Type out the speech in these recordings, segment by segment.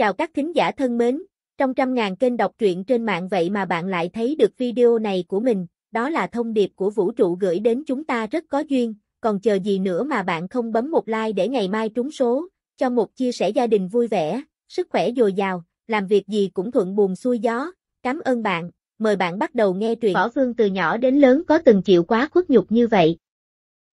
Chào các thính giả thân mến, trong trăm ngàn kênh đọc truyện trên mạng vậy mà bạn lại thấy được video này của mình, đó là thông điệp của vũ trụ gửi đến chúng ta rất có duyên, còn chờ gì nữa mà bạn không bấm một like để ngày mai trúng số, cho một chia sẻ gia đình vui vẻ, sức khỏe dồi dào, làm việc gì cũng thuận buồm xuôi gió, cảm ơn bạn, mời bạn bắt đầu nghe truyện. Võ Phương từ nhỏ đến lớn có từng chịu quá khuất nhục như vậy.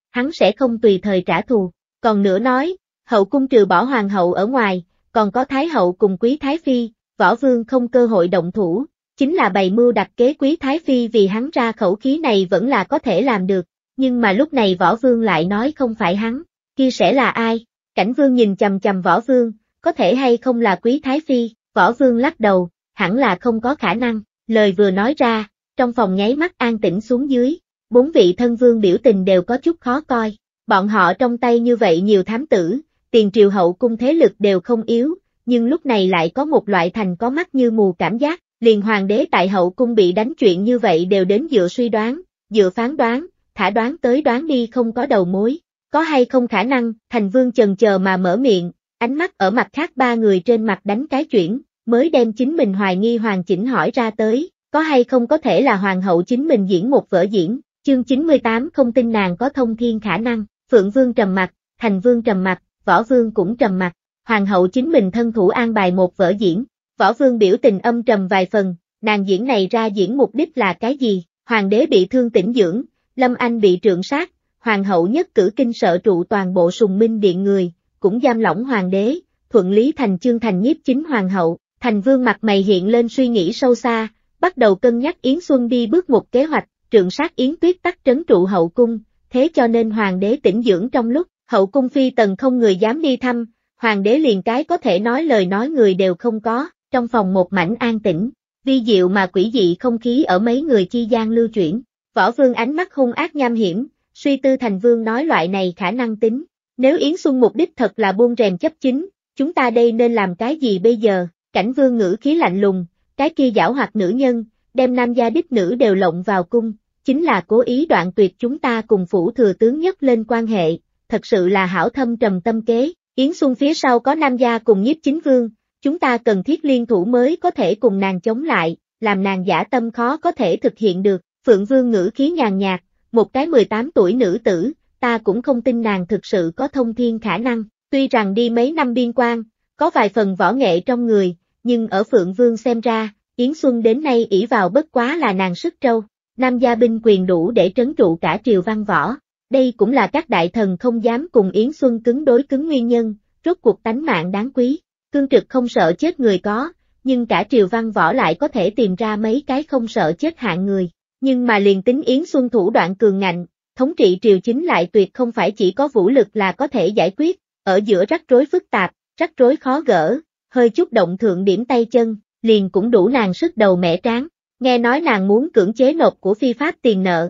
Hắn sẽ không tùy thời trả thù, còn nữa nói, hậu cung trừ bỏ hoàng hậu ở ngoài còn có Thái Hậu cùng Quý Thái Phi, võ vương không cơ hội động thủ, chính là bày mưu đặt kế Quý Thái Phi vì hắn ra khẩu khí này vẫn là có thể làm được, nhưng mà lúc này võ vương lại nói không phải hắn, kia sẽ là ai, cảnh vương nhìn chầm chầm võ vương, có thể hay không là Quý Thái Phi, võ vương lắc đầu, hẳn là không có khả năng, lời vừa nói ra, trong phòng nháy mắt an tĩnh xuống dưới, bốn vị thân vương biểu tình đều có chút khó coi, bọn họ trong tay như vậy nhiều thám tử, tiền triều hậu cung thế lực đều không yếu, nhưng lúc này lại có một loại thành có mắt như mù cảm giác, liền hoàng đế tại hậu cung bị đánh chuyện như vậy đều đến dựa suy đoán, dựa phán đoán, thả đoán tới đoán đi không có đầu mối, có hay không khả năng, thành vương chần chờ mà mở miệng, ánh mắt ở mặt khác ba người trên mặt đánh cái chuyển, mới đem chính mình hoài nghi hoàng chỉnh hỏi ra tới, có hay không có thể là hoàng hậu chính mình diễn một vở diễn, chương 98 không tin nàng có thông thiên khả năng, phượng vương trầm mặt, thành vương trầm mặt, võ vương cũng trầm mặt, hoàng hậu chính mình thân thủ an bài một vở diễn, võ vương biểu tình âm trầm vài phần, nàng diễn này ra diễn mục đích là cái gì, hoàng đế bị thương tỉnh dưỡng, lâm anh bị trượng sát, hoàng hậu nhất cử kinh sợ trụ toàn bộ sùng minh điện người, cũng giam lỏng hoàng đế, thuận lý thành chương thành nhiếp chính hoàng hậu, thành vương mặt mày hiện lên suy nghĩ sâu xa, bắt đầu cân nhắc Yến Xuân đi bước một kế hoạch, trượng sát Yến Tuyết tắt trấn trụ hậu cung, thế cho nên hoàng đế tỉnh dưỡng trong lúc, hậu cung phi tần không người dám đi thăm, hoàng đế liền cái có thể nói lời nói người đều không có, trong phòng một mảnh an tĩnh, vi diệu mà quỷ dị không khí ở mấy người chi gian lưu chuyển, võ vương ánh mắt hung ác nham hiểm, suy tư thành vương nói loại này khả năng tính, nếu Yến Xuân mục đích thật là buông rèm chấp chính, chúng ta đây nên làm cái gì bây giờ, cảnh vương ngữ khí lạnh lùng, cái kia giảo hoặc nữ nhân, đem nam gia đích nữ đều lộng vào cung, chính là cố ý đoạn tuyệt chúng ta cùng phủ thừa tướng nhất lên quan hệ, thật sự là hảo thâm trầm tâm kế, Yến Xuân phía sau có Nam Gia cùng nhiếp chính vương, chúng ta cần thiết liên thủ mới có thể cùng nàng chống lại, làm nàng giả tâm khó có thể thực hiện được, Phượng Vương ngữ khí nhàn nhạt, một cái 18 tuổi nữ tử, ta cũng không tin nàng thực sự có thông thiên khả năng, tuy rằng đi mấy năm biên quan, có vài phần võ nghệ trong người, nhưng ở Phượng Vương xem ra, Yến Xuân đến nay ỷ vào bất quá là nàng sức trâu, Nam gia binh quyền đủ để trấn trụ cả triều văn võ, đây cũng là các đại thần không dám cùng Yến Xuân cứng đối cứng nguyên nhân, rốt cuộc tánh mạng đáng quý. Cương trực không sợ chết người có, nhưng cả triều văn võ lại có thể tìm ra mấy cái không sợ chết hạng người. Nhưng mà liền tính Yến Xuân thủ đoạn cường ngạnh, thống trị triều chính lại tuyệt không phải chỉ có vũ lực là có thể giải quyết, ở giữa rắc rối phức tạp, rắc rối khó gỡ, hơi chút động thượng điểm tay chân, liền cũng đủ nàng sức đầu mẻ tráng. Nghe nói nàng muốn cưỡng chế nộp của phi pháp tiền nợ,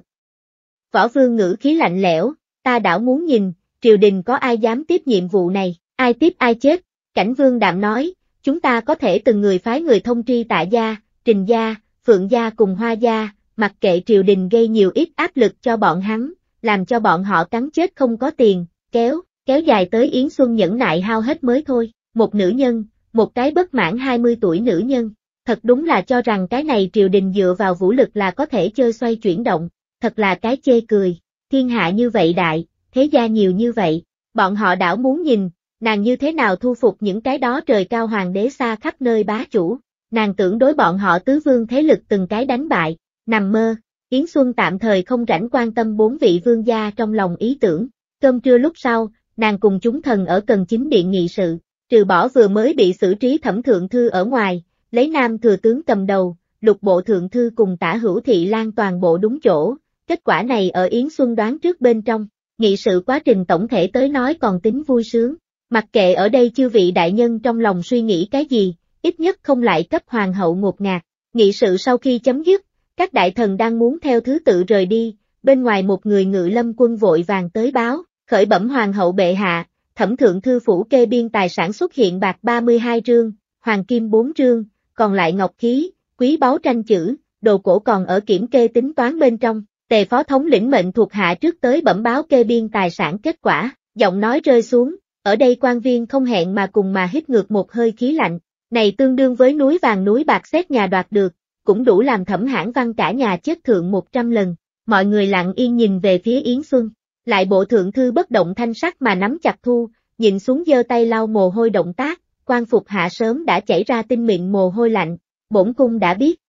Võ Vương ngữ khí lạnh lẽo, ta đảo muốn nhìn, triều đình có ai dám tiếp nhiệm vụ này, ai tiếp ai chết. Cảnh Vương đạm nói, chúng ta có thể từng người phái người thông tri tạ gia, trình gia, phượng gia cùng hoa gia, mặc kệ triều đình gây nhiều ít áp lực cho bọn hắn, làm cho bọn họ cắn chết không có tiền, kéo, kéo dài tới Yến Xuân nhẫn nại hao hết mới thôi, một nữ nhân, một cái bất mãn 20 tuổi nữ nhân, thật đúng là cho rằng cái này triều đình dựa vào vũ lực là có thể chơi xoay chuyển động, thật là cái chê cười, thiên hạ như vậy đại, thế gia nhiều như vậy, bọn họ đảo muốn nhìn, nàng như thế nào thu phục những cái đó trời cao hoàng đế xa khắp nơi bá chủ, nàng tưởng đối bọn họ tứ vương thế lực từng cái đánh bại, nằm mơ, Yến Xuân tạm thời không rảnh quan tâm bốn vị vương gia trong lòng ý tưởng, cơm trưa lúc sau, nàng cùng chúng thần ở cần chính điện nghị sự, trừ bỏ vừa mới bị xử trí thẩm thượng thư ở ngoài, lấy nam thừa tướng cầm đầu, lục bộ thượng thư cùng tả hữu thị lan toàn bộ đúng chỗ, Kết quả này ở Yến Xuân đoán trước bên trong, nghị sự quá trình tổng thể tới nói còn tính vui sướng, mặc kệ ở đây chư vị đại nhân trong lòng suy nghĩ cái gì, ít nhất không lại cấp hoàng hậu ngột ngạt. Nghị sự sau khi chấm dứt, các đại thần đang muốn theo thứ tự rời đi, bên ngoài một người ngự lâm quân vội vàng tới báo, khởi bẩm hoàng hậu bệ hạ, thẩm thượng thư phủ kê biên tài sản xuất hiện bạc 32 trương, hoàng kim 4 trương, còn lại ngọc khí, quý báu tranh chữ, đồ cổ còn ở kiểm kê tính toán bên trong, Tề phó thống lĩnh mệnh thuộc hạ trước tới bẩm báo kê biên tài sản kết quả, giọng nói rơi xuống, ở đây quan viên không hẹn mà cùng mà hít ngược một hơi khí lạnh, này tương đương với núi vàng núi bạc xét nhà đoạt được, cũng đủ làm thẩm hãn văn cả nhà chết thượng 100 lần, mọi người lặng yên nhìn về phía Yến Xuân, lại bộ thượng thư bất động thanh sắc mà nắm chặt thu, nhìn xuống giơ tay lau mồ hôi động tác, quan phục hạ sớm đã chảy ra tinh miệng mồ hôi lạnh, bổn cung đã biết.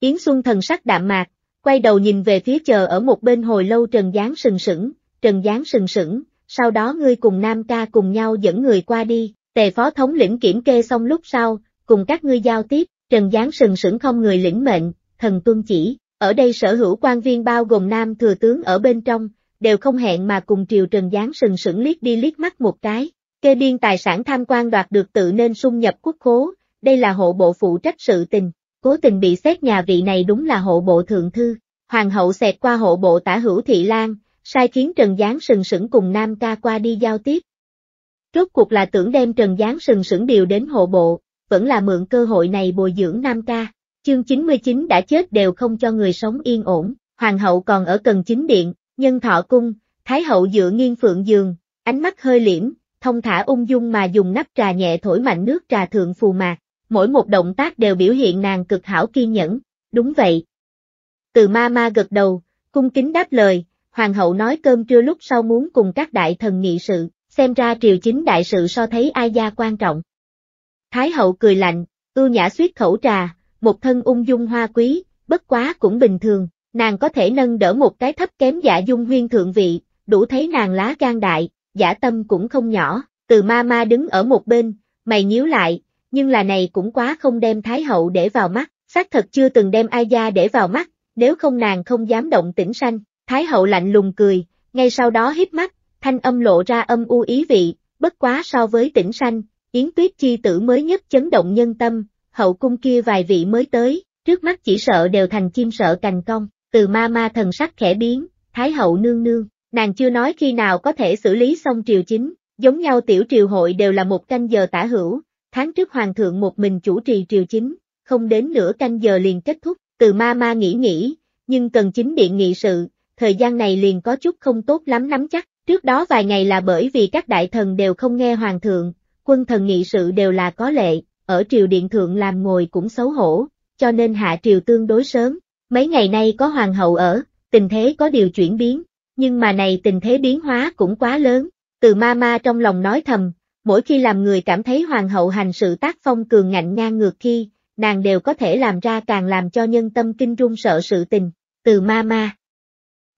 Yến Xuân thần sắc đạm mạc, quay đầu nhìn về phía chờ ở một bên hồi lâu Trần Giáng sừng sững, Trần Giáng sừng sững, sau đó ngươi cùng Nam ca cùng nhau dẫn người qua đi, tề phó thống lĩnh kiểm kê xong lúc sau, cùng các ngươi giao tiếp, Trần Giáng sừng sững không người lĩnh mệnh, thần tuân chỉ, ở đây sở hữu quan viên bao gồm Nam thừa tướng ở bên trong, đều không hẹn mà cùng triều Trần Giáng sừng sững liếc đi liếc mắt một cái, kê biên tài sản tham quan đoạt được tự nên xung nhập quốc khố, đây là hộ bộ phụ trách sự tình, cố tình bị xét nhà vị này đúng là hộ bộ thượng thư. Hoàng hậu xẹt qua hộ bộ tả hữu thị lan, sai khiến Trần Giáng sừng sững cùng Nam ca qua đi giao tiếp. Rốt cuộc là tưởng đem Trần Giáng sừng sững điều đến hộ bộ, vẫn là mượn cơ hội này bồi dưỡng Nam ca. Chương 99 đã chết đều không cho người sống yên ổn, hoàng hậu còn ở cần chính điện, nhân thọ cung, thái hậu dựa nghiêng phượng giường, ánh mắt hơi liễm, thông thả ung dung mà dùng nắp trà nhẹ thổi mạnh nước trà thượng phù mạc, mỗi một động tác đều biểu hiện nàng cực hảo kiên nhẫn, đúng vậy. Từ ma ma gật đầu, cung kính đáp lời, hoàng hậu nói cơm trưa lúc sau muốn cùng các đại thần nghị sự, xem ra triều chính đại sự so thấy ai gia quan trọng. Thái hậu cười lạnh, ưu nhã suýt khẩu trà, một thân ung dung hoa quý, bất quá cũng bình thường, nàng có thể nâng đỡ một cái thấp kém giả dung huyên thượng vị, đủ thấy nàng lá gan đại, giả tâm cũng không nhỏ, từ ma ma đứng ở một bên, mày nhíu lại, nhưng là này cũng quá không đem Thái Hậu để vào mắt, xác thật chưa từng đem ai gia để vào mắt, nếu không nàng không dám động tĩnh sanh, Thái Hậu lạnh lùng cười, ngay sau đó hít mắt, thanh âm lộ ra âm u ý vị, bất quá so với tĩnh sanh, Yến Tuyết chi tử mới nhất chấn động nhân tâm, hậu cung kia vài vị mới tới, trước mắt chỉ sợ đều thành chim sợ cành cong, từ ma ma thần sắc khẽ biến, Thái Hậu nương nương, nàng chưa nói khi nào có thể xử lý xong triều chính, giống nhau tiểu triều hội đều là một canh giờ tả hữu, Tháng trước hoàng thượng một mình chủ trì triều chính, không đến nửa canh giờ liền kết thúc, từ ma ma nghĩ nghĩ, nhưng cần chính điện nghị sự, thời gian này liền có chút không tốt lắm nắm chắc. Trước đó vài ngày là bởi vì các đại thần đều không nghe hoàng thượng, quân thần nghị sự đều là có lệ, ở triều điện thượng làm ngồi cũng xấu hổ, cho nên hạ triều tương đối sớm. Mấy ngày nay có hoàng hậu ở, tình thế có điều chuyển biến, nhưng mà này tình thế biến hóa cũng quá lớn, từ ma ma trong lòng nói thầm, Mỗi khi làm người cảm thấy hoàng hậu hành sự tác phong cường ngạnh ngang ngược khi, nàng đều có thể làm ra càng làm cho nhân tâm kinh run sợ sự tình, từ ma ma.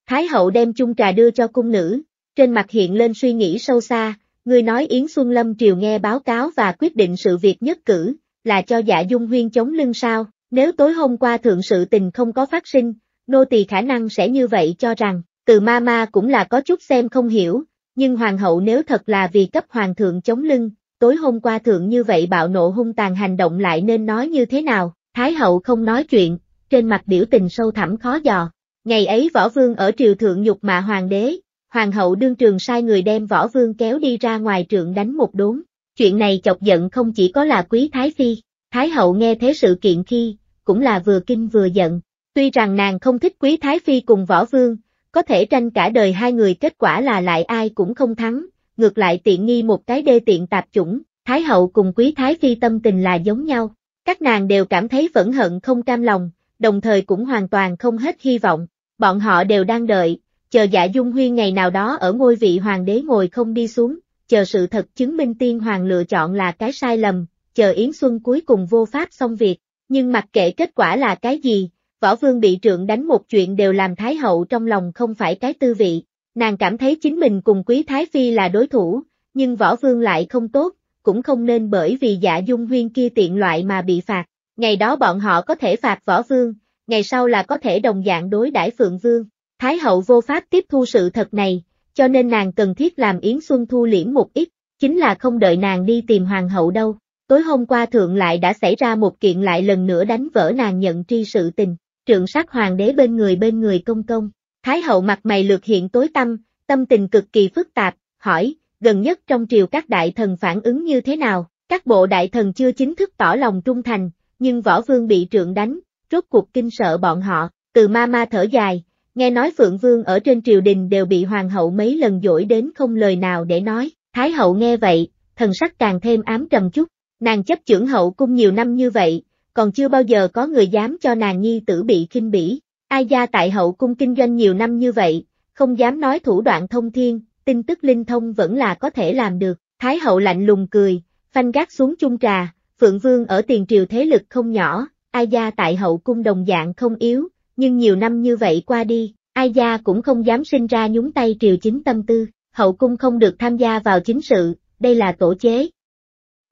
Thái hậu đem chung trà đưa cho cung nữ, trên mặt hiện lên suy nghĩ sâu xa, người nói Yến Xuân Lâm triều nghe báo cáo và quyết định sự việc nhất cử, là cho dạ dung huyên chống lưng sao, nếu tối hôm qua thượng sự tình không có phát sinh, nô tỳ khả năng sẽ như vậy cho rằng, từ ma ma cũng là có chút xem không hiểu, nhưng hoàng hậu nếu thật là vì cấp hoàng thượng chống lưng, tối hôm qua thượng như vậy bạo nộ hung tàn hành động lại nên nói như thế nào, thái hậu không nói chuyện, trên mặt biểu tình sâu thẳm khó dò. Ngày ấy võ vương ở triều thượng nhục mạ hoàng đế, hoàng hậu đương trường sai người đem võ vương kéo đi ra ngoài trượng đánh một đốn. Chuyện này chọc giận không chỉ có là quý thái phi, thái hậu nghe thế sự kiện khi, cũng là vừa kinh vừa giận. Tuy rằng nàng không thích quý thái phi cùng võ vương, có thể tranh cả đời hai người kết quả là lại ai cũng không thắng, ngược lại tiện nghi một cái đê tiện tạp chủng, Thái hậu cùng quý Thái phi tâm tình là giống nhau. Các nàng đều cảm thấy phẫn hận không cam lòng, đồng thời cũng hoàn toàn không hết hy vọng. Bọn họ đều đang đợi, chờ giả dạ dung huyên ngày nào đó ở ngôi vị hoàng đế ngồi không đi xuống, chờ sự thật chứng minh tiên hoàng lựa chọn là cái sai lầm, chờ Yến Xuân cuối cùng vô pháp xong việc. Nhưng mặc kệ kết quả là cái gì, võ vương bị trượng đánh một chuyện đều làm Thái hậu trong lòng không phải cái tư vị, nàng cảm thấy chính mình cùng quý Thái Phi là đối thủ, nhưng võ vương lại không tốt, cũng không nên bởi vì dạ dung huyên kia tiện loại mà bị phạt, ngày đó bọn họ có thể phạt võ vương, ngày sau là có thể đồng dạng đối đãi phượng vương, Thái hậu vô pháp tiếp thu sự thật này, cho nên nàng cần thiết làm Yến Xuân thu liễm một ít, chính là không đợi nàng đi tìm hoàng hậu đâu. Tối hôm qua thượng lại đã xảy ra một kiện lại lần nữa đánh vỡ nàng nhận tri sự tình trượng sát hoàng đế bên người bên người công công. Thái hậu mặt mày lược hiện tối tâm, tâm tình cực kỳ phức tạp, hỏi, gần nhất trong triều các đại thần phản ứng như thế nào, các bộ đại thần chưa chính thức tỏ lòng trung thành, nhưng võ vương bị trượng đánh, rốt cuộc kinh sợ bọn họ, từ ma ma thở dài, nghe nói phượng vương ở trên triều đình đều bị hoàng hậu mấy lần dỗi đến không lời nào để nói, thái hậu nghe vậy, thần sắc càng thêm ám trầm chút, nàng chấp trưởng hậu cung nhiều năm như vậy, còn chưa bao giờ có người dám cho nàng nhi tử bị kinh bỉ. Ai gia tại hậu cung kinh doanh nhiều năm như vậy, không dám nói thủ đoạn thông thiên, tin tức linh thông vẫn là có thể làm được. Thái hậu lạnh lùng cười, phanh gác xuống chung trà, Phượng Vương ở tiền triều thế lực không nhỏ, Ai gia tại hậu cung đồng dạng không yếu, nhưng nhiều năm như vậy qua đi, Ai gia cũng không dám sinh ra nhúng tay triều chính tâm tư, hậu cung không được tham gia vào chính sự, đây là tổ chế.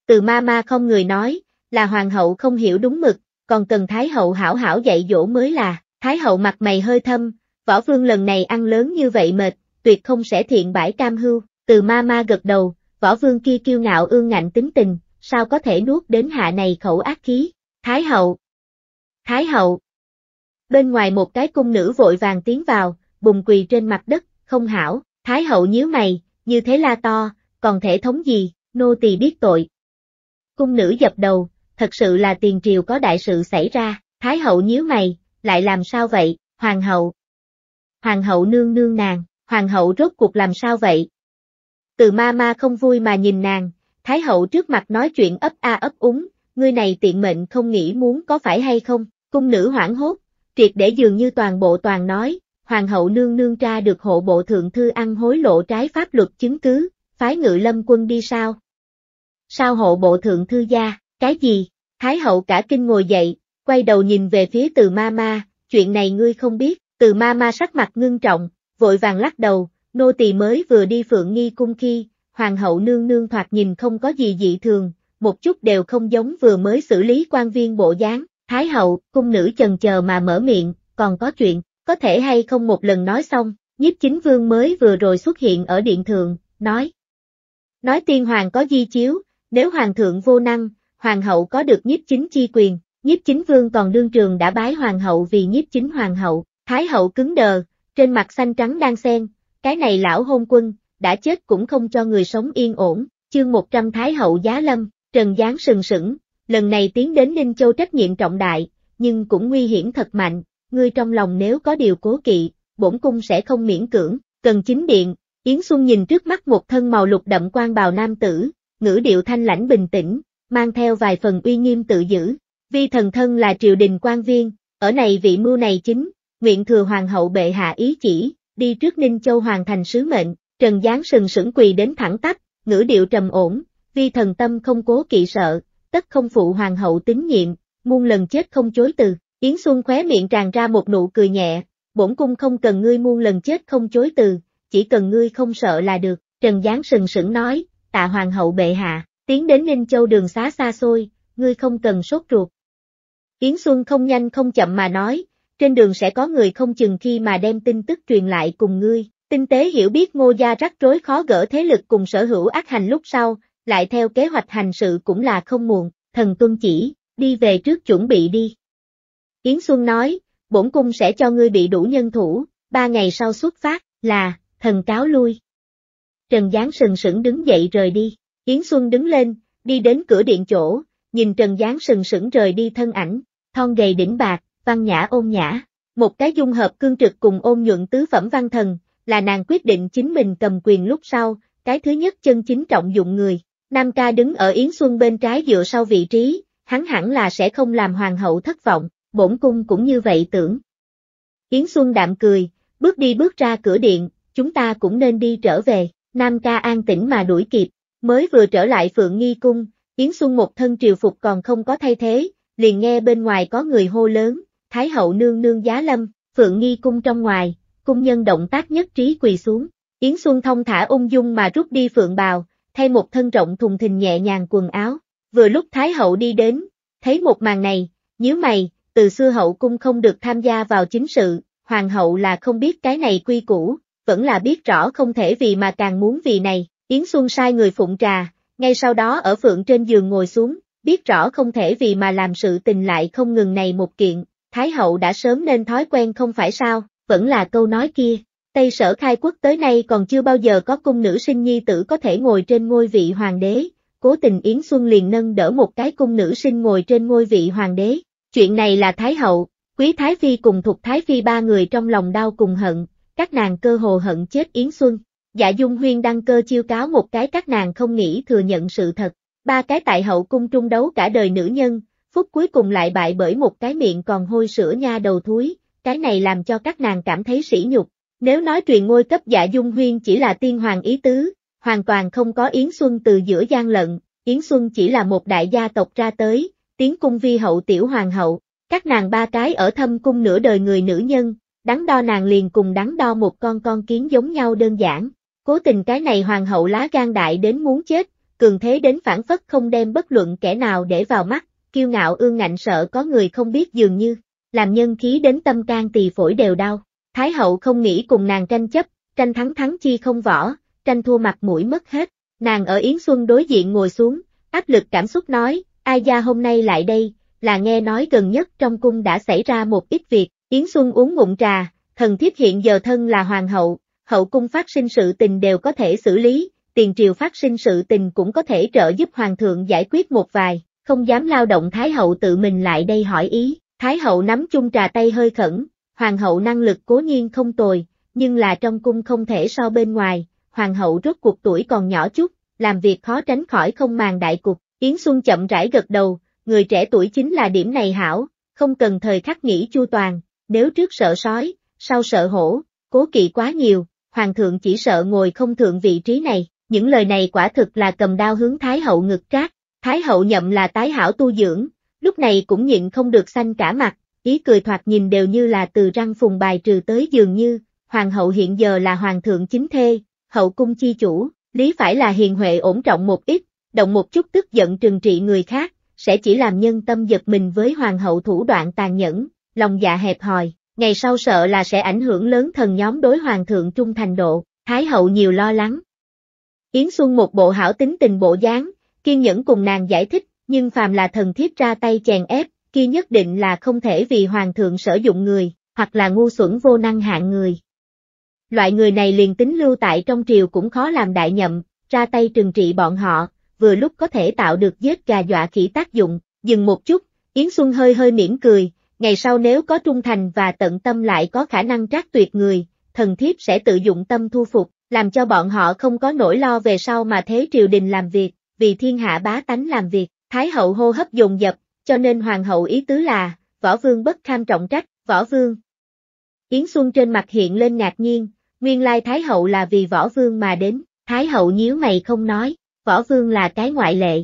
Từ ma ma không người nói, là hoàng hậu không hiểu đúng mực, còn cần thái hậu hảo hảo dạy dỗ mới là, thái hậu mặt mày hơi thâm, võ vương lần này ăn lớn như vậy mệt, tuyệt không sẽ thiện bãi cam hưu, từ ma ma gật đầu, võ vương kia kiêu ngạo ương ngạnh tính tình, sao có thể nuốt đến hạ này khẩu ác khí, thái hậu. Thái hậu. Bên ngoài một cái cung nữ vội vàng tiến vào, bùng quỳ trên mặt đất, không hảo, thái hậu nhíu mày, như thế la to, còn thể thống gì, nô tỳ biết tội. Cung nữ dập đầu, thật sự là tiền triều có đại sự xảy ra, Thái hậu nhíu mày, lại làm sao vậy, Hoàng hậu. Hoàng hậu nương nương nàng, Hoàng hậu rốt cuộc làm sao vậy? Từ ma ma không vui mà nhìn nàng, Thái hậu trước mặt nói chuyện ấp a ấp úng, ngươi này tiện mệnh không nghĩ muốn có phải hay không, cung nữ hoảng hốt, triệt để dường như toàn bộ toàn nói, Hoàng hậu nương nương tra được hộ bộ thượng thư ăn hối lộ trái pháp luật chứng cứ, phái ngự lâm quân đi sao? Sao hộ bộ thượng thư gia, cái gì? Thái hậu cả kinh ngồi dậy, quay đầu nhìn về phía từ ma ma, chuyện này ngươi không biết, từ ma ma sắc mặt ngưng trọng, vội vàng lắc đầu, nô tỳ mới vừa đi phượng nghi cung khi, hoàng hậu nương nương thoạt nhìn không có gì dị thường, một chút đều không giống vừa mới xử lý quan viên bộ dáng, thái hậu, cung nữ chần chờ mà mở miệng, còn có chuyện, có thể hay không một lần nói xong, nhiếp chính vương mới vừa rồi xuất hiện ở điện thượng, nói. Nói tiên hoàng có di chiếu, nếu hoàng thượng vô năng, hoàng hậu có được nhiếp chính chi quyền, nhiếp chính vương còn đương trường đã bái hoàng hậu vì nhiếp chính hoàng hậu, thái hậu cứng đờ, trên mặt xanh trắng đang xen, cái này lão hôn quân, đã chết cũng không cho người sống yên ổn, chương 100 thái hậu giá lâm, trần giáng sừng sững, lần này tiến đến Ninh Châu trách nhiệm trọng đại, nhưng cũng nguy hiểm thật mạnh, ngươi trong lòng nếu có điều cố kỵ, bổn cung sẽ không miễn cưỡng, cần chính điện, Yến Xuân nhìn trước mắt một thân màu lục đậm quan bào nam tử, ngữ điệu thanh lãnh bình tĩnh, mang theo vài phần uy nghiêm tự giữ. Vi thần thân là triều đình quan viên, ở này vị mưu này chính, nguyện thừa hoàng hậu bệ hạ ý chỉ, đi trước Ninh Châu hoàn thành sứ mệnh, Trần Giáng sừng sững quỳ đến thẳng tắp, ngữ điệu trầm ổn, vi thần tâm không cố kỵ sợ, tất không phụ hoàng hậu tín nhiệm, muôn lần chết không chối từ, Yến Xuân khóe miệng tràn ra một nụ cười nhẹ, bổn cung không cần ngươi muôn lần chết không chối từ, chỉ cần ngươi không sợ là được, Trần Giáng sừng sững nói, tạ hoàng hậu bệ hạ. Tiến đến Ninh Châu đường xá xa xôi, ngươi không cần sốt ruột. Yến Xuân không nhanh không chậm mà nói, trên đường sẽ có người không chừng khi mà đem tin tức truyền lại cùng ngươi. Tinh tế hiểu biết ngô gia rắc rối khó gỡ thế lực cùng sở hữu ác hành lúc sau, lại theo kế hoạch hành sự cũng là không muộn, thần tuân chỉ, đi về trước chuẩn bị đi. Yến Xuân nói, bổn cung sẽ cho ngươi bị đủ nhân thủ, ba ngày sau xuất phát, là, thần cáo lui. Trần Giáng sừng sững đứng dậy rời đi. Yến Xuân đứng lên, đi đến cửa điện chỗ, nhìn Trần Giáng sừng sững rời đi thân ảnh, thon gầy đỉnh bạc, văn nhã ôn nhã. Một cái dung hợp cương trực cùng ôn nhuận tứ phẩm văn thần, là nàng quyết định chính mình cầm quyền lúc sau, cái thứ nhất chân chính trọng dụng người. Nam ca đứng ở Yến Xuân bên trái dựa sau vị trí, hắn hẳn là sẽ không làm hoàng hậu thất vọng, bổn cung cũng như vậy tưởng. Yến Xuân đạm cười, bước đi bước ra cửa điện, chúng ta cũng nên đi trở về, Nam ca an tĩnh mà đuổi kịp, Mới vừa trở lại Phượng Nghi Cung, Yến Xuân một thân triều phục còn không có thay thế, liền nghe bên ngoài có người hô lớn, Thái hậu nương nương giá lâm, Phượng Nghi Cung trong ngoài, cung nhân động tác nhất trí quỳ xuống. Yến Xuân thông thả ung dung mà rút đi Phượng bào, thay một thân rộng thùng thình nhẹ nhàng quần áo. Vừa lúc Thái hậu đi đến, thấy một màn này, nhớ mày, từ xưa hậu cung không được tham gia vào chính sự, hoàng hậu là không biết cái này quy củ, vẫn là biết rõ không thể vì mà càng muốn vì này. Yến Xuân sai người phụng trà, ngay sau đó ở phượng trên giường ngồi xuống, biết rõ không thể vì mà làm sự tình lại không ngừng này một kiện, Thái hậu đã sớm nên thói quen không phải sao, vẫn là câu nói kia. Tây sở khai quốc tới nay còn chưa bao giờ có cung nữ sinh nhi tử có thể ngồi trên ngôi vị hoàng đế, cố tình Yến Xuân liền nâng đỡ một cái cung nữ sinh ngồi trên ngôi vị hoàng đế. Chuyện này là Thái hậu, Quý Thái Phi cùng Thục Thái Phi ba người trong lòng đau cùng hận, các nàng cơ hồ hận chết Yến Xuân, Dạ Dung Huyên đăng cơ chiêu cáo một cái các nàng không nghĩ thừa nhận sự thật, ba cái tại hậu cung trung đấu cả đời nữ nhân, phút cuối cùng lại bại bởi một cái miệng còn hôi sữa nha đầu thúi, cái này làm cho các nàng cảm thấy sỉ nhục. Nếu nói truyền ngôi cấp Dạ Dung Huyên chỉ là tiên hoàng ý tứ, hoàn toàn không có Yến Xuân từ giữa gian lận, Yến Xuân chỉ là một đại gia tộc ra tới, tiến cung vi hậu tiểu hoàng hậu, các nàng ba cái ở thâm cung nửa đời người nữ nhân, đắn đo nàng liền cùng đắn đo một con con kiến giống nhau đơn giản, Cố tình cái này hoàng hậu lá gan đại đến muốn chết, cường thế đến phản phất không đem bất luận kẻ nào để vào mắt, kiêu ngạo ương ngạnh sợ có người không biết dường như, làm nhân khí đến tâm can tỳ phổi đều đau. Thái hậu không nghĩ cùng nàng tranh chấp, tranh thắng thắng chi không võ, tranh thua mặt mũi mất hết. Nàng ở Yến Xuân đối diện ngồi xuống, áp lực cảm xúc nói, ai gia hôm nay lại đây, là nghe nói gần nhất trong cung đã xảy ra một ít việc, Yến Xuân uống ngụm trà, thần thiếp hiện giờ thân là hoàng hậu, hậu cung phát sinh sự tình đều có thể xử lý, tiền triều phát sinh sự tình cũng có thể trợ giúp hoàng thượng giải quyết một vài, không dám lao động Thái hậu tự mình lại đây hỏi ý, Thái hậu nắm chung trà tay hơi khẩn, hoàng hậu năng lực cố nhiên không tồi, nhưng là trong cung không thể so bên ngoài, hoàng hậu rốt cuộc tuổi còn nhỏ chút, làm việc khó tránh khỏi không màng đại cục, Yến Xuân chậm rãi gật đầu, người trẻ tuổi chính là điểm này hảo, không cần thời khắc nghĩ chu toàn, nếu trước sợ sói, sau sợ hổ, cố kỵ quá nhiều, hoàng thượng chỉ sợ ngồi không thượng vị trí này, những lời này quả thực là cầm đao hướng Thái hậu ngực trát, Thái hậu nhậm là tái hảo tu dưỡng, lúc này cũng nhịn không được xanh cả mặt, ý cười thoạt nhìn đều như là từ răng phùng bài trừ tới dường như, hoàng hậu hiện giờ là hoàng thượng chính thê, hậu cung chi chủ, lý phải là hiền huệ ổn trọng một ít, động một chút tức giận trừng trị người khác, sẽ chỉ làm nhân tâm giật mình với hoàng hậu thủ đoạn tàn nhẫn, lòng dạ hẹp hòi, ngày sau sợ là sẽ ảnh hưởng lớn thần nhóm đối hoàng thượng trung thành độ, Thái hậu nhiều lo lắng. Yến Xuân một bộ hảo tính tình bộ dáng, kiên nhẫn cùng nàng giải thích, nhưng phàm là thần thiếp ra tay chèn ép, kia nhất định là không thể vì hoàng thượng sử dụng người, hoặc là ngu xuẩn vô năng hạng người. Loại người này liền tính lưu tại trong triều cũng khó làm đại nhậm, ra tay trừng trị bọn họ, vừa lúc có thể tạo được giết gà dọa khỉ tác dụng, dừng một chút, Yến Xuân hơi hơi mỉm cười, ngày sau nếu có trung thành và tận tâm lại có khả năng trác tuyệt người, thần thiếp sẽ tự dụng tâm thu phục, làm cho bọn họ không có nỗi lo về sau mà thế triều đình làm việc, vì thiên hạ bá tánh làm việc, thái hậu hô hấp dồn dập, cho nên hoàng hậu ý tứ là, võ vương bất kham trọng trách, võ vương. Yến Xuân trên mặt hiện lên ngạc nhiên, nguyên lai thái hậu là vì võ vương mà đến, thái hậu nhíu mày không nói, võ vương là cái ngoại lệ.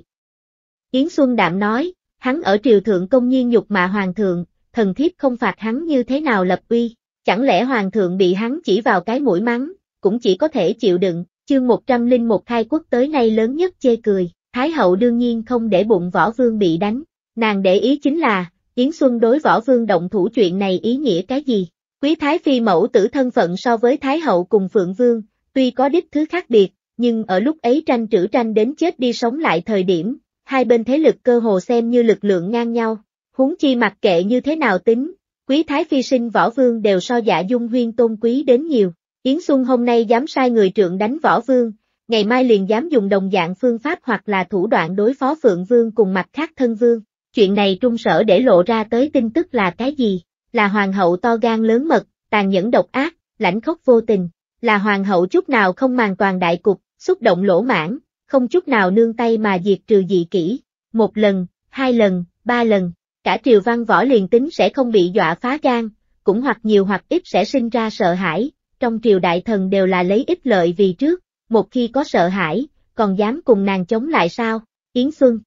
Yến Xuân đạm nói, hắn ở triều thượng công nhiên nhục mà hoàng thượng, thần thiếp không phạt hắn như thế nào lập uy, chẳng lẽ hoàng thượng bị hắn chỉ vào cái mũi mắng, cũng chỉ có thể chịu đựng, chương 101 khai quốc tới nay lớn nhất chê cười, Thái hậu đương nhiên không để bụng võ vương bị đánh, nàng để ý chính là, Yến Xuân đối võ vương động thủ chuyện này ý nghĩa cái gì, quý Thái Phi mẫu tử thân phận so với Thái hậu cùng Phượng Vương, tuy có đích thứ khác biệt, nhưng ở lúc ấy tranh trữ tranh đến chết đi sống lại thời điểm, hai bên thế lực cơ hồ xem như lực lượng ngang nhau, húng chi mặc kệ như thế nào tính, quý thái phi sinh võ vương đều so dạ dung huyên tôn quý đến nhiều. Yến Xuân hôm nay dám sai người trượng đánh võ vương, ngày mai liền dám dùng đồng dạng phương pháp hoặc là thủ đoạn đối phó Phượng Vương cùng mặt khác thân vương. Chuyện này trung sở để lộ ra tới tin tức là cái gì? Là hoàng hậu to gan lớn mật, tàn nhẫn độc ác, lãnh khốc vô tình. Là hoàng hậu chút nào không màng toàn đại cục, xúc động lỗ mãn, không chút nào nương tay mà diệt trừ dị kỹ. Một lần, hai lần, ba lần, cả triều văn võ liền tính sẽ không bị dọa phá gan, cũng hoặc nhiều hoặc ít sẽ sinh ra sợ hãi, trong triều đại thần đều là lấy ít lợi vì trước, một khi có sợ hãi, còn dám cùng nàng chống lại sao, Yến Xuân.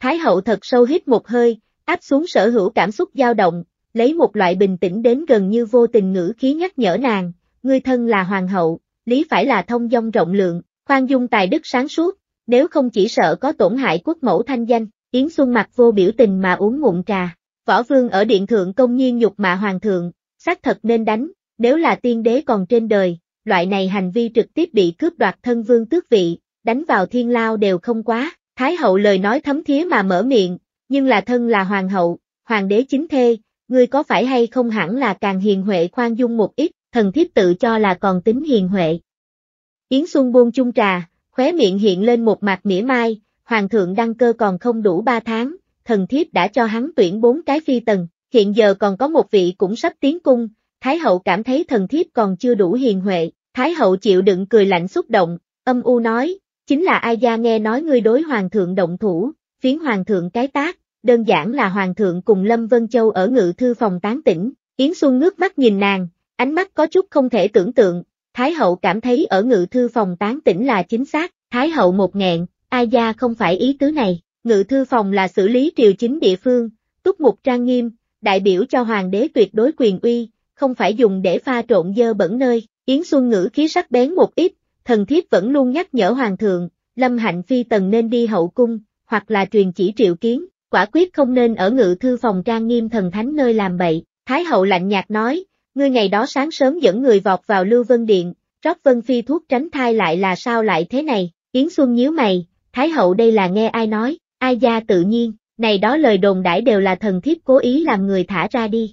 Thái hậu thật sâu hít một hơi, áp xuống sở hữu cảm xúc dao động, lấy một loại bình tĩnh đến gần như vô tình ngữ khí nhắc nhở nàng, ngươi thân là hoàng hậu, lý phải là thông dong rộng lượng, khoan dung tài đức sáng suốt, nếu không chỉ sợ có tổn hại quốc mẫu thanh danh. Yến Xuân mặt vô biểu tình mà uống ngụm trà. Võ vương ở điện thượng công nhiên nhục mạ hoàng thượng, xác thật nên đánh, nếu là tiên đế còn trên đời, loại này hành vi trực tiếp bị cướp đoạt thân vương tước vị, đánh vào thiên lao đều không quá. Thái hậu lời nói thấm thía mà mở miệng, nhưng là thân là hoàng hậu, hoàng đế chính thê, ngươi có phải hay không hẳn là càng hiền huệ khoan dung một ít, thần thiếp tự cho là còn tính hiền huệ. Yến Xuân buông chung trà, khóe miệng hiện lên một mặt mỉa mai, hoàng thượng đăng cơ còn không đủ 3 tháng, thần thiếp đã cho hắn tuyển bốn cái phi tần, hiện giờ còn có một vị cũng sắp tiến cung, Thái hậu cảm thấy thần thiếp còn chưa đủ hiền huệ, Thái hậu chịu đựng cười lạnh xúc động, âm u nói, chính là ai gia nghe nói ngươi đối hoàng thượng động thủ, phiến hoàng thượng cái tác, đơn giản là hoàng thượng cùng Lâm Vân Châu ở ngự thư phòng tán tỉnh, Yến Xuân ngước mắt nhìn nàng, ánh mắt có chút không thể tưởng tượng, Thái hậu cảm thấy ở ngự thư phòng tán tỉnh là chính xác, Thái hậu một nghẹn, ai gia không phải ý tứ này, ngự thư phòng là xử lý triều chính địa phương, túc mục trang nghiêm, đại biểu cho hoàng đế tuyệt đối quyền uy, không phải dùng để pha trộn dơ bẩn nơi, Yến Xuân Ngữ khí sắc bén một ít, thần thiếp vẫn luôn nhắc nhở hoàng thượng, lâm hạnh phi tần nên đi hậu cung, hoặc là truyền chỉ triệu kiến, quả quyết không nên ở ngự thư phòng trang nghiêm thần thánh nơi làm bậy, Thái hậu lạnh nhạt nói, ngươi ngày đó sáng sớm dẫn người vọt vào Lưu Vân Điện, rót Vân Phi thuốc tránh thai lại là sao lại thế này, Yến Xuân nhíu mày, Thái hậu đây là nghe ai nói, ai gia tự nhiên, này đó lời đồn đãi đều là thần thiếp cố ý làm người thả ra đi.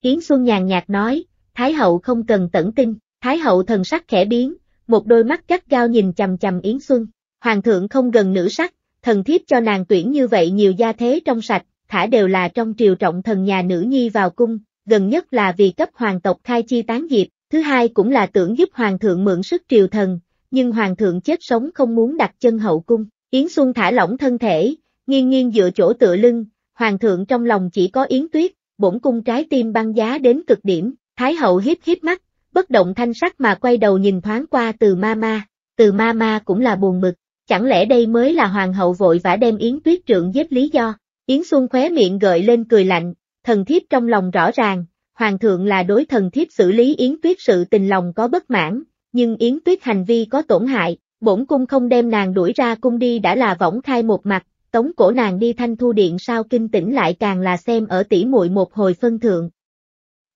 Yến Xuân nhàn nhạt nói, Thái hậu không cần tẩn tin, Thái hậu thần sắc khẽ biến, một đôi mắt gắt gao nhìn chầm chầm Yến Xuân, hoàng thượng không gần nữ sắc, thần thiếp cho nàng tuyển như vậy nhiều gia thế trong sạch, thả đều là trong triều trọng thần nhà nữ nhi vào cung, gần nhất là vì cấp hoàng tộc khai chi tán diệp, thứ hai cũng là tưởng giúp hoàng thượng mượn sức triều thần, nhưng hoàng thượng chết sống không muốn đặt chân hậu cung. Yến Xuân thả lỏng thân thể, nghiêng nghiêng dựa chỗ tựa lưng, hoàng thượng trong lòng chỉ có Yến Tuyết, bổn cung trái tim băng giá đến cực điểm, Thái hậu hiếp hiếp mắt, bất động thanh sắc mà quay đầu nhìn thoáng qua từ ma ma, từ ma ma cũng là buồn mực, chẳng lẽ đây mới là hoàng hậu vội vã đem Yến Tuyết trượng giết lý do, Yến Xuân khóe miệng gợi lên cười lạnh, thần thiếp trong lòng rõ ràng, hoàng thượng là đối thần thiếp xử lý Yến Tuyết sự tình lòng có bất mãn, nhưng Yến Tuyết hành vi có tổn hại, bổn cung không đem nàng đuổi ra cung đi đã là võng khai một mặt, tống cổ nàng đi thanh thu điện sao kinh tỉnh lại càng là xem ở tỷ muội một hồi phân thượng.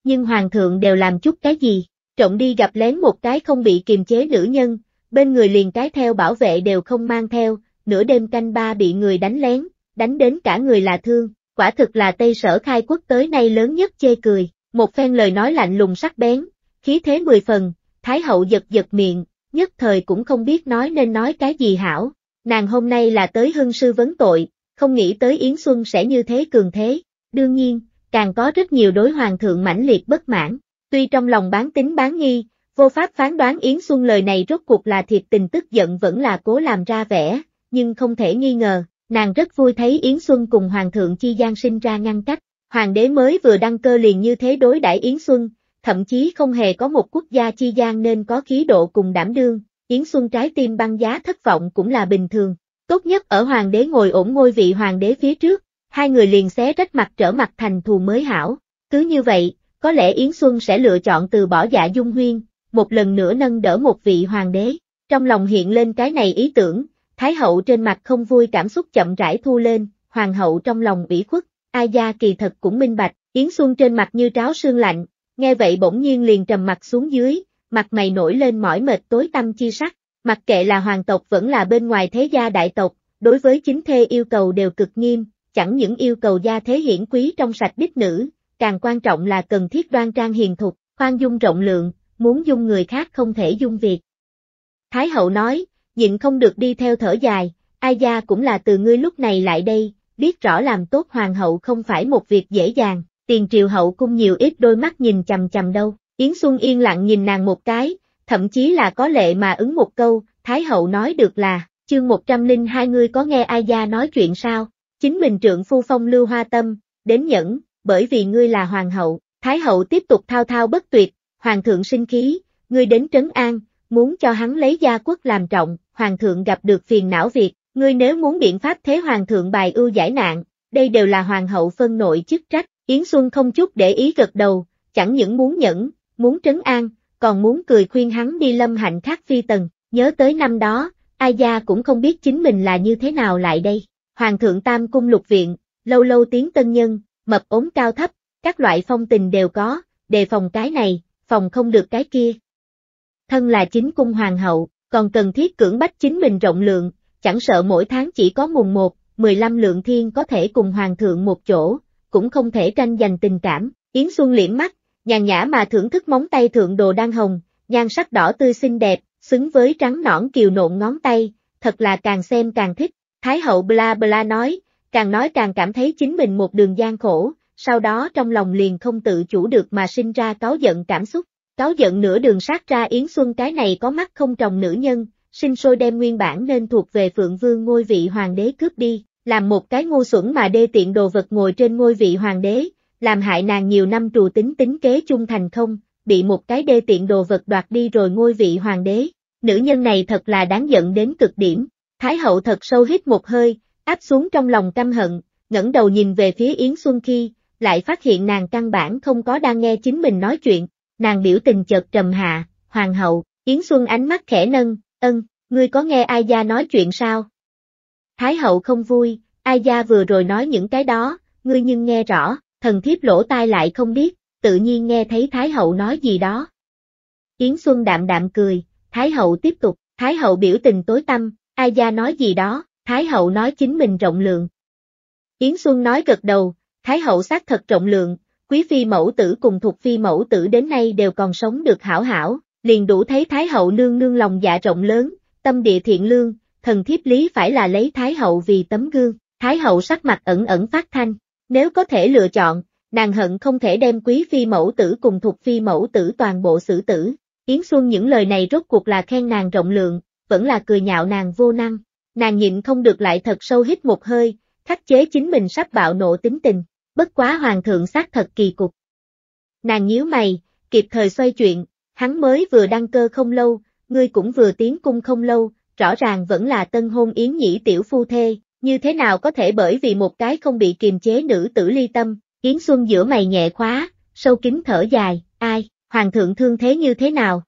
Nhưng hoàng thượng đều làm chút cái gì, trọng đi gặp lén một cái không bị kiềm chế nữ nhân, bên người liền cái theo bảo vệ đều không mang theo, nửa đêm canh ba bị người đánh lén, đánh đến cả người là thương, quả thực là Tây Sở khai quốc tới nay lớn nhất chê cười, một phen lời nói lạnh lùng sắc bén, khí thế mười phần, Thái hậu giật giật miệng, nhất thời cũng không biết nói nên nói cái gì hảo. Nàng hôm nay là tới hưng sư vấn tội, không nghĩ tới Yến Xuân sẽ như thế cường thế. Đương nhiên, càng có rất nhiều đối hoàng thượng mãnh liệt bất mãn. Tuy trong lòng bán tính bán nghi, vô pháp phán đoán Yến Xuân lời này rốt cuộc là thiệt tình tức giận vẫn là cố làm ra vẻ, nhưng không thể nghi ngờ, nàng rất vui thấy Yến Xuân cùng hoàng thượng chi gian sinh ra ngăn cách. Hoàng đế mới vừa đăng cơ liền như thế đối đãi Yến Xuân, thậm chí không hề có một quốc gia chi gian nên có khí độ cùng đảm đương, Yến Xuân trái tim băng giá thất vọng cũng là bình thường, tốt nhất ở hoàng đế ngồi ổn ngôi vị hoàng đế phía trước, hai người liền xé rách mặt trở mặt thành thù mới hảo, cứ như vậy, có lẽ Yến Xuân sẽ lựa chọn từ bỏ dạ dung huyên, một lần nữa nâng đỡ một vị hoàng đế, trong lòng hiện lên cái này ý tưởng, Thái hậu trên mặt không vui cảm xúc chậm rãi thu lên, hoàng hậu trong lòng ủy khuất, ai gia kỳ thật cũng minh bạch, Yến Xuân trên mặt như tráo sương lạnh, nghe vậy bỗng nhiên liền trầm mặt xuống dưới, mặt mày nổi lên mỏi mệt tối tâm chi sắc, mặc kệ là hoàng tộc vẫn là bên ngoài thế gia đại tộc, đối với chính thê yêu cầu đều cực nghiêm, chẳng những yêu cầu gia thế hiển quý trong sạch đích nữ, càng quan trọng là cần thiết đoan trang hiền thục, khoan dung rộng lượng, muốn dung người khác không thể dung việc. Thái hậu nói, nhịn không được đi theo thở dài, ai gia cũng là từ ngươi lúc này lại đây, biết rõ làm tốt hoàng hậu không phải một việc dễ dàng tiền triều hậu cung nhiều ít đôi mắt nhìn chầm chầm đâu. Yến Xuân yên lặng nhìn nàng một cái, thậm chí là có lệ mà ứng một câu, Thái hậu nói được là, chương 102 ngươi có nghe ai gia nói chuyện sao, chính mình trượng phu phong lưu hoa tâm, đến nhẫn, bởi vì ngươi là hoàng hậu, Thái hậu tiếp tục thao thao bất tuyệt, hoàng thượng sinh khí, ngươi đến trấn an, muốn cho hắn lấy gia quốc làm trọng, hoàng thượng gặp được phiền não việc, ngươi nếu muốn biện pháp thế hoàng thượng bài ưu giải nạn, đây đều là hoàng hậu phân nội chức trách, Yến Xuân không chút để ý gật đầu, chẳng những muốn nhẫn, muốn trấn an, còn muốn cười khuyên hắn đi lâm hạnh khác phi tần, nhớ tới năm đó, ai gia cũng không biết chính mình là như thế nào lại đây. Hoàng thượng Tam Cung Lục Viện, lâu lâu tiếng tân nhân, mập ốm cao thấp, các loại phong tình đều có, đề phòng cái này, phòng không được cái kia. Thân là chính cung hoàng hậu, còn cần thiết cưỡng bách chính mình rộng lượng, chẳng sợ mỗi tháng chỉ có mùng 1, 15 lượng thiên có thể cùng hoàng thượng một chỗ, cũng không thể tranh giành tình cảm. Yến Xuân liễm mắt, nhàn nhã mà thưởng thức móng tay thượng đồ đang hồng, nhan sắc đỏ tươi xinh đẹp, xứng với trắng nõn kiều nộn ngón tay, thật là càng xem càng thích. Thái hậu bla bla nói, càng nói càng cảm thấy chính mình một đường gian khổ, sau đó trong lòng liền không tự chủ được mà sinh ra cáo giận cảm xúc. Cáo giận nửa đường sát ra Yến Xuân cái này có mắt không trồng nữ nhân, sinh sôi đem nguyên bản nên thuộc về Phượng Vương ngôi vị hoàng đế cướp đi làm một cái ngu xuẩn mà đê tiện đồ vật ngồi trên ngôi vị hoàng đế, làm hại nàng nhiều năm trù tính tính kế chung thành không, bị một cái đê tiện đồ vật đoạt đi rồi ngôi vị hoàng đế. Nữ nhân này thật là đáng giận đến cực điểm, Thái hậu thật sâu hít một hơi, áp xuống trong lòng căm hận, ngẩng đầu nhìn về phía Yến Xuân Khi, lại phát hiện nàng căn bản không có đang nghe chính mình nói chuyện, nàng biểu tình chợt trầm hạ, hoàng hậu, Yến Xuân ánh mắt khẽ nâng, ân, ngươi có nghe ai gia nói chuyện sao, Thái hậu không vui, ai gia vừa rồi nói những cái đó, ngươi nhưng nghe rõ, thần thiếp lỗ tai lại không biết, tự nhiên nghe thấy Thái hậu nói gì đó. Yến Xuân đạm đạm cười, Thái hậu tiếp tục, Thái hậu biểu tình tối tâm, ai gia nói gì đó, Thái hậu nói chính mình rộng lượng. Yến Xuân nói gật đầu, Thái hậu xác thật rộng lượng, quý phi mẫu tử cùng thuộc phi mẫu tử đến nay đều còn sống được hảo hảo, liền đủ thấy Thái hậu nương nương lòng dạ rộng lớn, tâm địa thiện lương, thần thiếp lý phải là lấy Thái hậu vì tấm gương, Thái hậu sắc mặt ẩn ẩn phát thanh, nếu có thể lựa chọn, nàng hận không thể đem quý phi mẫu tử cùng thuộc phi mẫu tử toàn bộ xử tử. Yến Xuân những lời này rốt cuộc là khen nàng rộng lượng, vẫn là cười nhạo nàng vô năng. Nàng nhịn không được lại thật sâu hít một hơi, khắc chế chính mình sắp bạo nộ tính tình, bất quá hoàng thượng xác thật kỳ cục. Nàng nhíu mày, kịp thời xoay chuyện, hắn mới vừa đăng cơ không lâu, ngươi cũng vừa tiến cung không lâu, rõ ràng vẫn là tân hôn yến nhĩ tiểu phu thê, như thế nào có thể bởi vì một cái không bị kiềm chế nữ tử ly tâm, Yến Xuân giữa mày nhẹ khóa, sâu kín thở dài, ai, hoàng thượng thương thế như thế nào?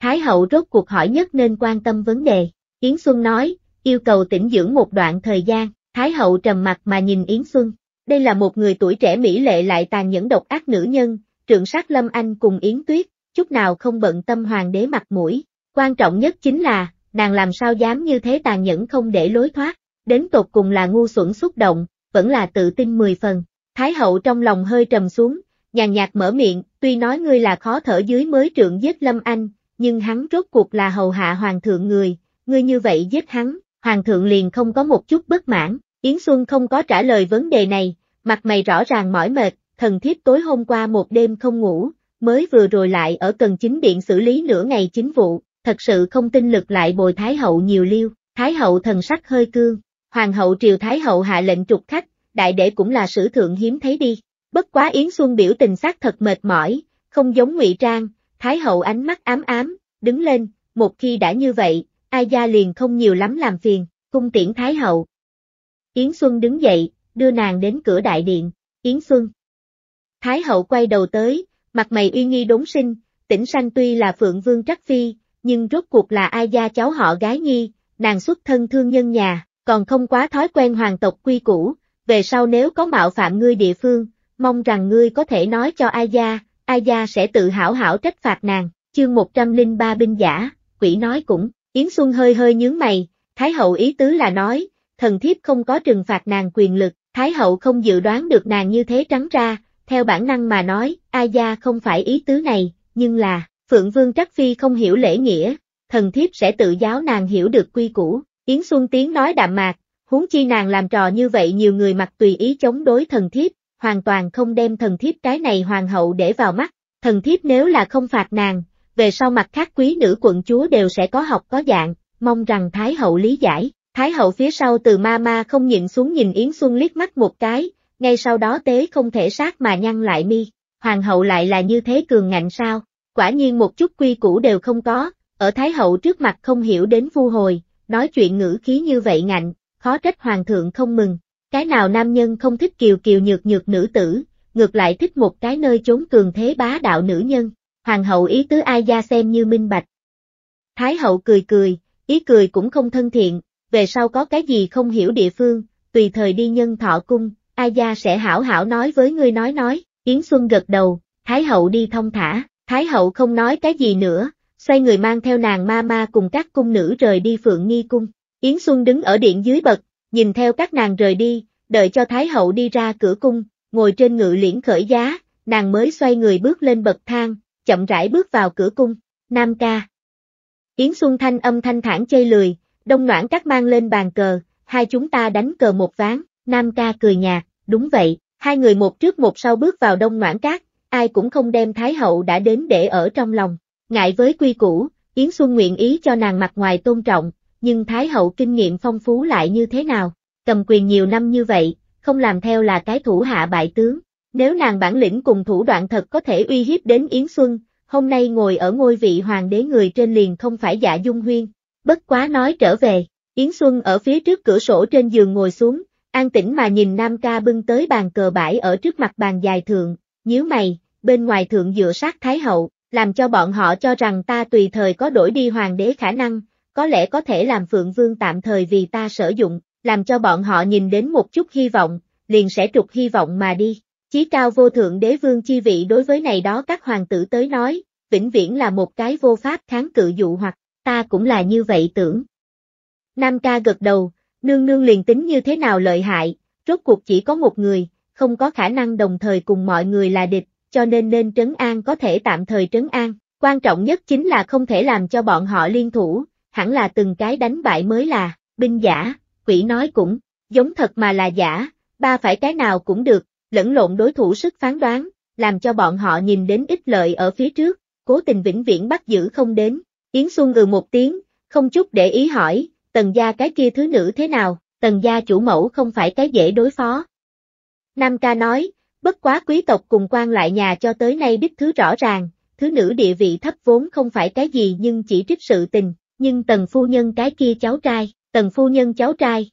Thái hậu rốt cuộc hỏi nhất nên quan tâm vấn đề, Yến Xuân nói, yêu cầu tĩnh dưỡng một đoạn thời gian, Thái hậu trầm mặt mà nhìn Yến Xuân, đây là một người tuổi trẻ mỹ lệ lại tàn nhẫn độc ác nữ nhân, trượng sát Lâm Anh cùng Yến Tuyết, chút nào không bận tâm hoàng đế mặt mũi, quan trọng nhất chính là, nàng làm sao dám như thế tàn nhẫn không để lối thoát, đến tột cùng là ngu xuẩn xúc động, vẫn là tự tin mười phần. Thái hậu trong lòng hơi trầm xuống, nhàn nhạt mở miệng, tuy nói ngươi là khó thở dưới mới trượng giết Lâm Anh, nhưng hắn rốt cuộc là hầu hạ hoàng thượng người, ngươi như vậy giết hắn, hoàng thượng liền không có một chút bất mãn, Yến Xuân không có trả lời vấn đề này, mặt mày rõ ràng mỏi mệt, thần thiếp tối hôm qua một đêm không ngủ, mới vừa rồi lại ở cần chính điện xử lý nửa ngày chính vụ, thật sự không tin lực lại bồi Thái hậu nhiều liêu, Thái hậu thần sắc hơi cương, Hoàng hậu triều Thái hậu hạ lệnh trục khách, đại đệ cũng là sử thượng hiếm thấy đi. Bất quá Yến Xuân biểu tình sắc thật mệt mỏi, không giống ngụy Trang, Thái hậu ánh mắt ám ám, đứng lên, một khi đã như vậy, ai gia liền không nhiều lắm làm phiền, cung tiễn Thái hậu. Yến Xuân đứng dậy, đưa nàng đến cửa đại điện, Yến Xuân. Thái hậu quay đầu tới, mặt mày uy nghi đốn sinh, tỉnh sanh tuy là phượng vương trắc phi, nhưng rốt cuộc là ai gia cháu họ gái nhi, nàng xuất thân thương nhân nhà, còn không quá thói quen hoàng tộc quy củ, về sau nếu có mạo phạm ngươi địa phương, mong rằng ngươi có thể nói cho ai gia, ai gia sẽ tự hảo hảo trách phạt nàng, chương 103 binh giả, quỷ nói cũng, Yến Xuân hơi hơi nhướng mày, Thái hậu ý tứ là nói, thần thiếp không có trừng phạt nàng quyền lực, Thái hậu không dự đoán được nàng như thế trắng ra, theo bản năng mà nói, ai gia không phải ý tứ này, nhưng là, Phượng Vương Trắc Phi không hiểu lễ nghĩa, thần thiếp sẽ tự giáo nàng hiểu được quy củ, Yến Xuân Tiến nói đạm mạc, huống chi nàng làm trò như vậy nhiều người mặc tùy ý chống đối thần thiếp, hoàn toàn không đem thần thiếp cái này hoàng hậu để vào mắt, thần thiếp nếu là không phạt nàng, về sau mặt khác quý nữ quận chúa đều sẽ có học có dạng, mong rằng Thái hậu lý giải. Thái hậu phía sau từ ma ma không nhịn xuống nhìn Yến Xuân liếc mắt một cái, ngay sau đó tế không thể sát mà nhăn lại mi, hoàng hậu lại là như thế cường ngạnh sao, quả nhiên một chút quy củ đều không có, ở Thái Hậu trước mặt không hiểu đến vu hồi, nói chuyện ngữ khí như vậy ngạnh, khó trách Hoàng thượng không mừng. Cái nào nam nhân không thích kiều kiều nhược nhược nữ tử, ngược lại thích một cái nơi trốn cường thế bá đạo nữ nhân, Hoàng hậu ý tứ ai gia xem như minh bạch. Thái hậu cười cười, ý cười cũng không thân thiện, về sau có cái gì không hiểu địa phương, tùy thời đi nhân thọ cung, ai gia sẽ hảo hảo nói với ngươi nói nói, Yến Xuân gật đầu, Thái hậu đi thông thả, Thái hậu không nói cái gì nữa, xoay người mang theo nàng ma ma cùng các cung nữ rời đi Phượng Nghi Cung. Yến Xuân đứng ở điện dưới bậc, nhìn theo các nàng rời đi, đợi cho Thái hậu đi ra cửa cung, ngồi trên ngự liễn khởi giá, nàng mới xoay người bước lên bậc thang, chậm rãi bước vào cửa cung, nam ca. Yến Xuân thanh âm thanh thản chơi lười, đông noãn các mang lên bàn cờ, hai chúng ta đánh cờ một ván, nam ca cười nhạt, đúng vậy, hai người một trước một sau bước vào đông noãn các, ai cũng không đem Thái Hậu đã đến để ở trong lòng. Ngại với quy củ, Yến Xuân nguyện ý cho nàng mặt ngoài tôn trọng, nhưng Thái Hậu kinh nghiệm phong phú lại như thế nào, cầm quyền nhiều năm như vậy, không làm theo là cái thủ hạ bại tướng. Nếu nàng bản lĩnh cùng thủ đoạn thật có thể uy hiếp đến Yến Xuân, hôm nay ngồi ở ngôi vị hoàng đế người trên liền không phải giả dung huyên. Bất quá nói trở về, Yến Xuân ở phía trước cửa sổ trên giường ngồi xuống, an tĩnh mà nhìn Nam ca bưng tới bàn cờ bãi ở trước mặt bàn dài thượng, nhíu mày, bên ngoài thượng dựa sát Thái Hậu, làm cho bọn họ cho rằng ta tùy thời có đổi đi hoàng đế khả năng, có lẽ có thể làm Phượng Vương tạm thời vì ta sử dụng, làm cho bọn họ nhìn đến một chút hy vọng, liền sẽ trục hy vọng mà đi. Chí cao vô thượng đế vương chi vị đối với này đó các hoàng tử tới nói, vĩnh viễn là một cái vô pháp kháng cự dụ hoặc, ta cũng là như vậy tưởng. Nam ca gật đầu, nương nương liền tính như thế nào lợi hại, rốt cuộc chỉ có một người, không có khả năng đồng thời cùng mọi người là địch, cho nên nên trấn an có thể tạm thời trấn an. Quan trọng nhất chính là không thể làm cho bọn họ liên thủ, hẳn là từng cái đánh bại mới là, binh giả, quỷ nói cũng, giống thật mà là giả, ba phải cái nào cũng được, lẫn lộn đối thủ sức phán đoán, làm cho bọn họ nhìn đến ít lợi ở phía trước, cố tình vĩnh viễn bắt giữ không đến. Yến Xuân ừ một tiếng, không chút để ý hỏi, tần gia cái kia thứ nữ thế nào, tần gia chủ mẫu không phải cái dễ đối phó, Nam ca nói, bất quá quý tộc cùng quan lại nhà cho tới nay đích thứ rõ ràng, thứ nữ địa vị thấp vốn không phải cái gì nhưng chỉ trích sự tình, nhưng tần phu nhân cái kia cháu trai, tần phu nhân cháu trai.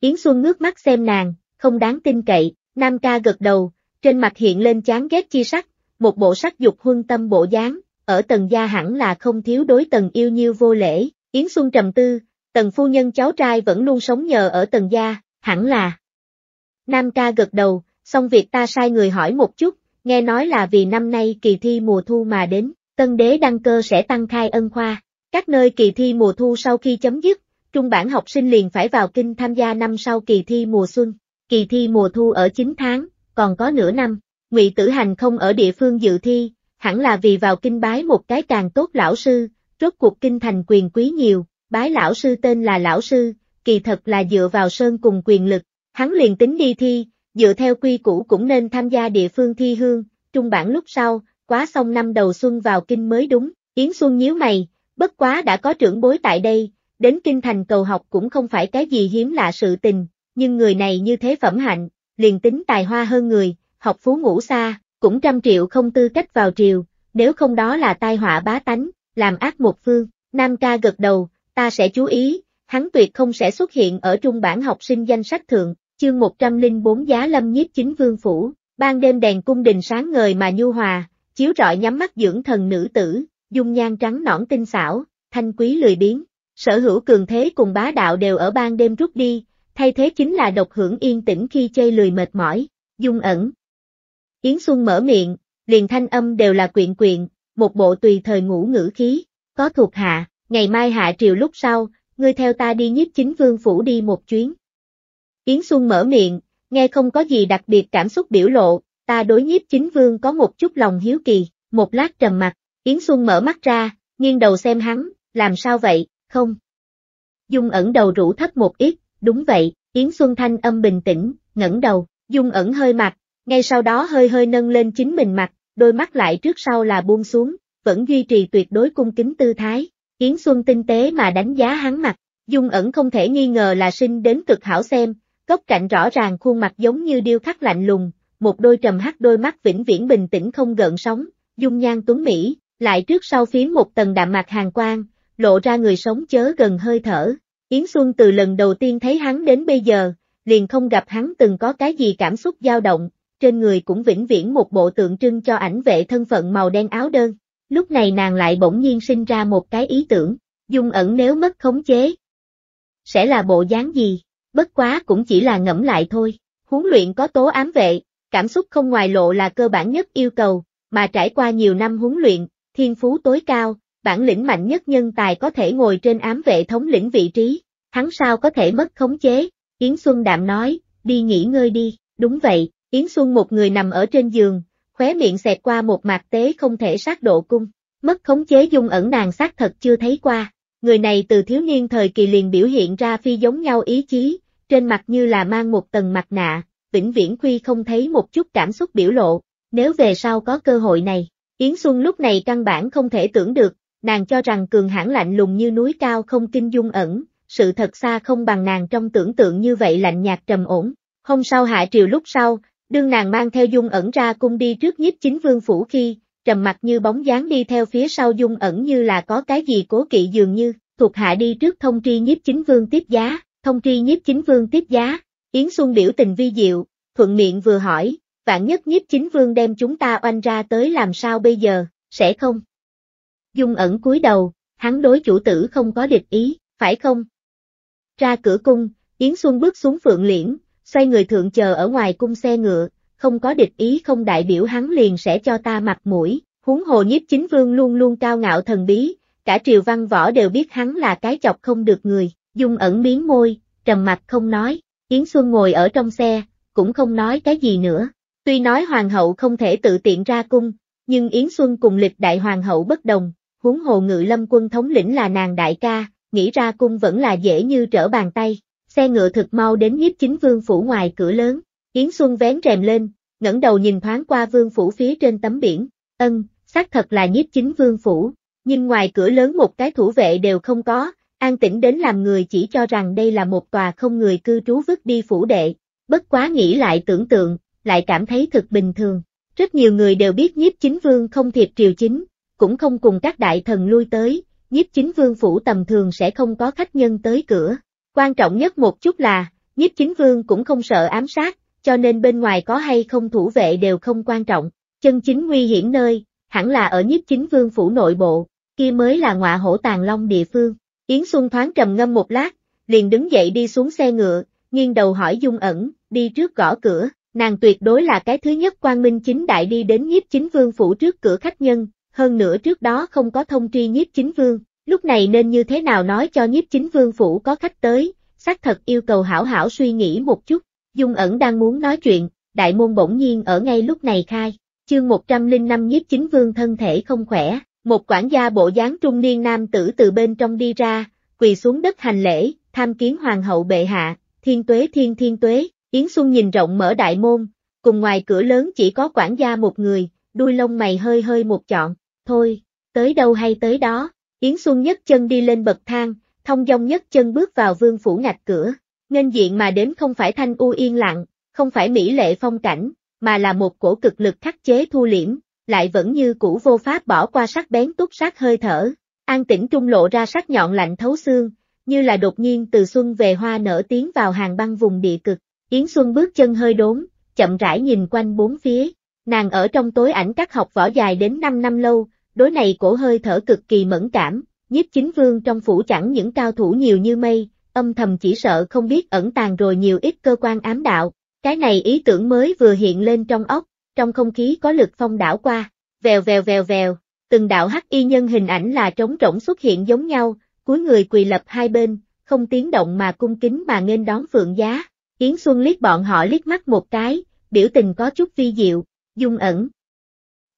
Yến Xuân ngước mắt xem nàng, không đáng tin cậy, Nam ca gật đầu, trên mặt hiện lên chán ghét chi sắc, một bộ sắc dục huân tâm bộ dáng, ở tần gia hẳn là không thiếu đối tần yêu như vô lễ, Yến Xuân trầm tư, tần phu nhân cháu trai vẫn luôn sống nhờ ở tần gia, hẳn là. Nam ca gật đầu, xong việc ta sai người hỏi một chút, nghe nói là vì năm nay kỳ thi mùa thu mà đến, tân đế đăng cơ sẽ tăng khai ân khoa. Các nơi kỳ thi mùa thu sau khi chấm dứt, trung bản học sinh liền phải vào kinh tham gia năm sau kỳ thi mùa xuân. Kỳ thi mùa thu ở 9 tháng, còn có nửa năm, Ngụy Tử Hành không ở địa phương dự thi, hẳn là vì vào kinh bái một cái càng tốt lão sư, rốt cuộc kinh thành quyền quý nhiều, bái lão sư tên là lão sư, kỳ thật là dựa vào sơn cùng quyền lực, hắn liền tính đi thi, dựa theo quy củ cũng nên tham gia địa phương thi hương, trung bản lúc sau, quá xong năm đầu xuân vào kinh mới đúng, Yến Xuân nhíu mày, bất quá đã có trưởng bối tại đây, đến kinh thành cầu học cũng không phải cái gì hiếm lạ sự tình, nhưng người này như thế phẩm hạnh, liền tính tài hoa hơn người, học phú ngũ xa, cũng trăm triệu không tư cách vào triều, nếu không đó là tai họa bá tánh, làm ác một phương, Nam ca gật đầu, ta sẽ chú ý, hắn tuyệt không sẽ xuất hiện ở trung bản học sinh danh sách thượng, chương 104 giá lâm nhiếp chính vương phủ, ban đêm đèn cung đình sáng ngời mà nhu hòa, chiếu rọi nhắm mắt dưỡng thần nữ tử, dung nhan trắng nõn tinh xảo, thanh quý lười biếng, sở hữu cường thế cùng bá đạo đều ở ban đêm rút đi, thay thế chính là độc hưởng yên tĩnh khi chơi lười mệt mỏi, dung ẩn. Yến Xuân mở miệng, liền thanh âm đều là quyện quyện, một bộ tùy thời ngũ ngữ khí, có thuộc hạ, ngày mai hạ triều lúc sau, ngươi theo ta đi nhiếp chính vương phủ đi một chuyến. Yến Xuân mở miệng, nghe không có gì đặc biệt cảm xúc biểu lộ, ta đối nhiếp chính vương có một chút lòng hiếu kỳ, một lát trầm mặt, Yến Xuân mở mắt ra, nghiêng đầu xem hắn, làm sao vậy, không? Dung ẩn đầu rũ thấp một ít, đúng vậy, Yến Xuân thanh âm bình tĩnh, ngẩng đầu, Dung ẩn hơi mặt, ngay sau đó hơi hơi nâng lên chính mình mặt, đôi mắt lại trước sau là buông xuống, vẫn duy trì tuyệt đối cung kính tư thái, Yến Xuân tinh tế mà đánh giá hắn mặt, Dung ẩn không thể nghi ngờ là sinh đến cực hảo xem, Góc cạnh rõ ràng khuôn mặt giống như điêu khắc lạnh lùng, một đôi trầm hắt đôi mắt vĩnh viễn bình tĩnh không gợn sóng, dung nhan tuấn mỹ, lại trước sau phía một tầng đạm mạc hàng quang, lộ ra người sống chớ gần hơi thở. Yến Xuân từ lần đầu tiên thấy hắn đến bây giờ, liền không gặp hắn từng có cái gì cảm xúc dao động, trên người cũng vĩnh viễn một bộ tượng trưng cho ảnh vệ thân phận màu đen áo đơn. Lúc này nàng lại bỗng nhiên sinh ra một cái ý tưởng, dung ẩn nếu mất khống chế. Sẽ là bộ dáng gì? bất quá cũng chỉ là ngẫm lại thôi. Huấn luyện có tố ám vệ, cảm xúc không ngoài lộ là cơ bản nhất yêu cầu, mà trải qua nhiều năm huấn luyện, thiên phú tối cao, bản lĩnh mạnh nhất nhân tài có thể ngồi trên ám vệ thống lĩnh vị trí, hắn sao có thể mất khống chế, Yến Xuân đạm nói, đi nghỉ ngơi đi, đúng vậy, Yến Xuân một người nằm ở trên giường, khóe miệng xẹt qua một mặt tế không thể sát độ cung, mất khống chế dung ẩn nàng xác thật chưa thấy qua, người này từ thiếu niên thời kỳ liền biểu hiện ra phi giống nhau ý chí, trên mặt như là mang một tầng mặt nạ, vĩnh viễn quy không thấy một chút cảm xúc biểu lộ, nếu về sau có cơ hội này, Yến Xuân lúc này căn bản không thể tưởng được, nàng cho rằng cường hãn lạnh lùng như núi cao không kinh dung ẩn, sự thật xa không bằng nàng trong tưởng tượng như vậy lạnh nhạt trầm ổn, hôm sau hạ triều lúc sau, đương nàng mang theo dung ẩn ra cung đi trước nhiếp chính vương phủ khi, trầm mặt như bóng dáng đi theo phía sau dung ẩn như là có cái gì cố kỵ dường như, thuộc hạ đi trước thông tri nhiếp chính vương tiếp giá, thông tri nhiếp chính vương tiếp giá, Yến Xuân biểu tình vi diệu, thuận miệng vừa hỏi, vạn nhất nhiếp chính vương đem chúng ta oanh ra tới làm sao bây giờ, sẽ không? Dung ẩn cúi đầu, hắn đối chủ tử không có địch ý, phải không? Ra cửa cung, Yến Xuân bước xuống phượng liễn, xoay người thượng chờ ở ngoài cung xe ngựa, không có địch ý không đại biểu hắn liền sẽ cho ta mặt mũi, huống hồ nhiếp chính vương luôn luôn cao ngạo thần bí, cả triều văn võ đều biết hắn là cái chọc không được người, dung ẩn miếng môi, trầm mặt không nói, Yến Xuân ngồi ở trong xe, cũng không nói cái gì nữa, tuy nói hoàng hậu không thể tự tiện ra cung, nhưng Yến Xuân cùng lịch đại hoàng hậu bất đồng, huống hồ ngự lâm quân thống lĩnh là nàng đại ca, nghĩ ra cung vẫn là dễ như trở bàn tay, xe ngựa thực mau đến nhiếp chính vương phủ ngoài cửa lớn, Yến Xuân vén rèm lên, ngẩng đầu nhìn thoáng qua vương phủ phía trên tấm biển, ân, xác thật là nhiếp chính vương phủ, nhưng ngoài cửa lớn một cái thủ vệ đều không có, an tĩnh đến làm người chỉ cho rằng đây là một tòa không người cư trú vứt đi phủ đệ, bất quá nghĩ lại tưởng tượng, lại cảm thấy thực bình thường. Rất nhiều người đều biết nhiếp chính vương không thiệp triều chính, cũng không cùng các đại thần lui tới, nhiếp chính vương phủ tầm thường sẽ không có khách nhân tới cửa. Quan trọng nhất một chút là, nhiếp chính vương cũng không sợ ám sát, cho nên bên ngoài có hay không thủ vệ đều không quan trọng, chân chính nguy hiểm nơi, hẳn là ở nhiếp chính vương phủ nội bộ, kia mới là ngọa hổ tàng long địa phương. Yến Xuân thoáng trầm ngâm một lát, liền đứng dậy đi xuống xe ngựa, nghiêng đầu hỏi Dung ẩn, đi trước gõ cửa, nàng tuyệt đối là cái thứ nhất quan minh chính đại đi đến nhiếp chính vương phủ trước cửa khách nhân, hơn nữa trước đó không có thông tri nhiếp chính vương, lúc này nên như thế nào nói cho nhiếp chính vương phủ có khách tới, xác thật yêu cầu hảo hảo suy nghĩ một chút. Dung ẩn đang muốn nói chuyện, đại môn bỗng nhiên ở ngay lúc này khai, chương 105 nhiếp chính vương thân thể không khỏe, một quản gia bộ dáng trung niên nam tử từ bên trong đi ra, quỳ xuống đất hành lễ, tham kiến hoàng hậu bệ hạ, thiên tuế thiên thiên tuế, Yến Xuân nhìn rộng mở đại môn, cùng ngoài cửa lớn chỉ có quản gia một người, đuôi lông mày hơi hơi một chọn, thôi, tới đâu hay tới đó, Yến Xuân nhấc chân đi lên bậc thang, thông dong nhấc chân bước vào vương phủ ngạch cửa, nên diện mà đến không phải thanh u yên lặng, không phải mỹ lệ phong cảnh, mà là một cổ cực lực khắc chế thu liễm, lại vẫn như cũ vô pháp bỏ qua sắc bén túc sát hơi thở. An tĩnh trung lộ ra sắc nhọn lạnh thấu xương, như là đột nhiên từ xuân về hoa nở tiến vào hàng băng vùng địa cực. Yến Xuân bước chân hơi đốn, chậm rãi nhìn quanh bốn phía. Nàng ở trong tối ảnh các học võ dài đến 5 năm lâu, đối này cổ hơi thở cực kỳ mẫn cảm, nhiếp chính vương trong phủ chẳng những cao thủ nhiều như mây, âm thầm chỉ sợ không biết ẩn tàng rồi nhiều ít cơ quan ám đạo, cái này ý tưởng mới vừa hiện lên trong óc, trong không khí có lực phong đảo qua, vèo vèo vèo vèo, từng đạo hắc y nhân hình ảnh là trống rỗng xuất hiện giống nhau, cuối người quỳ lập hai bên, không tiếng động mà cung kính mà nên đón phượng giá, Yến Xuân liếc bọn họ liếc mắt một cái, biểu tình có chút vi diệu, dung ẩn.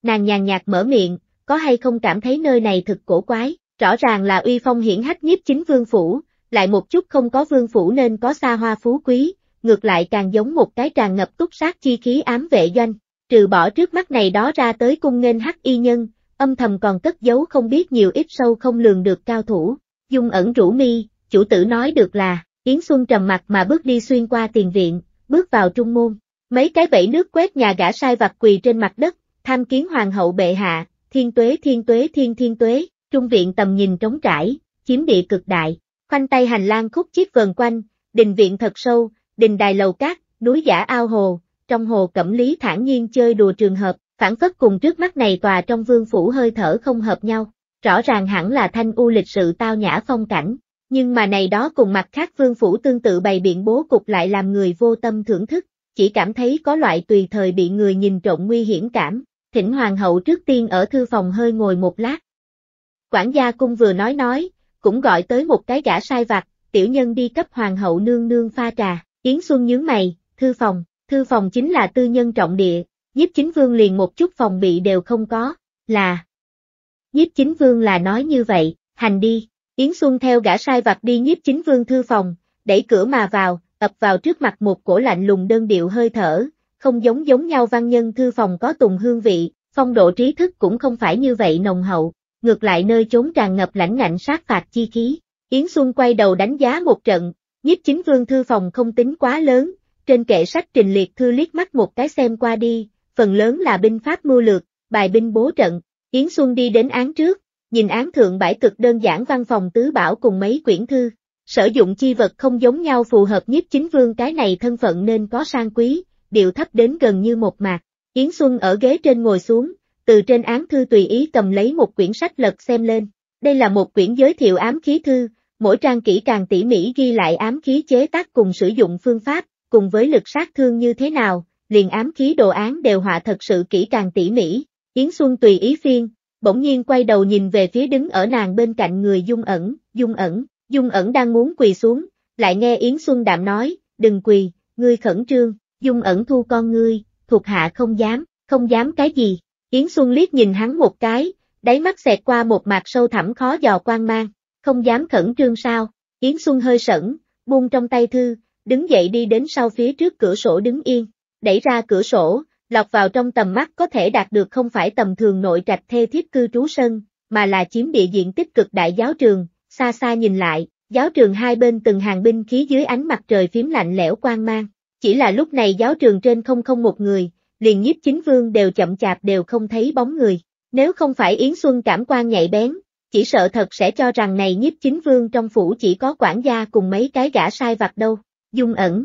Nàng nhàn nhạt mở miệng, có hay không cảm thấy nơi này thực cổ quái, rõ ràng là uy phong hiển hách nhiếp chính vương phủ, lại một chút không có vương phủ nên có xa hoa phú quý, ngược lại càng giống một cái tràn ngập túc sát chi khí ám vệ doanh, trừ bỏ trước mắt này đó ra tới cung nghênh hắc y nhân, âm thầm còn cất giấu không biết nhiều ít sâu không lường được cao thủ, dung ẩn rủ mi, chủ tử nói được là, Yến Xuân trầm mặt mà bước đi xuyên qua tiền viện, bước vào trung môn, mấy cái bẫy nước quét nhà gã sai vặt quỳ trên mặt đất, tham kiến hoàng hậu bệ hạ, thiên tuế thiên tuế thiên thiên tuế, trung viện tầm nhìn trống trải, chiếm địa cực đại, khoanh tay hành lang khúc chiếc vườn quanh, đình viện thật sâu, đình đài lầu cát, núi giả ao hồ, trong hồ cẩm lý thản nhiên chơi đùa trường hợp, phản phất cùng trước mắt này tòa trong vương phủ hơi thở không hợp nhau, rõ ràng hẳn là thanh u lịch sự tao nhã phong cảnh, nhưng mà này đó cùng mặt khác vương phủ tương tự bày biện bố cục lại làm người vô tâm thưởng thức, chỉ cảm thấy có loại tùy thời bị người nhìn trộm nguy hiểm cảm, thỉnh hoàng hậu trước tiên ở thư phòng hơi ngồi một lát. Quản gia cung vừa nói nói, cũng gọi tới một cái gã sai vặt, tiểu nhân đi cấp hoàng hậu nương nương pha trà, Yến Xuân nhướng mày, thư phòng, thư phòng chính là tư nhân trọng địa, nhiếp chính vương liền một chút phòng bị đều không có, là. Nhiếp chính vương là nói như vậy, hành đi, Yến Xuân theo gã sai vặt đi nhiếp chính vương thư phòng, đẩy cửa mà vào, ập vào trước mặt một cổ lạnh lùng đơn điệu hơi thở, không giống giống nhau văn nhân thư phòng có tùng hương vị, phong độ trí thức cũng không phải như vậy nồng hậu, ngược lại nơi chốn tràn ngập lãnh ngạnh sát phạt chi khí. Yến Xuân quay đầu đánh giá một trận, nhiếp chính vương thư phòng không tính quá lớn, trên kệ sách trình liệt thư liếc mắt một cái xem qua đi, phần lớn là binh pháp mưu lược, bài binh bố trận. Yến Xuân đi đến án trước, nhìn án thượng bãi cực đơn giản văn phòng tứ bảo cùng mấy quyển thư. Sử dụng chi vật không giống nhau phù hợp nhiếp chính vương cái này thân phận nên có sang quý, điệu thấp đến gần như một mạc. Yến Xuân ở ghế trên ngồi xuống, từ trên án thư tùy ý cầm lấy một quyển sách lật xem lên. Đây là một quyển giới thiệu ám khí thư, mỗi trang kỹ càng tỉ mỉ ghi lại ám khí chế tác cùng sử dụng phương pháp, cùng với lực sát thương như thế nào, liền ám khí đồ án đều họa thật sự kỹ càng tỉ mỉ. Yến Xuân tùy ý phiên, bỗng nhiên quay đầu nhìn về phía đứng ở nàng bên cạnh người Dung ẩn, Dung ẩn, Dung ẩn đang muốn quỳ xuống, lại nghe Yến Xuân đạm nói, đừng quỳ, ngươi khẩn trương, Dung ẩn thu con ngươi, thuộc hạ không dám, không dám cái gì, Yến Xuân liếc nhìn hắn một cái, đáy mắt xẹt qua một mặt sâu thẳm khó dò quan mang, không dám khẩn trương sao, Yến Xuân hơi sẩn, buông trong tay thư, đứng dậy đi đến sau phía trước cửa sổ đứng yên, đẩy ra cửa sổ, lọc vào trong tầm mắt có thể đạt được không phải tầm thường nội trạch thê thiết cư trú sân, mà là chiếm địa diện tích cực đại giáo trường, xa xa nhìn lại, giáo trường hai bên từng hàng binh khí dưới ánh mặt trời phím lạnh lẽo quang mang, chỉ là lúc này giáo trường trên không không một người, liền nhiếp chính vương đều chậm chạp đều không thấy bóng người. Nếu không phải Yến Xuân cảm quan nhạy bén, chỉ sợ thật sẽ cho rằng này nhiếp chính vương trong phủ chỉ có quản gia cùng mấy cái gã sai vặt đâu, dung ẩn.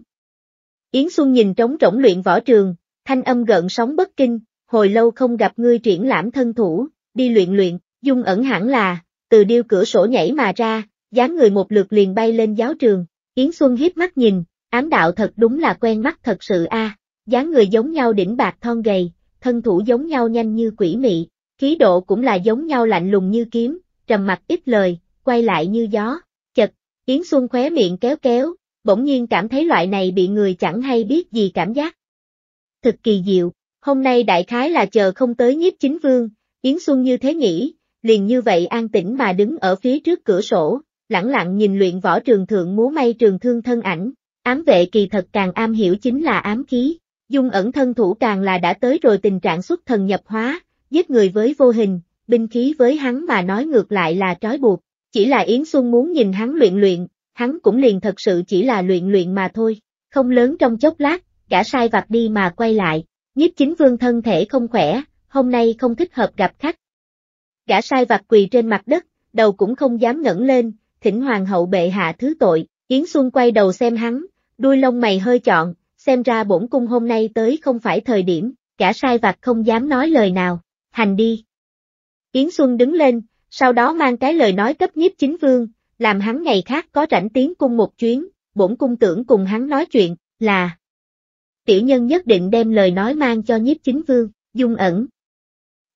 Yến Xuân nhìn trống rỗng luyện võ trường, thanh âm gợn sóng bất kinh, hồi lâu không gặp ngươi triển lãm thân thủ, đi luyện luyện, dung ẩn hẳn là, từ điêu cửa sổ nhảy mà ra, dáng người một lượt liền bay lên giáo trường, Yến Xuân hiếp mắt nhìn, ám đạo thật đúng là quen mắt thật sự a. À dáng người giống nhau đỉnh bạc thon gầy, thân thủ giống nhau nhanh như quỷ mị, khí độ cũng là giống nhau lạnh lùng như kiếm, trầm mặt ít lời, quay lại như gió, chật, Yến Xuân khóe miệng kéo kéo, bỗng nhiên cảm thấy loại này bị người chẳng hay biết gì cảm giác. Thực kỳ diệu, hôm nay đại khái là chờ không tới nhiếp chính vương, Yến Xuân như thế nghĩ, liền như vậy an tĩnh mà đứng ở phía trước cửa sổ, lẳng lặng nhìn luyện võ trường thượng múa may trường thương thân ảnh, ám vệ kỳ thật càng am hiểu chính là ám khí, Dung ẩn thân thủ càng là đã tới rồi tình trạng xuất thần nhập hóa, giết người với vô hình, binh khí với hắn mà nói ngược lại là trói buộc, chỉ là Yến Xuân muốn nhìn hắn luyện luyện, hắn cũng liền thật sự chỉ là luyện luyện mà thôi, không lớn trong chốc lát, cả sai vặt đi mà quay lại, nhiếp chính vương thân thể không khỏe, hôm nay không thích hợp gặp khách. Gã sai vặt quỳ trên mặt đất, đầu cũng không dám ngẩng lên, thỉnh hoàng hậu bệ hạ thứ tội, Yến Xuân quay đầu xem hắn, đuôi lông mày hơi chọn, xem ra bổn cung hôm nay tới không phải thời điểm, cả sai vặt không dám nói lời nào, hành đi. Yến Xuân đứng lên, sau đó mang cái lời nói cấp nhiếp chính vương, làm hắn ngày khác có rảnh tiến cung một chuyến, bổn cung tưởng cùng hắn nói chuyện, là Tiểu nhân nhất định đem lời nói mang cho nhiếp chính vương, dung ẩn.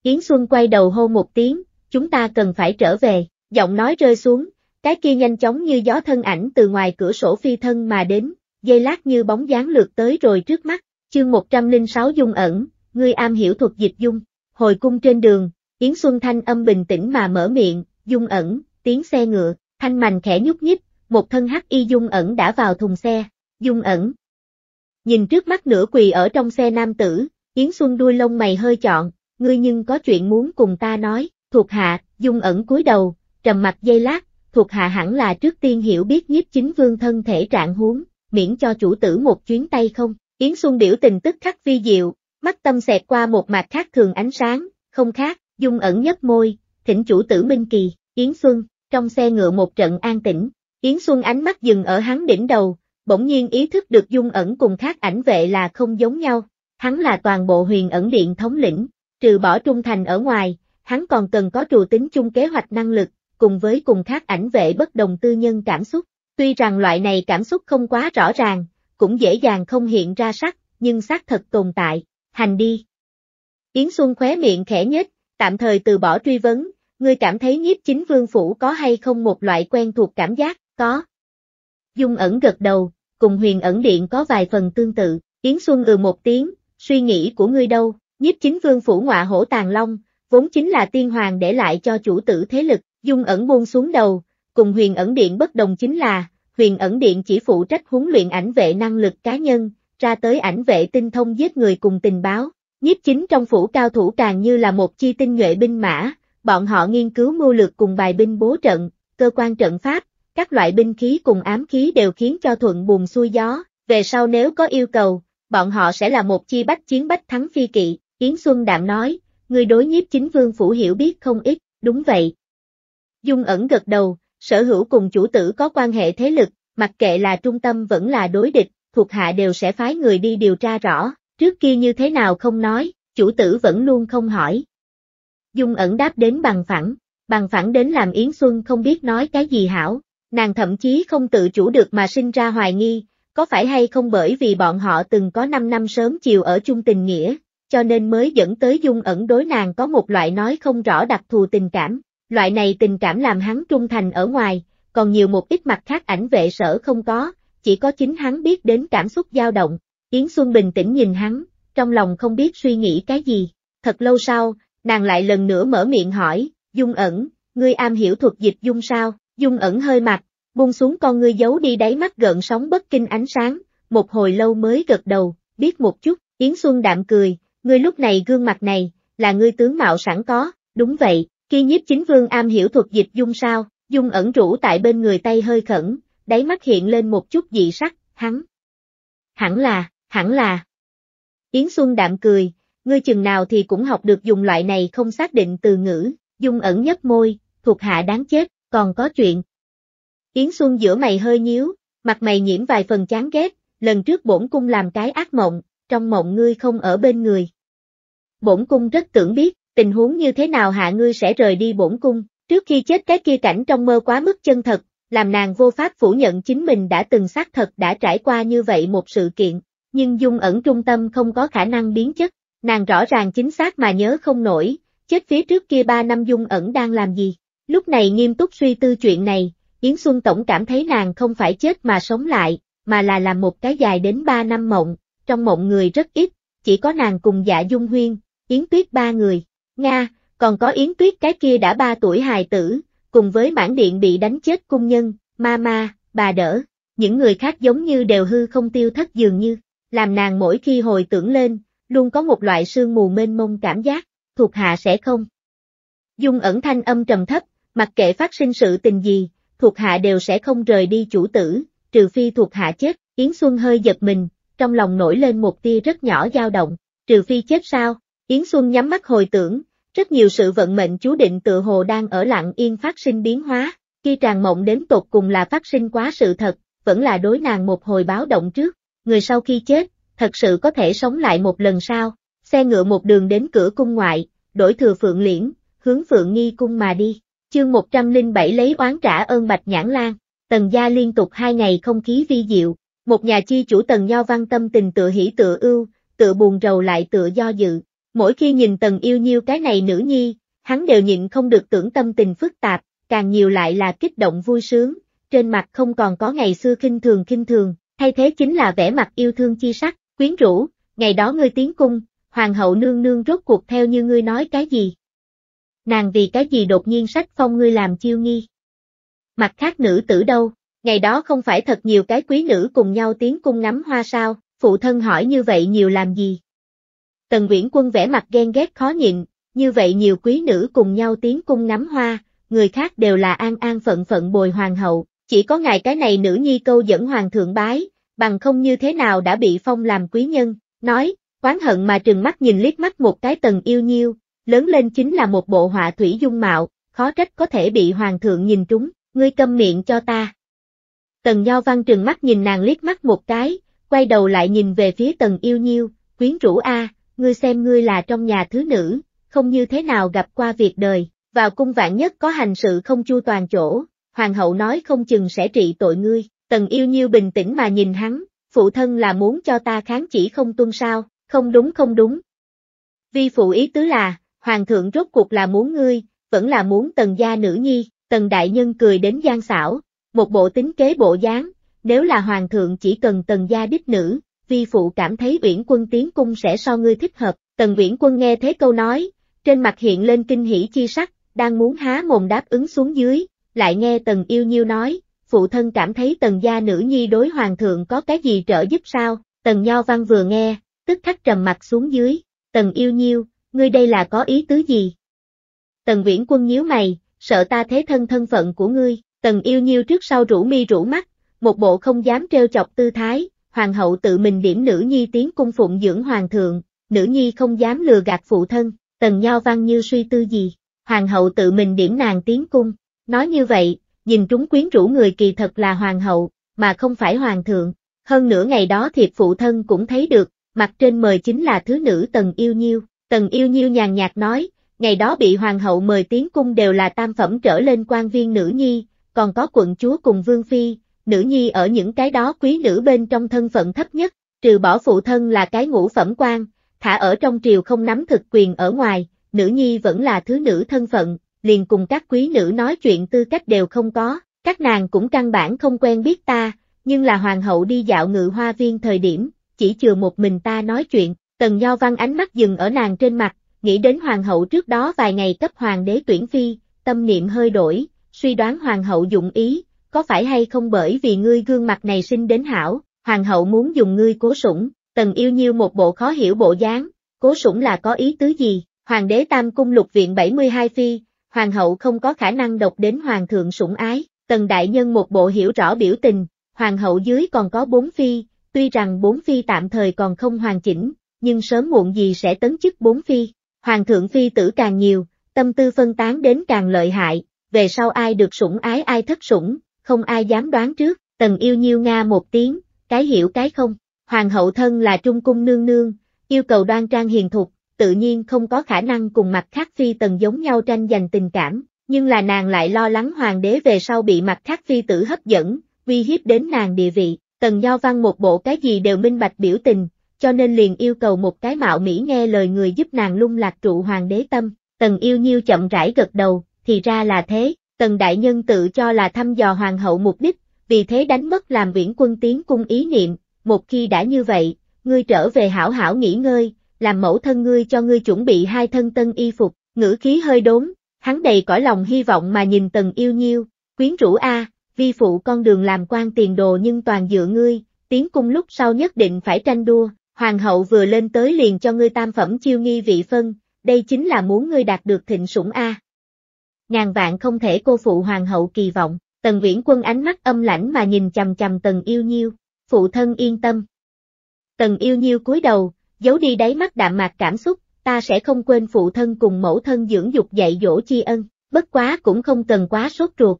Yến Xuân quay đầu hô một tiếng, chúng ta cần phải trở về, giọng nói rơi xuống, cái kia nhanh chóng như gió thân ảnh từ ngoài cửa sổ phi thân mà đến, dây lát như bóng dáng lượt tới rồi trước mắt, chương 106 dung ẩn, ngươi am hiểu thuật dịch dung, hồi cung trên đường, Yến Xuân Thanh âm bình tĩnh mà mở miệng, dung ẩn, tiếng xe ngựa, thanh mành khẽ nhúc nhích, một thân hắc y dung ẩn đã vào thùng xe, dung ẩn. Nhìn trước mắt nửa quỳ ở trong xe nam tử, Yến Xuân đuôi lông mày hơi chọn, ngươi nhưng có chuyện muốn cùng ta nói, thuộc hạ, dung ẩn cúi đầu, trầm mặt dây lát, thuộc hạ hẳn là trước tiên hiểu biết nhiếp chính vương thân thể trạng huống, miễn cho chủ tử một chuyến tay không. Yến Xuân biểu tình tức khắc vi diệu, mắt tâm xẹt qua một mặt khác thường ánh sáng, không khác, dung ẩn nhấp môi, thỉnh chủ tử Minh Kỳ, Yến Xuân, trong xe ngựa một trận an tĩnh, Yến Xuân ánh mắt dừng ở hắn đỉnh đầu, bỗng nhiên ý thức được dung ẩn cùng khác ảnh vệ là không giống nhau, hắn là toàn bộ huyền ẩn điện thống lĩnh, trừ bỏ trung thành ở ngoài, hắn còn cần có trù tính chung kế hoạch năng lực, cùng với cùng khác ảnh vệ bất đồng tư nhân cảm xúc, Tuy rằng loại này cảm xúc không quá rõ ràng, cũng dễ dàng không hiện ra sắc, nhưng xác thật tồn tại, hành đi. Yến Xuân khóe miệng khẽ nhất, tạm thời từ bỏ truy vấn, ngươi cảm thấy nhiếp chính vương phủ có hay không một loại quen thuộc cảm giác, có. Dung ẩn gật đầu, cùng huyền ẩn điện có vài phần tương tự, Yến Xuân ừ một tiếng, suy nghĩ của ngươi đâu, nhiếp chính vương phủ ngọa hổ tàng long, vốn chính là tiên hoàng để lại cho chủ tử thế lực, Dung ẩn buông xuống đầu, Cùng huyền ẩn điện bất đồng chính là, huyền ẩn điện chỉ phụ trách huấn luyện ảnh vệ năng lực cá nhân, ra tới ảnh vệ tinh thông giết người cùng tình báo. Nhiếp chính trong phủ cao thủ càng như là một chi tinh nhuệ binh mã, bọn họ nghiên cứu mưu lược cùng bài binh bố trận, cơ quan trận pháp, các loại binh khí cùng ám khí đều khiến cho thuận buồn xuôi gió, về sau nếu có yêu cầu, bọn họ sẽ là một chi bách chiến bách thắng phi kỵ, Yến Xuân Đạm nói, người đối nhiếp chính vương phủ hiểu biết không ít, đúng vậy. Dung ẩn gật đầu, Sở hữu cùng chủ tử có quan hệ thế lực, mặc kệ là trung tâm vẫn là đối địch, thuộc hạ đều sẽ phái người đi điều tra rõ, trước kia như thế nào không nói, chủ tử vẫn luôn không hỏi. Dung ẩn đáp đến bằng phẳng, bằng phẳng đến làm Yến Xuân không biết nói cái gì hảo, nàng thậm chí không tự chủ được mà sinh ra hoài nghi, có phải hay không bởi vì bọn họ từng có 5 năm sớm chiều ở chung tình nghĩa, cho nên mới dẫn tới Dung ẩn đối nàng có một loại nói không rõ đặc thù tình cảm, Loại này tình cảm làm hắn trung thành ở ngoài, còn nhiều một ít mặt khác ảnh vệ sở không có, chỉ có chính hắn biết đến cảm xúc dao động. Yến Xuân bình tĩnh nhìn hắn, trong lòng không biết suy nghĩ cái gì. Thật lâu sau, nàng lại lần nữa mở miệng hỏi, Dung ẩn, ngươi am hiểu thuật dịch dung sao? Dung ẩn hơi mặt, buông xuống con ngươi giấu đi đáy mắt gợn sóng bất kinh ánh sáng, một hồi lâu mới gật đầu, biết một chút, Yến Xuân đạm cười, ngươi lúc này gương mặt này, là ngươi tướng mạo sẵn có, đúng vậy, khi nhiếp chính vương am hiểu thuật dịch dung sao, dung ẩn rũ tại bên người tay hơi khẩn, đáy mắt hiện lên một chút dị sắc, hắn. Hẳn là, hẳn là. Yến Xuân đạm cười, ngươi chừng nào thì cũng học được dùng loại này không xác định từ ngữ, dung ẩn nhấp môi, thuộc hạ đáng chết, còn có chuyện. Yến Xuân giữa mày hơi nhíu, mặt mày nhiễm vài phần chán ghét, lần trước bổn cung làm cái ác mộng, trong mộng ngươi không ở bên người. Bổn cung rất tưởng biết, tình huống như thế nào hạ ngươi sẽ rời đi bổn cung, trước khi chết cái kia cảnh trong mơ quá mức chân thật, làm nàng vô pháp phủ nhận chính mình đã từng xác thật đã trải qua như vậy một sự kiện, nhưng dung ẩn trung tâm không có khả năng biến chất, nàng rõ ràng chính xác mà nhớ không nổi, chết phía trước kia ba năm dung ẩn đang làm gì, lúc này nghiêm túc suy tư chuyện này, Yến Xuân Tổng cảm thấy nàng không phải chết mà sống lại, mà là làm một cái dài đến ba năm mộng, trong mộng người rất ít, chỉ có nàng cùng dạ dung huyên, Yến Tuyết ba người. Nga, còn có Yến Tuyết cái kia đã ba tuổi hài tử, cùng với mãn điện bị đánh chết cung nhân, ma ma, bà đỡ, những người khác giống như đều hư không tiêu thất dường như, làm nàng mỗi khi hồi tưởng lên, luôn có một loại sương mù mênh mông cảm giác, thuộc hạ sẽ không. Dung ẩn thanh âm trầm thấp, mặc kệ phát sinh sự tình gì, thuộc hạ đều sẽ không rời đi chủ tử, trừ phi thuộc hạ chết, Yến Xuân hơi giật mình, trong lòng nổi lên một tia rất nhỏ dao động, trừ phi chết sao, Yến Xuân nhắm mắt hồi tưởng, rất nhiều sự vận mệnh chú định tự hồ đang ở lặng yên phát sinh biến hóa, khi tràn mộng đến tột cùng là phát sinh quá sự thật, vẫn là đối nàng một hồi báo động trước, người sau khi chết, thật sự có thể sống lại một lần sau, xe ngựa một đường đến cửa cung ngoại, đổi thừa Phượng Liễn, hướng Phượng Nghi cung mà đi, chương 107 lấy oán trả ơn Bạch Nhãn Lan, tần gia liên tục hai ngày không khí vi diệu, một nhà chi chủ tần nho văn tâm tình tựa hỷ tựa ưu, tựa buồn rầu lại tựa do dự, Mỗi khi nhìn tần yêu nhiêu cái này nữ nhi, hắn đều nhịn không được tưởng tâm tình phức tạp, càng nhiều lại là kích động vui sướng, trên mặt không còn có ngày xưa kinh thường kinh thường, thay thế chính là vẻ mặt yêu thương chi sắc, quyến rũ, ngày đó ngươi tiến cung, hoàng hậu nương nương rốt cuộc theo như ngươi nói cái gì. Nàng vì cái gì đột nhiên sách phong ngươi làm chiêu nghi. Mặt khác nữ tử đâu, ngày đó không phải thật nhiều cái quý nữ cùng nhau tiến cung ngắm hoa sao, phụ thân hỏi như vậy nhiều làm gì, Tần Nguyễn Quân vẻ mặt ghen ghét khó nhịn, như vậy nhiều quý nữ cùng nhau tiến cung nắm hoa, người khác đều là an an phận phận bồi hoàng hậu, chỉ có ngài cái này nữ nhi câu dẫn hoàng thượng bái, bằng không như thế nào đã bị phong làm quý nhân, nói, oán hận mà trừng mắt nhìn liếc mắt một cái tần yêu nhiêu, lớn lên chính là một bộ họa thủy dung mạo, khó trách có thể bị hoàng thượng nhìn trúng, ngươi câm miệng cho ta. Tần Nho Văn trừng mắt nhìn nàng liếc mắt một cái, quay đầu lại nhìn về phía tần yêu nhiêu, quyến rũ A, à, ngươi xem ngươi là trong nhà thứ nữ, không như thế nào gặp qua việc đời, vào cung vạn nhất có hành sự không chu toàn chỗ, hoàng hậu nói không chừng sẽ trị tội ngươi, tần yêu nhiêu bình tĩnh mà nhìn hắn, phụ thân là muốn cho ta kháng chỉ không tuân sao, không đúng không đúng. Vi phụ ý tứ là, hoàng thượng rốt cuộc là muốn ngươi, vẫn là muốn tần gia nữ nhi, tần đại nhân cười đến gian xảo, một bộ tính kế bộ dáng, nếu là hoàng thượng chỉ cần tần gia đích nữ, vi phụ cảm thấy Uyển Quân tiến cung sẽ so ngươi thích hợp. Tần Uyển Quân nghe thế câu nói, trên mặt hiện lên kinh hỉ chi sắc, đang muốn há mồm đáp ứng xuống dưới, lại nghe Tần Yêu Nhiêu nói, phụ thân cảm thấy Tần gia nữ nhi đối hoàng thượng có cái gì trợ giúp sao? Tần Nho Văn vừa nghe, tức khắc trầm mặt xuống dưới, Tần Yêu Nhiêu, ngươi đây là có ý tứ gì? Tần Viễn Quân nhíu mày, sợ ta thế thân thân phận của ngươi, Tần Yêu Nhiêu trước sau rủ mi rủ mắt, một bộ không dám trêu chọc tư thái, hoàng hậu tự mình điểm nữ nhi tiến cung phụng dưỡng hoàng thượng, nữ nhi không dám lừa gạt phụ thân, tần nho văn như suy tư gì, hoàng hậu tự mình điểm nàng tiến cung, nói như vậy, nhìn trúng quyến rũ người kỳ thật là hoàng hậu, mà không phải hoàng thượng, hơn nửa ngày đó thiệp phụ thân cũng thấy được, mặt trên mời chính là thứ nữ tần yêu nhiêu, tần yêu nhiêu nhàn nhạt nói, ngày đó bị hoàng hậu mời tiến cung đều là tam phẩm trở lên quan viên nữ nhi, còn có quận chúa cùng vương phi, nữ nhi ở những cái đó quý nữ bên trong thân phận thấp nhất, trừ bỏ phụ thân là cái ngũ phẩm quan, thả ở trong triều không nắm thực quyền ở ngoài, nữ nhi vẫn là thứ nữ thân phận, liền cùng các quý nữ nói chuyện tư cách đều không có, các nàng cũng căn bản không quen biết ta, nhưng là hoàng hậu đi dạo ngự hoa viên thời điểm, chỉ chừa một mình ta nói chuyện, tần nho văn ánh mắt dừng ở nàng trên mặt, nghĩ đến hoàng hậu trước đó vài ngày cấp hoàng đế tuyển phi, tâm niệm hơi đổi, suy đoán hoàng hậu dụng ý, có phải hay không bởi vì ngươi gương mặt này sinh đến hảo, hoàng hậu muốn dùng ngươi cố sủng, tần yêu nhiêu một bộ khó hiểu bộ dáng, cố sủng là có ý tứ gì, hoàng đế tam cung lục viện 72 phi, hoàng hậu không có khả năng độc đến hoàng thượng sủng ái, tần đại nhân một bộ hiểu rõ biểu tình, hoàng hậu dưới còn có bốn phi, tuy rằng bốn phi tạm thời còn không hoàn chỉnh, nhưng sớm muộn gì sẽ tấn chức bốn phi, hoàng thượng phi tử càng nhiều, tâm tư phân tán đến càng lợi hại, về sau ai được sủng ái ai thất sủng, không ai dám đoán trước, tần yêu nhiêu nga một tiếng, cái hiểu cái không, hoàng hậu thân là trung cung nương nương, yêu cầu đoan trang hiền thục, tự nhiên không có khả năng cùng mặt khác phi tần giống nhau tranh giành tình cảm, nhưng là nàng lại lo lắng hoàng đế về sau bị mặt khác phi tử hấp dẫn, uy hiếp đến nàng địa vị, tần nho văn một bộ cái gì đều minh bạch biểu tình, cho nên liền yêu cầu một cái mạo mỹ nghe lời người giúp nàng lung lạc trụ hoàng đế tâm, tần yêu nhiêu chậm rãi gật đầu, thì ra là thế, Tần Đại Nhân tự cho là thăm dò hoàng hậu mục đích, vì thế đánh mất làm viễn quân tiến cung ý niệm, một khi đã như vậy, ngươi trở về hảo hảo nghỉ ngơi, làm mẫu thân ngươi cho ngươi chuẩn bị hai thân tân y phục, ngữ khí hơi đốn, hắn đầy cõi lòng hy vọng mà nhìn tần yêu nhiêu, quyến rũ a, vi phụ con đường làm quan tiền đồ nhưng toàn dựa ngươi, tiến cung lúc sau nhất định phải tranh đua, hoàng hậu vừa lên tới liền cho ngươi tam phẩm chiêu nghi vị phân, đây chính là muốn ngươi đạt được thịnh sủng a ngàn vạn không thể cô phụ hoàng hậu kỳ vọng, tần viễn quân ánh mắt âm lãnh mà nhìn chầm chầm tần yêu nhiêu, phụ thân yên tâm. Tần yêu nhiêu cúi đầu, giấu đi đáy mắt đạm mạc cảm xúc, ta sẽ không quên phụ thân cùng mẫu thân dưỡng dục dạy dỗ chi ân, bất quá cũng không cần quá sốt ruột.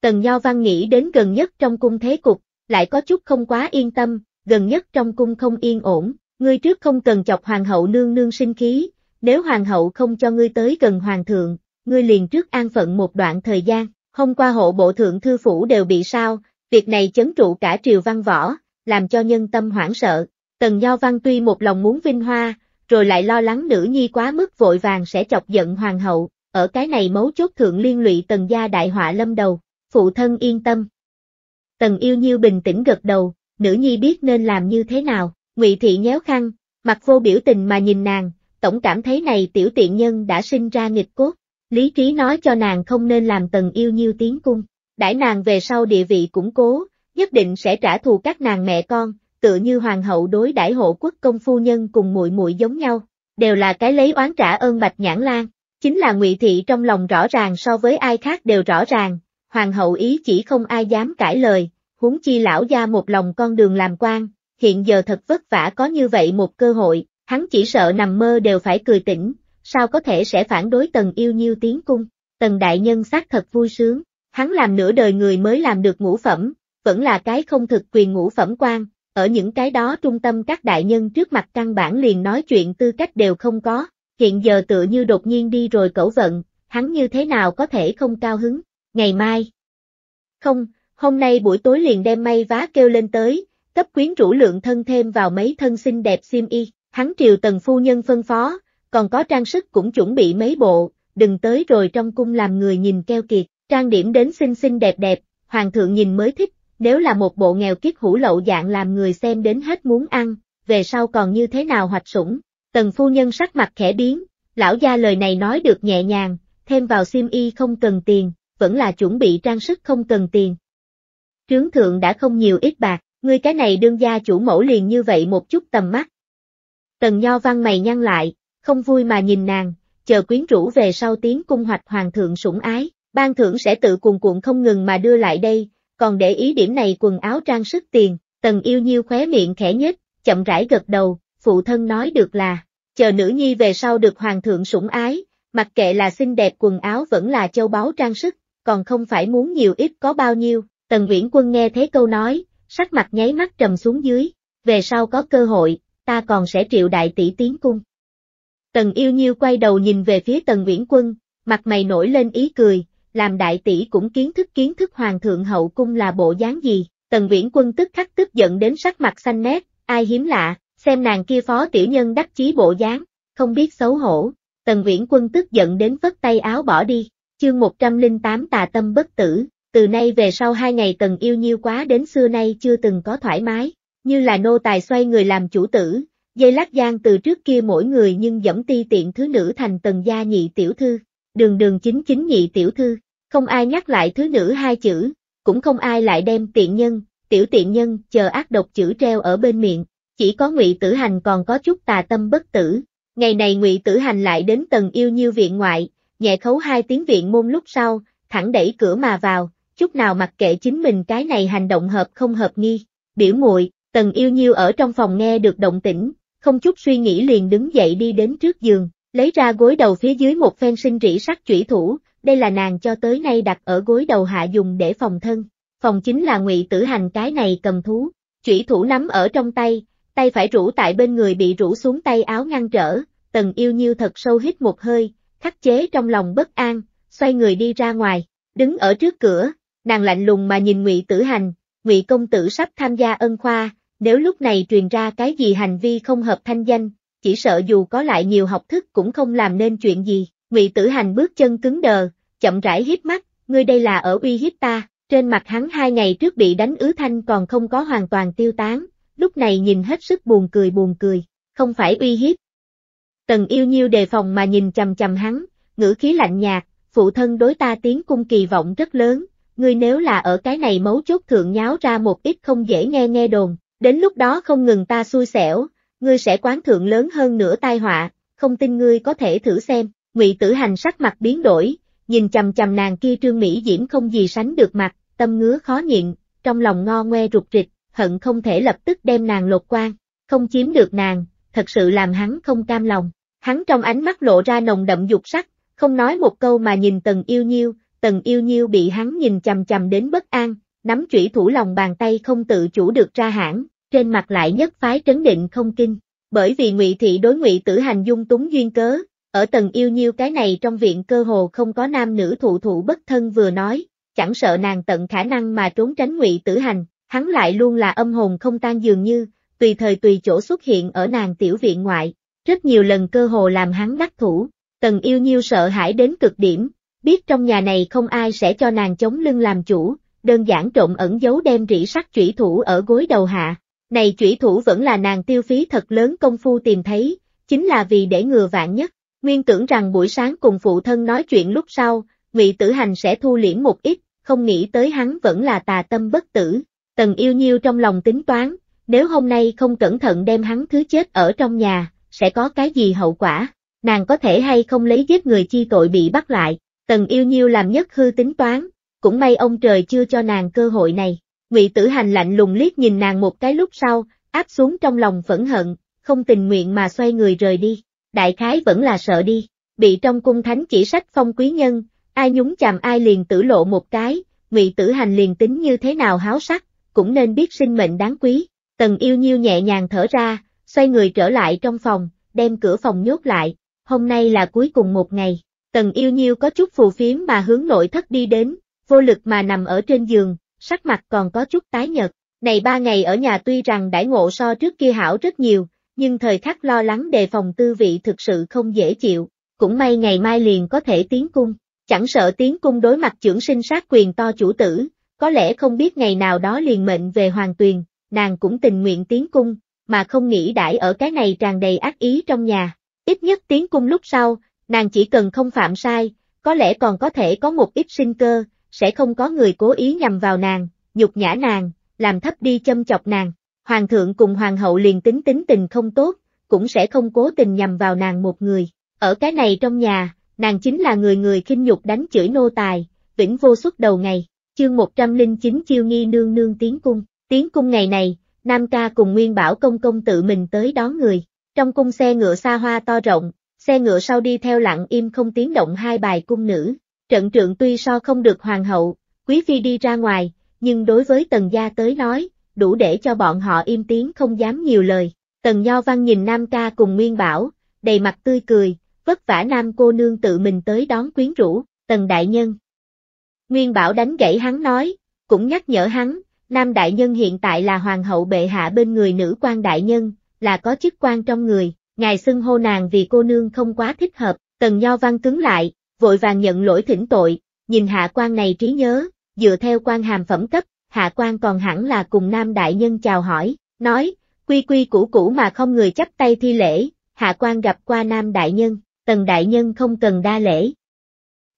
Tần Nho Văn nghĩ đến gần nhất trong cung thế cục, lại có chút không quá yên tâm, gần nhất trong cung không yên ổn, ngươi trước không cần chọc hoàng hậu nương nương sinh khí, nếu hoàng hậu không cho ngươi tới gần hoàng thượng, ngươi liền trước an phận một đoạn thời gian, hôm qua hộ bộ thượng thư phủ đều bị sao, việc này chấn trụ cả triều văn võ, làm cho nhân tâm hoảng sợ. Tần Nho Văn tuy một lòng muốn vinh hoa, rồi lại lo lắng nữ nhi quá mức vội vàng sẽ chọc giận hoàng hậu, ở cái này mấu chốt thượng liên lụy tần gia đại họa lâm đầu, phụ thân yên tâm. Tần yêu nhiêu bình tĩnh gật đầu, nữ nhi biết nên làm như thế nào, ngụy thị nhéo khăn, mặt vô biểu tình mà nhìn nàng, tổng cảm thấy này tiểu tiện nhân đã sinh ra nghịch cốt, lý trí nói cho nàng không nên làm tần yêu nhiêu tiếng cung, đãi nàng về sau địa vị củng cố, nhất định sẽ trả thù các nàng mẹ con, tựa như hoàng hậu đối đãi hộ quốc công phu nhân cùng muội muội giống nhau, đều là cái lấy oán trả ơn Bạch Nhãn Lan, chính là Ngụy thị trong lòng rõ ràng so với ai khác đều rõ ràng, hoàng hậu ý chỉ không ai dám cãi lời, huống chi lão gia một lòng con đường làm quan, hiện giờ thật vất vả có như vậy một cơ hội, hắn chỉ sợ nằm mơ đều phải cười tỉnh, sao có thể sẽ phản đối tần yêu nhiêu tiến cung. Tần đại nhân xác thật vui sướng, hắn làm nửa đời người mới làm được ngũ phẩm, vẫn là cái không thực quyền ngũ phẩm quan, ở những cái đó trung tâm các đại nhân trước mặt căn bản liền nói chuyện tư cách đều không có, hiện giờ tựa như đột nhiên đi rồi cẩu vận, hắn như thế nào có thể không cao hứng, ngày mai. Không, hôm nay buổi tối liền đem may vá kêu lên tới, cấp quyến rũ lượng thân thêm vào mấy thân xinh đẹp xiêm y, hắn triều tần phu nhân phân phó, còn có trang sức cũng chuẩn bị mấy bộ, đừng tới rồi trong cung làm người nhìn keo kiệt, trang điểm đến xinh xinh đẹp đẹp, hoàng thượng nhìn mới thích, nếu là một bộ nghèo kiết hủ lậu dạng làm người xem đến hết muốn ăn, về sau còn như thế nào hoạch sủng. Tần phu nhân sắc mặt khẽ biến, lão gia lời này nói được nhẹ nhàng, thêm vào sim y không cần tiền, vẫn là chuẩn bị trang sức không cần tiền. Trướng thượng đã không nhiều ít bạc, ngươi cái này đương gia chủ mẫu liền như vậy một chút tầm mắt. Tần Nho Văn mày nhăn lại, không vui mà nhìn nàng, chờ quyến rũ về sau tiếng cung hoạch hoàng thượng sủng ái, ban thưởng sẽ tự cuồn cuộn không ngừng mà đưa lại đây, còn để ý điểm này quần áo trang sức tiền, tần yêu nhiêu khóe miệng khẽ nhếch, chậm rãi gật đầu, phụ thân nói được là, chờ nữ nhi về sau được hoàng thượng sủng ái, mặc kệ là xinh đẹp quần áo vẫn là châu báu trang sức, còn không phải muốn nhiều ít có bao nhiêu, tần viễn quân nghe thế câu nói, sắc mặt nháy mắt trầm xuống dưới, về sau có cơ hội, ta còn sẽ triệu đại tỷ tiến cung. Tần yêu nhiêu quay đầu nhìn về phía tần Nguyễn Quân, mặt mày nổi lên ý cười, làm đại tỷ cũng kiến thức kiến thức hoàng thượng hậu cung là bộ dáng gì. Tần Viễn Quân tức khắc tức giận đến sắc mặt xanh mét, ai hiếm lạ, xem nàng kia phó tiểu nhân đắc chí bộ dáng, không biết xấu hổ. Tần Viễn Quân tức giận đến vất tay áo bỏ đi, chương 108 tà tâm bất tử, từ nay về sau hai ngày Tần yêu nhiêu quá đến xưa nay chưa từng có thoải mái, như là nô tài xoay người làm chủ tử, Dây lát giang từ trước kia mỗi người nhưng dẫm ti tiện thứ nữ thành tần gia nhị tiểu thư, đường đường chính chính nhị tiểu thư, không ai nhắc lại thứ nữ hai chữ, cũng không ai lại đem tiện nhân, tiểu tiện nhân chờ ác độc chữ treo ở bên miệng, chỉ có ngụy Tử Hành còn có chút tà tâm bất tử. Ngày này ngụy Tử Hành lại đến tần yêu nhiêu viện ngoại, nhẹ khấu hai tiếng viện môn lúc sau, thẳng đẩy cửa mà vào, chút nào mặc kệ chính mình cái này hành động hợp không hợp nghi, biểu muội Tần yêu nhiêu ở trong phòng nghe được động tĩnh, không chút suy nghĩ liền đứng dậy đi đến trước giường, lấy ra gối đầu phía dưới một phen sinh rỉ sắc chủy thủ, đây là nàng cho tới nay đặt ở gối đầu hạ dùng để phòng thân. Phòng chính là ngụy tử hành cái này cầm thú, chủy thủ nắm ở trong tay, tay phải rủ tại bên người bị rủ xuống tay áo ngăn trở, tần yêu nhiêu thật sâu hít một hơi, khắc chế trong lòng bất an, xoay người đi ra ngoài, đứng ở trước cửa, nàng lạnh lùng mà nhìn ngụy tử hành, ngụy công tử sắp tham gia ân khoa, nếu lúc này truyền ra cái gì hành vi không hợp thanh danh, chỉ sợ dù có lại nhiều học thức cũng không làm nên chuyện gì. Ngụy Tử Hành bước chân cứng đờ, chậm rãi hít mắt, ngươi đây là ở uy hiếp ta, trên mặt hắn hai ngày trước bị đánh ứ thanh còn không có hoàn toàn tiêu tán, lúc này nhìn hết sức buồn cười buồn cười, không phải uy hiếp. Tần yêu nhiêu đề phòng mà nhìn chầm chầm hắn, ngữ khí lạnh nhạt, phụ thân đối ta tiến cung kỳ vọng rất lớn, ngươi nếu là ở cái này mấu chốt thượng nháo ra một ít không dễ nghe nghe đồn, Đến lúc đó không ngừng ta xui xẻo, ngươi sẽ quán thượng lớn hơn nửa tai họa, không tin ngươi có thể thử xem. Ngụy Tử Hành sắc mặt biến đổi, nhìn chằm chằm nàng kia Trương Mỹ Diễm không gì sánh được mặt, tâm ngứa khó nhịn, trong lòng ngo ngoe rụt rịch, hận không thể lập tức đem nàng lột quan, không chiếm được nàng, thật sự làm hắn không cam lòng. Hắn trong ánh mắt lộ ra nồng đậm dục sắc, không nói một câu mà nhìn Tần Yêu Nhiêu, Tần Yêu Nhiêu bị hắn nhìn chằm chằm đến bất an, nắm chủy thủ lòng bàn tay không tự chủ được ra hãng, trên mặt lại nhất phái trấn định không kinh, bởi vì Ngụy thị đối Ngụy Tử Hành dung túng duyên cớ, ở tầng yêu nhiêu cái này trong viện cơ hồ không có nam nữ thụ thụ bất thân vừa nói, chẳng sợ nàng tận khả năng mà trốn tránh Ngụy Tử Hành, hắn lại luôn là âm hồn không tan dường như, tùy thời tùy chỗ xuất hiện ở nàng tiểu viện ngoại, rất nhiều lần cơ hồ làm hắn đắc thủ, tầng yêu nhiêu sợ hãi đến cực điểm, biết trong nhà này không ai sẽ cho nàng chống lưng làm chủ, đơn giản trộm ẩn giấu đem rỉ sắt chủy thủ ở gối đầu hạ, này chủy thủ vẫn là nàng tiêu phí thật lớn công phu tìm thấy, chính là vì để ngừa vạn nhất. Nguyên tưởng rằng buổi sáng cùng phụ thân nói chuyện lúc sau, Ngụy Tử Hành sẽ thu liễm một ít, không nghĩ tới hắn vẫn là tà tâm bất tử. Tần yêu nhiêu trong lòng tính toán, nếu hôm nay không cẩn thận đem hắn thứ chết ở trong nhà, sẽ có cái gì hậu quả, nàng có thể hay không lấy giết người chi tội bị bắt lại, tần yêu nhiêu làm nhất hư tính toán, cũng may ông trời chưa cho nàng cơ hội này. Ngụy Tử Hành lạnh lùng liếc nhìn nàng một cái lúc sau, áp xuống trong lòng phẫn hận, không tình nguyện mà xoay người rời đi. Đại khái vẫn là sợ đi, bị trong cung thánh chỉ sách phong quý nhân, ai nhúng chàm ai liền tử lộ một cái, Ngụy Tử Hành liền tính như thế nào háo sắc, cũng nên biết sinh mệnh đáng quý. Tần Yêu Nhiêu nhẹ nhàng thở ra, xoay người trở lại trong phòng, đem cửa phòng nhốt lại. Hôm nay là cuối cùng một ngày, Tần Yêu Nhiêu có chút phù phiếm mà hướng nội thất đi đến, vô lực mà nằm ở trên giường, sắc mặt còn có chút tái nhợt. Này ba ngày ở nhà tuy rằng đãi ngộ so trước kia hảo rất nhiều, nhưng thời khắc lo lắng đề phòng tư vị thực sự không dễ chịu, cũng may ngày mai liền có thể tiến cung. Chẳng sợ tiến cung đối mặt trưởng sinh sát quyền to chủ tử, có lẽ không biết ngày nào đó liền mệnh về hoàng tuyền, nàng cũng tình nguyện tiến cung, mà không nghĩ đãi ở cái này tràn đầy ác ý trong nhà. Ít nhất tiến cung lúc sau, nàng chỉ cần không phạm sai, có lẽ còn có thể có một ít sinh cơ, sẽ không có người cố ý nhằm vào nàng, nhục nhã nàng, làm thấp đi châm chọc nàng. Hoàng thượng cùng hoàng hậu liền tính tính tình không tốt, cũng sẽ không cố tình nhằm vào nàng một người. Ở cái này trong nhà, nàng chính là người người khinh nhục đánh chửi nô tài, vĩnh vô suốt đầu ngày. Chương 109 chiêu nghi nương nương tiến cung, tiến cung ngày này, Nam ca cùng Nguyên Bảo công công tự mình tới đón người. Trong cung xe ngựa xa hoa to rộng, xe ngựa sau đi theo lặng im không tiếng động hai bài cung nữ, Trận trượng tuy so không được hoàng hậu, quý phi đi ra ngoài, nhưng đối với tần gia tới nói, đủ để cho bọn họ im tiếng không dám nhiều lời. Tần Nho Văn nhìn Nam Ca cùng Nguyên Bảo, đầy mặt tươi cười, vất vả Nam cô nương tự mình tới đón quyến rũ, Tần Đại Nhân. Nguyên Bảo đánh gãy hắn nói, cũng nhắc nhở hắn, Nam Đại Nhân hiện tại là Hoàng hậu bệ hạ bên người nữ quan Đại Nhân, là có chức quan trong người, ngài xưng hô nàng vì cô nương không quá thích hợp, Tần Nho Văn cứng lại, vội vàng nhận lỗi thỉnh tội, nhìn hạ quan này trí nhớ, dựa theo quan hàm phẩm cấp, hạ quan còn hẳn là cùng nam đại nhân chào hỏi, nói, quy quy cũ cũ mà không người chấp tay thi lễ, hạ quan gặp qua nam đại nhân, tần đại nhân không cần đa lễ.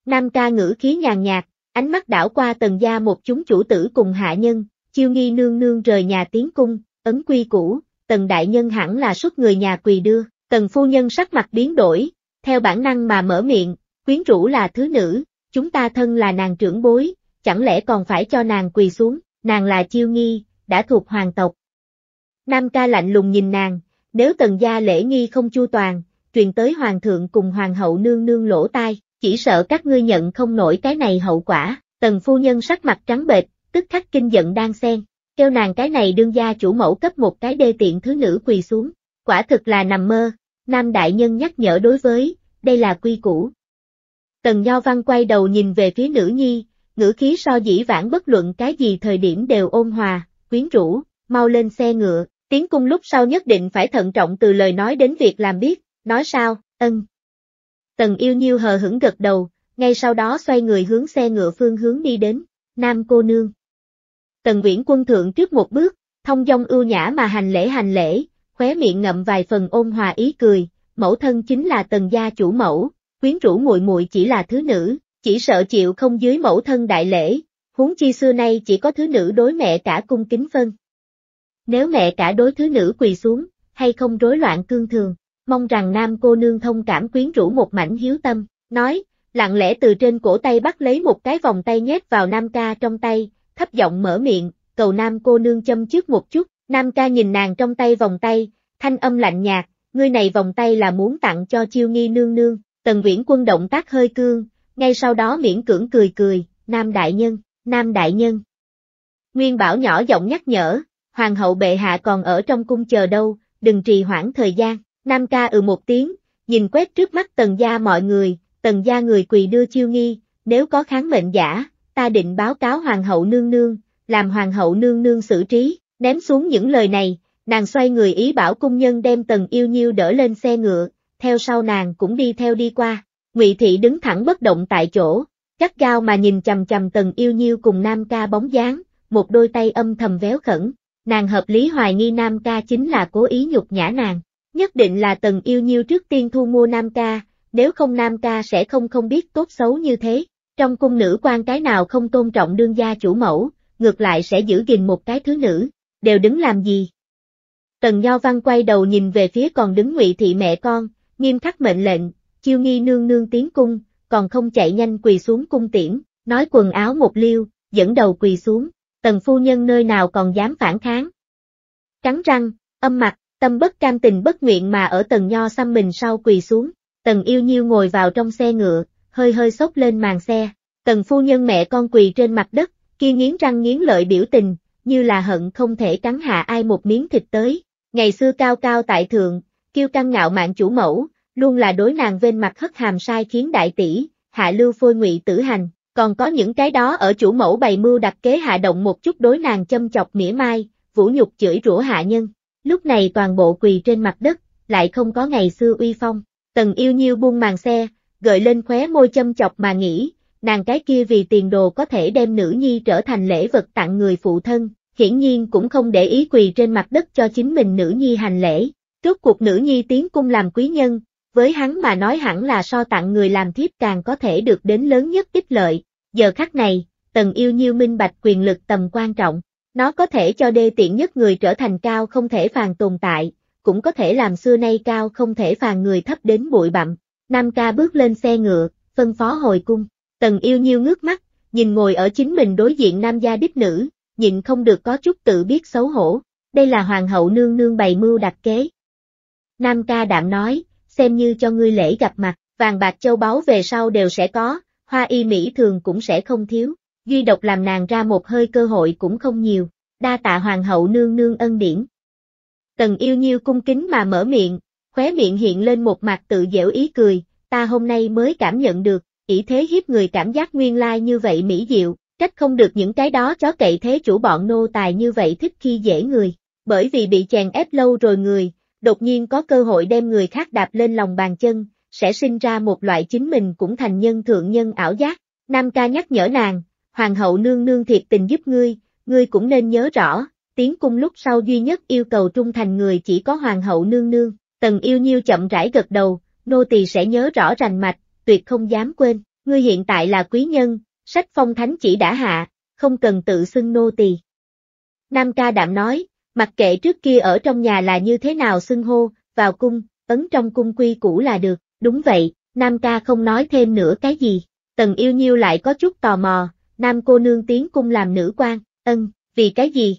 Nam ca ngữ khí nhàn nhạt, ánh mắt đảo qua tần gia một chúng chủ tử cùng hạ nhân, chiêu nghi nương nương rời nhà tiến cung, ấn quy cũ, tần đại nhân hẳn là xuất người nhà quỳ đưa, tần phu nhân sắc mặt biến đổi, theo bản năng mà mở miệng, quyến rũ là thứ nữ, chúng ta thân là nàng trưởng bối, chẳng lẽ còn phải cho nàng quỳ xuống, nàng là chiêu nghi, đã thuộc hoàng tộc. Nam ca lạnh lùng nhìn nàng, nếu tần gia lễ nghi không chu toàn, truyền tới hoàng thượng cùng hoàng hậu nương nương lỗ tai, chỉ sợ các ngươi nhận không nổi cái này hậu quả, tần phu nhân sắc mặt trắng bệch, tức khắc kinh giận đang xen, kêu nàng cái này đương gia chủ mẫu cấp một cái đê tiện thứ nữ quỳ xuống, quả thực là nằm mơ, nam đại nhân nhắc nhở đối với, đây là quy củ, Tần Giao Văn quay đầu nhìn về phía nữ nhi, ngữ khí so dĩ vãng bất luận cái gì thời điểm đều ôn hòa, quyến rũ, mau lên xe ngựa, tiếng cung lúc sau nhất định phải thận trọng từ lời nói đến việc làm biết, nói sao, ân. Tần yêu nhiêu hờ hững gật đầu, ngay sau đó xoay người hướng xe ngựa phương hướng đi đến, nam cô nương. Tần Viễn quân thượng trước một bước, thông dong ưu nhã mà hành lễ hành lễ, khóe miệng ngậm vài phần ôn hòa ý cười, mẫu thân chính là tần gia chủ mẫu, quyến rũ muội muội chỉ là thứ nữ, chỉ sợ chịu không dưới mẫu thân đại lễ, huống chi xưa nay chỉ có thứ nữ đối mẹ cả cung kính phân. Nếu mẹ cả đối thứ nữ quỳ xuống, hay không rối loạn cương thường, mong rằng nam cô nương thông cảm quyến rũ một mảnh hiếu tâm, nói, lặng lẽ từ trên cổ tay bắt lấy một cái vòng tay nhét vào nam ca trong tay, thấp giọng mở miệng, cầu nam cô nương châm trước một chút, nam ca nhìn nàng trong tay vòng tay, thanh âm lạnh nhạt, ngươi này vòng tay là muốn tặng cho chiêu nghi nương nương, Tần Viễn Quân động tác hơi cương, ngay sau đó miễn cưỡng cười cười, Nam Đại Nhân, Nam Đại Nhân. Nguyên Bảo nhỏ giọng nhắc nhở, Hoàng hậu bệ hạ còn ở trong cung chờ đâu, đừng trì hoãn thời gian, Nam ca ừ một tiếng, nhìn quét trước mắt tần gia mọi người, tần gia người quỳ đưa chiêu nghi, nếu có kháng mệnh giả, ta định báo cáo hoàng hậu nương nương, làm hoàng hậu nương nương xử trí, ném xuống những lời này, nàng xoay người ý bảo cung nhân đem tần yêu nhiêu đỡ lên xe ngựa, theo sau nàng cũng đi theo đi qua. Ngụy Thị đứng thẳng bất động tại chỗ, gắt gao mà nhìn chầm chầm tần yêu nhiêu cùng Nam ca bóng dáng, một đôi tay âm thầm véo khẩn. Nàng hợp lý hoài nghi Nam ca chính là cố ý nhục nhã nàng, nhất định là tần yêu nhiêu trước tiên thu mua Nam ca, nếu không Nam ca sẽ không không biết tốt xấu như thế. Trong cung nữ quan cái nào không tôn trọng đương gia chủ mẫu, ngược lại sẽ giữ gìn một cái thứ nữ, đều đứng làm gì? Tần Nho Văn quay đầu nhìn về phía còn đứng ngụy thị mẹ con, nghiêm khắc mệnh lệnh, chiêu nghi nương nương tiến cung, còn không chạy nhanh quỳ xuống cung tiễn, nói quần áo một liêu, dẫn đầu quỳ xuống, tần phu nhân nơi nào còn dám phản kháng. Cắn răng, âm mặt, tâm bất cam tình bất nguyện mà ở tần nho xăm mình sau quỳ xuống, tần yêu nhiêu ngồi vào trong xe ngựa, hơi hơi sốc lên màn xe, tần phu nhân mẹ con quỳ trên mặt đất, kia nghiến răng nghiến lợi biểu tình, như là hận không thể cắn hạ ai một miếng thịt tới, ngày xưa cao cao tại thượng, Kiêu căng ngạo mạn chủ mẫu, luôn là đối nàng vên mặt hất hàm sai khiến đại tỷ, hạ lưu phôi ngụy tử hành, còn có những cái đó ở chủ mẫu bày mưu đặt kế hạ động một chút đối nàng châm chọc mỉa mai, vũ nhục chửi rủa hạ nhân. Lúc này toàn bộ quỳ trên mặt đất, lại không có ngày xưa uy phong. Tần yêu nhiêu buông màn xe, gợi lên khóe môi châm chọc mà nghĩ, nàng cái kia vì tiền đồ có thể đem nữ nhi trở thành lễ vật tặng người phụ thân, hiển nhiên cũng không để ý quỳ trên mặt đất cho chính mình nữ nhi hành lễ, trước cuộc nữ nhi tiến cung làm quý nhân, với hắn mà nói hẳn là so tặng người làm thiếp càng có thể được đến lớn nhất ích lợi. Giờ khắc này, tần yêu nhiêu minh bạch quyền lực tầm quan trọng, nó có thể cho đê tiện nhất người trở thành cao không thể phàn tồn tại, cũng có thể làm xưa nay cao không thể phàn người thấp đến bụi bặm. Nam ca bước lên xe ngựa, phân phó hồi cung, tần yêu nhiêu ngước mắt, nhìn ngồi ở chính mình đối diện nam gia đích nữ, nhịn không được có chút tự biết xấu hổ. Đây là hoàng hậu nương nương bày mưu đặt kế, Nam ca đạm nói, xem như cho ngươi lễ gặp mặt, vàng bạc châu báu về sau đều sẽ có, hoa y mỹ thường cũng sẽ không thiếu, duy độc làm nàng ra một hơi cơ hội cũng không nhiều, đa tạ hoàng hậu nương nương ân điển. Tần yêu nhiêu cung kính mà mở miệng, khóe miệng hiện lên một mặt tự dẻo ý cười, ta hôm nay mới cảm nhận được, ỷ thế hiếp người cảm giác nguyên lai như vậy mỹ diệu, trách không được những cái đó chó cậy thế chủ bọn nô tài như vậy thích khi dễ người, bởi vì bị chèn ép lâu rồi người, đột nhiên có cơ hội đem người khác đạp lên lòng bàn chân, sẽ sinh ra một loại chính mình cũng thành nhân thượng nhân ảo giác. Nam ca nhắc nhở nàng, hoàng hậu nương nương thiệt tình giúp ngươi, ngươi cũng nên nhớ rõ, tiến cung lúc sau duy nhất yêu cầu trung thành người chỉ có hoàng hậu nương nương, tần yêu nhiêu chậm rãi gật đầu, nô tỳ sẽ nhớ rõ rành mạch, tuyệt không dám quên, ngươi hiện tại là quý nhân, sách phong thánh chỉ đã hạ, không cần tự xưng nô tỳ. Nam ca đạm nói, Mặc kệ trước kia ở trong nhà là như thế nào xưng hô, vào cung, ấn trong cung quy cũ là được, đúng vậy, Nam ca không nói thêm nữa cái gì. Tần yêu nhiêu lại có chút tò mò, Nam cô nương tiến cung làm nữ quan, ân, vì cái gì?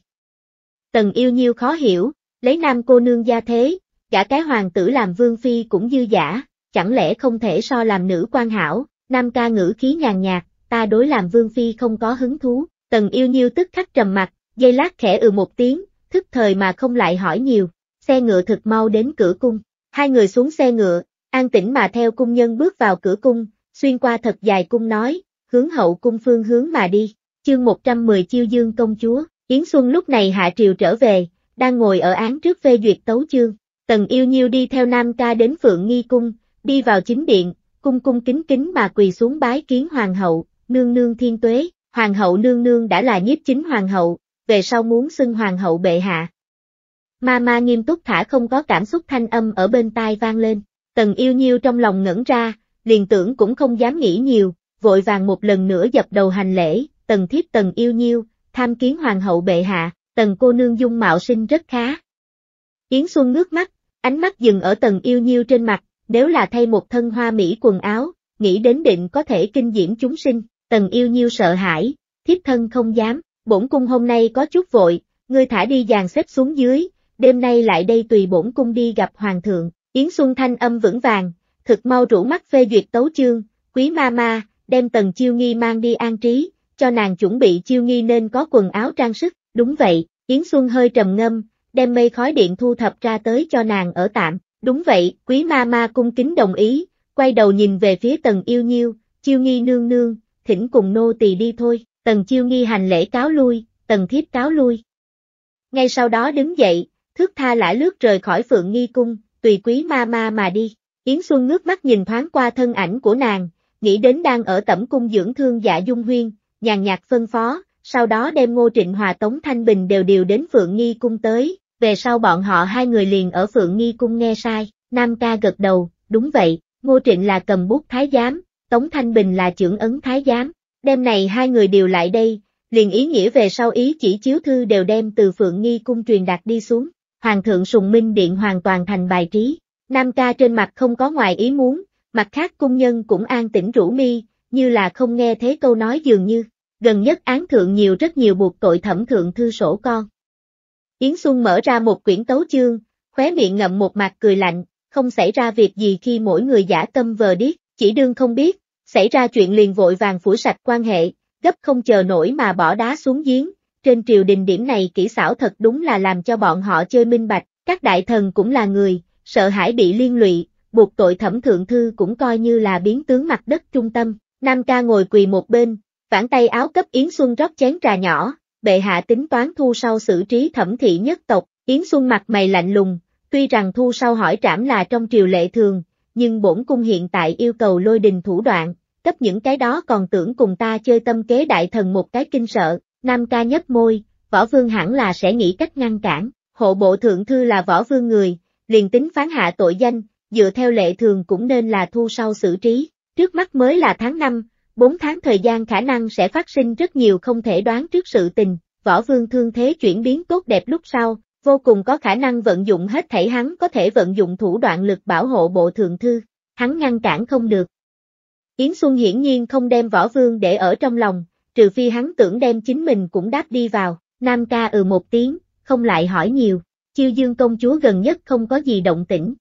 Tần yêu nhiêu khó hiểu, lấy Nam cô nương gia thế, cả cái hoàng tử làm vương phi cũng dư giả, chẳng lẽ không thể so làm nữ quan hảo, Nam ca ngữ khí nhàn nhạt, ta đối làm vương phi không có hứng thú, tần yêu nhiêu tức khắc trầm mặt, dây lát khẽ ừ một tiếng, thức thời mà không lại hỏi nhiều, xe ngựa thật mau đến cửa cung, hai người xuống xe ngựa, an tĩnh mà theo cung nhân bước vào cửa cung, xuyên qua thật dài cung nói, hướng hậu cung phương hướng mà đi, chương 110 chiêu dương công chúa, Yến Xuân lúc này hạ triều trở về, đang ngồi ở án trước phê duyệt tấu chương, tần yêu nhiêu đi theo nam ca đến phượng nghi cung, đi vào chính điện, cung cung kính kính mà quỳ xuống bái kiến hoàng hậu, nương nương thiên tuế, hoàng hậu nương nương đã là nhiếp chính hoàng hậu, về sau muốn xưng hoàng hậu bệ hạ. mama nghiêm túc thả không có cảm xúc thanh âm ở bên tai vang lên, tần yêu nhiêu trong lòng ngẩn ra, liền tưởng cũng không dám nghĩ nhiều, vội vàng một lần nữa dập đầu hành lễ, tần thiếp tần yêu nhiêu, tham kiến hoàng hậu bệ hạ, tần cô nương dung mạo sinh rất khá. Yến Xuân ngước mắt, ánh mắt dừng ở tần yêu nhiêu trên mặt, nếu là thay một thân hoa mỹ quần áo, nghĩ đến định có thể kinh diễm chúng sinh, tần yêu nhiêu sợ hãi, thiếp thân không dám bổn cung hôm nay có chút vội, ngươi thả đi dàn xếp xuống dưới, đêm nay lại đây tùy bổn cung đi gặp hoàng thượng, Yến Xuân Thanh âm vững vàng, thực mau rủ mắt phê duyệt tấu chương, quý ma ma, đem tần chiêu nghi mang đi an trí, cho nàng chuẩn bị chiêu nghi nên có quần áo trang sức, đúng vậy, Yến Xuân hơi trầm ngâm, đem mây khói điện thu thập ra tới cho nàng ở tạm, đúng vậy, quý ma ma cung kính đồng ý, quay đầu nhìn về phía tần yêu nhiêu, chiêu nghi nương nương, thỉnh cùng nô tỳ đi thôi, Tần chiêu nghi hành lễ cáo lui, tần thiếp cáo lui. Ngay sau đó đứng dậy, thước tha lã lướt rời khỏi phượng nghi cung, tùy quý ma ma mà đi. Yến Xuân ngước mắt nhìn thoáng qua thân ảnh của nàng, nghĩ đến đang ở tẩm cung dưỡng thương dạ dung huyên, nhàn nhạt phân phó, sau đó đem Ngô Trịnh Hòa Tống Thanh Bình đều điều đến Phượng Nghi Cung tới, về sau bọn họ hai người liền ở Phượng Nghi Cung nghe sai, Nam Ca gật đầu, đúng vậy, Ngô Trịnh là cầm bút thái giám, Tống Thanh Bình là trưởng ấn thái giám, đêm này hai người đều lại đây, liền ý nghĩa về sau ý chỉ chiếu thư đều đem từ Phượng Nghi cung truyền đạt đi xuống, Hoàng thượng Sùng Minh Điện hoàn toàn thành bài trí, Nam ca trên mặt không có ngoài ý muốn, mặt khác cung nhân cũng an tĩnh rủ mi, như là không nghe thế câu nói dường như, gần nhất án thượng nhiều rất nhiều buộc tội thẩm thượng thư sổ con. Yến Xuân mở ra một quyển tấu chương, khóe miệng ngậm một mặt cười lạnh, không xảy ra việc gì khi mỗi người giả tâm vờ điếc, chỉ đương không biết, Xảy ra chuyện liền vội vàng phủ sạch quan hệ, gấp không chờ nổi mà bỏ đá xuống giếng, trên triều đình điểm này kỹ xảo thật đúng là làm cho bọn họ chơi minh bạch, các đại thần cũng là người, sợ hãi bị liên lụy, buộc tội thẩm thượng thư cũng coi như là biến tướng mặt đất trung tâm, Nam ca ngồi quỳ một bên, vãn tay áo cấp Yến Xuân rót chén trà nhỏ, bệ hạ tính toán thu sau xử trí thẩm thị nhất tộc, Yến Xuân mặt mày lạnh lùng, tuy rằng thu sau hỏi trảm là trong triều lệ thường, nhưng bổn cung hiện tại yêu cầu lôi đình thủ đoạn, cấp những cái đó còn tưởng cùng ta chơi tâm kế đại thần một cái kinh sợ, Nam ca nhấp môi, võ vương hẳn là sẽ nghĩ cách ngăn cản, hộ bộ thượng thư là võ vương người, liền tính phán hạ tội danh, dựa theo lệ thường cũng nên là thu sau xử trí, trước mắt mới là tháng 5, 4 tháng thời gian khả năng sẽ phát sinh rất nhiều không thể đoán trước sự tình, võ vương thương thế chuyển biến tốt đẹp lúc sau, vô cùng có khả năng vận dụng hết thảy hắn có thể vận dụng thủ đoạn lực bảo hộ bộ thượng thư, hắn ngăn cản không được. Yến Xuân hiển nhiên không đem võ vương để ở trong lòng, trừ phi hắn tưởng đem chính mình cũng đáp đi vào, Nam ca ừ một tiếng, không lại hỏi nhiều, chiêu dương công chúa gần nhất không có gì động tĩnh.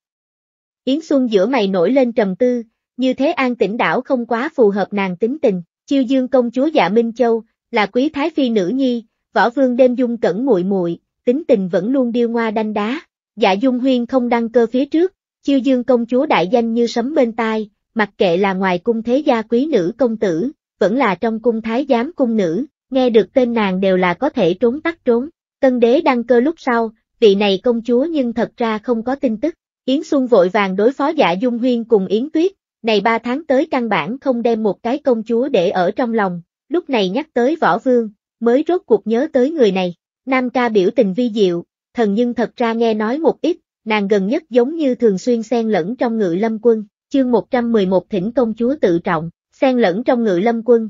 Yến Xuân giữa mày nổi lên trầm tư, như thế an tĩnh đảo không quá phù hợp nàng tính tình, chiêu dương công chúa dạ Minh Châu, là quý thái phi nữ nhi, võ vương đêm dung cẩn muội muội tính tình vẫn luôn điêu ngoa đanh đá. Dạ Dung Huyên không đăng cơ phía trước, chiêu dương công chúa đại danh như sấm bên tai, mặc kệ là ngoài cung thế gia quý nữ công tử, vẫn là trong cung thái giám cung nữ, nghe được tên nàng đều là có thể trốn tắt trốn. Tân đế đăng cơ lúc sau, vị này công chúa nhưng thật ra không có tin tức. Yến Xuân vội vàng đối phó dạ Dung Huyên cùng Yến Tuyết, này ba tháng tới căn bản không đem một cái công chúa để ở trong lòng, lúc này nhắc tới võ vương, mới rốt cuộc nhớ tới người này. Nam ca biểu tình vi diệu, thần nhưng thật ra nghe nói một ít, nàng gần nhất giống như thường xuyên xen lẫn trong ngự lâm quân, chương 111 thỉnh công chúa tự trọng, xen lẫn trong ngự lâm quân.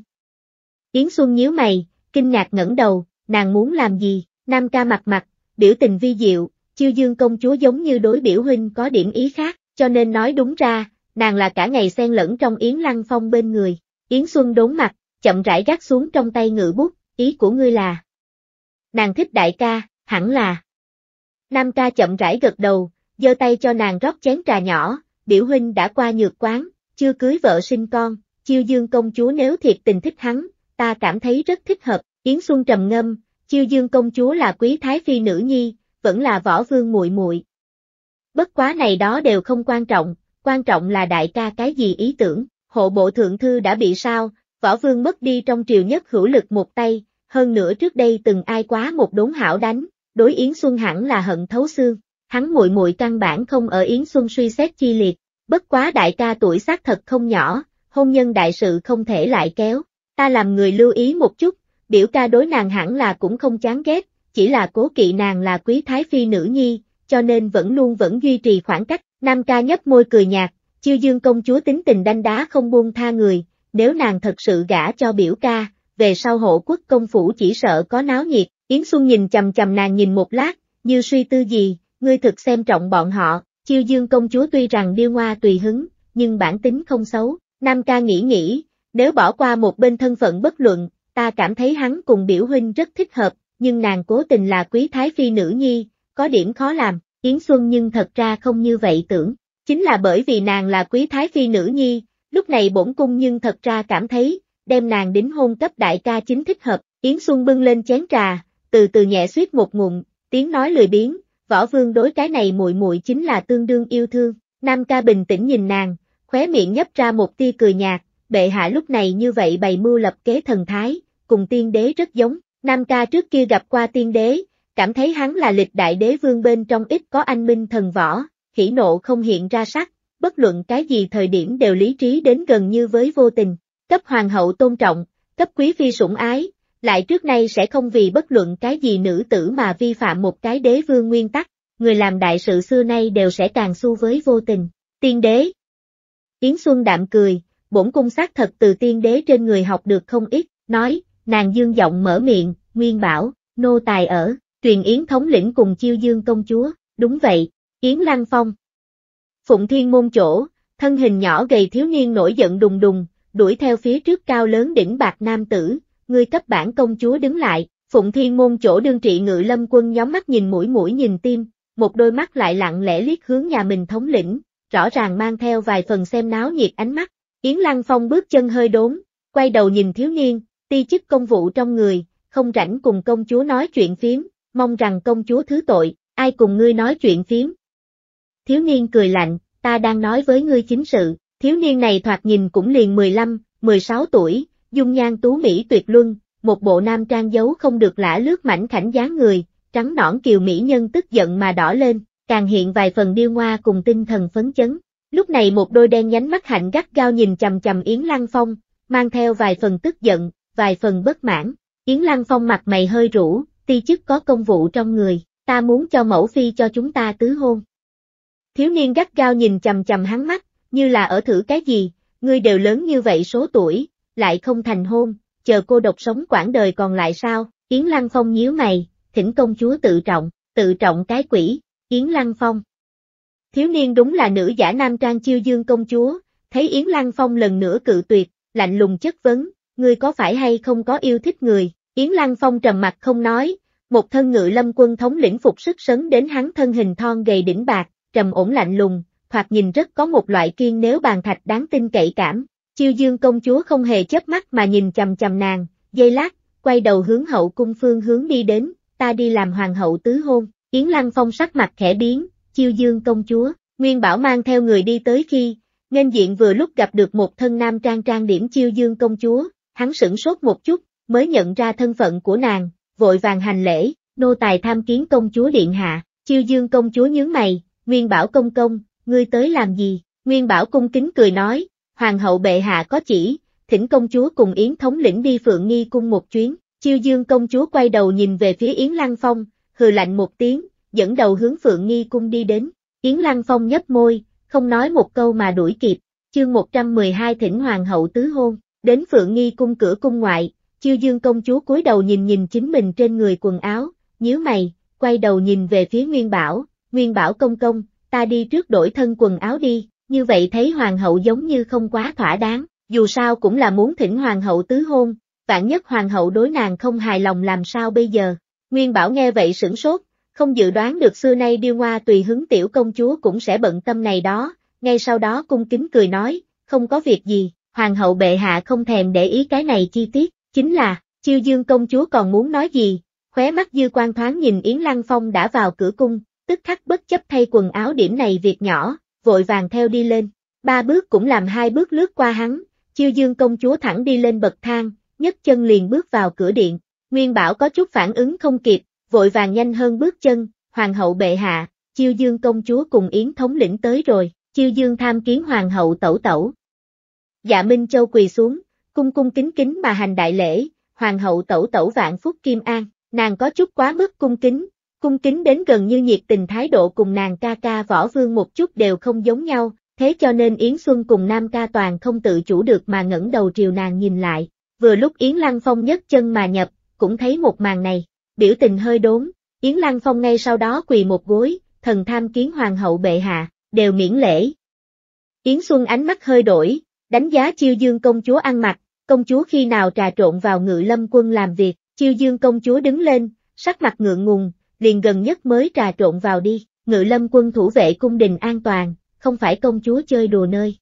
Yến Xuân nhíu mày, kinh ngạc ngẩng đầu, nàng muốn làm gì, Nam ca mặt mặt, biểu tình vi diệu, chiêu dương công chúa giống như đối biểu huynh có điểm ý khác, cho nên nói đúng ra, nàng là cả ngày xen lẫn trong Yến Lăng Phong bên người, Yến Xuân đốn mặt, chậm rãi gác xuống trong tay ngự bút, ý của ngươi là, nàng thích đại ca, hẳn là. Nam ca chậm rãi gật đầu, giơ tay cho nàng rót chén trà nhỏ, biểu huynh đã qua nhược quán, chưa cưới vợ sinh con, chiêu dương công chúa nếu thiệt tình thích hắn, ta cảm thấy rất thích hợp, Yến Xuân trầm ngâm, chiêu dương công chúa là quý thái phi nữ nhi, vẫn là võ vương muội muội. Bất quá này đó đều không quan trọng, quan trọng là đại ca cái gì ý tưởng, hộ bộ thượng thư đã bị sao, võ vương mất đi trong triều nhất hữu lực một tay, hơn nữa trước đây từng ai quá một đốn hảo đánh, đối Yến Xuân hẳn là hận thấu xương, hắn muội muội căn bản không ở Yến Xuân suy xét chi liệt, bất quá đại ca tuổi xác thật không nhỏ, hôn nhân đại sự không thể lại kéo, ta làm người lưu ý một chút, biểu ca đối nàng hẳn là cũng không chán ghét, chỉ là cố kỵ nàng là quý thái phi nữ nhi, cho nên vẫn luôn vẫn duy trì khoảng cách, nam ca nhấp môi cười nhạt, chiêu dương công chúa tính tình đanh đá không buông tha người, nếu nàng thật sự gả cho biểu ca, về sau hộ quốc công phủ chỉ sợ có náo nhiệt, Yến Xuân nhìn chầm chầm nàng nhìn một lát, như suy tư gì, ngươi thực xem trọng bọn họ, chiêu dương công chúa tuy rằng điêu hoa tùy hứng, nhưng bản tính không xấu, Nam ca nghĩ nghĩ, nếu bỏ qua một bên thân phận bất luận, ta cảm thấy hắn cùng biểu huynh rất thích hợp, nhưng nàng cố tình là quý thái phi nữ nhi, có điểm khó làm, Yến Xuân nhưng thật ra không như vậy tưởng, chính là bởi vì nàng là quý thái phi nữ nhi, lúc này bổn cung nhưng thật ra cảm thấy, đem nàng đính hôn cấp đại ca chính thích hợp, Yến Xuân bưng lên chén trà, từ từ nhẹ suýt một ngụm, tiếng nói lười biếng, võ vương đối cái này muội muội chính là tương đương yêu thương, nam ca bình tĩnh nhìn nàng, khóe miệng nhấp ra một tia cười nhạt, bệ hạ lúc này như vậy bày mưu lập kế thần thái, cùng tiên đế rất giống, nam ca trước kia gặp qua tiên đế, cảm thấy hắn là lịch đại đế vương bên trong ít có anh minh thần võ, hỉ nộ không hiện ra sắc, bất luận cái gì thời điểm đều lý trí đến gần như với vô tình, cấp hoàng hậu tôn trọng, cấp quý phi sủng ái, lại trước nay sẽ không vì bất luận cái gì nữ tử mà vi phạm một cái đế vương nguyên tắc, người làm đại sự xưa nay đều sẽ càng xu với vô tình. Tiên đế Yến Xuân đạm cười, bổn cung xác thật từ tiên đế trên người học được không ít, nói, nàng dương giọng mở miệng, nguyên bảo, nô tài ở, truyền Yến thống lĩnh cùng chiêu dương công chúa, đúng vậy, Yến Lăng Phong. Phụng Thiên môn chỗ, thân hình nhỏ gầy thiếu niên nổi giận đùng đùng, đuổi theo phía trước cao lớn đỉnh bạc nam tử, người cấp bản công chúa đứng lại, phụng thiên môn chỗ đương trị ngự lâm quân nhóm mắt nhìn mũi mũi nhìn tim, một đôi mắt lại lặng lẽ liếc hướng nhà mình thống lĩnh, rõ ràng mang theo vài phần xem náo nhiệt ánh mắt, Yến Lăng Phong bước chân hơi đốn, quay đầu nhìn thiếu niên, ti chức công vụ trong người, không rảnh cùng công chúa nói chuyện phiếm, mong rằng công chúa thứ tội, ai cùng ngươi nói chuyện phiếm. Thiếu niên cười lạnh, ta đang nói với ngươi chính sự. Thiếu niên này thoạt nhìn cũng liền 15, 16 tuổi, dung nhan tú Mỹ tuyệt luân, một bộ nam trang giấu không được lã lướt mảnh khảnh dáng người, trắng nõn kiều Mỹ nhân tức giận mà đỏ lên, càng hiện vài phần điêu ngoa cùng tinh thần phấn chấn. Lúc này một đôi đen nhánh mắt hạnh gắt gao nhìn chầm chầm Yến Lăng Phong, mang theo vài phần tức giận, vài phần bất mãn. Yến Lăng Phong mặt mày hơi rũ, ti chức có công vụ trong người, ta muốn cho mẫu phi cho chúng ta tứ hôn. Thiếu niên gắt gao nhìn chầm chầm hắn mắt, như là ở thử cái gì, ngươi đều lớn như vậy số tuổi, lại không thành hôn, chờ cô độc sống quãng đời còn lại sao, Yến Lăng Phong nhíu mày, thỉnh công chúa tự trọng, tự trọng cái quỷ, Yến Lăng Phong. Thiếu niên đúng là nữ giả nam trang chiêu dương công chúa, thấy Yến Lăng Phong lần nữa cự tuyệt, lạnh lùng chất vấn, ngươi có phải hay không có yêu thích người, Yến Lăng Phong trầm mặt không nói, một thân ngự lâm quân thống lĩnh phục sức sấn đến hắn thân hình thon gầy đỉnh bạc, trầm ổn lạnh lùng, thoạt nhìn rất có một loại kiên nếu bàn thạch đáng tin cậy cảm. Chiêu dương công chúa không hề chớp mắt mà nhìn chầm chầm nàng, dây lát, quay đầu hướng hậu cung phương hướng đi đến, ta đi làm hoàng hậu tứ hôn, Yến Lăng Phong sắc mặt khẽ biến, chiêu dương công chúa, Nguyên Bảo mang theo người đi tới khi, nên diện vừa lúc gặp được một thân nam trang trang điểm chiêu dương công chúa, hắn sửng sốt một chút, mới nhận ra thân phận của nàng, vội vàng hành lễ, nô tài tham kiến công chúa điện hạ, chiêu dương công chúa nhướng mày, Nguyên Bảo công công, ngươi tới làm gì? Nguyên Bảo cung kính cười nói, Hoàng hậu bệ hạ có chỉ, thỉnh công chúa cùng Yến thống lĩnh đi Phượng Nghi cung một chuyến, chiêu dương công chúa quay đầu nhìn về phía Yến Lăng Phong, hừ lạnh một tiếng, dẫn đầu hướng Phượng Nghi cung đi đến, Yến Lăng Phong nhấp môi, không nói một câu mà đuổi kịp, chương 112 thỉnh Hoàng hậu tứ hôn, đến Phượng Nghi cung cửa cung ngoại, chiêu dương công chúa cúi đầu nhìn nhìn chính mình trên người quần áo, nhíu mày, quay đầu nhìn về phía Nguyên Bảo, Nguyên Bảo công công, ta đi trước đổi thân quần áo đi, như vậy thấy hoàng hậu giống như không quá thỏa đáng, dù sao cũng là muốn thỉnh hoàng hậu tứ hôn, vạn nhất hoàng hậu đối nàng không hài lòng làm sao bây giờ. Nguyên Bảo nghe vậy sửng sốt, không dự đoán được xưa nay điêu hoa tùy hứng tiểu công chúa cũng sẽ bận tâm này đó, ngay sau đó cung kính cười nói, không có việc gì, hoàng hậu bệ hạ không thèm để ý cái này chi tiết, chính là, chiêu dương công chúa còn muốn nói gì, khóe mắt dư quan thoáng nhìn Yến Lăng Phong đã vào cửa cung, tức khắc bất chấp thay quần áo điểm này việc nhỏ, vội vàng theo đi lên. Ba bước cũng làm hai bước lướt qua hắn, chiêu dương công chúa thẳng đi lên bậc thang, nhấc chân liền bước vào cửa điện. Nguyên Bảo có chút phản ứng không kịp, vội vàng nhanh hơn bước chân, hoàng hậu bệ hạ, chiêu dương công chúa cùng yến thống lĩnh tới rồi, chiêu dương tham kiến hoàng hậu tẩu tẩu. Dạ Minh Châu quỳ xuống, cung cung kính kính mà hành đại lễ, hoàng hậu tẩu tẩu vạn phúc kim an, nàng có chút quá mức cung kính, cung kính đến gần như nhiệt tình thái độ cùng nàng ca ca võ vương một chút đều không giống nhau, thế cho nên Yến Xuân cùng nam ca toàn không tự chủ được mà ngẩng đầu triều nàng nhìn lại, vừa lúc Yến Lăng Phong nhấc chân mà nhập, cũng thấy một màn này, biểu tình hơi đốn, Yến Lăng Phong ngay sau đó quỳ một gối, thần tham kiến hoàng hậu bệ hạ, đều miễn lễ. Yến Xuân ánh mắt hơi đổi, đánh giá chiêu dương công chúa ăn mặc, công chúa khi nào trà trộn vào ngự lâm quân làm việc, chiêu dương công chúa đứng lên, sắc mặt ngượng ngùng, liền gần nhất mới trà trộn vào đi, ngự lâm quân thủ vệ cung đình an toàn, không phải công chúa chơi đùa nơi.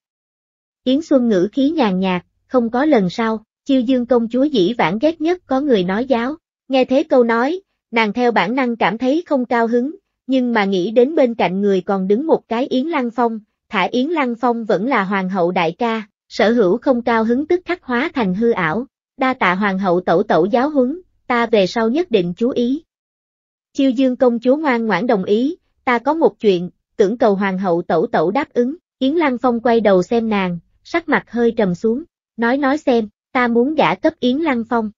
Yến Xuân ngữ khí nhàn nhạt, không có lần sau, chiêu dương công chúa dĩ vãng ghét nhất có người nói giáo, nghe thế câu nói, nàng theo bản năng cảm thấy không cao hứng, nhưng mà nghĩ đến bên cạnh người còn đứng một cái Yến Lăng Phong, thả Yến Lăng Phong vẫn là hoàng hậu đại ca, sở hữu không cao hứng tức khắc hóa thành hư ảo, đa tạ hoàng hậu tẩu tẩu giáo huấn, ta về sau nhất định chú ý. Chiêu dương công chúa ngoan ngoãn đồng ý, ta có một chuyện, tưởng cầu hoàng hậu tẩu tẩu đáp ứng, Yến Lăng Phong quay đầu xem nàng, sắc mặt hơi trầm xuống, nói nói xem, ta muốn gả cấp Yến Lăng Phong.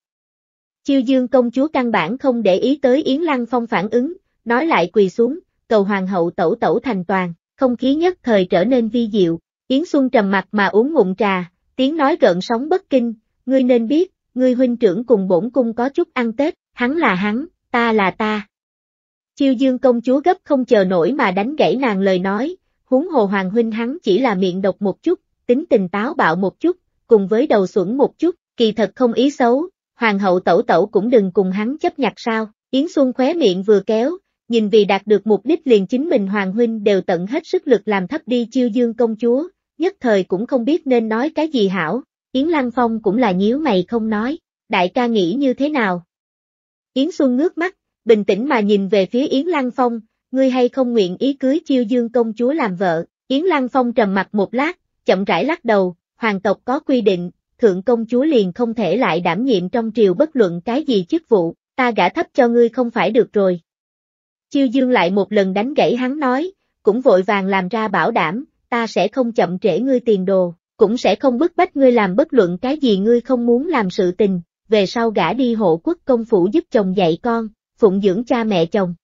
Chiêu dương công chúa căn bản không để ý tới Yến Lăng Phong phản ứng, nói lại quỳ xuống, cầu hoàng hậu tẩu tẩu thành toàn, không khí nhất thời trở nên vi diệu, Yến Xuân trầm mặt mà uống ngụm trà, tiếng nói gợn sóng bất kinh, ngươi nên biết, ngươi huynh trưởng cùng bổn cung có chút ăn Tết, hắn là hắn, ta là ta, Chiêu dương công chúa gấp không chờ nổi mà đánh gãy nàng lời nói, huống hồ hoàng huynh hắn chỉ là miệng độc một chút, tính tình táo bạo một chút, cùng với đầu xuẩn một chút, kỳ thật không ý xấu, hoàng hậu tẩu tẩu cũng đừng cùng hắn chấp nhặt sao, Yến Xuân khóe miệng vừa kéo, nhìn vì đạt được mục đích liền chính mình hoàng huynh đều tận hết sức lực làm thấp đi chiêu dương công chúa, nhất thời cũng không biết nên nói cái gì hảo, Yến Lăng Phong cũng là nhíu mày không nói, đại ca nghĩ như thế nào. Yến Xuân ngước mắt, bình tĩnh mà nhìn về phía Yến Lăng Phong, ngươi hay không nguyện ý cưới chiêu dương công chúa làm vợ, Yến Lăng Phong trầm mặt một lát, chậm rãi lắc đầu, hoàng tộc có quy định, thượng công chúa liền không thể lại đảm nhiệm trong triều bất luận cái gì chức vụ, ta gả thấp cho ngươi không phải được rồi. Chiêu dương lại một lần đánh gãy hắn nói, cũng vội vàng làm ra bảo đảm, ta sẽ không chậm trễ ngươi tiền đồ, cũng sẽ không bức bách ngươi làm bất luận cái gì ngươi không muốn làm sự tình, về sau gả đi hộ quốc công phủ giúp chồng dạy con, phụng dưỡng cha mẹ chồng.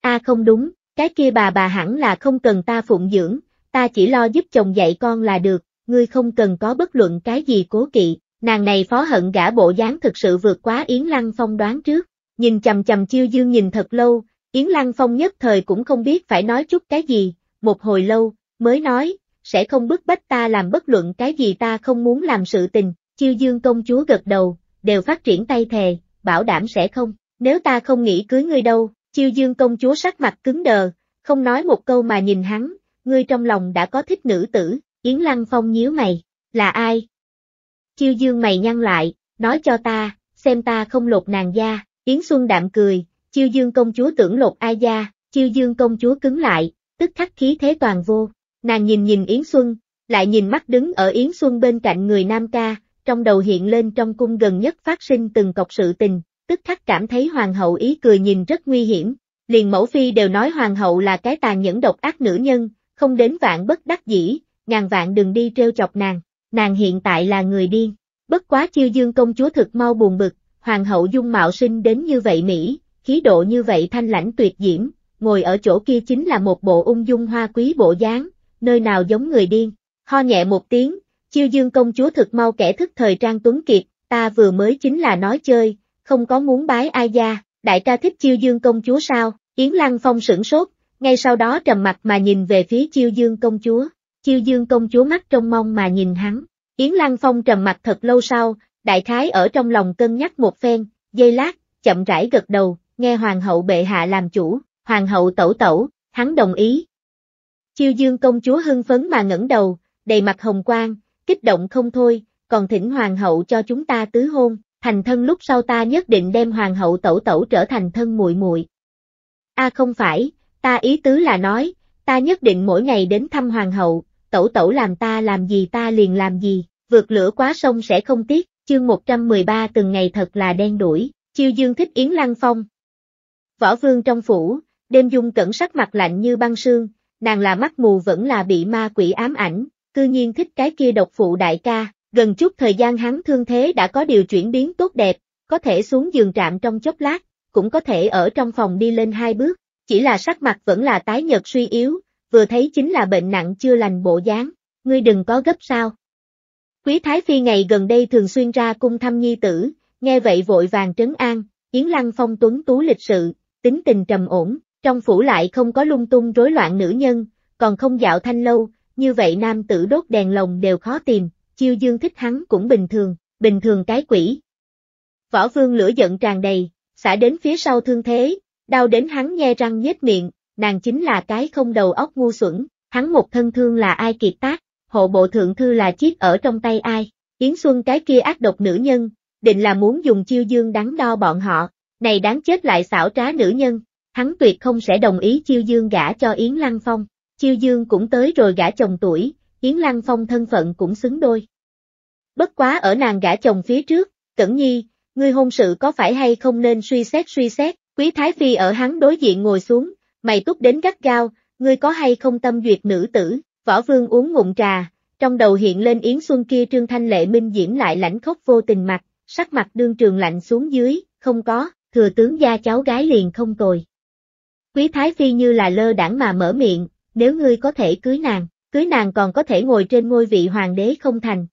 A không đúng, cái kia bà bà hẳn là không cần ta phụng dưỡng, ta chỉ lo giúp chồng dạy con là được, ngươi không cần có bất luận cái gì cố kỵ, nàng này phó hận gã bộ dáng thực sự vượt quá Yến Lăng Phong đoán trước, nhìn chầm chầm chiêu dương nhìn thật lâu, Yến Lăng Phong nhất thời cũng không biết phải nói chút cái gì, một hồi lâu, mới nói, sẽ không bức bách ta làm bất luận cái gì ta không muốn làm sự tình, chiêu dương công chúa gật đầu, đều phát triển tay thề, bảo đảm sẽ không nếu ta không nghĩ cưới ngươi đâu, chiêu dương công chúa sắc mặt cứng đờ, không nói một câu mà nhìn hắn, ngươi trong lòng đã có thích nữ tử, Yến Lăng Phong nhíu mày, là ai? Chiêu dương mày nhăn lại, nói cho ta, xem ta không lột nàng da, Yến Xuân đạm cười, chiêu dương công chúa tưởng lột ai da, chiêu dương công chúa cứng lại, tức khắc khí thế toàn vô, nàng nhìn nhìn Yến Xuân, lại nhìn mắt đứng ở Yến Xuân bên cạnh người nam ca, trong đầu hiện lên trong cung gần nhất phát sinh từng cọc sự tình, tức khắc cảm thấy hoàng hậu ý cười nhìn rất nguy hiểm, liền mẫu phi đều nói hoàng hậu là cái tàn nhẫn độc ác nữ nhân, không đến vạn bất đắc dĩ, ngàn vạn đừng đi trêu chọc nàng, nàng hiện tại là người điên. Bất quá chiêu dương công chúa thực mau buồn bực, hoàng hậu dung mạo sinh đến như vậy Mỹ, khí độ như vậy thanh lãnh tuyệt diễm, ngồi ở chỗ kia chính là một bộ ung dung hoa quý bộ dáng, nơi nào giống người điên. Ho nhẹ một tiếng, chiêu dương công chúa thực mau kẻ thức thời trang tuấn kiệt, ta vừa mới chính là nói chơi, không có muốn bái ai gia, đại ca thích chiêu dương công chúa sao, Yến Lăng Phong sửng sốt, ngay sau đó trầm mặt mà nhìn về phía chiêu dương công chúa, chiêu dương công chúa mắt trong mong mà nhìn hắn, Yến Lăng Phong trầm mặt thật lâu sau, đại khái ở trong lòng cân nhắc một phen, giây lát, chậm rãi gật đầu, nghe hoàng hậu bệ hạ làm chủ, hoàng hậu tẩu tẩu, hắn đồng ý. Chiêu dương công chúa hưng phấn mà ngẩng đầu, đầy mặt hồng quang, kích động không thôi, còn thỉnh hoàng hậu cho chúng ta tứ hôn, thành thân lúc sau ta nhất định đem hoàng hậu tẩu tẩu trở thành thân muội muội. A không phải, ta ý tứ là nói, ta nhất định mỗi ngày đến thăm hoàng hậu, tẩu tẩu làm ta làm gì ta liền làm gì, vượt lửa quá sông sẽ không tiếc, chương 113 từng ngày thật là đen đuổi, chiêu dương thích yến lăng phong. Võ vương trong phủ, đêm dung cẩn sắc mặt lạnh như băng sương, nàng là mắt mù vẫn là bị ma quỷ ám ảnh, cư nhiên thích cái kia độc phụ đại ca, Gần chút thời gian hắn thương thế đã có điều chuyển biến tốt đẹp, có thể xuống giường trạm trong chốc lát, cũng có thể ở trong phòng đi lên hai bước, chỉ là sắc mặt vẫn là tái nhợt suy yếu, vừa thấy chính là bệnh nặng chưa lành bộ dáng, ngươi đừng có gấp sao. Quý Thái Phi ngày gần đây thường xuyên ra cung thăm nhi tử, nghe vậy vội vàng trấn an, Yến Lăng Phong tuấn tú lịch sự, tính tình trầm ổn, trong phủ lại không có lung tung rối loạn nữ nhân, còn không dạo thanh lâu, như vậy nam tử đốt đèn lồng đều khó tìm, Chiêu Dương thích hắn cũng bình thường, bình thường cái quỷ. Võ Vương lửa giận tràn đầy, xả đến phía sau thương thế, đau đến hắn nghe răng nhếch miệng, nàng chính là cái không đầu óc ngu xuẩn, hắn một thân thương là ai kiệt tác, hộ bộ thượng thư là chiếc ở trong tay ai, Yến Xuân cái kia ác độc nữ nhân, định là muốn dùng Chiêu Dương đắn đo bọn họ, này đáng chết lại xảo trá nữ nhân, hắn tuyệt không sẽ đồng ý Chiêu Dương gả cho Yến Lăng Phong. Chiêu Dương cũng tới rồi gả chồng tuổi, Yến Lăng Phong thân phận cũng xứng đôi. Bất quá ở nàng gã chồng phía trước, Cẩn Nhi, ngươi hôn sự có phải hay không nên suy xét suy xét, Quý Thái Phi ở hắn đối diện ngồi xuống, mày túc đến gắt gao, ngươi có hay không tâm duyệt nữ tử, võ vương uống ngụm trà, trong đầu hiện lên Yến Xuân kia trương thanh lệ minh diễm lại lãnh khốc vô tình mặt, sắc mặt đương trường lạnh xuống dưới, không có, thừa tướng gia cháu gái liền không tồi. Quý Thái Phi như là lơ đảng mà mở miệng, nếu ngươi có thể cưới nàng cưới nàng còn có thể ngồi trên ngôi vị hoàng đế không thành.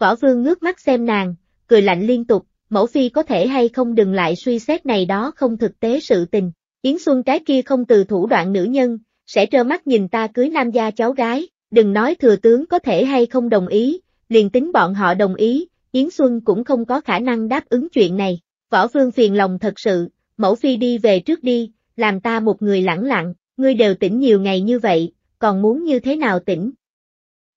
Võ Vương ngước mắt xem nàng, cười lạnh liên tục, mẫu phi có thể hay không đừng lại suy xét này đó không thực tế sự tình. Yến Xuân cái kia không từ thủ đoạn nữ nhân, sẽ trơ mắt nhìn ta cưới nam gia cháu gái, đừng nói thừa tướng có thể hay không đồng ý, liền tính bọn họ đồng ý, Yến Xuân cũng không có khả năng đáp ứng chuyện này. Võ Vương phiền lòng thật sự, mẫu phi đi về trước đi, làm ta một người lẳng lặng, ngươi đều tỉnh nhiều ngày như vậy, còn muốn như thế nào tỉnh.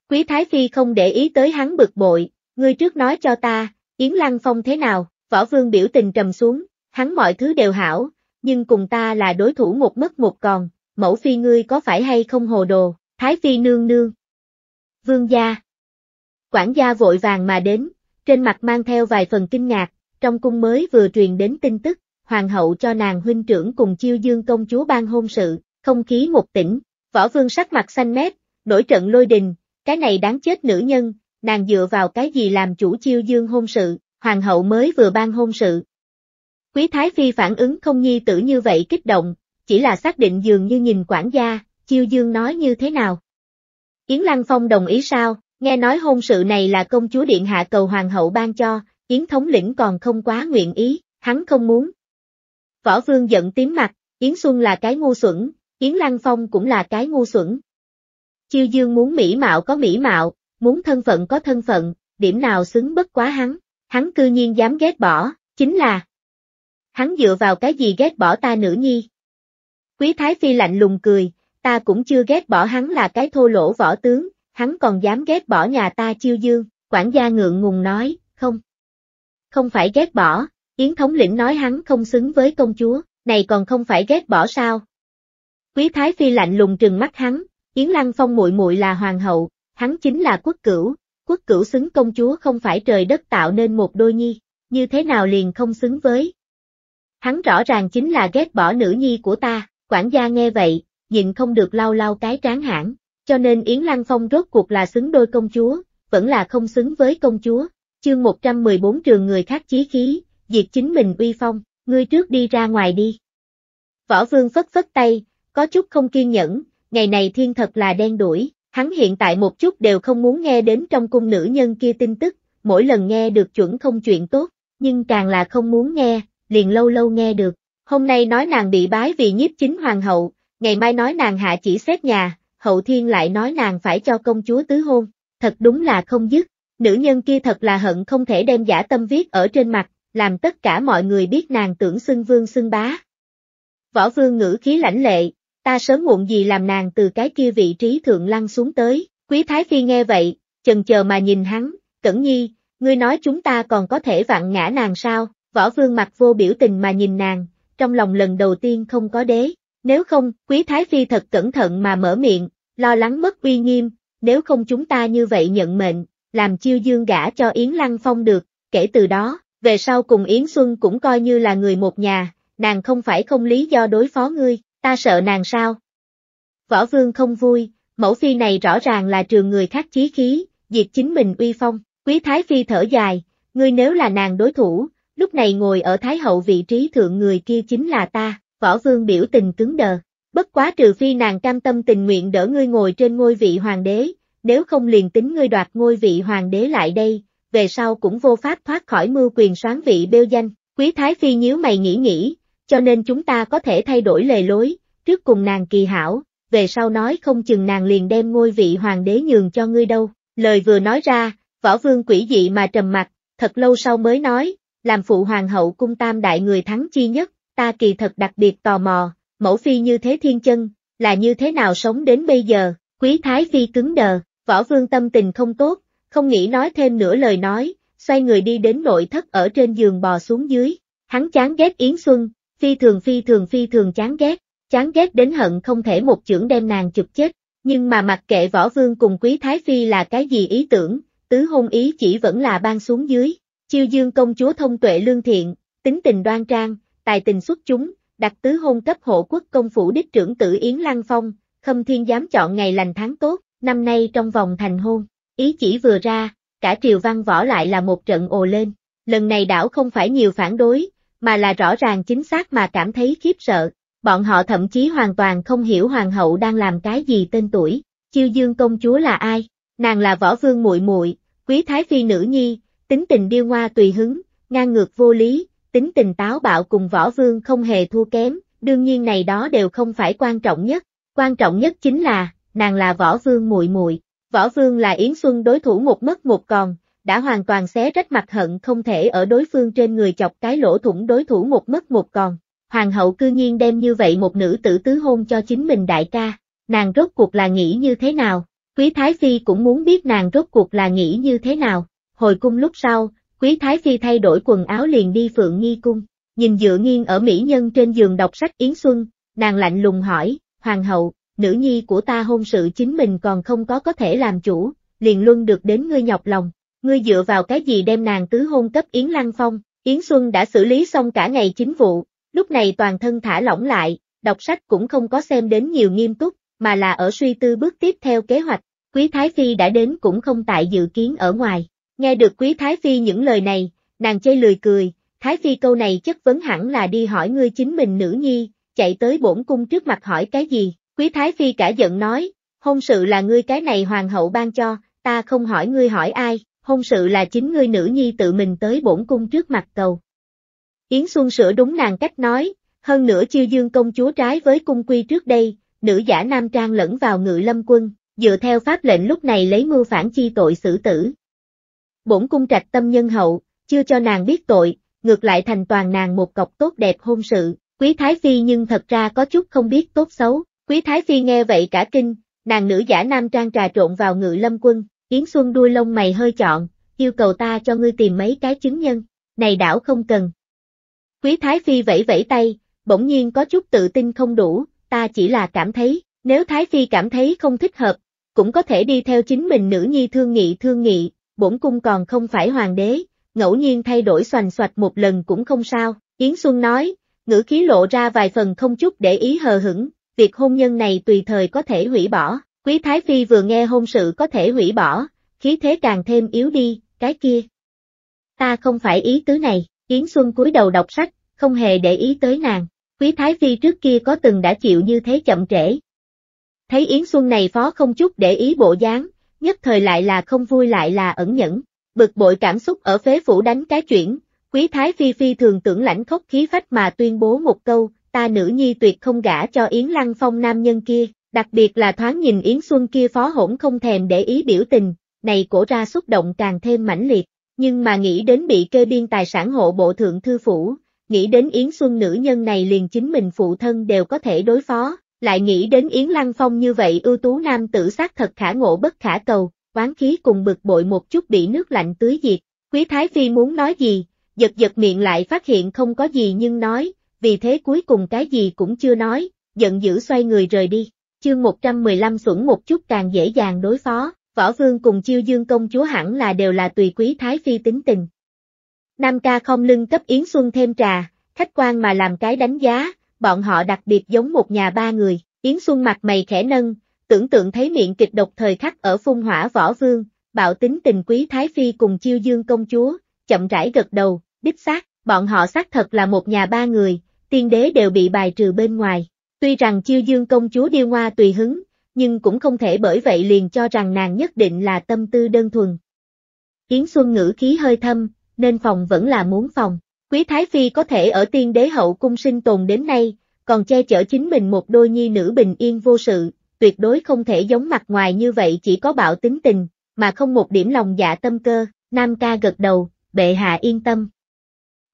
Quý Thái Phi không để ý tới hắn bực bội, ngươi trước nói cho ta, Yến Lăng Phong thế nào, võ vương biểu tình trầm xuống, hắn mọi thứ đều hảo, nhưng cùng ta là đối thủ một mất một còn, mẫu phi ngươi có phải hay không hồ đồ, Thái Phi nương nương. Vương gia. Quản gia vội vàng mà đến, trên mặt mang theo vài phần kinh ngạc, trong cung mới vừa truyền đến tin tức, hoàng hậu cho nàng huynh trưởng cùng chiêu dương công chúa ban hôn sự, không khí một tỉnh, Võ vương sắc mặt xanh mét, nổi trận lôi đình, cái này đáng chết nữ nhân, nàng dựa vào cái gì làm chủ chiêu dương hôn sự, hoàng hậu mới vừa ban hôn sự. Quý Thái Phi phản ứng không nhi tử như vậy kích động, chỉ là xác định dường như nhìn quản gia, chiêu dương nói như thế nào. Yến Lăng Phong đồng ý sao, nghe nói hôn sự này là công chúa điện hạ cầu hoàng hậu ban cho, Yến thống lĩnh còn không quá nguyện ý, hắn không muốn. Võ Vương giận tím mặt, Yến Xuân là cái ngu xuẩn, Yến Lăng Phong cũng là cái ngu xuẩn. Chiêu Dương muốn mỹ mạo có mỹ mạo, muốn thân phận có thân phận, điểm nào xứng bất quá hắn, hắn cư nhiên dám ghét bỏ, chính là Hắn dựa vào cái gì ghét bỏ ta nữ nhi? Quý Thái Phi lạnh lùng cười, ta cũng chưa ghét bỏ hắn là cái thô lỗ võ tướng, hắn còn dám ghét bỏ nhà ta chiêu dương, quản gia ngượng ngùng nói, không. Không phải ghét bỏ, Yến Thống lĩnh nói hắn không xứng với công chúa, này còn không phải ghét bỏ sao? Quý Thái Phi lạnh lùng trừng mắt hắn, Yến Lăng Phong muội muội là hoàng hậu, hắn chính là quốc cửu, quốc cửu xứng công chúa không phải trời đất tạo nên một đôi nhi, như thế nào liền không xứng với. Hắn rõ ràng chính là ghét bỏ nữ nhi của ta, quản gia nghe vậy, nhịn không được lau lau cái tráng hãng, cho nên Yến Lăng Phong rốt cuộc là xứng đôi công chúa, vẫn là không xứng với công chúa, chương 114 trường người khác chí khí, diệt chính mình uy phong, ngươi trước đi ra ngoài đi. Võ Vương phất phất tay, có chút không kiên nhẫn, ngày này thiên thật là đen đuổi, hắn hiện tại một chút đều không muốn nghe đến trong cung nữ nhân kia tin tức, mỗi lần nghe được chuẩn không chuyện tốt, nhưng càng là không muốn nghe, liền lâu lâu nghe được. Hôm nay nói nàng bị bái vì nhiếp chính hoàng hậu, ngày mai nói nàng hạ chỉ xét nhà, hậu thiên lại nói nàng phải cho công chúa tứ hôn, thật đúng là không dứt, nữ nhân kia thật là hận không thể đem giả tâm viết ở trên mặt, làm tất cả mọi người biết nàng tưởng xưng vương xưng bá. Võ vương ngữ khí lãnh lệ, ta sớm muộn gì làm nàng từ cái kia vị trí thượng lăn xuống tới, quý thái phi nghe vậy, chần chờ mà nhìn hắn, cẩn nhi, ngươi nói chúng ta còn có thể vặn ngã nàng sao, võ vương mặt vô biểu tình mà nhìn nàng, trong lòng lần đầu tiên không có đế, nếu không, quý thái phi thật cẩn thận mà mở miệng, lo lắng mất uy nghiêm, nếu không chúng ta như vậy nhận mệnh, làm chiêu dương gả cho Yến Lăng Phong được, kể từ đó, về sau cùng Yến Xuân cũng coi như là người một nhà, nàng không phải không lý do đối phó ngươi, ta sợ nàng sao? Võ vương không vui, mẫu phi này rõ ràng là trường người khác chí khí, diệt chính mình uy phong, quý thái phi thở dài, ngươi nếu là nàng đối thủ, lúc này ngồi ở thái hậu vị trí thượng người kia chính là ta, võ vương biểu tình cứng đờ, bất quá trừ phi nàng cam tâm tình nguyện đỡ ngươi ngồi trên ngôi vị hoàng đế, nếu không liền tính ngươi đoạt ngôi vị hoàng đế lại đây, về sau cũng vô pháp thoát khỏi mưu quyền soán vị bêu danh, quý thái phi nhíu mày nghĩ nghĩ, cho nên chúng ta có thể thay đổi lề lối, trước cùng nàng kỳ hảo, về sau nói không chừng nàng liền đem ngôi vị hoàng đế nhường cho ngươi đâu. Lời vừa nói ra, võ vương quỷ dị mà trầm mặt, thật lâu sau mới nói, làm phụ hoàng hậu cung tam đại người thắng chi nhất, ta kỳ thật đặc biệt tò mò, mẫu phi như thế thiên chân, là như thế nào sống đến bây giờ, quý thái phi cứng đờ, võ vương tâm tình không tốt, không nghĩ nói thêm nữa lời nói, xoay người đi đến nội thất ở trên giường bò xuống dưới, hắn chán ghét Yến Xuân, phi thường phi thường phi thường chán ghét, chán ghét đến hận không thể một chưởng đem nàng chụp chết, nhưng mà mặc kệ võ vương cùng quý thái phi là cái gì ý tưởng, tứ hôn ý chỉ vẫn là ban xuống dưới, chiêu dương công chúa thông tuệ lương thiện, tính tình đoan trang, tài tình xuất chúng, đặt tứ hôn cấp hộ quốc công phủ đích trưởng tử Yến Lăng Phong, khâm thiên dám chọn ngày lành tháng tốt, năm nay trong vòng thành hôn, ý chỉ vừa ra, cả triều văn võ lại là một trận ồ lên, lần này đảo không phải nhiều phản đối, mà là rõ ràng chính xác mà cảm thấy khiếp sợ. Bọn họ thậm chí hoàn toàn không hiểu hoàng hậu đang làm cái gì tên tuổi, chiêu dương công chúa là ai, nàng là võ vương muội muội, quý thái phi nữ nhi, tính tình điêu ngoa tùy hứng, ngang ngược vô lý, tính tình táo bạo cùng võ vương không hề thua kém, đương nhiên này đó đều không phải quan trọng nhất, quan trọng nhất chính là, nàng là võ vương muội muội. Võ Vương là Yến Xuân đối thủ một mất một còn, đã hoàn toàn xé rách mặt hận không thể ở đối phương trên người chọc cái lỗ thủng đối thủ một mất một còn. Hoàng hậu cư nhiên đem như vậy một nữ tử tứ hôn cho chính mình đại ca, nàng rốt cuộc là nghĩ như thế nào, quý thái phi cũng muốn biết nàng rốt cuộc là nghĩ như thế nào, hồi cung lúc sau, quý thái phi thay đổi quần áo liền đi phượng nghi cung, nhìn dựa nghiêng ở mỹ nhân trên giường đọc sách Yến Xuân, nàng lạnh lùng hỏi, hoàng hậu, nữ nhi của ta hôn sự chính mình còn không có có thể làm chủ, liền luân được đến ngươi nhọc lòng, ngươi dựa vào cái gì đem nàng tứ hôn cấp Yến Lăng Phong, Yến Xuân đã xử lý xong cả ngày chính vụ, lúc này toàn thân thả lỏng lại, đọc sách cũng không có xem đến nhiều nghiêm túc, mà là ở suy tư bước tiếp theo kế hoạch, Quý Thái Phi đã đến cũng không tại dự kiến ở ngoài, nghe được Quý Thái Phi những lời này, nàng chê lười cười, Thái Phi câu này chất vấn hẳn là đi hỏi ngươi chính mình nữ nhi, chạy tới bổn cung trước mặt hỏi cái gì, Quý Thái Phi cả giận nói, hôn sự là ngươi cái này hoàng hậu ban cho, ta không hỏi ngươi hỏi ai, hôn sự là chính ngươi nữ nhi tự mình tới bổn cung trước mặt cầu. Yến Xuân sửa đúng nàng cách nói, hơn nữa chiêu dương công chúa trái với cung quy trước đây, nữ giả nam trang lẫn vào ngự lâm quân, dựa theo pháp lệnh lúc này lấy mưu phản chi tội xử tử. Bổn cung trạch tâm nhân hậu, chưa cho nàng biết tội, ngược lại thành toàn nàng một cọc tốt đẹp hôn sự, quý thái phi nhưng thật ra có chút không biết tốt xấu, quý thái phi nghe vậy cả kinh, nàng nữ giả nam trang trà trộn vào ngự lâm quân, Yến Xuân đuôi lông mày hơi chọn, yêu cầu ta cho ngươi tìm mấy cái chứng nhân, này đảo không cần. Quý Thái Phi vẫy vẫy tay, bỗng nhiên có chút tự tin không đủ, ta chỉ là cảm thấy, nếu Thái Phi cảm thấy không thích hợp, cũng có thể đi theo chính mình nữ nhi thương nghị thương nghị, bổn cung còn không phải hoàng đế, ngẫu nhiên thay đổi xoành xoạch một lần cũng không sao, Yến Xuân nói, ngữ khí lộ ra vài phần không chút để ý hờ hững, việc hôn nhân này tùy thời có thể hủy bỏ. Quý Thái Phi vừa nghe hôn sự có thể hủy bỏ, khí thế càng thêm yếu đi, cái kia. Ta không phải ý tứ này, Yến Xuân cúi đầu đọc sách, không hề để ý tới nàng. Quý Thái Phi trước kia có từng đã chịu như thế chậm trễ. Thấy Yến Xuân này phó không chút để ý bộ dáng, nhất thời lại là không vui lại là ẩn nhẫn, bực bội cảm xúc ở phế phủ đánh cái chuyển, Quý Thái Phi Phi thường tưởng lãnh khốc khí phách mà tuyên bố một câu, ta nữ nhi tuyệt không gả cho Yến Lăng Phong nam nhân kia, đặc biệt là thoáng nhìn Yến Xuân kia phó hỗn không thèm để ý biểu tình, này cổ ra xúc động càng thêm mãnh liệt, nhưng mà nghĩ đến bị kê biên tài sản hộ bộ thượng thư phủ, nghĩ đến Yến Xuân nữ nhân này liền chính mình phụ thân đều có thể đối phó, lại nghĩ đến Yến Lăng Phong như vậy ưu tú nam tử xác thật khả ngộ bất khả cầu, oán khí cùng bực bội một chút bị nước lạnh tưới diệt, Quý Thái Phi muốn nói gì, giật giật miệng lại phát hiện không có gì nhưng nói, vì thế cuối cùng cái gì cũng chưa nói, giận dữ xoay người rời đi chương 115 xuẩn một chút càng dễ dàng đối phó, võ vương cùng chiêu dương công chúa hẳn là đều là tùy quý thái phi tính tình. Nam ca không lưng cấp Yến Xuân thêm trà, khách quan mà làm cái đánh giá, bọn họ đặc biệt giống một nhà ba người, Yến Xuân mặt mày khẽ nâng, tưởng tượng thấy miệng kịch độc thời khắc ở phun hỏa võ vương, bạo tính tình quý thái phi cùng chiêu dương công chúa, chậm rãi gật đầu, đích xác, bọn họ xác thật là một nhà ba người, tiên đế đều bị bài trừ bên ngoài, Tuy rằng chiêu dương công chúa điêu hoa tùy hứng, nhưng cũng không thể bởi vậy liền cho rằng nàng nhất định là tâm tư đơn thuần. Yến Xuân ngữ khí hơi thâm, nên phòng vẫn là muốn phòng. Quý Thái Phi có thể ở tiên đế hậu cung sinh tồn đến nay, còn che chở chính mình một đôi nhi nữ bình yên vô sự, tuyệt đối không thể giống mặt ngoài như vậy chỉ có bạo tính tình, mà không một điểm lòng dạ tâm cơ, Nam ca gật đầu, bệ hạ yên tâm.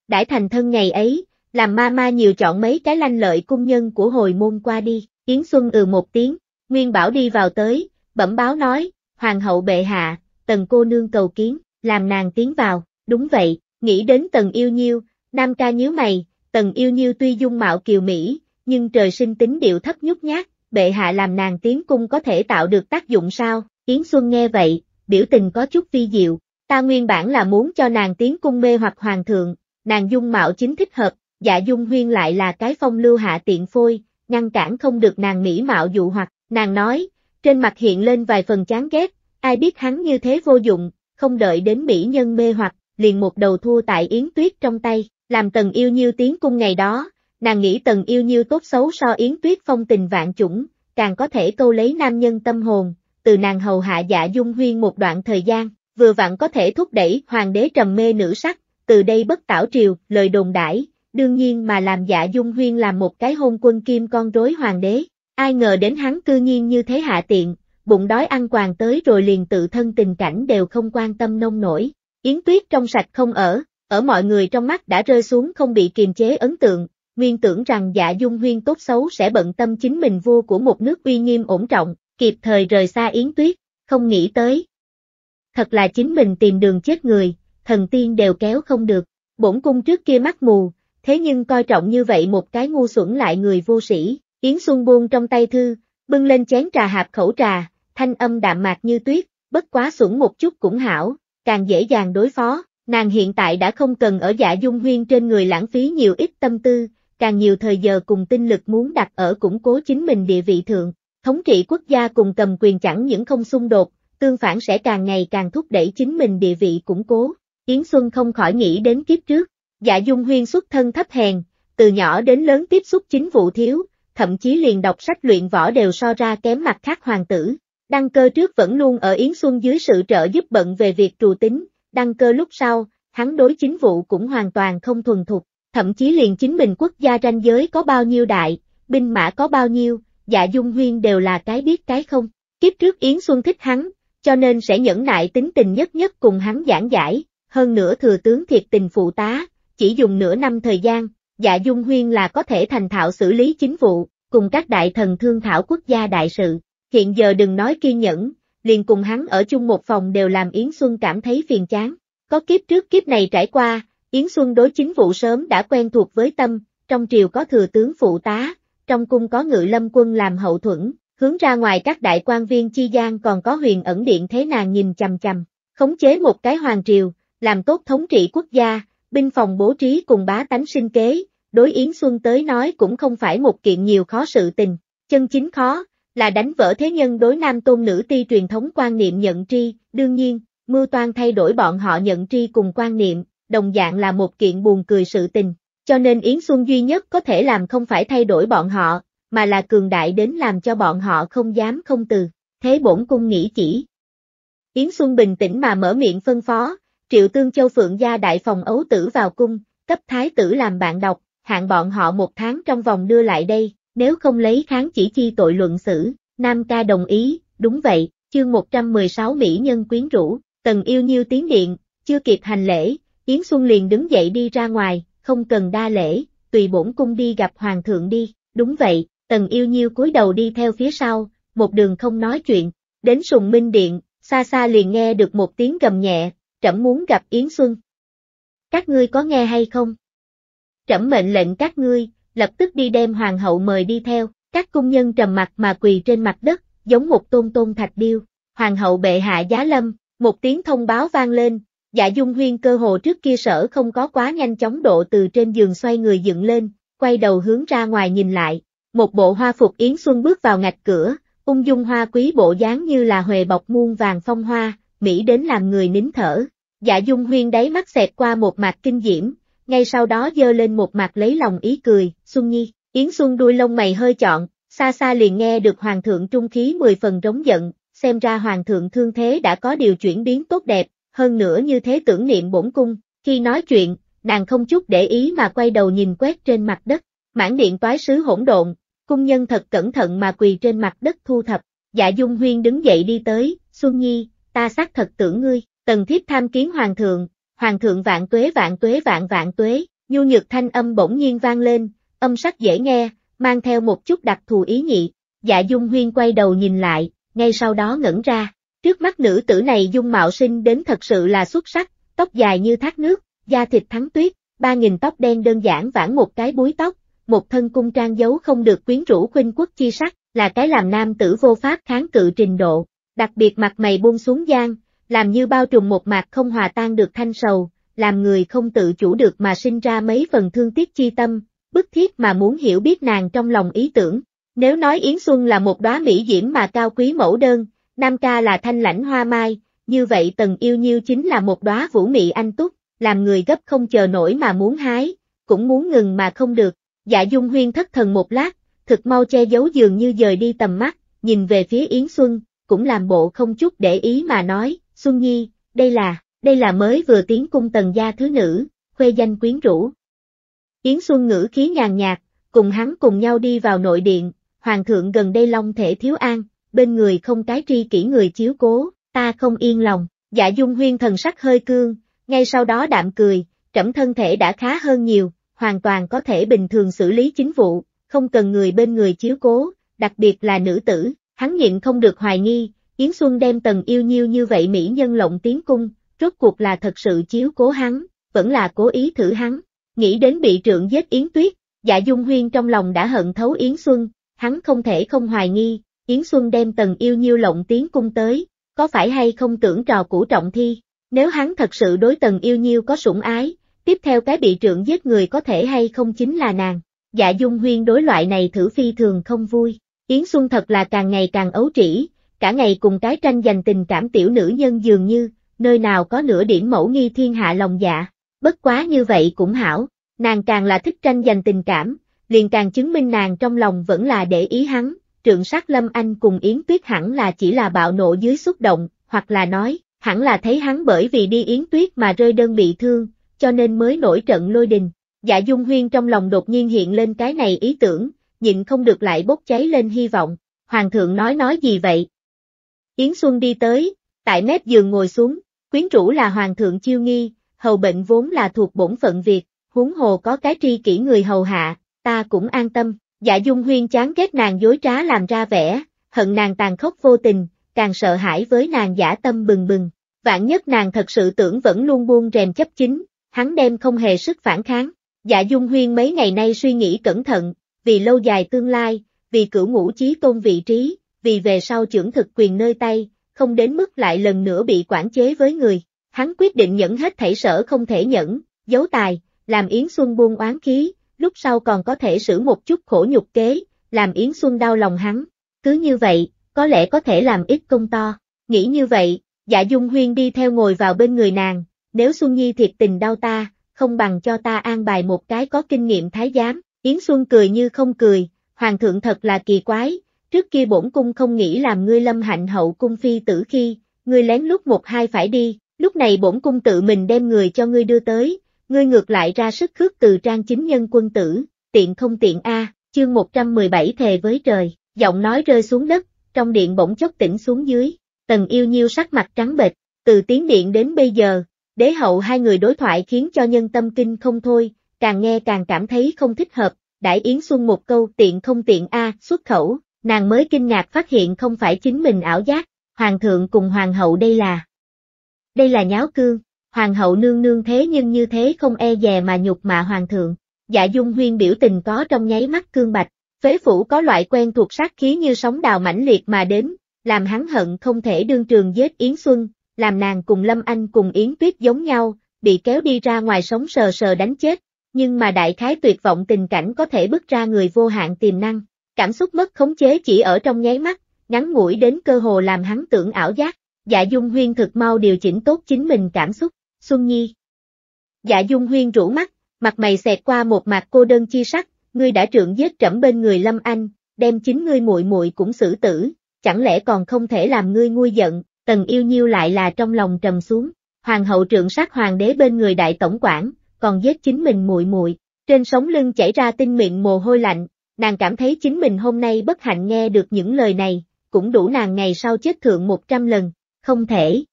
Đãi thành thân ngày ấy, làm ma ma nhiều chọn mấy cái lanh lợi cung nhân của hồi môn qua đi, Yến Xuân ừ một tiếng, Nguyên Bảo đi vào tới, bẩm báo nói, Hoàng hậu bệ hạ, tần cô nương cầu kiến, làm nàng tiến vào, đúng vậy, nghĩ đến tần yêu nhiêu, nam ca nhíu mày, tần yêu nhiêu tuy dung mạo kiều Mỹ, nhưng trời sinh tính điệu thấp nhút nhát, bệ hạ làm nàng tiến cung có thể tạo được tác dụng sao, Yến Xuân nghe vậy, biểu tình có chút vi diệu, ta nguyên bản là muốn cho nàng tiến cung mê hoặc hoàng thượng, nàng dung mạo chính thích hợp, dạ dung huyên lại là cái phong lưu hạ tiện phôi, ngăn cản không được nàng mỹ mạo dụ hoặc, nàng nói, trên mặt hiện lên vài phần chán ghét, ai biết hắn như thế vô dụng, không đợi đến mỹ nhân mê hoặc, liền một đầu thua tại Yến Tuyết trong tay, làm tần yêu như tiếng cung ngày đó, nàng nghĩ tần yêu như tốt xấu so Yến Tuyết phong tình vạn chủng, càng có thể câu lấy nam nhân tâm hồn, từ nàng hầu hạ dạ dung huyên một đoạn thời gian, vừa vặn có thể thúc đẩy hoàng đế trầm mê nữ sắc, từ đây bất tảo triều, lời đồn đãi, đương nhiên mà làm dạ dung huyên làm một cái hôn quân kim con rối hoàng đế, ai ngờ đến hắn cư nhiên như thế hạ tiện, bụng đói ăn quàng tới rồi liền tự thân tình cảnh đều không quan tâm nông nổi, yến tuyết trong sạch không ở, ở mọi người trong mắt đã rơi xuống không bị kiềm chế ấn tượng, nguyên tưởng rằng dạ dung huyên tốt xấu sẽ bận tâm chính mình vua của một nước uy nghiêm ổn trọng, kịp thời rời xa yến tuyết, không nghĩ tới. Thật là chính mình tìm đường chết người, thần tiên đều kéo không được, bổn cung trước kia mắt mù, thế nhưng coi trọng như vậy một cái ngu xuẩn lại người vô sĩ, Yến Xuân buông trong tay thư, bưng lên chén trà hạp khẩu trà, thanh âm đạm mạc như tuyết, bất quá xuẩn một chút cũng hảo, càng dễ dàng đối phó, nàng hiện tại đã không cần ở dạ dung huyên trên người lãng phí nhiều ít tâm tư, càng nhiều thời giờ cùng tinh lực muốn đặt ở củng cố chính mình địa vị thượng, thống trị quốc gia cùng cầm quyền chẳng những không xung đột, tương phản sẽ càng ngày càng thúc đẩy chính mình địa vị củng cố. Yến Xuân không khỏi nghĩ đến kiếp trước, Dạ Dung Huyên xuất thân thấp hèn, từ nhỏ đến lớn tiếp xúc chính vụ thiếu, thậm chí liền đọc sách luyện võ đều so ra kém mặt khác hoàng tử. Đăng cơ trước vẫn luôn ở Yến Xuân dưới sự trợ giúp bận về việc trù tính, đăng cơ lúc sau, hắn đối chính vụ cũng hoàn toàn không thuần thục, thậm chí liền chính mình quốc gia ranh giới có bao nhiêu đại, binh mã có bao nhiêu, dạ dung huyên đều là cái biết cái không. Kiếp trước Yến Xuân thích hắn, cho nên sẽ nhẫn nại tính tình nhất nhất cùng hắn giảng giải, hơn nữa thừa tướng thiệt tình phụ tá, chỉ dùng nửa năm thời gian, dạ dung huyên là có thể thành thạo xử lý chính vụ, cùng các đại thần thương thảo quốc gia đại sự. Hiện giờ đừng nói kiên nhẫn, liền cùng hắn ở chung một phòng đều làm Yến Xuân cảm thấy phiền chán. Có kiếp trước kiếp này trải qua, Yến Xuân đối chính vụ sớm đã quen thuộc với tâm, trong triều có thừa tướng phụ tá, trong cung có ngự lâm quân làm hậu thuẫn, hướng ra ngoài các đại quan viên chi gian còn có huyền ẩn điện thế nàng nhìn chằm chằm, khống chế một cái hoàng triều, làm tốt thống trị quốc gia, binh phòng bố trí cùng bá tánh sinh kế, đối Yến Xuân tới nói cũng không phải một kiện nhiều khó sự tình, chân chính khó, là đánh vỡ thế nhân đối nam tôn nữ ti truyền thống quan niệm nhận tri, đương nhiên, mưu toan thay đổi bọn họ nhận tri cùng quan niệm, đồng dạng là một kiện buồn cười sự tình, cho nên Yến Xuân duy nhất có thể làm không phải thay đổi bọn họ, mà là cường đại đến làm cho bọn họ không dám không từ, thế bổn cung nghĩ chỉ. Yến Xuân bình tĩnh mà mở miệng phân phó, Triệu Tương Châu Phượng gia đại phòng ấu tử vào cung, cấp thái tử làm bạn đọc, hạng bọn họ một tháng trong vòng đưa lại đây, nếu không lấy kháng chỉ chi tội luận xử, Nam ca đồng ý, đúng vậy, chương 116 Mỹ nhân quyến rũ, tần yêu nhiêu tiếng điện, chưa kịp hành lễ, Yến Xuân liền đứng dậy đi ra ngoài, không cần đa lễ, tùy bổn cung đi gặp hoàng thượng đi, đúng vậy, tần yêu nhiêu cúi đầu đi theo phía sau, một đường không nói chuyện, đến sùng minh điện, xa xa liền nghe được một tiếng gầm nhẹ, trẫm muốn gặp Yến Xuân. Các ngươi có nghe hay không? Trẫm mệnh lệnh các ngươi, lập tức đi đem hoàng hậu mời đi theo, các cung nhân trầm mặt mà quỳ trên mặt đất, giống một tôn tôn thạch điêu. Hoàng hậu bệ hạ giá lâm, một tiếng thông báo vang lên, dạ dung huyên cơ hồ trước kia sở không có quá nhanh chóng độ từ trên giường xoay người dựng lên, quay đầu hướng ra ngoài nhìn lại, một bộ hoa phục Yến Xuân bước vào ngạch cửa, ung dung hoa quý bộ dáng như là huề bọc muôn vàng phong hoa, mỹ đến làm người nín thở. Dạ dung huyên đáy mắt xẹt qua một mặt kinh diễm, ngay sau đó dơ lên một mặt lấy lòng ý cười, Xuân Nhi, Yến Xuân đuôi lông mày hơi chọn, xa xa liền nghe được Hoàng thượng trung khí mười phần rống giận, xem ra Hoàng thượng thương thế đã có điều chuyển biến tốt đẹp, hơn nữa như thế tưởng niệm bổn cung, khi nói chuyện, nàng không chút để ý mà quay đầu nhìn quét trên mặt đất, mãn điện toái sứ hỗn độn, cung nhân thật cẩn thận mà quỳ trên mặt đất thu thập, dạ dung huyên đứng dậy đi tới, Xuân Nhi, ta xác thật tưởng ngươi, tần thiếp tham kiến hoàng thượng, hoàng thượng vạn tuế vạn tuế vạn vạn tuế, nhu nhược thanh âm bỗng nhiên vang lên, âm sắc dễ nghe, mang theo một chút đặc thù ý nhị, dạ dung huyên quay đầu nhìn lại, ngay sau đó ngẩn ra, trước mắt nữ tử này dung mạo sinh đến thật sự là xuất sắc, tóc dài như thác nước, da thịt thắng tuyết, ba nghìn tóc đen đơn giản vãn một cái búi tóc, một thân cung trang giấu không được quyến rũ khuynh quốc chi sắc, là cái làm nam tử vô pháp kháng cự trình độ, đặc biệt mặt mày buông xuống gian, làm như bao trùm một mạc không hòa tan được thanh sầu, làm người không tự chủ được mà sinh ra mấy phần thương tiếc chi tâm, bức thiết mà muốn hiểu biết nàng trong lòng ý tưởng. Nếu nói Yến Xuân là một đóa mỹ diễm mà cao quý mẫu đơn, Nam Ca là thanh lãnh hoa mai, như vậy Tần Yêu Nhiêu chính là một đóa vũ mị anh túc, làm người gấp không chờ nổi mà muốn hái, cũng muốn ngừng mà không được. Dạ Dung Huyên thất thần một lát, thực mau che giấu dường như dời đi tầm mắt, nhìn về phía Yến Xuân, cũng làm bộ không chút để ý mà nói, Xuân Nhi, đây là, đây là mới vừa tiến cung tần gia thứ nữ, khuê danh quyến rũ. Yến Xuân ngữ khí nhàn nhạt, cùng hắn cùng nhau đi vào nội điện, hoàng thượng gần đây long thể thiếu an, bên người không cái tri kỷ người chiếu cố, ta không yên lòng, giả dạ dung huyên thần sắc hơi cương, ngay sau đó đạm cười, trẫm thân thể đã khá hơn nhiều, hoàn toàn có thể bình thường xử lý chính vụ, không cần người bên người chiếu cố, đặc biệt là nữ tử. Hắn nhịn không được hoài nghi, Yến Xuân đem tần yêu nhiêu như vậy mỹ nhân lộng tiến cung, rốt cuộc là thật sự chiếu cố hắn, vẫn là cố ý thử hắn. Nghĩ đến bị trượng giết Yến Tuyết, dạ dung huyên trong lòng đã hận thấu Yến Xuân, hắn không thể không hoài nghi, Yến Xuân đem tần yêu nhiêu lộng tiến cung tới, có phải hay không tưởng trò cũ trọng thi, nếu hắn thật sự đối tần yêu nhiêu có sủng ái, tiếp theo cái bị trượng giết người có thể hay không chính là nàng, dạ dung huyên đối loại này thử phi thường không vui, Yến Xuân thật là càng ngày càng ấu trĩ, cả ngày cùng cái tranh giành tình cảm tiểu nữ nhân dường như, nơi nào có nửa điểm mẫu nghi thiên hạ lòng dạ, bất quá như vậy cũng hảo, nàng càng là thích tranh giành tình cảm, liền càng chứng minh nàng trong lòng vẫn là để ý hắn, trượng sát Lâm Anh cùng Yến Tuyết hẳn là chỉ là bạo nộ dưới xúc động, hoặc là nói, hẳn là thấy hắn bởi vì đi Yến Tuyết mà rơi đơn bị thương, cho nên mới nổi trận lôi đình. Dạ Dung Huyên trong lòng đột nhiên hiện lên cái này ý tưởng, nhịn không được lại bốc cháy lên hy vọng, hoàng thượng nói nói gì vậy? Yến Xuân đi tới, tại mép giường ngồi xuống, quyến rũ là hoàng thượng chiêu nghi, hầu bệnh vốn là thuộc bổn phận Việt, huống hồ có cái tri kỷ người hầu hạ, ta cũng an tâm, dạ dung huyên chán ghét nàng dối trá làm ra vẻ, hận nàng tàn khốc vô tình, càng sợ hãi với nàng giả tâm bừng bừng, vạn nhất nàng thật sự tưởng vẫn luôn buông rèm chấp chính, hắn đem không hề sức phản kháng. Dạ Dung Huyên mấy ngày nay suy nghĩ cẩn thận, vì lâu dài tương lai, vì cửu ngũ chí tôn vị trí, vì về sau trưởng thực quyền nơi tay, không đến mức lại lần nữa bị quản chế với người. Hắn quyết định nhẫn hết thảy sở không thể nhẫn, giấu tài, làm Yến Xuân buông oán khí, lúc sau còn có thể sử một chút khổ nhục kế, làm Yến Xuân đau lòng hắn. Cứ như vậy, có lẽ có thể làm ít công to. Nghĩ như vậy, dạ dung huyên đi theo ngồi vào bên người nàng, nếu Xuân Nhi thiệt tình đau ta, không bằng cho ta an bài một cái có kinh nghiệm thái giám, Yến Xuân cười như không cười, hoàng thượng thật là kỳ quái, trước kia bổn cung không nghĩ làm ngươi lâm hạnh hậu cung phi tử khi, ngươi lén lút một hai phải đi, lúc này bổn cung tự mình đem người cho ngươi đưa tới, ngươi ngược lại ra sức khước từ trang chính nhân quân tử, tiện không tiện a à, chương 117 thề với trời, giọng nói rơi xuống đất, trong điện bỗng chốc tỉnh xuống dưới, tần yêu nhiêu sắc mặt trắng bệch, từ tiếng điện đến bây giờ, đế hậu hai người đối thoại khiến cho nhân tâm kinh không thôi, càng nghe càng cảm thấy không thích hợp, đại Yến Xuân một câu tiện không tiện a xuất khẩu, nàng mới kinh ngạc phát hiện không phải chính mình ảo giác, hoàng thượng cùng hoàng hậu đây là. Đây là nháo cương, hoàng hậu nương nương thế nhưng như thế không e dè mà nhục mạ hoàng thượng, dạ dung huyên biểu tình có trong nháy mắt cương bạch, phế phủ có loại quen thuộc sát khí như sóng đào mãnh liệt mà đến, làm hắn hận không thể đương trường giết Yến Xuân, làm nàng cùng Lâm Anh cùng Yến Tuyết giống nhau, bị kéo đi ra ngoài sống sờ sờ đánh chết, nhưng mà đại khái tuyệt vọng tình cảnh có thể bước ra người vô hạn tiềm năng, cảm xúc mất khống chế chỉ ở trong nháy mắt, ngắn ngủi đến cơ hồ làm hắn tưởng ảo giác, dạ dung huyên thực mau điều chỉnh tốt chính mình cảm xúc, Xuân Nhi. Dạ dung huyên rủ mắt, mặt mày xẹt qua một mặt cô đơn chi sắc, ngươi đã trượng giết trẫm bên người Lâm Anh, đem chính ngươi muội muội cũng xử tử, chẳng lẽ còn không thể làm ngươi nguôi giận, tần yêu nhiêu lại là trong lòng trầm xuống, hoàng hậu trượng sát hoàng đế bên người đại tổng quản, còn giết chính mình muội muội. Trên sống lưng chảy ra tinh miệng mồ hôi lạnh, nàng cảm thấy chính mình hôm nay bất hạnh nghe được những lời này, cũng đủ nàng ngày sau chết thượng 100 lần, không thể.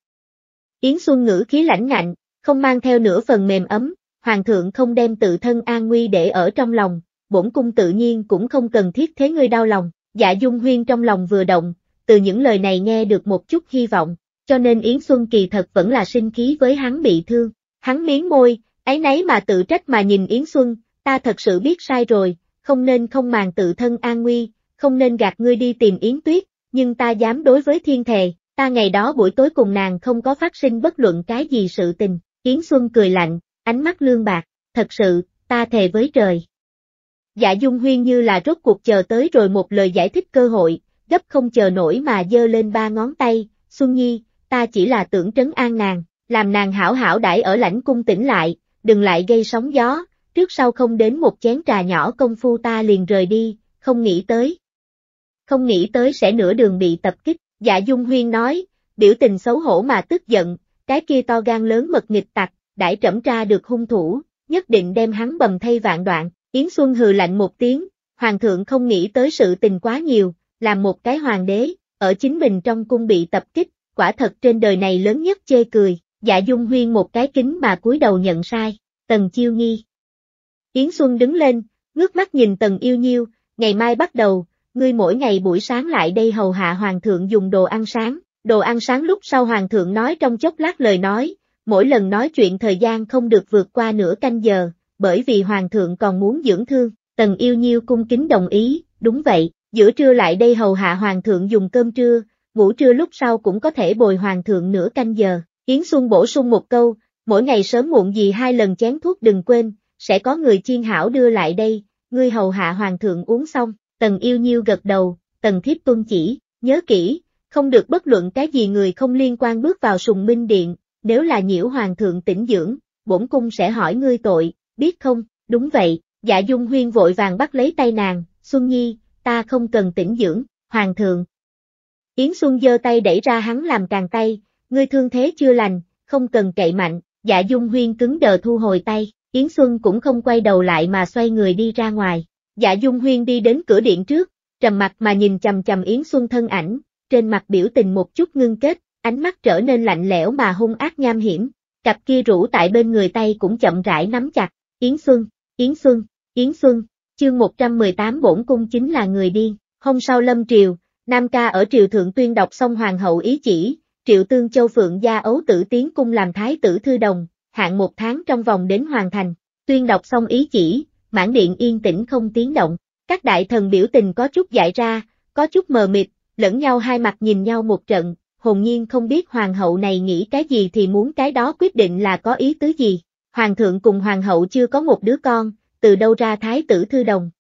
Yến Xuân ngữ khí lãnh ngạnh, không mang theo nửa phần mềm ấm, hoàng thượng không đem tự thân an nguy để ở trong lòng, bổn cung tự nhiên cũng không cần thiết thế ngươi đau lòng, dạ dung huyên trong lòng vừa động, từ những lời này nghe được một chút hy vọng, cho nên Yến Xuân kỳ thật vẫn là sinh khí với hắn bị thương, hắn miếng môi, ấy nấy mà tự trách mà nhìn Yến Xuân, ta thật sự biết sai rồi, không nên không màng tự thân an nguy, không nên gạt ngươi đi tìm Yến Tuyết, nhưng ta dám đối với thiên thề, ta ngày đó buổi tối cùng nàng không có phát sinh bất luận cái gì sự tình, Yến Xuân cười lạnh, ánh mắt lương bạc, thật sự, ta thề với trời. Dạ Dung Huyên như là rốt cuộc chờ tới rồi một lời giải thích cơ hội, gấp không chờ nổi mà dơ lên ba ngón tay, Xuân Nhi, ta chỉ là tưởng trấn an nàng, làm nàng hảo hảo đãi ở lãnh cung tỉnh lại, đừng lại gây sóng gió, trước sau không đến một chén trà nhỏ công phu ta liền rời đi, không nghĩ tới. Không nghĩ tới sẽ nửa đường bị tập kích, dạ dung huyên nói, biểu tình xấu hổ mà tức giận, cái kia to gan lớn mật nghịch tặc, đãi trẫm tra được hung thủ, nhất định đem hắn bầm thay vạn đoạn, Yến Xuân hừ lạnh một tiếng, hoàng thượng không nghĩ tới sự tình quá nhiều, làm một cái hoàng đế, ở chính mình trong cung bị tập kích, quả thật trên đời này lớn nhất chê cười dạ dung huyên một cái kính mà cúi đầu nhận sai, tần chiêu nghi. Yến Xuân đứng lên, ngước mắt nhìn tần yêu nhiêu, ngày mai bắt đầu, ngươi mỗi ngày buổi sáng lại đây hầu hạ hoàng thượng dùng đồ ăn sáng, đồ ăn sáng lúc sau hoàng thượng nói trong chốc lát lời nói, mỗi lần nói chuyện thời gian không được vượt qua nửa canh giờ, bởi vì hoàng thượng còn muốn dưỡng thương, tần yêu nhiêu cung kính đồng ý, đúng vậy, giữa trưa lại đây hầu hạ hoàng thượng dùng cơm trưa, ngủ trưa lúc sau cũng có thể bồi hoàng thượng nửa canh giờ, Yến Xuân bổ sung một câu, mỗi ngày sớm muộn gì hai lần chén thuốc đừng quên, sẽ có người chiên hảo đưa lại đây, ngươi hầu hạ hoàng thượng uống xong, tần yêu nhiêu gật đầu, tần thiếp tuân chỉ, nhớ kỹ, không được bất luận cái gì người không liên quan bước vào sùng minh điện, nếu là nhiễu hoàng thượng tỉnh dưỡng, bổn cung sẽ hỏi ngươi tội, biết không, đúng vậy, dạ dung huyên vội vàng bắt lấy tay nàng, Xuân Nhi, ta không cần tỉnh dưỡng, hoàng thượng. Yến Xuân giơ tay đẩy ra hắn làm càng tay, ngươi thương thế chưa lành, không cần cậy mạnh, dạ dung huyên cứng đờ thu hồi tay, Yến Xuân cũng không quay đầu lại mà xoay người đi ra ngoài, dạ dung huyên đi đến cửa điện trước, trầm mặt mà nhìn chầm chầm Yến Xuân thân ảnh, trên mặt biểu tình một chút ngưng kết, ánh mắt trở nên lạnh lẽo mà hung ác nham hiểm, cặp kia rũ tại bên người tay cũng chậm rãi nắm chặt, Yến Xuân, Yến Xuân, Yến Xuân, chương 118 bổn cung chính là người điên, hôm sau lâm triều, Nam ca ở triều thượng tuyên đọc xong hoàng hậu ý chỉ, Triệu Tương Châu Phượng gia ấu tử tiến cung làm thái tử thư đồng, hạn một tháng trong vòng đến hoàn thành, tuyên đọc xong ý chỉ, mãn điện yên tĩnh không tiếng động, các đại thần biểu tình có chút giải ra, có chút mờ mịt, lẫn nhau hai mặt nhìn nhau một trận, hồn nhiên không biết hoàng hậu này nghĩ cái gì thì muốn cái đó quyết định là có ý tứ gì. Hoàng thượng cùng hoàng hậu chưa có một đứa con, từ đâu ra thái tử thư đồng.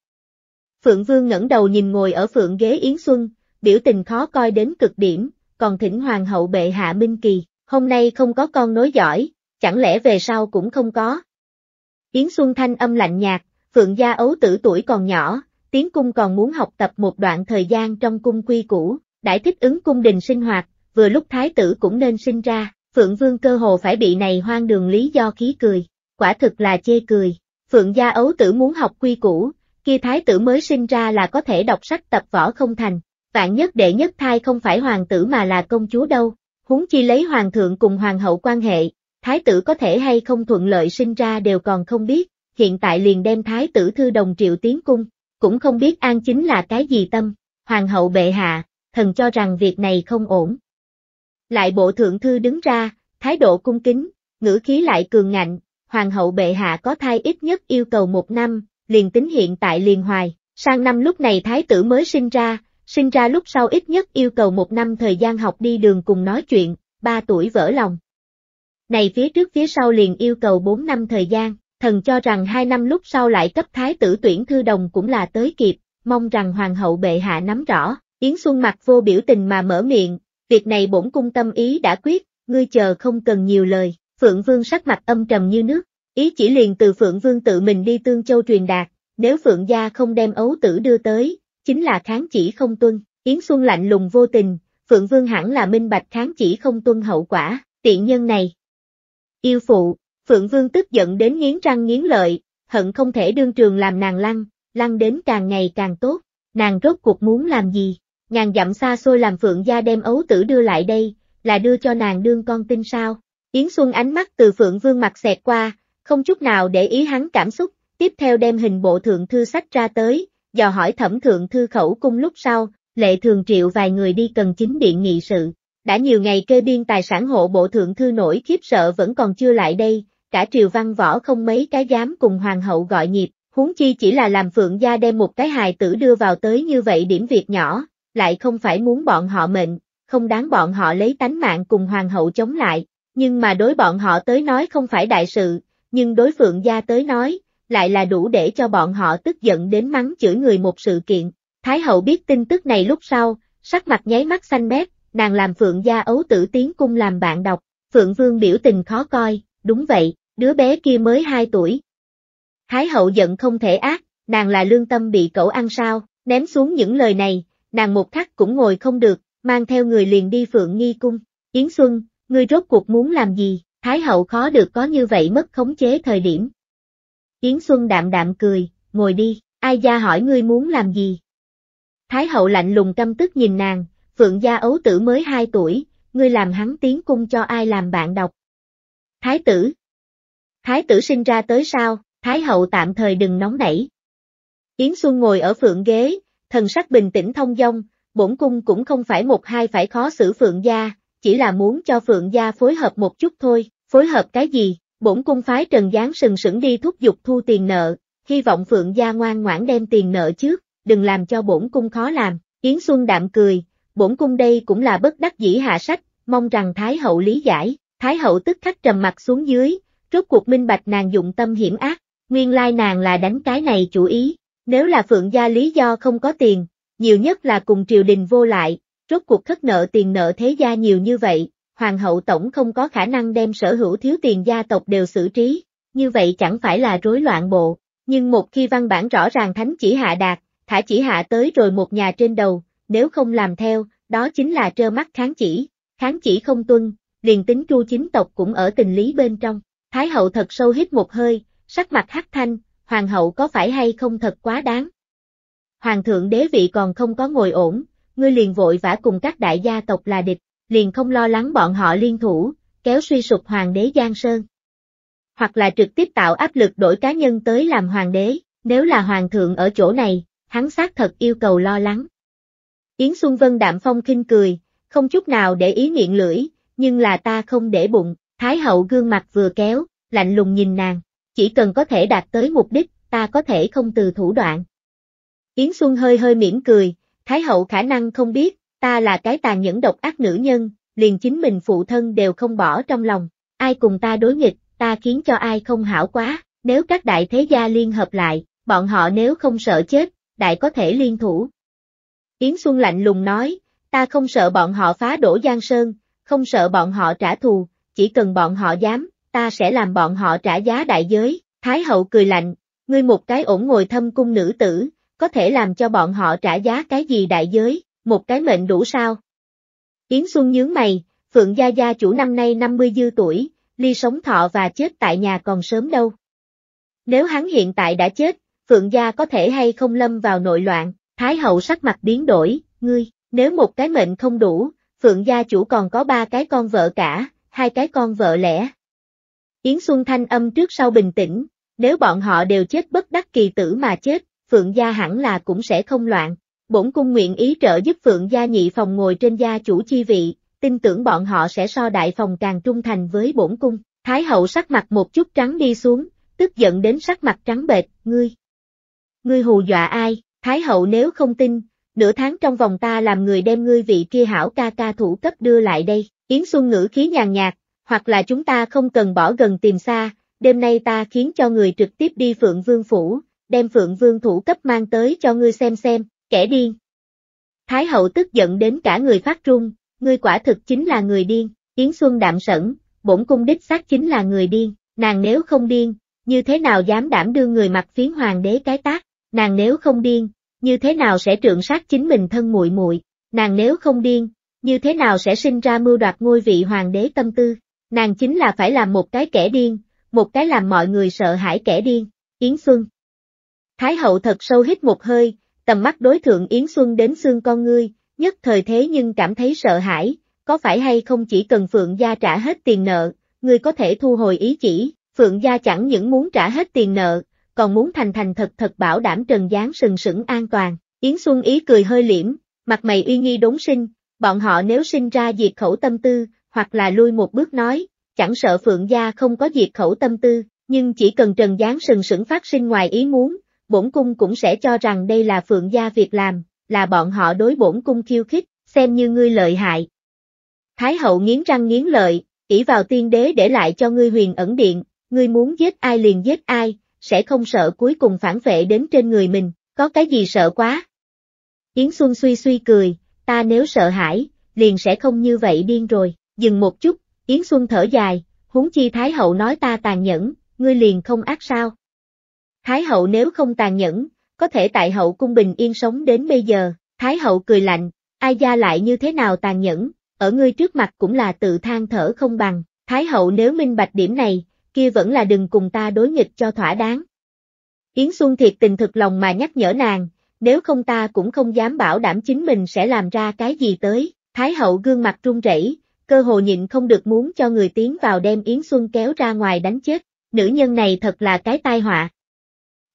Phượng Vương ngẩng đầu nhìn ngồi ở phượng ghế Yến Xuân, biểu tình khó coi đến cực điểm, còn thỉnh hoàng hậu bệ hạ Minh Kỳ, hôm nay không có con nối giỏi, chẳng lẽ về sau cũng không có. Yến Xuân Thanh âm lạnh nhạt, Phượng gia ấu tử tuổi còn nhỏ, tiến cung còn muốn học tập một đoạn thời gian trong cung quy cũ, đãi thích ứng cung đình sinh hoạt, vừa lúc thái tử cũng nên sinh ra, Phượng Vương cơ hồ phải bị này hoang đường lý do khí cười, quả thực là chê cười. Phượng gia ấu tử muốn học quy cũ, kia thái tử mới sinh ra là có thể đọc sách tập võ không thành, vạn nhất đệ nhất thai không phải hoàng tử mà là công chúa đâu, huống chi lấy hoàng thượng cùng hoàng hậu quan hệ, thái tử có thể hay không thuận lợi sinh ra đều còn không biết, hiện tại liền đem thái tử thư đồng triệu tiến cung, cũng không biết an chính là cái gì tâm, hoàng hậu bệ hạ, thần cho rằng việc này không ổn. Lại bộ thượng thư đứng ra, thái độ cung kính, ngữ khí lại cường ngạnh, hoàng hậu bệ hạ có thai ít nhất yêu cầu một năm, liền tính hiện tại liền hoài, sang năm lúc này thái tử mới sinh ra, sinh ra lúc sau ít nhất yêu cầu một năm thời gian học đi đường cùng nói chuyện, ba tuổi vỡ lòng. Này phía trước phía sau liền yêu cầu bốn năm thời gian, thần cho rằng hai năm lúc sau lại cấp thái tử tuyển thư đồng cũng là tới kịp, mong rằng hoàng hậu bệ hạ nắm rõ, Yến Xuân mặt vô biểu tình mà mở miệng, việc này bổn cung tâm ý đã quyết, ngươi chờ không cần nhiều lời, Phượng Vương sắc mặt âm trầm như nước, ý chỉ liền từ Phượng Vương tự mình đi Tương Châu truyền đạt, nếu Phượng gia không đem ấu tử đưa tới, chính là kháng chỉ không tuân, Yến Xuân lạnh lùng vô tình, Phượng Vương hẳn là minh bạch kháng chỉ không tuân hậu quả, tiện nhân này. Yêu phụ, Phượng Vương tức giận đến nghiến răng nghiến lợi, hận không thể đương trường làm nàng lăn, lăn đến càng ngày càng tốt, nàng rốt cuộc muốn làm gì, ngàn dặm xa xôi làm Phượng gia đem ấu tử đưa lại đây, là đưa cho nàng đương con tin sao. Yến Xuân ánh mắt từ Phượng Vương mặt xẹt qua, không chút nào để ý hắn cảm xúc, tiếp theo đem hình bộ thượng thư sách ra tới, dò hỏi thẩm thượng thư khẩu cung lúc sau, lệ thường triệu vài người đi cần chính điện nghị sự. Đã nhiều ngày kê biên tài sản hộ bộ thượng thư nổi khiếp sợ vẫn còn chưa lại đây, cả triều văn võ không mấy cái dám cùng hoàng hậu gọi nhịp, huống chi chỉ là làm phượng gia đem một cái hài tử đưa vào tới như vậy điểm việc nhỏ, lại không phải muốn bọn họ mệnh, không đáng bọn họ lấy tánh mạng cùng hoàng hậu chống lại, nhưng mà đối bọn họ tới nói không phải đại sự, nhưng đối phượng gia tới nói, lại là đủ để cho bọn họ tức giận đến mắng chửi người một sự kiện. Thái hậu biết tin tức này lúc sau, sắc mặt nháy mắt xanh mét, nàng làm Phượng gia ấu tử tiến cung làm bạn đọc, Phượng Vương biểu tình khó coi, đúng vậy, đứa bé kia mới 2 tuổi. Thái hậu giận không thể ác, nàng là lương tâm bị cậu ăn sao, ném xuống những lời này, nàng một khắc cũng ngồi không được, mang theo người liền đi Phượng Nghi Cung, Yến Xuân, ngươi rốt cuộc muốn làm gì, Thái hậu khó được có như vậy mất khống chế thời điểm, Yến Xuân đạm đạm cười, ngồi đi, ai gia hỏi ngươi muốn làm gì? Thái hậu lạnh lùng căm tức nhìn nàng, phượng gia ấu tử mới 2 tuổi, ngươi làm hắn tiến cung cho ai làm bạn đọc? Thái tử. Thái tử sinh ra tới sao, Thái hậu tạm thời đừng nóng nảy. Yến Xuân ngồi ở phượng ghế, thần sắc bình tĩnh thông dong, bổn cung cũng không phải một hai phải khó xử phượng gia, chỉ là muốn cho phượng gia phối hợp một chút thôi, phối hợp cái gì? Bổn cung phái Trần Giáng sừng sững đi thúc giục thu tiền nợ, hy vọng Phượng Gia ngoan ngoãn đem tiền nợ trước, đừng làm cho bổn cung khó làm. Yến Xuân đạm cười, bổn cung đây cũng là bất đắc dĩ hạ sách, mong rằng Thái hậu lý giải, Thái hậu tức khắc trầm mặt xuống dưới, rốt cuộc minh bạch nàng dụng tâm hiểm ác, nguyên lai nàng là đánh cái này chủ ý, nếu là Phượng Gia lý do không có tiền, nhiều nhất là cùng triều đình vô lại, rốt cuộc khất nợ tiền nợ thế gia nhiều như vậy, hoàng hậu tổng không có khả năng đem sở hữu thiếu tiền gia tộc đều xử trí, như vậy chẳng phải là rối loạn bộ, nhưng một khi văn bản rõ ràng thánh chỉ hạ đạt, thả chỉ hạ tới rồi một nhà trên đầu, nếu không làm theo, đó chính là trơ mắt kháng chỉ, kháng chỉ không tuân, liền tính chu chính tộc cũng ở tình lý bên trong, thái hậu thật sâu hít một hơi, sắc mặt hắc thanh, hoàng hậu có phải hay không thật quá đáng. Hoàng thượng đế vị còn không có ngồi ổn, ngươi liền vội vã cùng các đại gia tộc là địch, liền không lo lắng bọn họ liên thủ, kéo suy sụp hoàng đế Giang Sơn. Hoặc là trực tiếp tạo áp lực đổi cá nhân tới làm hoàng đế, nếu là hoàng thượng ở chỗ này, hắn xác thật yêu cầu lo lắng. Yến Xuân Vân đạm phong khinh cười, không chút nào để ý miệng lưỡi, nhưng là ta không để bụng, Thái hậu gương mặt vừa kéo, lạnh lùng nhìn nàng, chỉ cần có thể đạt tới mục đích, ta có thể không từ thủ đoạn. Yến Xuân hơi hơi mỉm cười, Thái hậu khả năng không biết, ta là cái tàn nhẫn độc ác nữ nhân, liền chính mình phụ thân đều không bỏ trong lòng, ai cùng ta đối nghịch, ta khiến cho ai không hảo quá, nếu các đại thế gia liên hợp lại, bọn họ nếu không sợ chết, đại có thể liên thủ. Yến Xuân lạnh lùng nói, ta không sợ bọn họ phá đổ Giang Sơn, không sợ bọn họ trả thù, chỉ cần bọn họ dám, ta sẽ làm bọn họ trả giá đại giới, Thái Hậu cười lạnh, ngươi một cái ổn ngồi thâm cung nữ tử, có thể làm cho bọn họ trả giá cái gì đại giới, một cái mệnh đủ sao? Yến Xuân nhướng mày, Phượng Gia Gia chủ năm nay 50 dư tuổi, ly sống thọ và chết tại nhà còn sớm đâu. Nếu hắn hiện tại đã chết, Phượng Gia có thể hay không lâm vào nội loạn, Thái Hậu sắc mặt biến đổi, ngươi, nếu một cái mệnh không đủ, Phượng Gia chủ còn có ba cái con vợ cả, hai cái con vợ lẽ. Yến Xuân Thanh âm trước sau bình tĩnh, nếu bọn họ đều chết bất đắc kỳ tử mà chết, Phượng Gia hẳn là cũng sẽ không loạn bổn cung nguyện ý trợ giúp Phượng gia nhị phòng ngồi trên gia chủ chi vị, tin tưởng bọn họ sẽ so đại phòng càng trung thành với bổn cung. Thái hậu sắc mặt một chút trắng đi xuống, tức giận đến sắc mặt trắng bệt, ngươi. Ngươi hù dọa ai, Thái hậu nếu không tin, nửa tháng trong vòng ta làm người đem ngươi vị kia hảo ca ca thủ cấp đưa lại đây, Yến Xuân ngữ khí nhàn nhạt, hoặc là chúng ta không cần bỏ gần tìm xa, đêm nay ta khiến cho người trực tiếp đi Phượng Vương Phủ, đem Phượng Vương thủ cấp mang tới cho ngươi xem xem, kẻ điên. Thái hậu tức giận đến cả người phát run, ngươi quả thực chính là người điên, Yến Xuân đạm sẩn, bổn cung đích xác chính là người điên, nàng nếu không điên, như thế nào dám đảm đương người mặt phiến hoàng đế cái tác, nàng nếu không điên, như thế nào sẽ trượng sát chính mình thân muội muội, nàng nếu không điên, như thế nào sẽ sinh ra mưu đoạt ngôi vị hoàng đế tâm tư, nàng chính là phải làm một cái kẻ điên, một cái làm mọi người sợ hãi kẻ điên, Yến Xuân. Thái hậu thật sâu hít một hơi, tầm mắt đối thượng Yến Xuân đến xương con ngươi, nhất thời thế nhưng cảm thấy sợ hãi, có phải hay không chỉ cần Phượng Gia trả hết tiền nợ, ngươi có thể thu hồi ý chỉ, Phượng Gia chẳng những muốn trả hết tiền nợ, còn muốn thành thành thật thật bảo đảm Trần Giáng sừng sững an toàn. Yến Xuân ý cười hơi liễm, mặt mày uy nghi đốn sinh, bọn họ nếu sinh ra diệt khẩu tâm tư, hoặc là lui một bước nói, chẳng sợ Phượng Gia không có diệt khẩu tâm tư, nhưng chỉ cần Trần Giáng sừng sững phát sinh ngoài ý muốn, bổn cung cũng sẽ cho rằng đây là phượng gia việc làm, là bọn họ đối bổn cung khiêu khích, xem như ngươi lợi hại. Thái hậu nghiến răng nghiến lợi, ỷ vào tiên đế để lại cho ngươi huyền ẩn điện, ngươi muốn giết ai liền giết ai, sẽ không sợ cuối cùng phản vệ đến trên người mình, có cái gì sợ quá. Yến Xuân suy suy cười, ta nếu sợ hãi, liền sẽ không như vậy điên rồi, dừng một chút, Yến Xuân thở dài, huống chi Thái hậu nói ta tàn nhẫn, ngươi liền không ác sao. Thái hậu nếu không tàn nhẫn, có thể tại hậu cung bình yên sống đến bây giờ, Thái hậu cười lạnh, ai gia lại như thế nào tàn nhẫn, ở ngươi trước mặt cũng là tự than thở không bằng, Thái hậu nếu minh bạch điểm này, kia vẫn là đừng cùng ta đối nghịch cho thỏa đáng. Yến Xuân thiệt tình thực lòng mà nhắc nhở nàng, nếu không ta cũng không dám bảo đảm chính mình sẽ làm ra cái gì tới, Thái hậu gương mặt run rẩy, cơ hồ nhịn không được muốn cho người tiến vào đem Yến Xuân kéo ra ngoài đánh chết, nữ nhân này thật là cái tai họa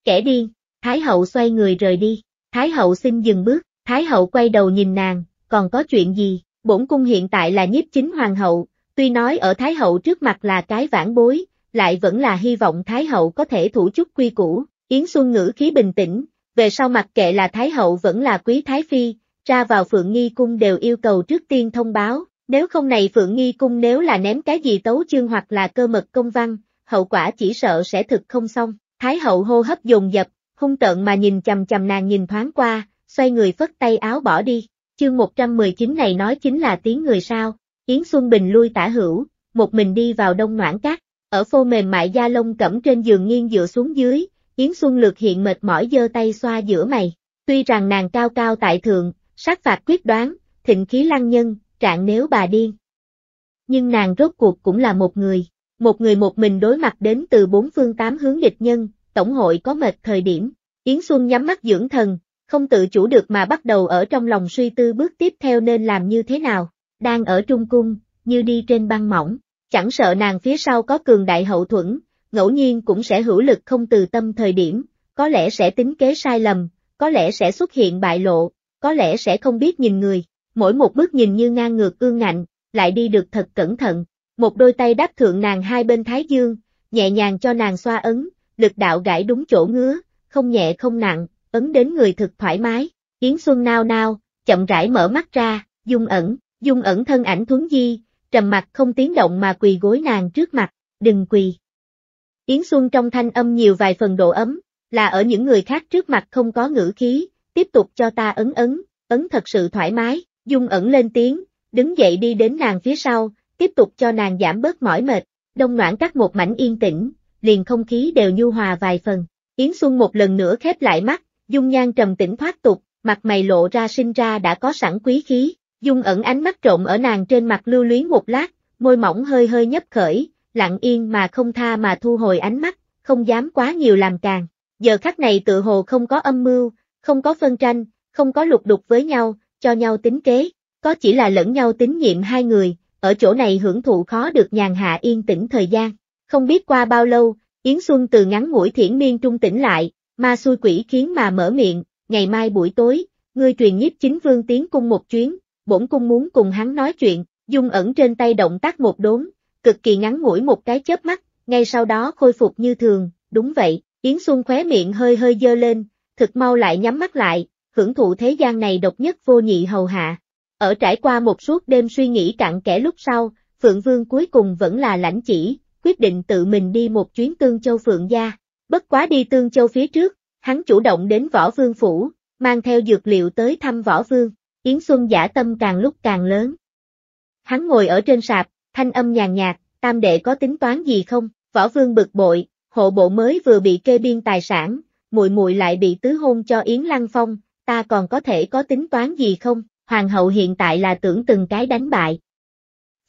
kẻ điên, Thái hậu xoay người rời đi, Thái hậu xin dừng bước, Thái hậu quay đầu nhìn nàng, còn có chuyện gì, bổn cung hiện tại là nhiếp chính hoàng hậu, tuy nói ở Thái hậu trước mặt là cái vãn bối, lại vẫn là hy vọng Thái hậu có thể thủ chút quy củ, Yến Xuân ngữ khí bình tĩnh, về sau mặc kệ là Thái hậu vẫn là quý Thái phi, ra vào Phượng Nghi Cung đều yêu cầu trước tiên thông báo, nếu không này Phượng Nghi Cung nếu là ném cái gì tấu chương hoặc là cơ mật công văn, hậu quả chỉ sợ sẽ thực không xong. Thái hậu hô hấp dồn dập, hung tợn mà nhìn chầm chầm nàng nhìn thoáng qua, xoay người phất tay áo bỏ đi. Chương 119 này nói chính là tiếng người sao, Yến Xuân Bình lui tả hữu, một mình đi vào đông noãn cát, ở phô mềm mại da lông cẩm trên giường nghiêng dựa xuống dưới, Yến Xuân lược hiện mệt mỏi giơ tay xoa giữa mày, tuy rằng nàng cao cao tại thượng, sát phạt quyết đoán, thịnh khí lăng nhân, trạng nếu bà điên. Nhưng nàng rốt cuộc cũng là một người, một người một mình đối mặt đến từ bốn phương tám hướng địch nhân, tổng hội có mệt thời điểm. Yến Xuân nhắm mắt dưỡng thần, không tự chủ được mà bắt đầu ở trong lòng suy tư bước tiếp theo nên làm như thế nào. Đang ở Trung Cung, như đi trên băng mỏng, chẳng sợ nàng phía sau có cường đại hậu thuẫn, ngẫu nhiên cũng sẽ hữu lực không từ tâm thời điểm, có lẽ sẽ tính kế sai lầm, có lẽ sẽ xuất hiện bại lộ, có lẽ sẽ không biết nhìn người, mỗi một bước nhìn như ngang ngược ương ngạnh, lại đi được thật cẩn thận, một đôi tay đáp thượng nàng hai bên thái dương, nhẹ nhàng cho nàng xoa ấn, lực đạo gãi đúng chỗ ngứa, không nhẹ không nặng, ấn đến người thực thoải mái. Yến Xuân nao nao, chậm rãi mở mắt ra, dung ẩn, dung ẩn thân ảnh thuấn di, trầm mặt không tiếng động mà quỳ gối nàng trước mặt, đừng quỳ. Yến Xuân trong thanh âm nhiều vài phần độ ấm, là ở những người khác trước mặt không có ngữ khí, tiếp tục cho ta ấn ấn, ấn thật sự thoải mái, dung ẩn lên tiếng, đứng dậy đi đến nàng phía sau, tiếp tục cho nàng giảm bớt mỏi mệt, đông ngoãn cắt một mảnh yên tĩnh, liền không khí đều nhu hòa vài phần. Yến Xuân một lần nữa khép lại mắt, dung nhan trầm tĩnh thoát tục, mặt mày lộ ra sinh ra đã có sẵn quý khí, dung ẩn ánh mắt trộm ở nàng trên mặt lưu luyến một lát, môi mỏng hơi hơi nhấp khởi, lặng yên mà không tha mà thu hồi ánh mắt, không dám quá nhiều làm càng. Giờ khắc này tự hồ không có âm mưu, không có phân tranh, không có lục đục với nhau, cho nhau tính kế, có chỉ là lẫn nhau tín nhiệm hai người, ở chỗ này hưởng thụ khó được nhàn hạ yên tĩnh thời gian. Không biết qua bao lâu, Yến Xuân từ ngắn ngủi thiển miên trung tỉnh lại, ma xui quỷ khiến mà mở miệng, ngày mai buổi tối, ngươi truyền nhiếp chính vương tiến cung một chuyến, bổn cung muốn cùng hắn nói chuyện, dung ẩn trên tay động tác một đốn, cực kỳ ngắn ngủi một cái chớp mắt, ngay sau đó khôi phục như thường, đúng vậy, Yến Xuân khóe miệng hơi hơi dơ lên, thực mau lại nhắm mắt lại, hưởng thụ thế gian này độc nhất vô nhị hầu hạ. Ở trải qua một suốt đêm suy nghĩ cạn kẽ lúc sau, Phượng Vương cuối cùng vẫn là lãnh chỉ, quyết định tự mình đi một chuyến Tương Châu Phượng Gia. Bất quá đi Tương Châu phía trước, hắn chủ động đến Võ Vương Phủ, mang theo dược liệu tới thăm Võ Vương, Yến Xuân giả tâm càng lúc càng lớn. Hắn ngồi ở trên sạp, thanh âm nhàn nhạt, tam đệ có tính toán gì không, Võ Vương bực bội, hộ bộ mới vừa bị kê biên tài sản, muội muội lại bị tứ hôn cho Yến Lăng Phong, ta còn có thể có tính toán gì không, hoàng hậu hiện tại là tưởng từng cái đánh bại.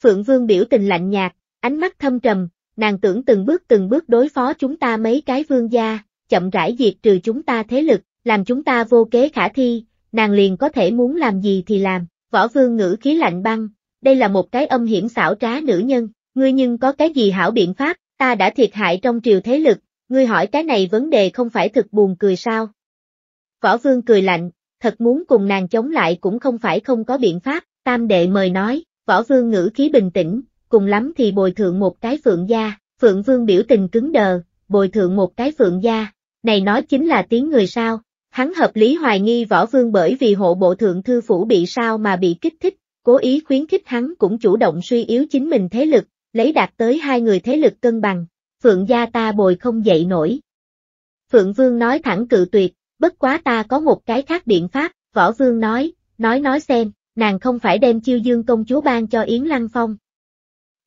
Phượng Vương biểu tình lạnh nhạt, ánh mắt thâm trầm, nàng tưởng từng bước từng bước đối phó chúng ta mấy cái vương gia, chậm rãi diệt trừ chúng ta thế lực, làm chúng ta vô kế khả thi, nàng liền có thể muốn làm gì thì làm, võ vương ngữ khí lạnh băng, đây là một cái âm hiểm xảo trá nữ nhân, ngươi nhưng có cái gì hảo biện pháp, ta đã thiệt hại trong triều thế lực, ngươi hỏi cái này vấn đề không phải thực buồn cười sao? Võ vương cười lạnh, thật muốn cùng nàng chống lại cũng không phải không có biện pháp, tam đệ mời nói, võ vương ngữ khí bình tĩnh, cùng lắm thì bồi thượng một cái phượng gia, phượng vương biểu tình cứng đờ, bồi thượng một cái phượng gia, này nói chính là tiếng người sao, hắn hợp lý hoài nghi võ vương bởi vì hộ bộ thượng thư phủ bị sao mà bị kích thích, cố ý khuyến khích hắn cũng chủ động suy yếu chính mình thế lực, lấy đạt tới hai người thế lực cân bằng, phượng gia ta bồi không dậy nổi. Phượng vương nói thẳng cự tuyệt, bất quá ta có một cái khác biện pháp, võ vương nói, nói nói xem, nàng không phải đem chiêu dương công chúa ban cho Yến Lăng Phong.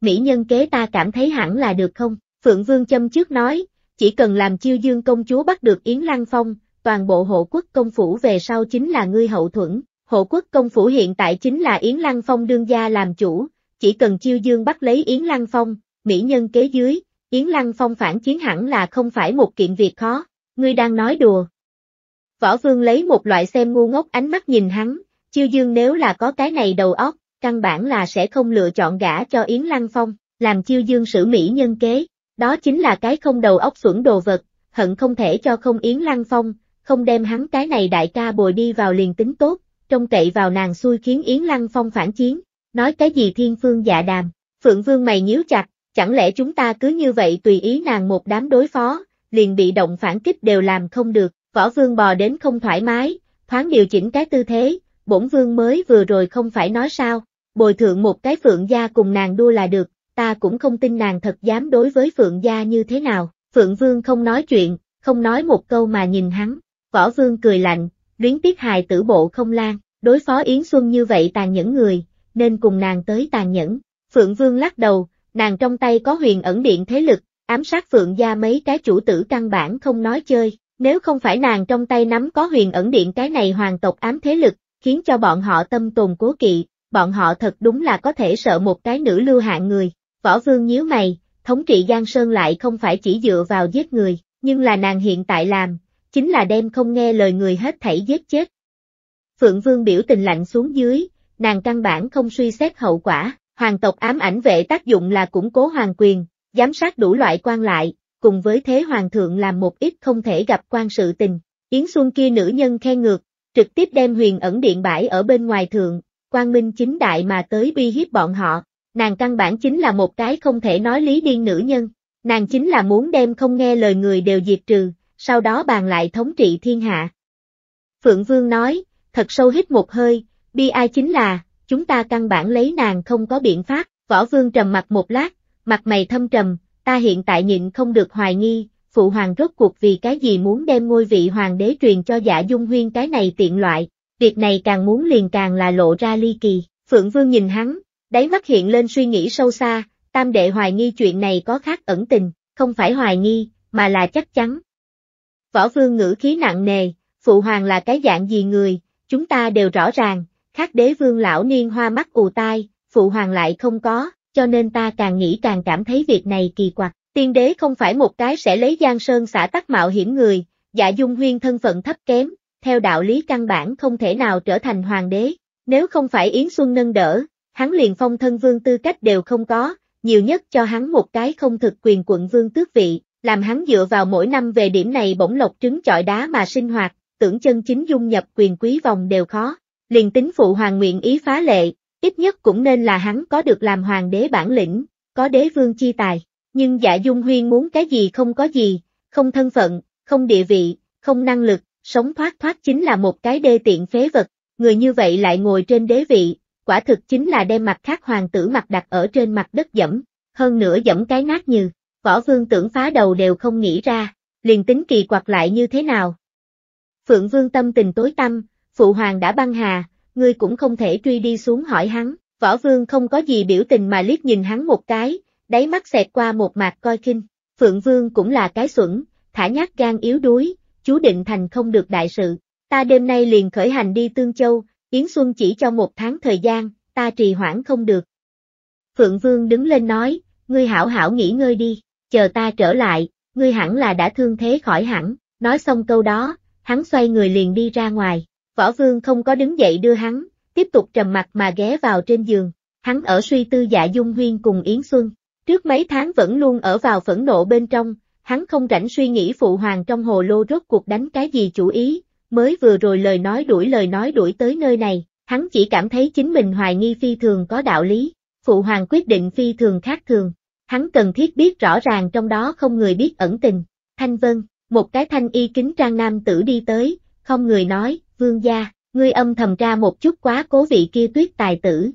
Mỹ nhân kế ta cảm thấy hẳn là được không? Phượng Vương châm trước nói, chỉ cần làm chiêu dương công chúa bắt được Yến Lăng Phong, toàn bộ hộ quốc công phủ về sau chính là ngươi hậu thuẫn, hộ quốc công phủ hiện tại chính là Yến Lăng Phong đương gia làm chủ, chỉ cần chiêu dương bắt lấy Yến Lăng Phong, Mỹ nhân kế dưới, Yến Lăng Phong phản chiến hẳn là không phải một kiện việc khó, ngươi đang nói đùa, Võ Vương lấy một loại xem ngu ngốc ánh mắt nhìn hắn, Chiêu Dương nếu là có cái này đầu óc, căn bản là sẽ không lựa chọn gã cho Yến Lăng Phong, làm Chiêu Dương sử mỹ nhân kế, đó chính là cái không đầu óc xuẩn đồ vật, hận không thể cho không Yến Lăng Phong, không đem hắn cái này đại ca bồi đi vào liền tính tốt, trông cậy vào nàng xui khiến Yến Lăng Phong phản chiến, nói cái gì thiên phương dạ đàm, Phượng Vương mày nhíu chặt, chẳng lẽ chúng ta cứ như vậy tùy ý nàng một đám đối phó, liền bị động phản kích đều làm không được, Võ vương bò đến không thoải mái, thoáng điều chỉnh cái tư thế, bổn vương mới vừa rồi không phải nói sao, bồi thượng một cái phượng gia cùng nàng đua là được, ta cũng không tin nàng thật dám đối với phượng gia như thế nào, phượng vương không nói chuyện, không nói một câu mà nhìn hắn, võ vương cười lạnh, luyến tiếc hài tử bộ không lan, đối phó Yến Xuân như vậy tàn nhẫn người, nên cùng nàng tới tàn nhẫn, phượng vương lắc đầu, nàng trong tay có huyền ẩn điện thế lực, ám sát phượng gia mấy cái chủ tử căn bản không nói chơi, nếu không phải nàng trong tay nắm có huyền ẩn điện cái này hoàng tộc ám thế lực, khiến cho bọn họ tâm tồn cố kỵ, bọn họ thật đúng là có thể sợ một cái nữ lưu hạng người. Võ vương nhíu mày, thống trị Giang Sơn lại không phải chỉ dựa vào giết người, nhưng là nàng hiện tại làm, chính là đem không nghe lời người hết thảy giết chết. Phượng vương biểu tình lạnh xuống dưới, nàng căn bản không suy xét hậu quả, hoàng tộc ám ảnh vệ tác dụng là củng cố hoàng quyền, giám sát đủ loại quan lại, cùng với thế hoàng thượng làm một ít không thể gặp quan sự tình. Yến Xuân kia nữ nhân khen ngược, trực tiếp đem huyền ẩn điện bãi ở bên ngoài thượng, quan minh chính đại mà tới bi hiếp bọn họ, nàng căn bản chính là một cái không thể nói lý điên nữ nhân, nàng chính là muốn đem không nghe lời người đều diệt trừ, sau đó bàn lại thống trị thiên hạ. Phượng Vương nói, thật sâu hít một hơi, bi ai chính là, chúng ta căn bản lấy nàng không có biện pháp, võ vương trầm mặt một lát, mặt mày thâm trầm, ta hiện tại nhịn không được hoài nghi, phụ hoàng rốt cuộc vì cái gì muốn đem ngôi vị hoàng đế truyền cho giả dung huyên cái này tiện loại, việc này càng muốn liền càng là lộ ra ly kỳ, Phượng Vương nhìn hắn, đáy mắt hiện lên suy nghĩ sâu xa, tam đệ hoài nghi chuyện này có khác ẩn tình, không phải hoài nghi, mà là chắc chắn. Võ Vương ngữ khí nặng nề, phụ hoàng là cái dạng gì người, chúng ta đều rõ ràng, khác đế vương lão niên hoa mắt ù tai, phụ hoàng lại không có, cho nên ta càng nghĩ càng cảm thấy việc này kỳ quặc. Tiên đế không phải một cái sẽ lấy Giang Sơn xã tắc mạo hiểm người, dạ dung huyên thân phận thấp kém, theo đạo lý căn bản không thể nào trở thành hoàng đế. Nếu không phải Yến Xuân nâng đỡ, hắn liền phong thân vương tư cách đều không có, nhiều nhất cho hắn một cái không thực quyền quận vương tước vị, làm hắn dựa vào mỗi năm về điểm này bổng lộc trứng chọi đá mà sinh hoạt, tưởng chân chính dung nhập quyền quý vòng đều khó. Liền tính phụ hoàng nguyện ý phá lệ, ít nhất cũng nên là hắn có được làm hoàng đế bản lĩnh, có đế vương chi tài, nhưng dạ dung huyên muốn cái gì không có gì, không thân phận, không địa vị, không năng lực, sống thoát thoát chính là một cái đê tiện phế vật, người như vậy lại ngồi trên đế vị, quả thực chính là đem mặt khác hoàng tử mặt đặt ở trên mặt đất dẫm, hơn nữa dẫm cái nát như, võ vương tưởng phá đầu đều không nghĩ ra, liền tính kỳ quặc lại như thế nào. Phượng vương tâm tình tối tâm, phụ hoàng đã băng hà, ngươi cũng không thể truy đi xuống hỏi hắn, võ vương không có gì biểu tình mà liếc nhìn hắn một cái, đáy mắt xẹt qua một mạc coi kinh, phượng vương cũng là cái xuẩn, thả nhát gan yếu đuối, chú định thành không được đại sự, ta đêm nay liền khởi hành đi Tương Châu, Yến Xuân chỉ cho một tháng thời gian, ta trì hoãn không được. Phượng Vương đứng lên nói, ngươi hảo hảo nghỉ ngơi đi, chờ ta trở lại, ngươi hẳn là đã thương thế khỏi hẳn, nói xong câu đó, hắn xoay người liền đi ra ngoài. Võ Vương không có đứng dậy đưa hắn, tiếp tục trầm mặt mà ghé vào trên giường, hắn ở suy tư dạ dung huyên cùng Yến Xuân. Trước mấy tháng vẫn luôn ở vào phẫn nộ bên trong, hắn không rảnh suy nghĩ phụ hoàng trong hồ lô rốt cuộc đánh cái gì chủ ý, mới vừa rồi lời nói đuổi lời nói đuổi tới nơi này, hắn chỉ cảm thấy chính mình hoài nghi phi thường có đạo lý, phụ hoàng quyết định phi thường khác thường, hắn cần thiết biết rõ ràng trong đó không người biết ẩn tình. Thanh Vân, một cái thanh y kính trang nam tử đi tới, không người nói, vương gia, ngươi âm thầm ra một chút quá cố vị kia tuyết tài tử.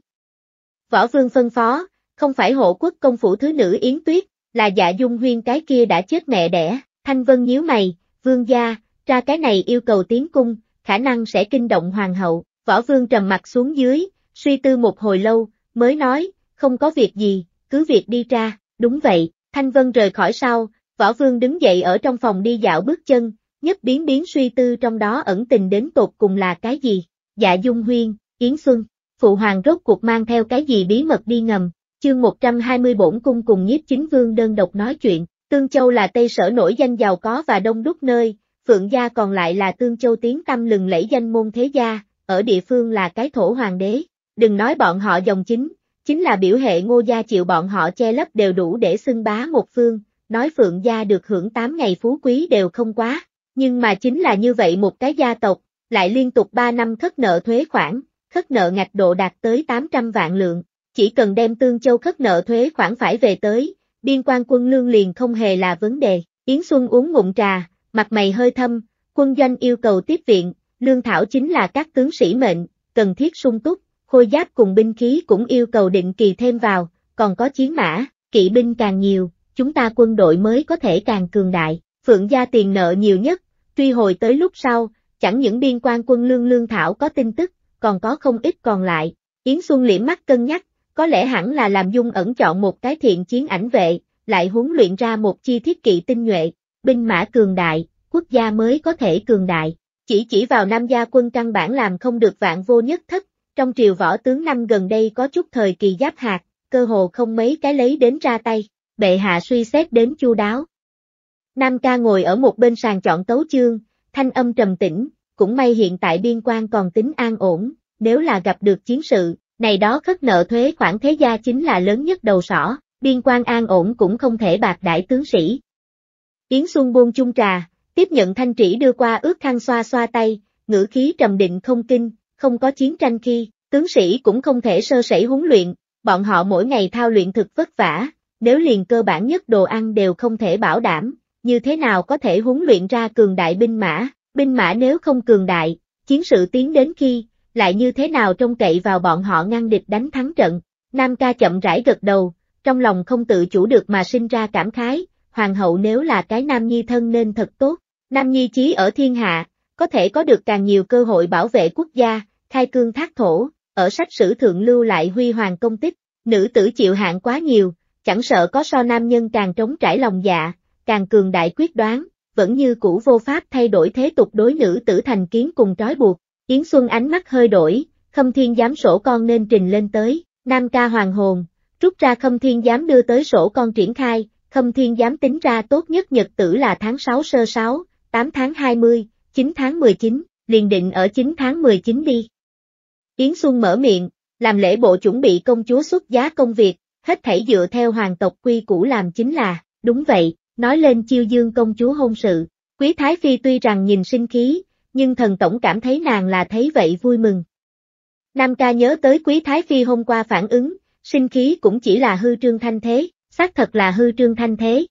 Võ vương phân phó, không phải hộ quốc công phủ thứ nữ yến tuyết, là dạ dung huyên cái kia đã chết mẹ đẻ, thanh vân nhíu mày, vương gia, ra cái này yêu cầu tiến cung, khả năng sẽ kinh động hoàng hậu, võ vương trầm mặt xuống dưới, suy tư một hồi lâu, mới nói, không có việc gì, cứ việc đi ra, đúng vậy, thanh vân rời khỏi sau, võ vương đứng dậy ở trong phòng đi dạo bước chân, nhất biến biến suy tư trong đó ẩn tình đến tột cùng là cái gì, dạ dung huyên, yến xuân, phụ hoàng rốt cuộc mang theo cái gì bí mật đi ngầm, chương 120 bổn cung cùng nhiếp chính vương đơn độc nói chuyện, Tương Châu là Tây Sở nổi danh giàu có và đông đúc nơi, Phượng gia còn lại là Tương Châu tiếng tâm lừng lẫy danh môn thế gia, ở địa phương là cái thổ hoàng đế, đừng nói bọn họ dòng chính, chính là biểu hệ ngô gia chịu bọn họ che lấp đều đủ để xưng bá một phương, nói Phượng gia được hưởng 8 ngày phú quý đều không quá, nhưng mà chính là như vậy một cái gia tộc, lại liên tục 3 năm khất nợ thuế khoản, khất nợ ngạch độ đạt tới 800 vạn lượng, chỉ cần đem Tương Châu khất nợ thuế khoản phải về tới, biên quan quân lương liền không hề là vấn đề. Yến Xuân uống ngụm trà, mặt mày hơi thâm, quân doanh yêu cầu tiếp viện, lương thảo chính là các tướng sĩ mệnh, cần thiết sung túc, khôi giáp cùng binh khí cũng yêu cầu định kỳ thêm vào, còn có chiến mã, kỵ binh càng nhiều, chúng ta quân đội mới có thể càng cường đại, phượng gia tiền nợ nhiều nhất, Truy hồi tới lúc sau, chẳng những biên quan quân lương lương thảo có tin tức, còn có không ít còn lại. Yến Xuân liễm mắt cân nhắc, có lẽ hẳn là làm dung ẩn chọn một cái thiện chiến ảnh vệ, lại huấn luyện ra một chi thiết kỵ tinh nhuệ, binh mã cường đại, quốc gia mới có thể cường đại. Chỉ chỉ vào nam gia quân căn bản làm không được vạn vô nhất thất, trong triều võ tướng năm gần đây có chút thời kỳ giáp hạt, cơ hồ không mấy cái lấy đến ra tay, bệ hạ suy xét đến chu đáo. Nam ca ngồi ở một bên sàn chọn tấu chương, thanh âm trầm tĩnh, cũng may hiện tại biên quan còn tính an ổn, nếu là gặp được chiến sự, này đó khất nợ thuế khoản thế gia chính là lớn nhất đầu sỏ, biên quan an ổn cũng không thể bạc đại tướng sĩ. Yến Xuân buông chung trà, tiếp nhận thanh trĩ đưa qua ước khăn xoa xoa tay, ngữ khí trầm định không kinh, không có chiến tranh khi, tướng sĩ cũng không thể sơ sẩy huấn luyện, bọn họ mỗi ngày thao luyện thực vất vả, nếu liền cơ bản nhất đồ ăn đều không thể bảo đảm, như thế nào có thể huấn luyện ra cường đại binh mã, binh mã nếu không cường đại, chiến sự tiến đến khi, lại như thế nào trông cậy vào bọn họ ngăn địch đánh thắng trận. Nam ca chậm rãi gật đầu, trong lòng không tự chủ được mà sinh ra cảm khái, hoàng hậu nếu là cái nam nhi thân nên thật tốt, nam nhi chí ở thiên hạ, có thể có được càng nhiều cơ hội bảo vệ quốc gia, khai cương thác thổ, ở sách sử thượng lưu lại huy hoàng công tích, nữ tử chịu hạn quá nhiều, chẳng sợ có so nam nhân càng trống trải lòng dạ, càng cường đại quyết đoán, vẫn như cũ vô pháp thay đổi thế tục đối nữ tử thành kiến cùng trói buộc. Yến Xuân ánh mắt hơi đổi, khâm thiên giám sổ con nên trình lên tới, nam ca hoàng hồn, rút ra khâm thiên giám đưa tới sổ con triển khai, khâm thiên giám tính ra tốt nhất nhật tử là tháng 6 sơ 6, 8 tháng 20, 9 tháng 19, liền định ở 9 tháng 19 đi. Yến Xuân mở miệng, làm lễ bộ chuẩn bị công chúa xuất giá công việc, hết thảy dựa theo hoàng tộc quy cũ làm chính là, đúng vậy, nói lên chiêu dương công chúa hôn sự. Quý Thái Phi tuy rằng nhìn sinh khí, nhưng thần tổng cảm thấy nàng là thấy vậy vui mừng. Nam ca nhớ tới Quý Thái Phi hôm qua phản ứng, sinh khí cũng chỉ là hư trương thanh thế, xác thật là hư trương thanh thế.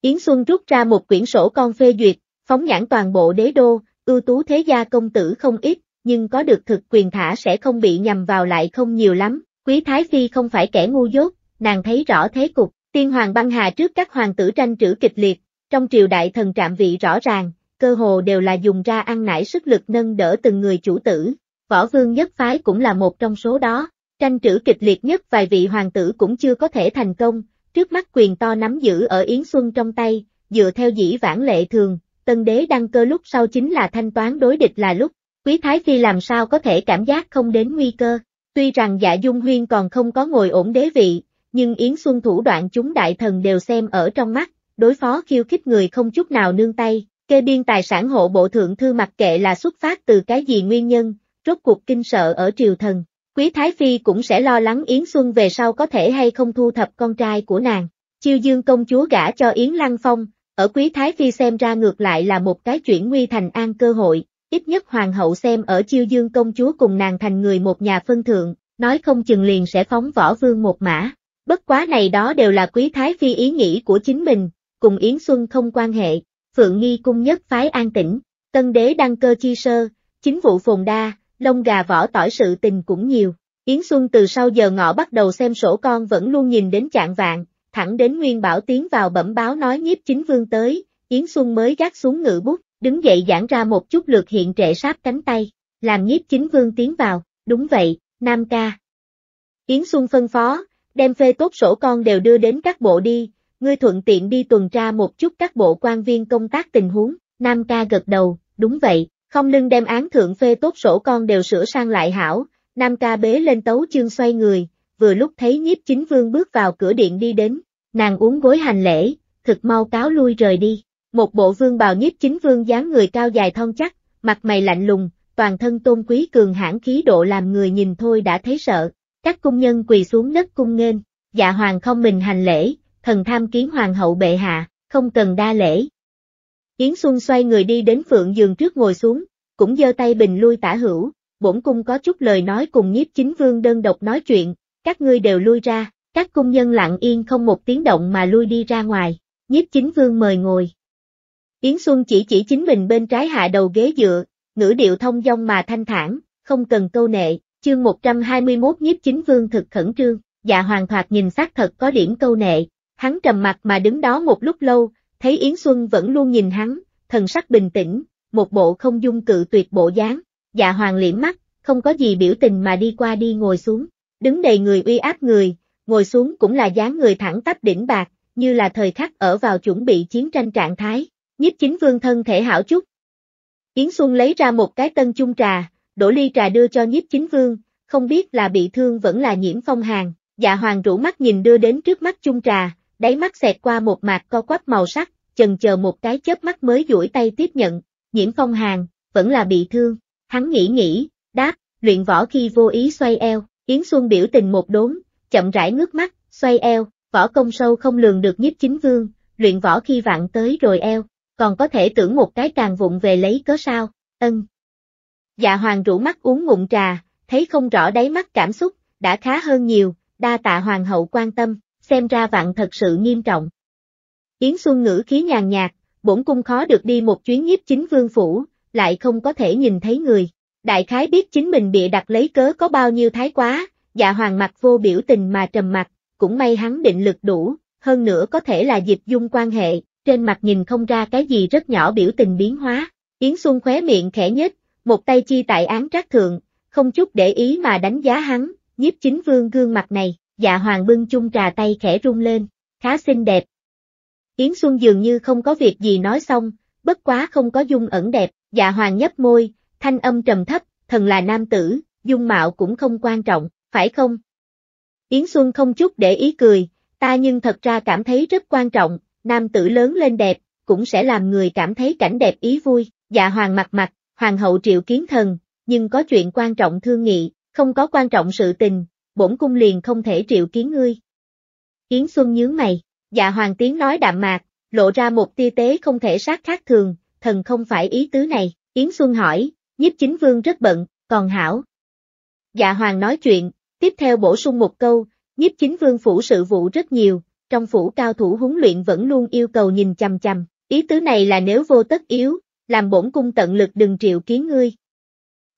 Yến Xuân rút ra một quyển sổ con phê duyệt, phóng nhãn toàn bộ đế đô, ưu tú thế gia công tử không ít, nhưng có được thực quyền thả sẽ không bị nhầm vào lại không nhiều lắm, Quý Thái Phi không phải kẻ ngu dốt, nàng thấy rõ thế cục. Tiên hoàng băng hà trước các hoàng tử tranh trữ kịch liệt, trong triều đại thần trạm vị rõ ràng, cơ hồ đều là dùng ra ăn nải sức lực nâng đỡ từng người chủ tử. Võ vương nhất phái cũng là một trong số đó, tranh trữ kịch liệt nhất vài vị hoàng tử cũng chưa có thể thành công, trước mắt quyền to nắm giữ ở Yến Xuân trong tay, dựa theo dĩ vãng lệ thường, tân đế đăng cơ lúc sau chính là thanh toán đối địch là lúc, quý thái phi làm sao có thể cảm giác không đến nguy cơ. Tuy rằng dạ dung huyên còn không có ngồi ổn đế vị, nhưng Yến Xuân thủ đoạn chúng đại thần đều xem ở trong mắt, đối phó khiêu khích người không chút nào nương tay, kê biên tài sản hộ bộ thượng thư mặc kệ là xuất phát từ cái gì nguyên nhân, rốt cuộc kinh sợ ở triều thần. Quý Thái Phi cũng sẽ lo lắng Yến Xuân về sau có thể hay không thu thập con trai của nàng. Chiêu dương công chúa gả cho Yến Lăng Phong, ở Quý Thái Phi xem ra ngược lại là một cái chuyển nguy thành an cơ hội, ít nhất hoàng hậu xem ở chiêu dương công chúa cùng nàng thành người một nhà phân thượng, nói không chừng liền sẽ phóng võ vương một mã bất quá này đó đều là quý thái phi ý nghĩ của chính mình, cùng Yến Xuân không quan hệ, Phượng Nghi cung nhất phái an tĩnh, tân đế đăng cơ chi sơ, chính vụ phồn đa, lông gà vỏ tỏi sự tình cũng nhiều. Yến Xuân từ sau giờ ngọ bắt đầu xem sổ con vẫn luôn nhìn đến trạng vạn, thẳng đến Nguyên Bảo tiến vào bẩm báo nói nhiếp chính vương tới, Yến Xuân mới gác xuống ngự bút, đứng dậy giảng ra một chút lượt hiện trệ sáp cánh tay, làm nhiếp chính vương tiến vào, đúng vậy, Nam ca. Yến Xuân phân phó, đem phê tốt sổ con đều đưa đến các bộ đi, ngươi thuận tiện đi tuần tra một chút các bộ quan viên công tác tình huống, Nam ca gật đầu, đúng vậy, không lưng đem án thượng phê tốt sổ con đều sửa sang lại hảo, Nam ca bế lên tấu chương xoay người, vừa lúc thấy nhiếp chính vương bước vào cửa điện đi đến, nàng uống gối hành lễ, thực mau cáo lui rời đi, một bộ vương bào nhiếp chính vương dáng người cao dài thon chắc, mặt mày lạnh lùng, toàn thân tôn quý cường hãn khí độ làm người nhìn thôi đã thấy sợ, các cung nhân quỳ xuống đất cung nghênh, dạ hoàng không mình hành lễ, thần tham kiến hoàng hậu bệ hạ, không cần đa lễ. Yến Xuân xoay người đi đến phượng giường trước ngồi xuống, cũng giơ tay bình lui tả hữu, bổn cung có chút lời nói cùng nhiếp chính vương đơn độc nói chuyện, các ngươi đều lui ra, các cung nhân lặng yên không một tiếng động mà lui đi ra ngoài, nhiếp chính vương mời ngồi. Yến Xuân chỉ chỉ chính mình bên trái hạ đầu ghế dựa, ngữ điệu thông dong mà thanh thản, không cần câu nệ, Chương 121 nhiếp chính vương thực khẩn trương, dạ hoàng thoạt nhìn xác thật có điểm câu nệ, hắn trầm mặt mà đứng đó một lúc lâu, thấy Yến Xuân vẫn luôn nhìn hắn, thần sắc bình tĩnh, một bộ không dung cự tuyệt bộ dáng, dạ hoàng liễm mắt, không có gì biểu tình mà đi qua đi ngồi xuống, đứng đầy người uy áp người, ngồi xuống cũng là dáng người thẳng tắp đỉnh bạc, như là thời khắc ở vào chuẩn bị chiến tranh trạng thái, nhiếp chính vương thân thể hảo chút. Yến Xuân lấy ra một cái tân chung trà, đổ ly trà đưa cho nhiếp chính vương, không biết là bị thương vẫn là nhiễm phong hàn, dạ hoàng rủ mắt nhìn đưa đến trước mắt chung trà, đáy mắt xẹt qua một mạc co quắp màu sắc, chần chờ một cái chớp mắt mới duỗi tay tiếp nhận, nhiễm phong hàn, vẫn là bị thương, hắn nghĩ nghĩ, đáp, luyện võ khi vô ý xoay eo, Yến Xuân biểu tình một đốn, chậm rãi ngước mắt, xoay eo, võ công sâu không lường được nhiếp chính vương, luyện võ khi vạn tới rồi eo, còn có thể tưởng một cái càng vụng về lấy cớ sao, ân, Dạ hoàng rủ mắt uống ngụm trà, thấy không rõ đáy mắt cảm xúc, đã khá hơn nhiều, đa tạ hoàng hậu quan tâm, xem ra vạn thật sự nghiêm trọng. Yến Xuân ngữ khí nhàn nhạt, bổn cung khó được đi một chuyến nhiếp chính vương phủ, lại không có thể nhìn thấy người. Đại khái biết chính mình bị đặt lấy cớ có bao nhiêu thái quá, dạ hoàng mặt vô biểu tình mà trầm mặt, cũng may hắn định lực đủ, hơn nữa có thể là dịp dung quan hệ, trên mặt nhìn không ra cái gì rất nhỏ biểu tình biến hóa. Yến Xuân khóe miệng khẽ nhếch, một tay chi tại án trác thượng, không chút để ý mà đánh giá hắn, nhiếp chính vương gương mặt này, dạ hoàng bưng chung trà tay khẽ rung lên, khá xinh đẹp. Yến Xuân dường như không có việc gì nói xong, bất quá không có dung ẩn đẹp, dạ hoàng nhấp môi, thanh âm trầm thấp, thần là nam tử, dung mạo cũng không quan trọng, phải không? Yến Xuân không chút để ý cười, ta nhưng thật ra cảm thấy rất quan trọng, nam tử lớn lên đẹp, cũng sẽ làm người cảm thấy cảnh đẹp ý vui, dạ hoàng mặt mặt, hoàng hậu triệu kiến thần, nhưng có chuyện quan trọng thương nghị, không có quan trọng sự tình, bổn cung liền không thể triệu kiến ngươi. Kiến Xuân nhớ mày, dạ hoàng tiếng nói đạm mạc, lộ ra một tia tế không thể sát khác thường, thần không phải ý tứ này, Yến Xuân hỏi, nhiếp chính vương rất bận, còn hảo. Dạ hoàng nói chuyện, tiếp theo bổ sung một câu, nhiếp chính vương phủ sự vụ rất nhiều, trong phủ cao thủ huấn luyện vẫn luôn yêu cầu nhìn chằm chằm, ý tứ này là nếu vô tất yếu, làm bổn cung tận lực đừng triệu kiến ngươi.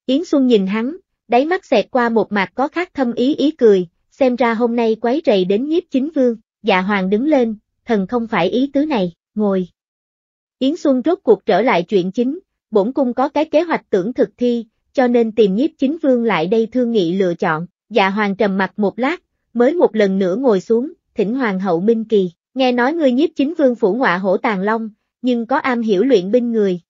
Yến Xuân nhìn hắn, đáy mắt xẹt qua một mặt có khác thâm ý ý cười, xem ra hôm nay quấy rầy đến nhiếp chính vương, dạ hoàng đứng lên, thần không phải ý tứ này, ngồi. Yến Xuân rốt cuộc trở lại chuyện chính, bổn cung có cái kế hoạch tưởng thực thi, cho nên tìm nhiếp chính vương lại đây thương nghị lựa chọn, dạ hoàng trầm mặt một lát, mới một lần nữa ngồi xuống, thỉnh hoàng hậu Minh Kỳ, nghe nói ngươi nhiếp chính vương phủ ngọa hổ tàn long, nhưng có am hiểu luyện binh người,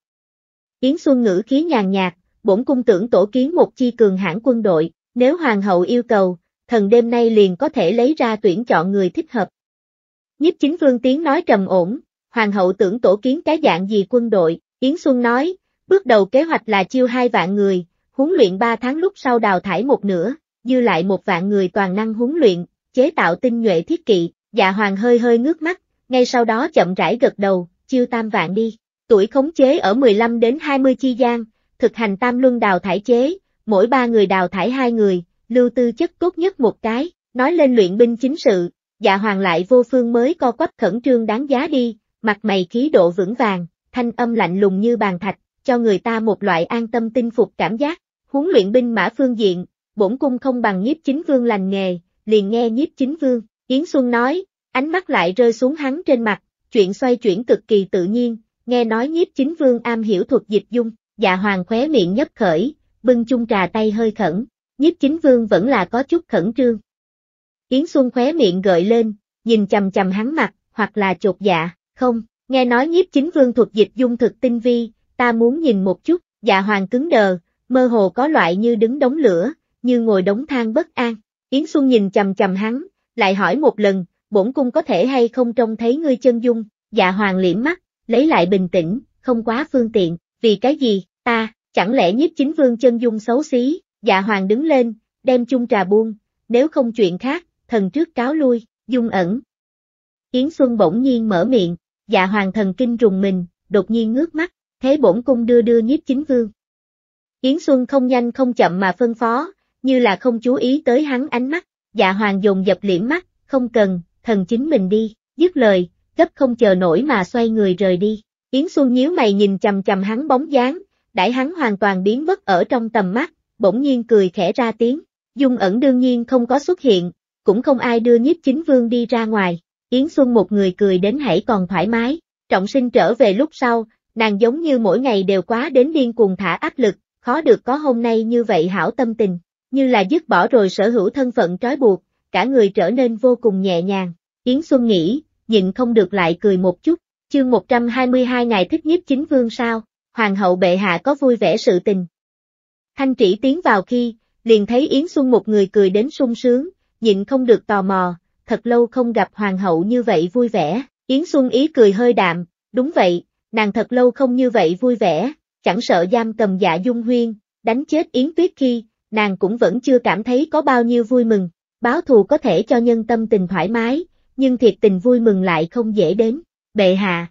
Yến Xuân ngữ khí nhàn nhạt, bổn cung tưởng tổ kiến một chi cường hãn quân đội, nếu hoàng hậu yêu cầu, thần đêm nay liền có thể lấy ra tuyển chọn người thích hợp. Nhíp chính vương tiếng nói trầm ổn, hoàng hậu tưởng tổ kiến cái dạng gì quân đội, Yến Xuân nói, bước đầu kế hoạch là chiêu hai vạn người, huấn luyện ba tháng lúc sau đào thải một nửa, dư lại một vạn người toàn năng huấn luyện, chế tạo tinh nhuệ thiết kỵ, dạ hoàng hơi hơi ngước mắt, ngay sau đó chậm rãi gật đầu, chiêu tam vạn đi. Tuổi khống chế ở 15 đến 20 chi gian, thực hành tam luân đào thải chế, mỗi ba người đào thải hai người, lưu tư chất tốt nhất một cái, nói lên luyện binh chính sự, dạ hoàng lại vô phương mới co quắp khẩn trương đáng giá đi, mặt mày khí độ vững vàng, thanh âm lạnh lùng như bàn thạch, cho người ta một loại an tâm tinh phục cảm giác, huấn luyện binh mã phương diện, bổn cung không bằng nhiếp chính vương lành nghề, liền nghe nhiếp chính vương, Yến Xuân nói, ánh mắt lại rơi xuống hắn trên mặt, chuyện xoay chuyển cực kỳ tự nhiên, nghe nói nhiếp chính vương am hiểu thuật dịch dung, dạ hoàng khóe miệng nhấp khởi, bưng chung trà tay hơi khẩn, nhiếp chính vương vẫn là có chút khẩn trương. Yến Xuân khóe miệng gợi lên, nhìn chầm chầm hắn mặt, hoặc là chột dạ, không, nghe nói nhiếp chính vương thuật dịch dung thực tinh vi, ta muốn nhìn một chút, dạ hoàng cứng đờ, mơ hồ có loại như đứng đống lửa, như ngồi đống than bất an. Yến Xuân nhìn chầm chầm hắn, lại hỏi một lần, bổn cung có thể hay không trông thấy ngươi chân dung, dạ hoàng liễm mắt, lấy lại bình tĩnh, không quá phương tiện, vì cái gì, ta, chẳng lẽ nhiếp chính vương chân dung xấu xí, dạ hoàng đứng lên, đem chung trà buông, nếu không chuyện khác, thần trước cáo lui, dung ẩn. Yến Xuân bỗng nhiên mở miệng, dạ hoàng thần kinh rùng mình, đột nhiên ngước mắt, thế bổn cung đưa đưa nhiếp chính vương. Yến Xuân không nhanh không chậm mà phân phó, như là không chú ý tới hắn ánh mắt, dạ hoàng dùng dập liễm mắt, không cần, thần chính mình đi, dứt lời, gấp không chờ nổi mà xoay người rời đi. Yến Xuân nhíu mày nhìn chầm chầm hắn bóng dáng, đại hắn hoàn toàn biến mất ở trong tầm mắt, bỗng nhiên cười khẽ ra tiếng. Dung ẩn đương nhiên không có xuất hiện, cũng không ai đưa nhiếp chính vương đi ra ngoài. Yến Xuân một người cười đến hãy còn thoải mái, trọng sinh trở về lúc sau, nàng giống như mỗi ngày đều quá đến điên cuồng thả áp lực, khó được có hôm nay như vậy hảo tâm tình, như là dứt bỏ rồi sở hữu thân phận trói buộc, cả người trở nên vô cùng nhẹ nhàng. Yến Xuân nghĩ, nhịn không được lại cười một chút, chương 122 ngày thích nhiếp chính vương sao, hoàng hậu bệ hạ có vui vẻ sự tình. Thanh trĩ tiến vào khi, liền thấy Yến Xuân một người cười đến sung sướng, nhịn không được tò mò, thật lâu không gặp hoàng hậu như vậy vui vẻ, Yến Xuân ý cười hơi đạm, đúng vậy, nàng thật lâu không như vậy vui vẻ, chẳng sợ giam cầm dạ dung huyên, đánh chết Yến Tuyết khi, nàng cũng vẫn chưa cảm thấy có bao nhiêu vui mừng, báo thù có thể cho nhân tâm tình thoải mái, nhưng thiệt tình vui mừng lại không dễ đến, bệ hạ.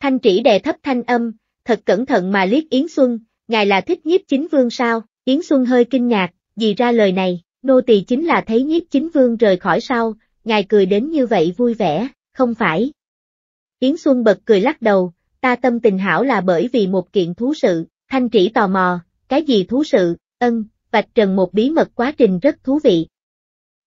Thanh trĩ đè thấp thanh âm, thật cẩn thận mà liếc Yến Xuân, ngài là thích nhiếp chính vương sao, Yến Xuân hơi kinh ngạc, vì ra lời này, nô tỳ chính là thấy nhiếp chính vương rời khỏi sau, ngài cười đến như vậy vui vẻ, không phải. Yến Xuân bật cười lắc đầu, ta tâm tình hảo là bởi vì một kiện thú sự, thanh trĩ tò mò, cái gì thú sự, ân, vạch trần một bí mật quá trình rất thú vị,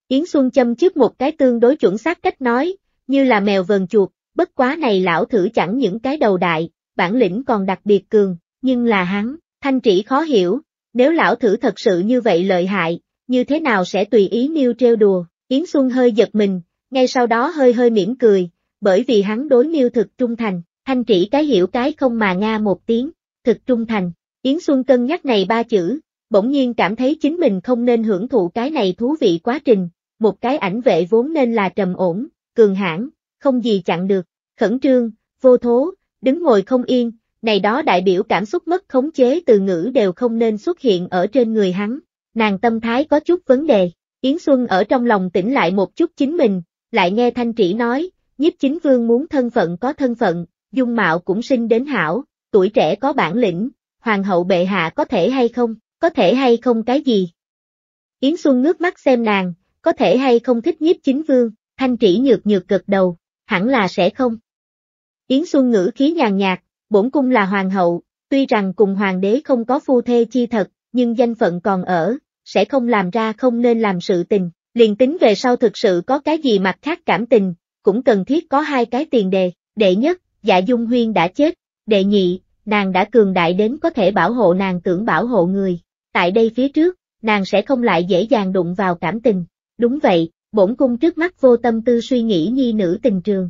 Yến Xuân châm trước một cái tương đối chuẩn xác cách nói, như là mèo vờn chuột, bất quá này lão thử chẳng những cái đầu đại, bản lĩnh còn đặc biệt cường, nhưng là hắn, thanh trĩ khó hiểu, nếu lão thử thật sự như vậy lợi hại, như thế nào sẽ tùy ý niêu trêu đùa, Yến Xuân hơi giật mình, ngay sau đó hơi hơi mỉm cười, bởi vì hắn đối niêu thực trung thành, thanh trĩ cái hiểu cái không mà nga một tiếng, thực trung thành, Yến Xuân cân nhắc này ba chữ, bỗng nhiên cảm thấy chính mình không nên hưởng thụ cái này thú vị quá trình, một cái ảnh vệ vốn nên là trầm ổn, cường hãn, không gì chặn được, khẩn trương, vô thố, đứng ngồi không yên, này đó đại biểu cảm xúc mất khống chế từ ngữ đều không nên xuất hiện ở trên người hắn, nàng tâm thái có chút vấn đề, Yến Xuân ở trong lòng tỉnh lại một chút chính mình, lại nghe Thanh Trĩ nói, nhiếp chính vương muốn thân phận có thân phận, dung mạo cũng sinh đến hảo, tuổi trẻ có bản lĩnh, hoàng hậu bệ hạ có thể hay không, có thể hay không cái gì. Yến Xuân ngước mắt xem nàng, có thể hay không thích nhiếp chính vương, thanh trĩ nhược nhược gật đầu, hẳn là sẽ không. Yến Xuân ngữ khí nhàn nhạt, bổn cung là hoàng hậu, tuy rằng cùng hoàng đế không có phu thê chi thật, nhưng danh phận còn ở, sẽ không làm ra không nên làm sự tình, liền tính về sau thực sự có cái gì mặt khác cảm tình, cũng cần thiết có hai cái tiền đề, đệ nhất, dạ dung huyên đã chết, đệ nhị, nàng đã cường đại đến có thể bảo hộ nàng tưởng bảo hộ người, tại đây phía trước, nàng sẽ không lại dễ dàng đụng vào cảm tình, đúng vậy, bổn cung trước mắt vô tâm tư suy nghĩ nhi nữ tình trường.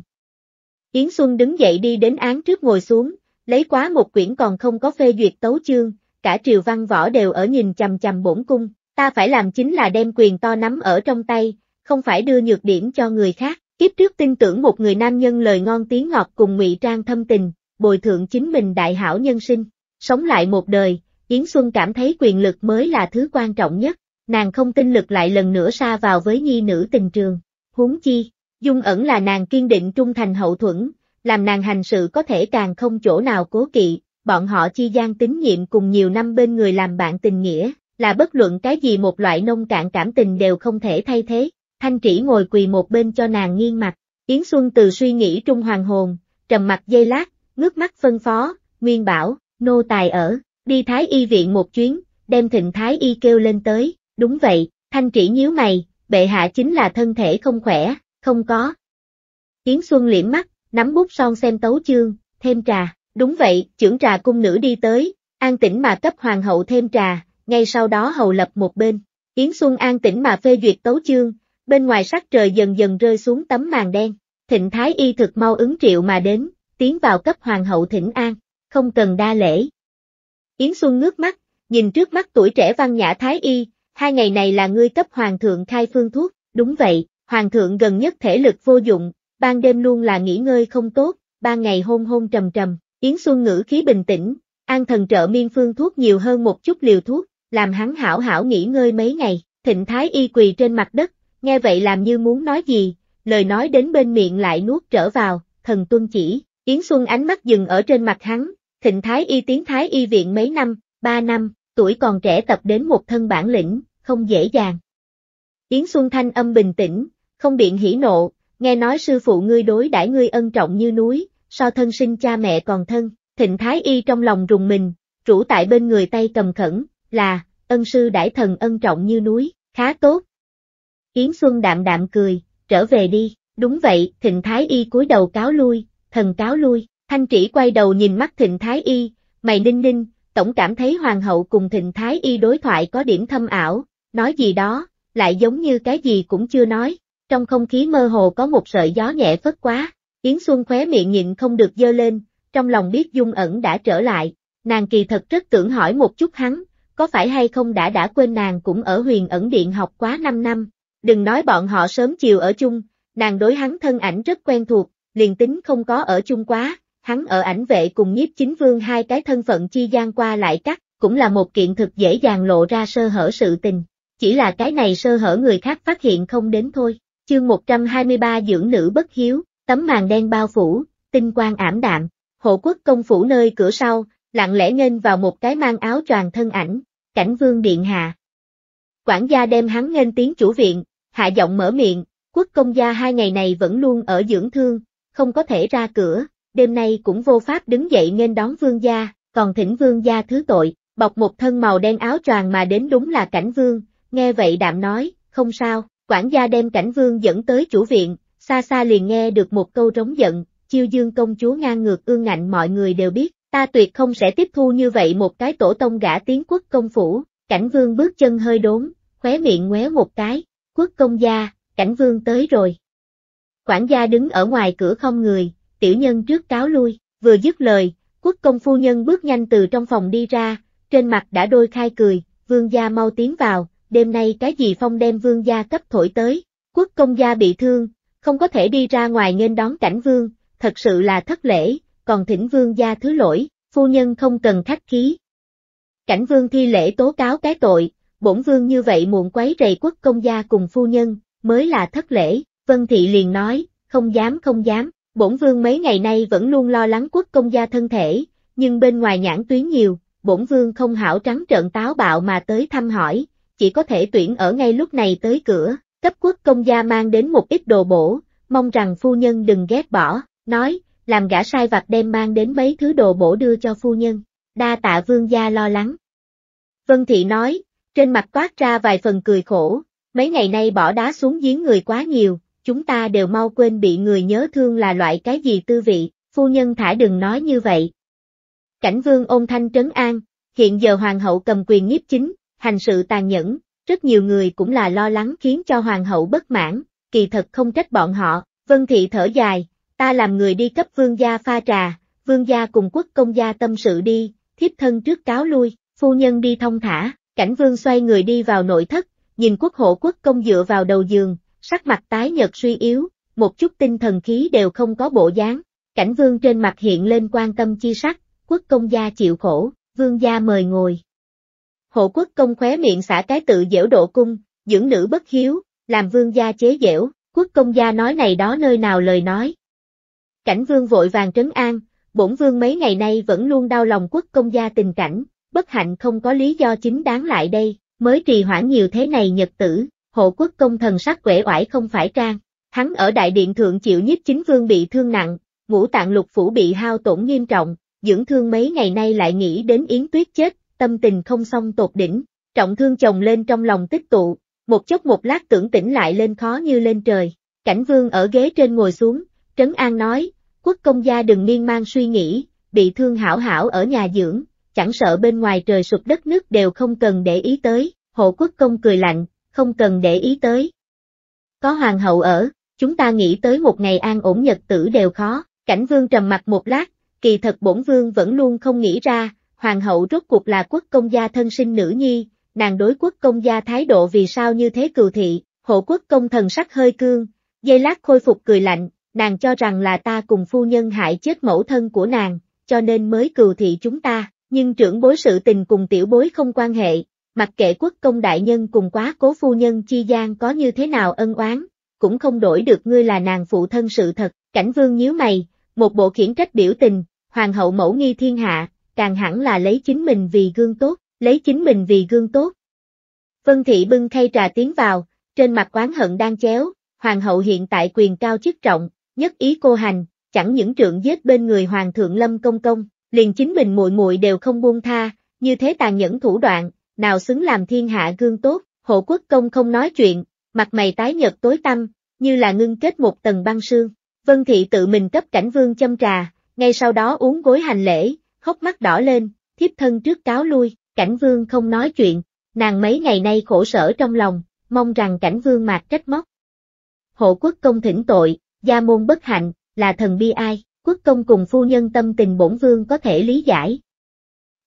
Yến Xuân đứng dậy đi đến án trước ngồi xuống, lấy quá một quyển còn không có phê duyệt tấu chương, cả triều văn võ đều ở nhìn chằm chằm bổn cung, ta phải làm chính là đem quyền to nắm ở trong tay, không phải đưa nhược điểm cho người khác. Kiếp trước tin tưởng một người nam nhân lời ngon tiếng ngọt cùng ngụy trang thâm tình, bồi thượng chính mình đại hảo nhân sinh, sống lại một đời, Yến Xuân cảm thấy quyền lực mới là thứ quan trọng nhất, nàng không tin lực lại lần nữa xa vào với nhi nữ tình trường. Huống chi, dung ẩn là nàng kiên định trung thành hậu thuẫn, làm nàng hành sự có thể càng không chỗ nào cố kỵ, bọn họ chi gian tín nhiệm cùng nhiều năm bên người làm bạn tình nghĩa, là bất luận cái gì một loại nông cạn cảm tình đều không thể thay thế. Thanh trĩ ngồi quỳ một bên cho nàng nghiêng mặt, Yến Xuân từ suy nghĩ trung hoàng hồn, trầm mặt dây lát, ngước mắt phân phó, nguyên bảo, nô tài ở, đi thái y viện một chuyến, đem thịnh thái y kêu lên tới, Đúng vậy, thanh trĩ nhíu mày, bệ hạ chính là thân thể không khỏe, không có. Kiến Xuân liễm mắt, nắm bút son xem tấu chương, thêm trà, đúng vậy, trưởng trà cung nữ đi tới, an tĩnh mà cấp hoàng hậu thêm trà, ngay sau đó hầu lập một bên. Kiến Xuân an tĩnh mà phê duyệt tấu chương, bên ngoài sắc trời dần dần rơi xuống tấm màn đen, thịnh thái y thực mau ứng triệu mà đến, tiến vào cấp hoàng hậu thỉnh an, không cần đa lễ. Yến Xuân ngước mắt, nhìn trước mắt tuổi trẻ văn nhã thái y, hai ngày này là ngươi cấp hoàng thượng khai phương thuốc, đúng vậy, hoàng thượng gần nhất thể lực vô dụng, ban đêm luôn là nghỉ ngơi không tốt, ban ngày hôn hôn trầm trầm, Yến Xuân ngữ khí bình tĩnh, an thần trợ miên phương thuốc nhiều hơn một chút liều thuốc, làm hắn hảo hảo nghỉ ngơi mấy ngày, thịnh thái y quỳ trên mặt đất, nghe vậy làm như muốn nói gì, lời nói đến bên miệng lại nuốt trở vào, thần tuân chỉ, Yến Xuân ánh mắt dừng ở trên mặt hắn, thịnh thái y tiến thái y viện mấy năm, ba năm, tuổi còn trẻ tập đến một thân bản lĩnh, không dễ dàng. Yến Xuân Thanh âm bình tĩnh, không biện hỉ nộ, nghe nói sư phụ ngươi đối đãi ngươi ân trọng như núi, so thân sinh cha mẹ còn thân, thịnh thái y trong lòng rùng mình, rủ tại bên người tay cầm khẩn, là, ân sư đãi thần ân trọng như núi, khá tốt. Yến Xuân đạm đạm cười, trở về đi, đúng vậy, thịnh thái y cúi đầu cáo lui, thần cáo lui, thanh trĩ quay đầu nhìn mắt thịnh thái y, mày ninh ninh, tổng cảm thấy hoàng hậu cùng thịnh thái y đối thoại có điểm thâm ảo, nói gì đó, lại giống như cái gì cũng chưa nói, trong không khí mơ hồ có một sợi gió nhẹ phất quá, Yến Xuân khóe miệng nhịn không được dơ lên, trong lòng biết Dung ẩn đã trở lại, nàng kỳ thật rất tưởng hỏi một chút hắn, có phải hay không đã đã quên nàng cũng ở huyền ẩn điện học quá 5 năm, đừng nói bọn họ sớm chiều ở chung, nàng đối hắn thân ảnh rất quen thuộc, liền tính không có ở chung quá, hắn ở ảnh vệ cùng nhiếp chính vương hai cái thân phận chi gian qua lại cắt, cũng là một kiện thực dễ dàng lộ ra sơ hở sự tình, chỉ là cái này sơ hở người khác phát hiện không đến thôi. Chương 123 dưỡng nữ bất hiếu, tấm màn đen bao phủ, tinh quang ảm đạm, hộ quốc công phủ nơi cửa sau, lặng lẽ nghênh vào một cái mang áo tròn thân ảnh, cảnh vương điện hạ. Quản gia đem hắn nghênh tiếng chủ viện, hạ giọng mở miệng, quốc công gia hai ngày này vẫn luôn ở dưỡng thương, không có thể ra cửa, đêm nay cũng vô pháp đứng dậy nghênh đón vương gia, còn thỉnh vương gia thứ tội, bọc một thân màu đen áo tròn mà đến đúng là cảnh vương, nghe vậy đạm nói, không sao, quản gia đem cảnh vương dẫn tới chủ viện, xa xa liền nghe được một câu rống giận, chiêu dương công chúa ngang ngược ương ngạnh mọi người đều biết, ta tuyệt không sẽ tiếp thu như vậy một cái tổ tông gã tiến quốc công phủ, cảnh vương bước chân hơi đốn, khóe miệng ngoé một cái, quốc công gia, cảnh vương tới rồi. Quản gia đứng ở ngoài cửa không người, tiểu nhân trước cáo lui, vừa dứt lời, quốc công phu nhân bước nhanh từ trong phòng đi ra, trên mặt đã đôi khai cười, vương gia mau tiến vào, đêm nay cái gì phong đem vương gia cấp thổi tới, quốc công gia bị thương, không có thể đi ra ngoài nên đón cảnh vương, thật sự là thất lễ, còn thỉnh vương gia thứ lỗi, phu nhân không cần khách khí. Cảnh vương thi lễ tố cáo cái tội, bổn vương như vậy muộn quấy rầy quốc công gia cùng phu nhân, mới là thất lễ, vân thị liền nói, không dám không dám, bổn vương mấy ngày nay vẫn luôn lo lắng quốc công gia thân thể, nhưng bên ngoài nhãn tuyến nhiều, bổn vương không hảo trắng trợn táo bạo mà tới thăm hỏi, chỉ có thể tuyển ở ngay lúc này tới cửa, cấp quốc công gia mang đến một ít đồ bổ, mong rằng phu nhân đừng ghét bỏ, nói, làm gã sai vặt đem mang đến mấy thứ đồ bổ đưa cho phu nhân, đa tạ vương gia lo lắng. Vân Thị nói, trên mặt toát ra vài phần cười khổ, mấy ngày nay bỏ đá xuống giếng người quá nhiều, chúng ta đều mau quên bị người nhớ thương là loại cái gì tư vị, phu nhân thả đừng nói như vậy. Cảnh vương ôn thanh trấn an, hiện giờ hoàng hậu cầm quyền nhiếp chính, hành sự tàn nhẫn, rất nhiều người cũng là lo lắng khiến cho hoàng hậu bất mãn, kỳ thật không trách bọn họ, vân thị thở dài, ta làm người đi cấp vương gia pha trà, vương gia cùng quốc công gia tâm sự đi, thiếp thân trước cáo lui, phu nhân đi thông thả, cảnh vương xoay người đi vào nội thất, nhìn quốc hộ quốc công dựa vào đầu giường, sắc mặt tái nhợt suy yếu, một chút tinh thần khí đều không có bộ dáng, cảnh vương trên mặt hiện lên quan tâm chi sắc, quốc công gia chịu khổ, vương gia mời ngồi. Hộ quốc công khóe miệng xả cái tự dễu độ cung, dưỡng nữ bất hiếu, làm vương gia chế dễu, quốc công gia nói này đó nơi nào lời nói. Cảnh vương vội vàng trấn an, bổn vương mấy ngày nay vẫn luôn đau lòng quốc công gia tình cảnh, bất hạnh không có lý do chính đáng lại đây, mới trì hoãn nhiều thế này nhật tử, hộ quốc công thần sắc quể oải không phải trang. Hắn ở đại điện thượng chịu nhiếp chính vương bị thương nặng, ngũ tạng lục phủ bị hao tổn nghiêm trọng, dưỡng thương mấy ngày nay lại nghĩ đến yến tuyết chết, tâm tình không xong tột đỉnh, trọng thương chồng lên trong lòng tích tụ, một chốc một lát tưởng tỉnh lại lên khó như lên trời. Cảnh vương ở ghế trên ngồi xuống, Trấn An nói, quốc công gia đừng miên man suy nghĩ, bị thương hảo hảo ở nhà dưỡng, chẳng sợ bên ngoài trời sụp đất nước đều không cần để ý tới, hộ quốc công cười lạnh, không cần để ý tới. Có hoàng hậu ở, chúng ta nghĩ tới một ngày an ổn nhật tử đều khó, cảnh vương trầm mặt một lát, kỳ thật bổn vương vẫn luôn không nghĩ ra, hoàng hậu rốt cuộc là quốc công gia thân sinh nữ nhi, nàng đối quốc công gia thái độ vì sao như thế cừu thị, hộ quốc công thần sắc hơi cương, dây lát khôi phục cười lạnh, nàng cho rằng là ta cùng phu nhân hại chết mẫu thân của nàng, cho nên mới cừu thị chúng ta, nhưng trưởng bối sự tình cùng tiểu bối không quan hệ, mặc kệ quốc công đại nhân cùng quá cố phu nhân chi gian có như thế nào ân oán, cũng không đổi được ngươi là nàng phụ thân sự thật, cảnh vương nhíu mày, một bộ khiển trách biểu tình, hoàng hậu mẫu nghi thiên hạ, càng hẳn là lấy chính mình vì gương tốt, lấy chính mình vì gương tốt. Vân Thị bưng khay trà tiến vào, trên mặt quán hận đang chéo, hoàng hậu hiện tại quyền cao chức trọng, nhất ý cô hành, chẳng những trượng giết bên người hoàng thượng Lâm Công Công, liền chính mình muội muội đều không buông tha, như thế tàn nhẫn thủ đoạn, nào xứng làm thiên hạ gương tốt, hộ quốc công không nói chuyện, mặt mày tái nhợt tối tăm, như là ngưng kết một tầng băng sương. Vân Thị tự mình cấp cảnh vương châm trà, ngay sau đó uống gối hành lễ, khóc mắt đỏ lên, thiếp thân trước cáo lui, cảnh vương không nói chuyện, nàng mấy ngày nay khổ sở trong lòng, mong rằng cảnh vương mạc trách móc. Hộ quốc công thỉnh tội, gia môn bất hạnh, là thần bi ai, quốc công cùng phu nhân tâm tình bổn vương có thể lý giải.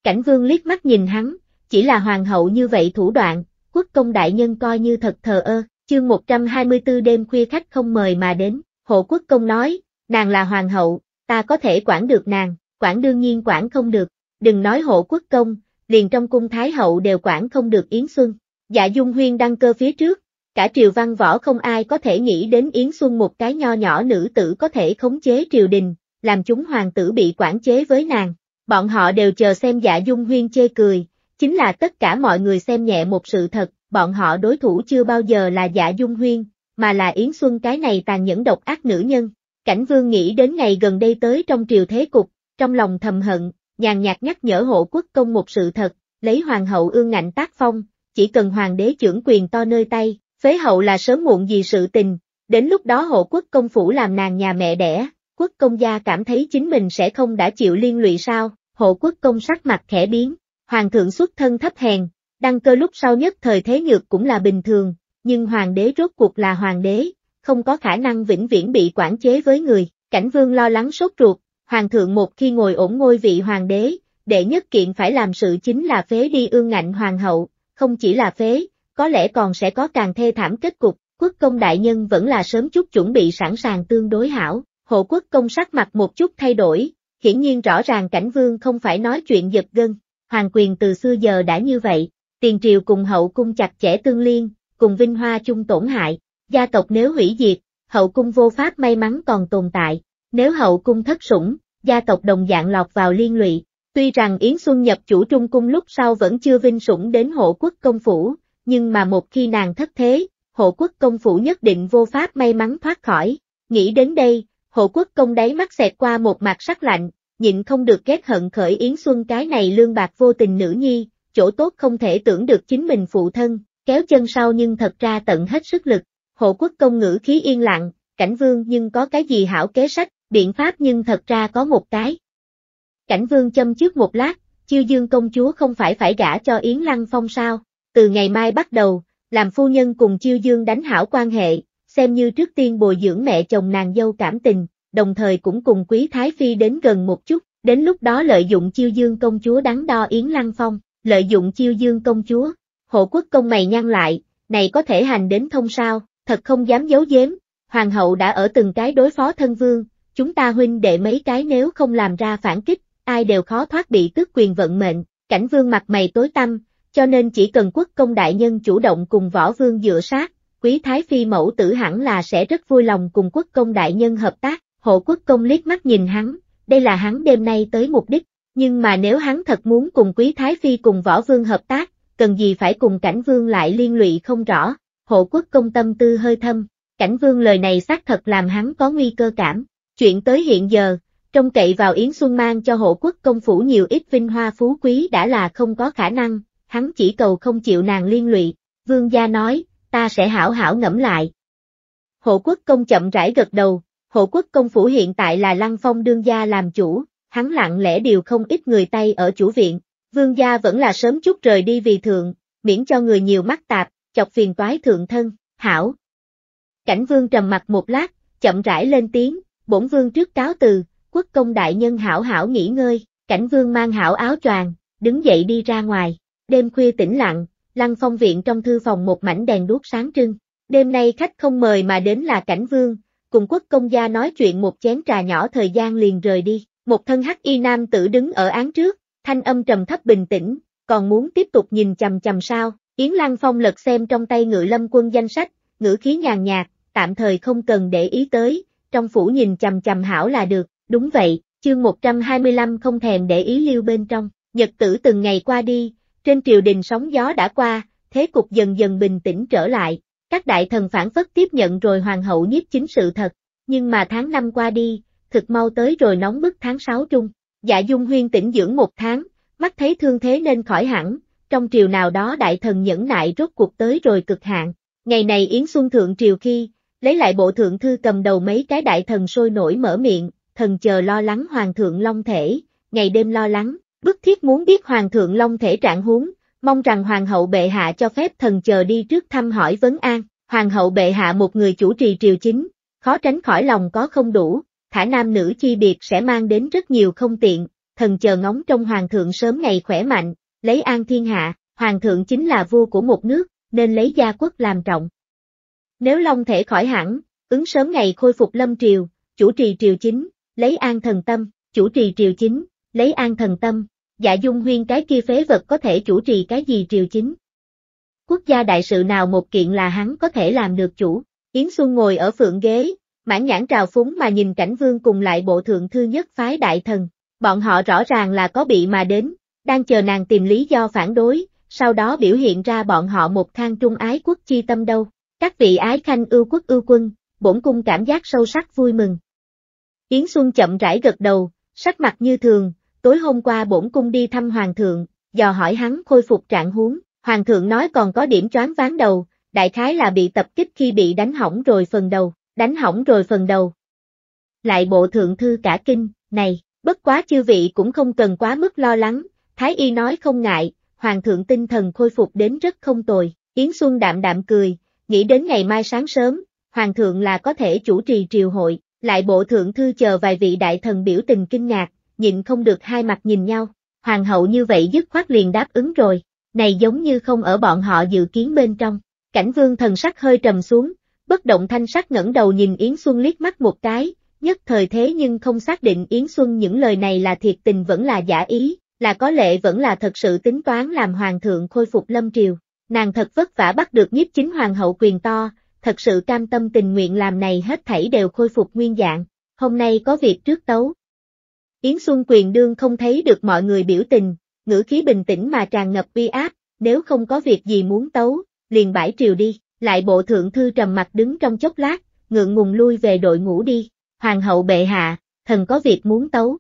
Cảnh vương liếc mắt nhìn hắn, chỉ là hoàng hậu như vậy thủ đoạn, quốc công đại nhân coi như thật thờ ơ, chương 124 đêm khuya khách không mời mà đến, hộ quốc công nói, nàng là hoàng hậu, ta có thể quản được nàng quản đương nhiên quản không được, đừng nói hộ quốc công, liền trong cung Thái Hậu đều quản không được Yến Xuân. Dạ Dung Huyên đăng cơ phía trước, cả triều văn võ không ai có thể nghĩ đến Yến Xuân một cái nho nhỏ nữ tử có thể khống chế triều đình, làm chúng hoàng tử bị quản chế với nàng. Bọn họ đều chờ xem dạ Dung Huyên chê cười, chính là tất cả mọi người xem nhẹ một sự thật, bọn họ đối thủ chưa bao giờ là dạ Dung Huyên, mà là Yến Xuân cái này tàn nhẫn độc ác nữ nhân. Cảnh vương nghĩ đến ngày gần đây tới trong triều thế cục, trong lòng thầm hận, nhàn nhạt nhắc nhở hộ quốc công một sự thật, lấy hoàng hậu ương ngạnh tác phong, chỉ cần hoàng đế trưởng quyền to nơi tay, phế hậu là sớm muộn gì sự tình, đến lúc đó hộ quốc công phủ làm nàng nhà mẹ đẻ, quốc công gia cảm thấy chính mình sẽ không đã chịu liên lụy sao, hộ quốc công sắc mặt khẽ biến, hoàng thượng xuất thân thấp hèn, đăng cơ lúc sau nhất thời thế nhược cũng là bình thường, nhưng hoàng đế rốt cuộc là hoàng đế, không có khả năng vĩnh viễn bị quản chế với người, cảnh vương lo lắng sốt ruột, hoàng thượng một khi ngồi ổn ngôi vị hoàng đế, đệ nhất kiện phải làm sự chính là phế đi ương ngạnh hoàng hậu, không chỉ là phế, có lẽ còn sẽ có càng thê thảm kết cục, quốc công đại nhân vẫn là sớm chút chuẩn bị sẵn sàng tương đối hảo, hộ quốc công sắc mặt một chút thay đổi, hiển nhiên rõ ràng cảnh vương không phải nói chuyện giật gân, hoàng quyền từ xưa giờ đã như vậy, tiền triều cùng hậu cung chặt chẽ tương liên, cùng vinh hoa chung tổn hại, gia tộc nếu hủy diệt, hậu cung vô pháp may mắn còn tồn tại, nếu hậu cung thất sủng, gia tộc đồng dạng lọt vào liên lụy. Tuy rằng Yến Xuân nhập chủ trung cung lúc sau vẫn chưa vinh sủng đến hộ quốc công phủ, nhưng mà một khi nàng thất thế, hộ quốc công phủ nhất định vô pháp may mắn thoát khỏi. Nghĩ đến đây, hộ quốc công đáy mắt xẹt qua một mặt sắc lạnh, nhịn không được ghét hận khởi Yến Xuân cái này lương bạc vô tình nữ nhi, chỗ tốt không thể tưởng được chính mình phụ thân, kéo chân sau nhưng thật ra tận hết sức lực. Hộ quốc công ngữ khí yên lặng, cảnh vương nhưng có cái gì hảo kế sách, biện pháp nhưng thật ra có một cái. Cảnh vương châm trước một lát, chiêu dương công chúa không phải phải gả cho Yến Lăng Phong sao, từ ngày mai bắt đầu, làm phu nhân cùng chiêu dương đánh hảo quan hệ, xem như trước tiên bồi dưỡng mẹ chồng nàng dâu cảm tình, đồng thời cũng cùng quý Thái Phi đến gần một chút, đến lúc đó lợi dụng chiêu dương công chúa đắn đo Yến Lăng Phong, lợi dụng chiêu dương công chúa, hộ quốc công mày nhăn lại, này có thể hành đến thông sao, thật không dám giấu giếm, hoàng hậu đã ở từng cái đối phó thân vương, chúng ta huynh đệ mấy cái nếu không làm ra phản kích, ai đều khó thoát bị tước quyền vận mệnh, cảnh vương mặt mày tối tăm, cho nên chỉ cần quốc công đại nhân chủ động cùng võ vương dựa sát, quý thái phi mẫu tử hẳn là sẽ rất vui lòng cùng quốc công đại nhân hợp tác, hộ quốc công liếc mắt nhìn hắn, đây là hắn đêm nay tới mục đích, nhưng mà nếu hắn thật muốn cùng quý thái phi cùng võ vương hợp tác, cần gì phải cùng cảnh vương lại liên lụy không rõ, hộ quốc công tâm tư hơi thâm, cảnh vương lời này xác thật làm hắn có nguy cơ cảm, Chuyện tới hiện giờ, trông cậy vào Yến Xuân mang cho hộ quốc công phủ nhiều ít vinh hoa phú quý đã là không có khả năng, hắn chỉ cầu không chịu nàng liên lụy, vương gia nói, ta sẽ hảo hảo ngẫm lại. Hộ quốc công chậm rãi gật đầu, hộ quốc công phủ hiện tại là lăng phong đương gia làm chủ, hắn lặng lẽ điều không ít người tay ở chủ viện, vương gia vẫn là sớm chút rời đi vì thượng, miễn cho người nhiều mắc tạp, chọc phiền toái thượng thân, hảo. Cảnh vương trầm mặt một lát, chậm rãi lên tiếng, bổn vương trước cáo từ, quốc công đại nhân hảo hảo nghỉ ngơi, cảnh vương mang hảo áo choàng, đứng dậy đi ra ngoài, đêm khuya tĩnh lặng, lăng phong viện trong thư phòng một mảnh đèn đuốc sáng trưng, đêm nay khách không mời mà đến là cảnh vương, cùng quốc công gia nói chuyện một chén trà nhỏ thời gian liền rời đi, một thân hắc y nam tử đứng ở án trước, thanh âm trầm thấp bình tĩnh, còn muốn tiếp tục nhìn chầm chầm sao, Yến Lăng Phong lật xem trong tay ngự lâm quân danh sách, ngữ khí nhàn nhạt, tạm thời không cần để ý tới, trong phủ nhìn chằm chằm hảo là được, đúng vậy, chương 125 không thèm để ý lưu bên trong, nhật tử từng ngày qua đi, trên triều đình sóng gió đã qua, thế cục dần dần bình tĩnh trở lại, các đại thần phản phất tiếp nhận rồi hoàng hậu nhiếp chính sự thật, nhưng mà tháng năm qua đi, thực mau tới rồi nóng bức tháng 6 trung, dạ dung huyên tĩnh dưỡng một tháng, mắt thấy thương thế nên khỏi hẳn, trong triều nào đó đại thần nhẫn nại rốt cuộc tới rồi cực hạn, ngày này Yến Xuân Thượng triều khi, Lấy lại bộ thượng thư cầm đầu mấy cái đại thần sôi nổi mở miệng, thần chờ lo lắng hoàng thượng long thể, ngày đêm lo lắng, bức thiết muốn biết hoàng thượng long thể trạng huống, mong rằng hoàng hậu bệ hạ cho phép thần chờ đi trước thăm hỏi vấn an. Hoàng hậu bệ hạ một người chủ trì triều chính, khó tránh khỏi lòng có không đủ, thả nam nữ chi biệt sẽ mang đến rất nhiều không tiện, thần chờ ngóng trong hoàng thượng sớm ngày khỏe mạnh, lấy an thiên hạ, hoàng thượng chính là vua của một nước, nên lấy gia quốc làm trọng. Nếu Long thể khỏi hẳn, ứng sớm ngày khôi phục lâm triều, chủ trì triều chính, lấy an thần tâm, chủ trì triều chính, lấy an thần tâm, dạ dung huyên cái kia phế vật có thể chủ trì cái gì triều chính. Quốc gia đại sự nào một kiện là hắn có thể làm được chủ, Yến Xuân ngồi ở phượng ghế, mãn nhãn trào phúng mà nhìn cảnh vương cùng lại bộ thượng thư nhất phái đại thần, bọn họ rõ ràng là có bị mà đến, đang chờ nàng tìm lý do phản đối, sau đó biểu hiện ra bọn họ một thang trung ái quốc chi tâm đâu. Các vị ái khanh ưu quốc ưu quân, bổn cung cảm giác sâu sắc vui mừng. Yến Xuân chậm rãi gật đầu, sắc mặt như thường, tối hôm qua bổn cung đi thăm hoàng thượng, dò hỏi hắn khôi phục trạng huống, hoàng thượng nói còn có điểm choáng ván đầu, đại khái là bị tập kích khi bị đánh hỏng rồi phần đầu, đánh hỏng rồi phần đầu. Lại bộ thượng thư cả kinh, này, bất quá chư vị cũng không cần quá mức lo lắng, thái y nói không ngại, hoàng thượng tinh thần khôi phục đến rất không tồi, Yến Xuân đạm đạm cười, nghĩ đến ngày mai sáng sớm, hoàng thượng là có thể chủ trì triều hội, lại bộ thượng thư chờ vài vị đại thần biểu tình kinh ngạc, nhịn không được hai mặt nhìn nhau, hoàng hậu như vậy dứt khoát liền đáp ứng rồi, này giống như không ở bọn họ dự kiến bên trong, cảnh vương thần sắc hơi trầm xuống, bất động thanh sắc ngẩng đầu nhìn Yến Xuân liếc mắt một cái, nhất thời thế nhưng không xác định Yến Xuân những lời này là thiệt tình vẫn là giả ý, là có lệ vẫn là thật sự tính toán làm hoàng thượng khôi phục lâm triều. Nàng thật vất vả bắt được nhiếp chính hoàng hậu quyền to, thật sự cam tâm tình nguyện làm này hết thảy đều khôi phục nguyên dạng, hôm nay có việc trước tấu. Yến Xuân quyền đương không thấy được mọi người biểu tình, ngữ khí bình tĩnh mà tràn ngập uy áp, nếu không có việc gì muốn tấu, liền bãi triều đi, lại bộ thượng thư trầm mặt đứng trong chốc lát, ngượng ngùng lui về đội ngủ đi, hoàng hậu bệ hạ, thần có việc muốn tấu.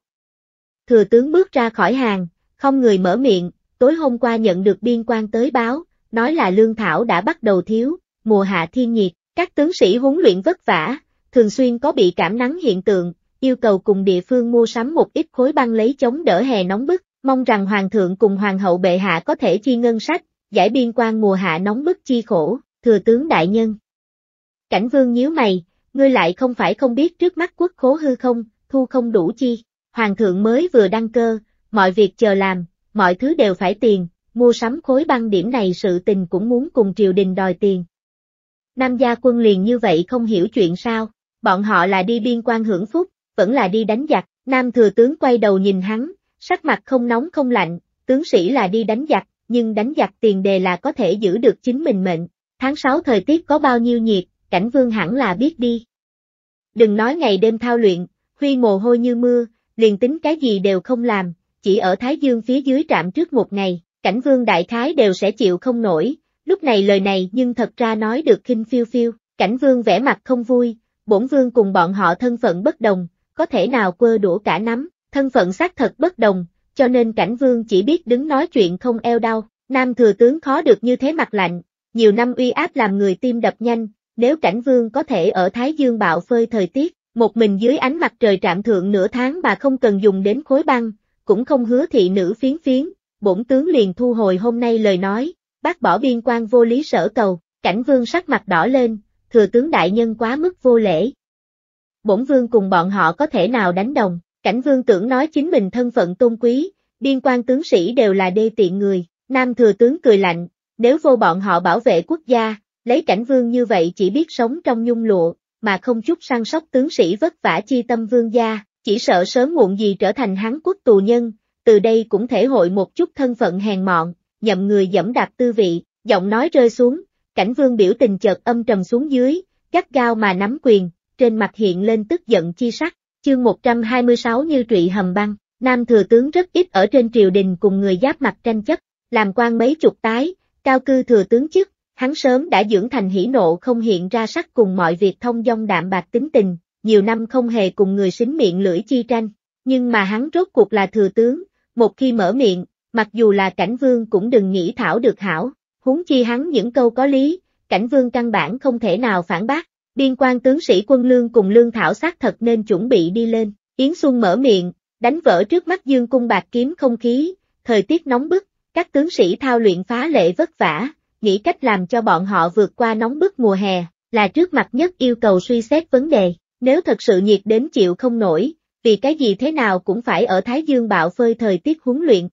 Thừa tướng bước ra khỏi hàng, không người mở miệng, tối hôm qua nhận được biên quan tới báo, nói là lương thảo đã bắt đầu thiếu, mùa hạ thiên nhiệt, các tướng sĩ huấn luyện vất vả, thường xuyên có bị cảm nắng hiện tượng, yêu cầu cùng địa phương mua sắm một ít khối băng lấy chống đỡ hè nóng bức, mong rằng hoàng thượng cùng hoàng hậu bệ hạ có thể chi ngân sách, giải biên quan mùa hạ nóng bức chi khổ, thừa tướng đại nhân. Cảnh vương nhíu mày, ngươi lại không phải không biết trước mắt quốc khố hư không, thu không đủ chi, hoàng thượng mới vừa đăng cơ, mọi việc chờ làm, mọi thứ đều phải tiền, mua sắm khối băng điểm này sự tình cũng muốn cùng triều đình đòi tiền. Nam gia quân liền như vậy không hiểu chuyện sao, bọn họ là đi biên quan hưởng phúc, vẫn là đi đánh giặc, nam thừa tướng quay đầu nhìn hắn, sắc mặt không nóng không lạnh, tướng sĩ là đi đánh giặc, nhưng đánh giặc tiền đề là có thể giữ được chính mình mệnh, tháng 6 thời tiết có bao nhiêu nhiệt, cảnh vương hẳn là biết đi. Đừng nói ngày đêm thao luyện, huy mồ hôi như mưa, liền tính cái gì đều không làm, chỉ ở Thái Dương phía dưới trạm trước một ngày, cảnh vương đại khái đều sẽ chịu không nổi, lúc này lời này nhưng thật ra nói được khinh phiêu phiêu, cảnh vương vẻ mặt không vui, bổn vương cùng bọn họ thân phận bất đồng, có thể nào quơ đũa cả nắm, thân phận xác thật bất đồng, cho nên cảnh vương chỉ biết đứng nói chuyện không eo đau, nam thừa tướng khó được như thế mặt lạnh, nhiều năm uy áp làm người tim đập nhanh, nếu cảnh vương có thể ở Thái Dương bạo phơi thời tiết, một mình dưới ánh mặt trời trạm thượng nửa tháng mà không cần dùng đến khối băng, cũng không hứa thị nữ phiến phiến, bổn tướng liền thu hồi hôm nay lời nói, bác bỏ biên quan vô lý sở cầu, cảnh vương sắc mặt đỏ lên, thừa tướng đại nhân quá mức vô lễ. Bổn vương cùng bọn họ có thể nào đánh đồng, cảnh vương tưởng nói chính mình thân phận tôn quý, biên quan tướng sĩ đều là đê tiện người, nam thừa tướng cười lạnh, nếu vô bọn họ bảo vệ quốc gia, lấy cảnh vương như vậy chỉ biết sống trong nhung lụa, mà không chút săn sóc tướng sĩ vất vả chi tâm vương gia, chỉ sợ sớm muộn gì trở thành hắn quốc tù nhân, từ đây cũng thể hội một chút thân phận hèn mọn, nhậm người dẫm đạp tư vị, giọng nói rơi xuống, cảnh vương biểu tình chợt âm trầm xuống dưới, gắt gao mà nắm quyền, trên mặt hiện lên tức giận chi sắc, chương 126 như trụy hầm băng, nam thừa tướng rất ít ở trên triều đình cùng người giáp mặt tranh chấp, làm quan mấy chục tái, cao cư thừa tướng chức, hắn sớm đã dưỡng thành hỉ nộ không hiện ra sắc cùng mọi việc thông dong đạm bạc tính tình, nhiều năm không hề cùng người xính miệng lưỡi chi tranh, nhưng mà hắn rốt cuộc là thừa tướng, một khi mở miệng, mặc dù là cảnh vương cũng đừng nghĩ thảo được hảo, huống chi hắn những câu có lý, cảnh vương căn bản không thể nào phản bác, biên quan tướng sĩ quân lương cùng lương thảo xác thật nên chuẩn bị đi lên, Yến Xuân mở miệng, đánh vỡ trước mắt dương cung bạc kiếm không khí, thời tiết nóng bức, các tướng sĩ thao luyện phá lệ vất vả, nghĩ cách làm cho bọn họ vượt qua nóng bức mùa hè, là trước mặt nhất yêu cầu suy xét vấn đề, nếu thật sự nhiệt đến chịu không nổi, vì cái gì thế nào cũng phải ở Thái Dương bạo phơi thời tiết huấn luyện.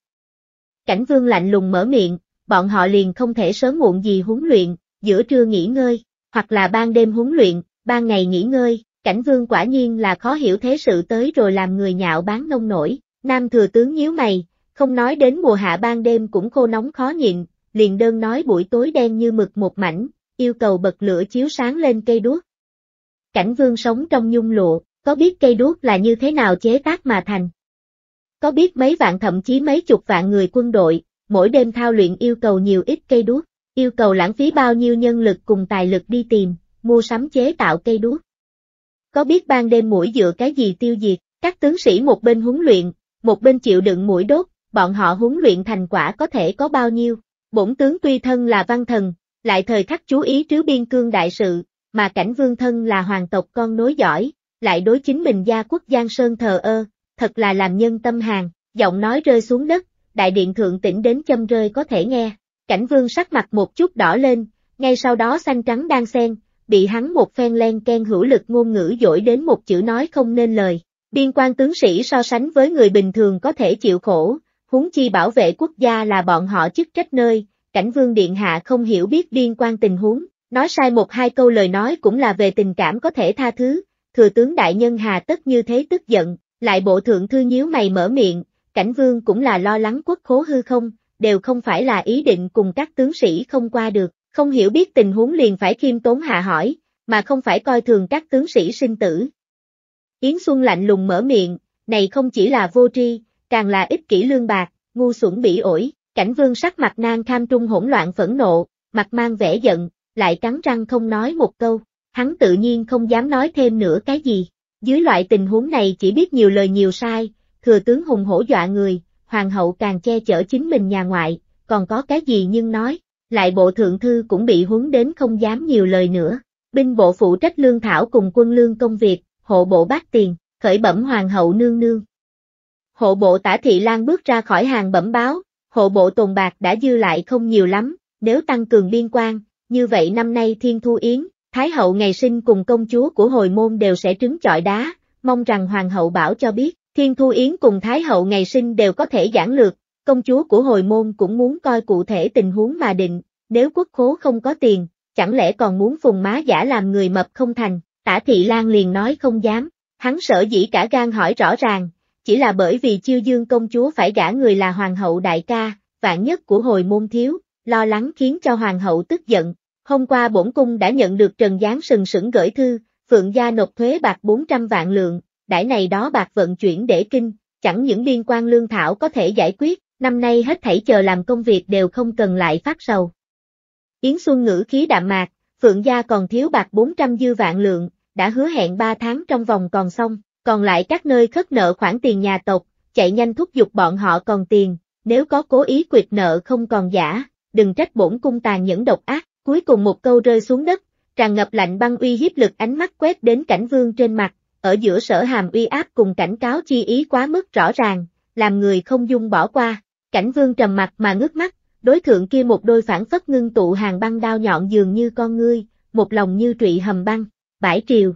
Cảnh vương lạnh lùng mở miệng, bọn họ liền không thể sớm muộn gì huấn luyện, giữa trưa nghỉ ngơi, hoặc là ban đêm huấn luyện, ban ngày nghỉ ngơi, cảnh vương quả nhiên là khó hiểu thế sự tới rồi làm người nhạo bán nông nổi, nam thừa tướng nhíu mày, không nói đến mùa hạ ban đêm cũng khô nóng khó nhịn, liền đơn nói buổi tối đen như mực một mảnh, yêu cầu bật lửa chiếu sáng lên cây đuốc. Cảnh vương sống trong nhung lụa, có biết cây đuốc là như thế nào chế tác mà thành. Có biết mấy vạn thậm chí mấy chục vạn người quân đội, mỗi đêm thao luyện yêu cầu nhiều ít cây đuốc, yêu cầu lãng phí bao nhiêu nhân lực cùng tài lực đi tìm, mua sắm chế tạo cây đuốc. Có biết ban đêm mũi dựa cái gì tiêu diệt, các tướng sĩ một bên huấn luyện, một bên chịu đựng mũi đốt, bọn họ huấn luyện thành quả có thể có bao nhiêu. Bổn tướng tuy thân là văn thần, lại thời khắc chú ý trứ biên cương đại sự, mà cảnh vương thân là hoàng tộc con nối giỏi, lại đối chính mình gia quốc Giang Sơn thờ ơ, thật là làm nhân tâm hàng, giọng nói rơi xuống đất, đại điện thượng tỉnh đến châm rơi có thể nghe, cảnh vương sắc mặt một chút đỏ lên, ngay sau đó xanh trắng đang xen, bị hắn một phen len ken hữu lực ngôn ngữ dỗi đến một chữ nói không nên lời, biên quan tướng sĩ so sánh với người bình thường có thể chịu khổ, huống chi bảo vệ quốc gia là bọn họ chức trách nơi, cảnh vương điện hạ không hiểu biết biên quan tình huống, nói sai một hai câu lời nói cũng là về tình cảm có thể tha thứ, thừa tướng đại nhân hà tất như thế tức giận, lại bộ thượng thư nhíu mày mở miệng, cảnh vương cũng là lo lắng quốc khố hư không, đều không phải là ý định cùng các tướng sĩ không qua được, không hiểu biết tình huống liền phải khiêm tốn hạ hỏi, mà không phải coi thường các tướng sĩ sinh tử. Yến Xuân lạnh lùng mở miệng, này không chỉ là vô tri, càng là ích kỷ lương bạc, ngu xuẩn bị ổi, cảnh vương sắc mặt nang tham trung hỗn loạn phẫn nộ, mặt mang vẻ giận, lại cắn răng không nói một câu hắn tự nhiên không dám nói thêm nữa cái gì. Dưới loại tình huống này chỉ biết nhiều lời nhiều sai, thừa tướng hùng hổ dọa người, hoàng hậu càng che chở chính mình nhà ngoại, còn có cái gì nhưng nói, lại bộ thượng thư cũng bị huấn đến không dám nhiều lời nữa. Binh bộ phụ trách lương thảo cùng quân lương công việc, hộ bộ bác tiền, khởi bẩm hoàng hậu nương nương. Hộ bộ tả thị lan bước ra khỏi hàng bẩm báo, hộ bộ tồn bạc đã dư lại không nhiều lắm, nếu tăng cường biên quan, như vậy năm nay thiên thu yến, Thái hậu ngày sinh cùng công chúa của hồi môn đều sẽ trứng chọi đá, mong rằng hoàng hậu bảo cho biết, Thiên Thu Yến cùng Thái hậu ngày sinh đều có thể giảng lược, công chúa của hồi môn cũng muốn coi cụ thể tình huống mà định, nếu quốc khố không có tiền, chẳng lẽ còn muốn phùng má giả làm người mập không thành, tả thị lan liền nói không dám, hắn sợ dĩ cả gan hỏi rõ ràng, chỉ là bởi vì chiêu dương công chúa phải gả người là hoàng hậu đại ca, vạn nhất của hồi môn thiếu, lo lắng khiến cho hoàng hậu tức giận, Hôm qua bổn cung đã nhận được Trần Giáng sừng sững gửi thư, Phượng gia nộp thuế bạc 400 vạn lượng, đãi này đó bạc vận chuyển để kinh, chẳng những liên quan lương thảo có thể giải quyết, năm nay hết thảy chờ làm công việc đều không cần lại phát sầu. Yến Xuân ngữ khí đạm mạc, Phượng gia còn thiếu bạc 400 dư vạn lượng, đã hứa hẹn 3 tháng trong vòng còn xong, còn lại các nơi khất nợ khoản tiền nhà tộc, chạy nhanh thúc giục bọn họ còn tiền, nếu có cố ý quyệt nợ không còn giả, đừng trách bổn cung tàn nhẫn độc ác. Cuối cùng một câu rơi xuống đất, tràn ngập lạnh băng uy hiếp lực ánh mắt quét đến cảnh vương trên mặt, ở giữa sở hàm uy áp cùng cảnh cáo chi ý quá mức rõ ràng, làm người không dung bỏ qua. Cảnh vương trầm mặt mà ngước mắt, đối thượng kia một đôi phản phất ngưng tụ hàng băng đao nhọn dường như con ngươi, một lòng như trụy hầm băng, bãi triều.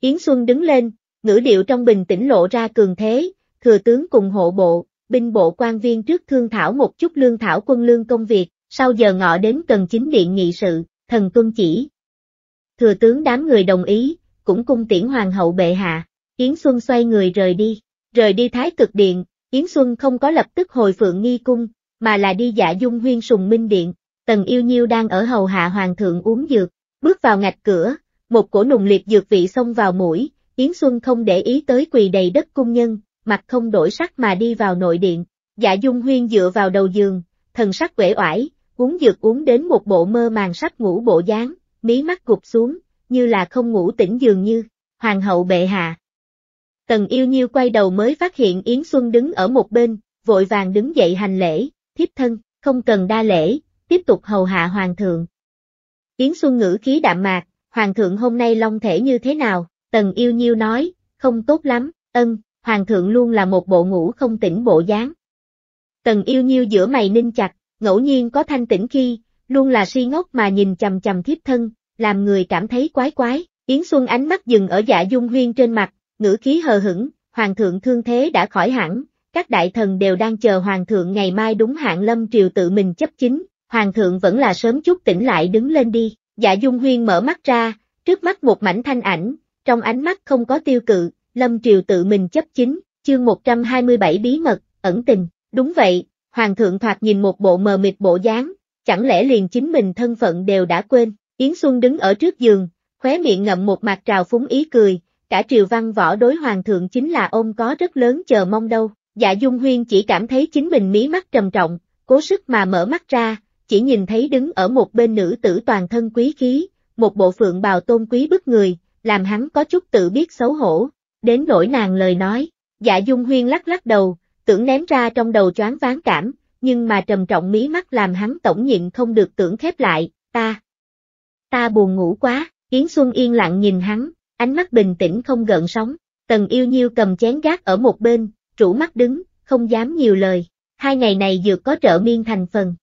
Yến Xuân đứng lên, ngữ điệu trong bình tĩnh lộ ra cường thế, thừa tướng cùng hộ bộ, binh bộ quan viên trước thương thảo một chút lương thảo quân lương công việc, sau giờ ngọ đến cần chính điện nghị sự, thần tuân chỉ. Thừa tướng đám người đồng ý, cũng cung tiễn hoàng hậu bệ hạ, Yến Xuân xoay người rời đi, rời đi thái cực điện, Yến Xuân không có lập tức hồi phượng nghi cung, mà là đi giả dạ dung huyên sùng minh điện, tần yêu nhiêu đang ở hầu hạ hoàng thượng uống dược, bước vào ngạch cửa, một cổ nùng liệt dược vị xông vào mũi, Yến Xuân không để ý tới quỳ đầy đất cung nhân, mặt không đổi sắc mà đi vào nội điện, giả dạ dung huyên dựa vào đầu giường, thần sắc quể oải, uống dược uống đến một bộ mơ màng sắp ngủ bộ dáng, mí mắt gục xuống, như là không ngủ tỉnh dường như, hoàng hậu bệ hạ. Tần yêu nhiêu quay đầu mới phát hiện Yến Xuân đứng ở một bên, vội vàng đứng dậy hành lễ, thiếp thân, không cần đa lễ, tiếp tục hầu hạ hoàng thượng. Yến Xuân ngữ khí đạm mạc, hoàng thượng hôm nay long thể như thế nào, tần yêu nhiêu nói, không tốt lắm, ân, hoàng thượng luôn là một bộ ngủ không tỉnh bộ dáng. Tần yêu nhiêu giữa mày ninh chặt, ngẫu nhiên có thanh tĩnh khi, luôn là si ngốc mà nhìn chầm chầm thiếp thân, làm người cảm thấy quái quái, Yến Xuân ánh mắt dừng ở dạ dung huyên trên mặt, ngữ khí hờ hững, hoàng thượng thương thế đã khỏi hẳn, các đại thần đều đang chờ hoàng thượng ngày mai đúng hạn lâm triều tự mình chấp chính, hoàng thượng vẫn là sớm chút tỉnh lại đứng lên đi, dạ dung huyên mở mắt ra, trước mắt một mảnh thanh ảnh, trong ánh mắt không có tiêu cự, lâm triều tự mình chấp chính, chương 127 bí mật, ẩn tình, đúng vậy, hoàng thượng thoạt nhìn một bộ mờ mịt bộ dáng, chẳng lẽ liền chính mình thân phận đều đã quên, Yến Xuân đứng ở trước giường, khóe miệng ngậm một mặt trào phúng ý cười, cả triều văn võ đối hoàng thượng chính là ông có rất lớn chờ mong đâu, dạ dung huyên chỉ cảm thấy chính mình mí mắt trầm trọng, cố sức mà mở mắt ra, chỉ nhìn thấy đứng ở một bên nữ tử toàn thân quý khí, một bộ phượng bào tôn quý bức người, làm hắn có chút tự biết xấu hổ, đến nỗi nàng lời nói, dạ dung huyên lắc lắc đầu, tưởng ném ra trong đầu choáng ván cảm, nhưng mà trầm trọng mí mắt làm hắn tổng nhịn không được tưởng khép lại, ta. Ta buồn ngủ quá, Yến Xuân yên lặng nhìn hắn, ánh mắt bình tĩnh không gợn sóng, tần yêu nhiêu cầm chén gác ở một bên, trụ mắt đứng, không dám nhiều lời, hai ngày này dược có trở miên thành phần.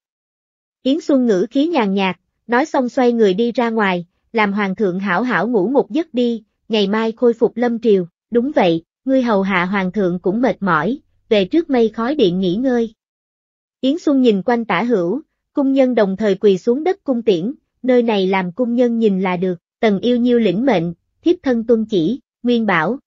Yến Xuân ngữ khí nhàn nhạt, nói xong xoay người đi ra ngoài, làm hoàng thượng hảo hảo ngủ một giấc đi, ngày mai khôi phục lâm triều, đúng vậy, ngươi hầu hạ hoàng thượng cũng mệt mỏi, về trước mây khói điện nghỉ ngơi. Yến Xuân nhìn quanh tả hữu, cung nhân đồng thời quỳ xuống đất cung tiễn, nơi này làm cung nhân nhìn là được, tần yêu nhiêu lĩnh mệnh, thiếp thân tuân chỉ, nguyên bảo.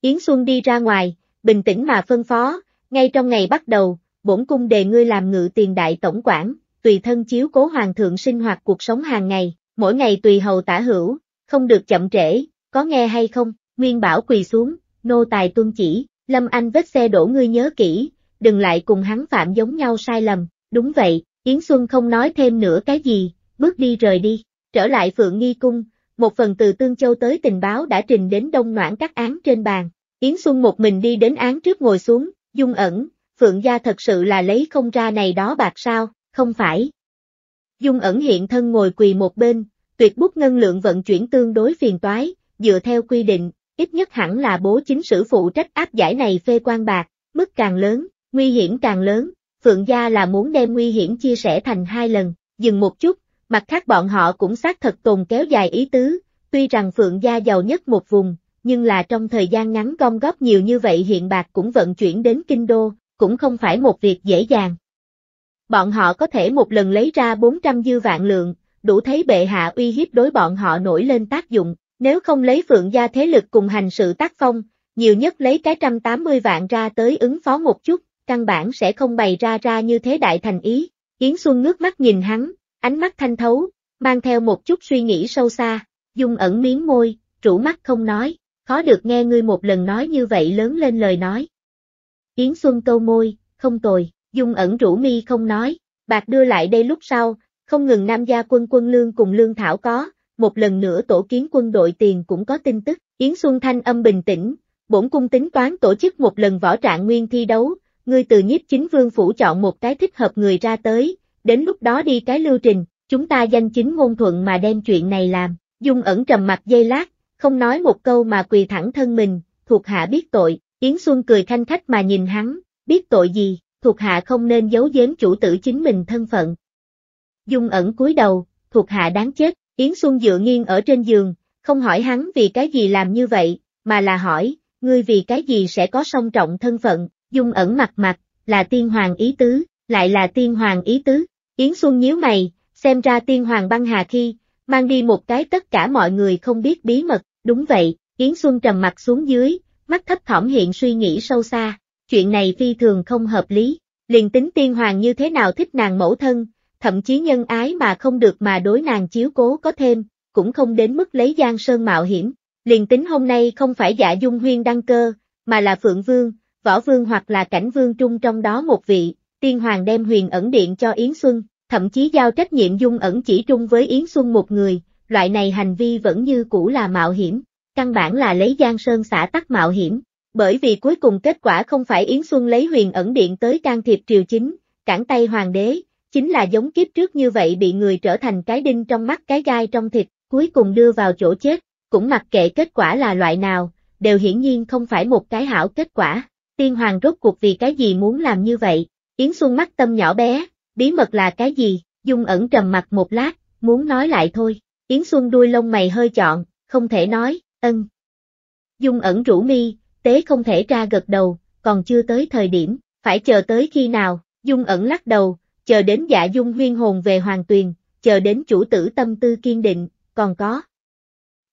Yến Xuân đi ra ngoài, bình tĩnh mà phân phó, ngay trong ngày bắt đầu, bổn cung đề ngươi làm ngự tiền đại tổng quản, tùy thân chiếu cố hoàng thượng sinh hoạt cuộc sống hàng ngày, mỗi ngày tùy hầu tả hữu, không được chậm trễ, có nghe hay không, nguyên bảo quỳ xuống, nô tài tuân chỉ, Lâm Anh vết xe đổ ngươi nhớ kỹ, đừng lại cùng hắn phạm giống nhau sai lầm, đúng vậy, Yến Xuân không nói thêm nữa cái gì, bước đi rời đi, trở lại Phượng Nghi Cung, một phần từ Tương Châu tới tình báo đã trình đến đông noãn các án trên bàn, Yến Xuân một mình đi đến án trước ngồi xuống, dung ẩn, Phượng gia thật sự là lấy không ra này đó bạc sao, không phải. Dung ẩn hiện thân ngồi quỳ một bên, tuyệt bút ngân lượng vận chuyển tương đối phiền toái, dựa theo quy định, ít nhất hẳn là bố chính sử phụ trách áp giải này phê quan bạc, mức càng lớn, nguy hiểm càng lớn, Phượng Gia là muốn đem nguy hiểm chia sẻ thành hai lần, dừng một chút, mặt khác bọn họ cũng xác thật tồn kéo dài ý tứ, tuy rằng Phượng Gia giàu nhất một vùng, nhưng là trong thời gian ngắn gom góp nhiều như vậy hiện bạc cũng vận chuyển đến Kinh Đô, cũng không phải một việc dễ dàng. Bọn họ có thể một lần lấy ra 400 dư vạn lượng, đủ thấy bệ hạ uy hiếp đối bọn họ nổi lên tác dụng, nếu không lấy Phượng gia thế lực cùng hành sự tác phong, nhiều nhất lấy cái trăm tám mươi vạn ra tới ứng phó một chút, căn bản sẽ không bày ra ra như thế đại thành ý. Yến Xuân ngước mắt nhìn hắn, ánh mắt thanh thấu, mang theo một chút suy nghĩ sâu xa, dung ẩn miếng môi, rũ mắt không nói, khó được nghe ngươi một lần nói như vậy lớn lên lời nói. Yến Xuân câu môi, không tồi, dung ẩn rũ mi không nói, bạc đưa lại đây lúc sau, không ngừng nam gia quân quân lương cùng lương thảo có, một lần nữa tổ kiến quân đội tiền cũng có tin tức, Yến Xuân Thanh âm bình tĩnh, bổn cung tính toán tổ chức một lần võ trạng nguyên thi đấu, ngươi từ nhiếp chính vương phủ chọn một cái thích hợp người ra tới, đến lúc đó đi cái lưu trình, chúng ta danh chính ngôn thuận mà đem chuyện này làm, dung ẩn trầm mặt dây lát, không nói một câu mà quỳ thẳng thân mình, thuộc hạ biết tội, Yến Xuân cười thanh khách mà nhìn hắn, biết tội gì, thuộc hạ không nên giấu giếm chủ tử chính mình thân phận. Dung ẩn cúi đầu, thuộc hạ đáng chết, Yến Xuân dựa nghiêng ở trên giường, không hỏi hắn vì cái gì làm như vậy, mà là hỏi, ngươi vì cái gì sẽ có song trọng thân phận, dung ẩn mặt mặt, là tiên hoàng ý tứ, lại là tiên hoàng ý tứ. Yến Xuân nhíu mày, xem ra tiên hoàng băng hà khi, mang đi một cái tất cả mọi người không biết bí mật, đúng vậy, Yến Xuân trầm mặt xuống dưới, mắt thấp thỏm hiện suy nghĩ sâu xa, chuyện này phi thường không hợp lý, liền tính tiên hoàng như thế nào thích nàng mẫu thân, thậm chí nhân ái mà không được mà đối nàng chiếu cố có thêm, cũng không đến mức lấy Giang Sơn mạo hiểm. Liền tính hôm nay không phải giả dung huyên đăng cơ, mà là Phượng Vương, Võ Vương hoặc là Cảnh Vương Trung trong đó một vị, tiên hoàng đem huyền ẩn điện cho Yến Xuân, thậm chí giao trách nhiệm dung ẩn chỉ trung với Yến Xuân một người, loại này hành vi vẫn như cũ là mạo hiểm, căn bản là lấy Giang Sơn xã tắc mạo hiểm, bởi vì cuối cùng kết quả không phải Yến Xuân lấy huyền ẩn điện tới can thiệp triều chính, cản tay hoàng đế, chính là giống kiếp trước như vậy bị người trở thành cái đinh trong mắt cái gai trong thịt, cuối cùng đưa vào chỗ chết, cũng mặc kệ kết quả là loại nào, đều hiển nhiên không phải một cái hảo kết quả. Tiên hoàng rốt cuộc vì cái gì muốn làm như vậy, Yến Xuân mắt tâm nhỏ bé, bí mật là cái gì, Dung ẩn trầm mặt một lát, muốn nói lại thôi, Yến Xuân đuôi lông mày hơi chọn, không thể nói, ân. Dung ẩn rủ mi, tế không thể ra gật đầu, còn chưa tới thời điểm, phải chờ tới khi nào, Dung ẩn lắc đầu, chờ đến giả dung huyên hồn về hoàng tuyền, chờ đến chủ tử tâm tư kiên định, còn có.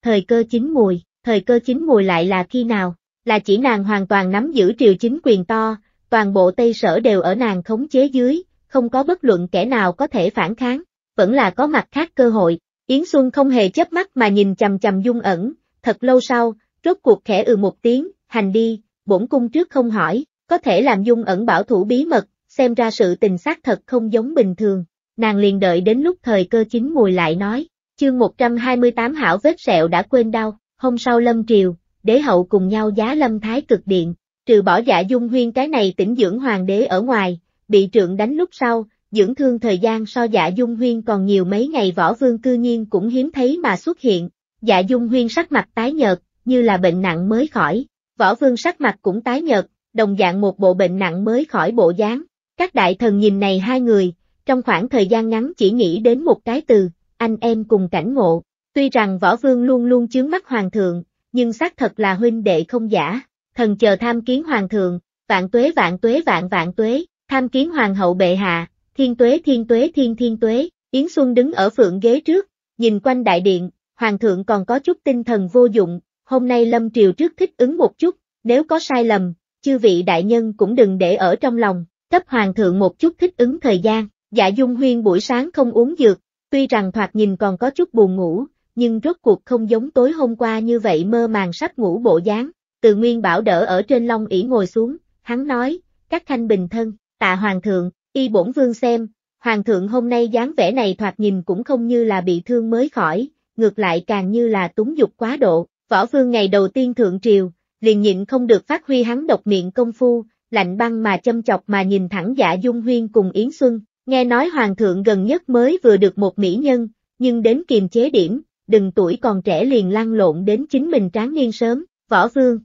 Thời cơ chính mùi, thời cơ chính mùi lại là khi nào, là chỉ nàng hoàn toàn nắm giữ triều chính quyền to, toàn bộ Tây Sở đều ở nàng khống chế dưới, không có bất luận kẻ nào có thể phản kháng, vẫn là có mặt khác cơ hội. Yến Xuân không hề chớp mắt mà nhìn chầm chầm dung ẩn, thật lâu sau, rốt cuộc khẽ ừ một tiếng, hành đi, bổn cung trước không hỏi, có thể làm dung ẩn bảo thủ bí mật, xem ra sự tình xác thật không giống bình thường, nàng liền đợi đến lúc thời cơ chính ngồi lại nói, chương 128 hảo vết sẹo đã quên đau, hôm sau lâm triều, đế hậu cùng nhau giá lâm thái cực điện, trừ bỏ giả dung huyên cái này tỉnh dưỡng hoàng đế ở ngoài, bị trượng đánh lúc sau, dưỡng thương thời gian so giả dung huyên còn nhiều mấy ngày võ vương cư nhiên cũng hiếm thấy mà xuất hiện, giả dung huyên sắc mặt tái nhợt, như là bệnh nặng mới khỏi, võ vương sắc mặt cũng tái nhợt, đồng dạng một bộ bệnh nặng mới khỏi bộ dáng, các đại thần nhìn này hai người, trong khoảng thời gian ngắn chỉ nghĩ đến một cái từ, anh em cùng cảnh ngộ. Tuy rằng võ vương luôn luôn chướng mắt hoàng thượng, nhưng xác thật là huynh đệ không giả. Thần chờ tham kiến hoàng thượng, vạn tuế vạn tuế vạn vạn tuế, tham kiến hoàng hậu bệ hạ, thiên tuế thiên tuế thiên thiên tuế. Yến Xuân đứng ở phượng ghế trước, nhìn quanh đại điện, hoàng thượng còn có chút tinh thần vô dụng, hôm nay lâm triều trước thích ứng một chút, nếu có sai lầm, chư vị đại nhân cũng đừng để ở trong lòng, Cấp hoàng thượng một chút thích ứng thời gian, dạ dung huyên buổi sáng không uống dược, tuy rằng thoạt nhìn còn có chút buồn ngủ, nhưng rốt cuộc không giống tối hôm qua như vậy mơ màng sắp ngủ bộ dáng. Từ Nguyên Bảo đỡ ở trên long ỷ ngồi xuống, hắn nói, các khanh bình thân, tạ hoàng thượng, y bổn vương xem, hoàng thượng hôm nay dáng vẻ này thoạt nhìn cũng không như là bị thương mới khỏi, ngược lại càng như là túng dục quá độ, võ vương ngày đầu tiên thượng triều, liền nhịn không được phát huy hắn độc miệng công phu, lạnh băng mà châm chọc mà nhìn thẳng dạ dung huyên cùng Yến Xuân, nghe nói hoàng thượng gần nhất mới vừa được một mỹ nhân, nhưng đến kiềm chế điểm, đừng tuổi còn trẻ liền lăn lộn đến chính mình tráng niên sớm, võ vương.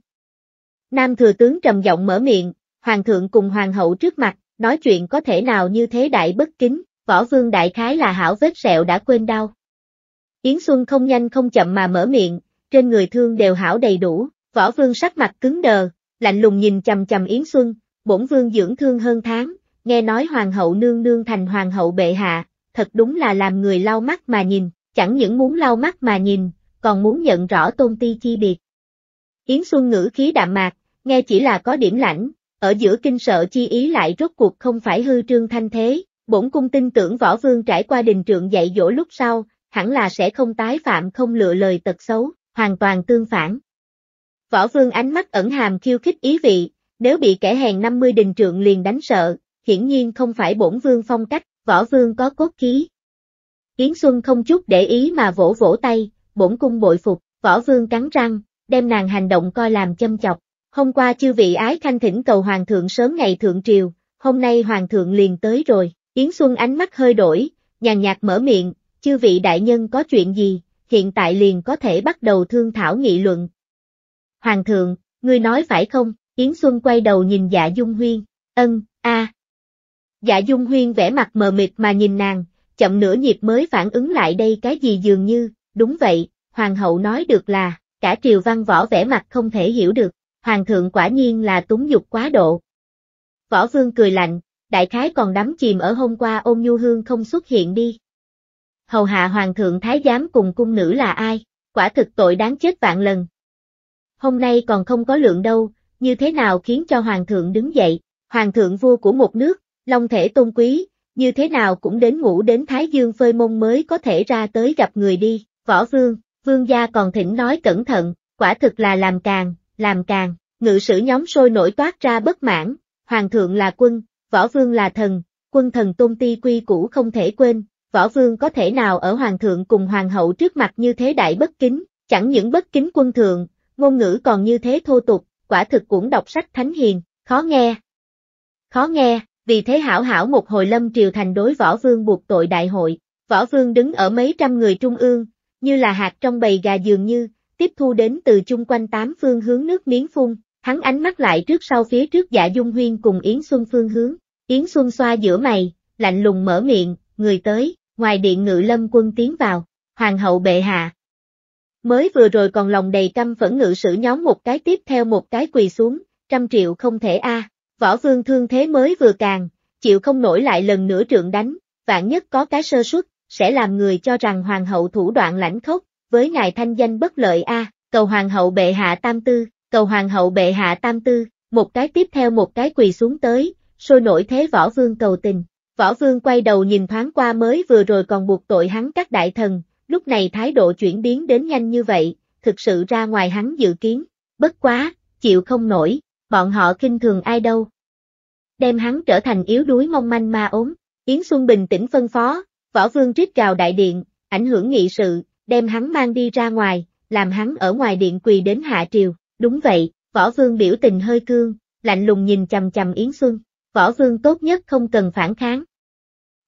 Nam thừa tướng trầm giọng mở miệng, hoàng thượng cùng hoàng hậu trước mặt, nói chuyện có thể nào như thế đại bất kính, võ vương đại khái là hảo vết sẹo đã quên đau. Yến Xuân không nhanh không chậm mà mở miệng, trên người thương đều hảo đầy đủ, võ vương sắc mặt cứng đờ, lạnh lùng nhìn chầm chầm Yến Xuân, bổn vương dưỡng thương hơn tháng, nghe nói hoàng hậu nương nương thành hoàng hậu bệ hạ, thật đúng là làm người lau mắt mà nhìn, chẳng những muốn lau mắt mà nhìn, còn muốn nhận rõ tôn ti chi biệt. Yến Xuân ngữ khí đạm mạc, nghe chỉ là có điểm lãnh, ở giữa kinh sợ chi ý lại rốt cuộc không phải hư trương thanh thế, bổn cung tin tưởng võ vương trải qua đình trượng dạy dỗ lúc sau, hẳn là sẽ không tái phạm không lựa lời tật xấu, hoàn toàn tương phản. Võ Vương ánh mắt ẩn hàm khiêu khích ý vị, nếu bị kẻ hèn 50 đình trượng liền đánh sợ, hiển nhiên không phải bổn vương phong cách, võ vương có cốt khí. Yến Xuân không chút để ý mà vỗ vỗ tay, bổn cung bội phục, võ vương cắn răng, đem nàng hành động coi làm châm chọc. Hôm qua chư vị ái khanh thỉnh cầu hoàng thượng sớm ngày thượng triều, hôm nay hoàng thượng liền tới rồi, Yến Xuân ánh mắt hơi đổi, nhàn nhạt mở miệng, chư vị đại nhân có chuyện gì, hiện tại liền có thể bắt đầu thương thảo nghị luận, Hoàng thượng, ngươi nói phải không? Yến Xuân quay đầu nhìn dạ dung huyên, ân, a. À. Dạ dung huyên vẻ mặt mờ mịt mà nhìn nàng, chậm nửa nhịp mới phản ứng lại đây cái gì dường như, đúng vậy, hoàng hậu nói được là, cả triều văn võ vẻ mặt không thể hiểu được, hoàng thượng quả nhiên là túng dục quá độ. Võ vương cười lạnh, đại khái còn đắm chìm ở hôm qua ôm nhu hương không xuất hiện đi. Hầu hạ hoàng thượng thái giám cùng cung nữ là ai, quả thực tội đáng chết vạn lần, hôm nay còn không có lượng đâu, như thế nào khiến cho hoàng thượng đứng dậy, hoàng thượng vua của một nước, long thể tôn quý, như thế nào cũng đến ngủ đến Thái Dương phơi mông mới có thể ra tới gặp người đi, võ vương, vương gia còn thỉnh nói cẩn thận, quả thực là làm càng, làm càng, ngự sử nhóm sôi nổi toát ra bất mãn, hoàng thượng là quân, võ vương là thần, quân thần tôn ti quy củ không thể quên, võ vương có thể nào ở hoàng thượng cùng hoàng hậu trước mặt như thế đại bất kính, chẳng những bất kính quân thượng, ngôn ngữ còn như thế thô tục, quả thực cũng đọc sách thánh hiền, khó nghe. Khó nghe, vì thế hảo hảo một hồi lâm triều thành đối võ vương buộc tội đại hội, võ vương đứng ở mấy trăm người trung ương, như là hạt trong bầy gà dường như, tiếp thu đến từ chung quanh tám phương hướng nước miếng phun, hắn ánh mắt lại trước sau phía trước dạ dung huyên cùng Yến Xuân phương hướng, Yến Xuân xoa giữa mày, lạnh lùng mở miệng, người tới, ngoài điện ngự lâm quân tiến vào, hoàng hậu bệ hạ, Mới vừa rồi còn lòng đầy căm phẫn ngự sử nhóm một cái tiếp theo một cái quỳ xuống, trăm triệu không thể a võ vương thương thế mới vừa càng, chịu không nổi lại lần nữa trượng đánh, vạn nhất có cái sơ suất, sẽ làm người cho rằng hoàng hậu thủ đoạn lãnh khốc, với ngài thanh danh bất lợi a cầu hoàng hậu bệ hạ tam tư, cầu hoàng hậu bệ hạ tam tư, một cái tiếp theo một cái quỳ xuống tới, sôi nổi thế võ vương cầu tình. Võ vương quay đầu nhìn thoáng qua mới vừa rồi còn buộc tội hắn các đại thần, lúc này thái độ chuyển biến đến nhanh như vậy, thực sự ra ngoài hắn dự kiến, bất quá, chịu không nổi, bọn họ kinh thường ai đâu. Đem hắn trở thành yếu đuối mong manh ma ốm, Yến Xuân bình tĩnh phân phó, võ vương trích gào đại điện, ảnh hưởng nghị sự, đem hắn mang đi ra ngoài, làm hắn ở ngoài điện quỳ đến hạ triều, đúng vậy, võ vương biểu tình hơi cương, lạnh lùng nhìn chầm chầm Yến Xuân, võ vương tốt nhất không cần phản kháng.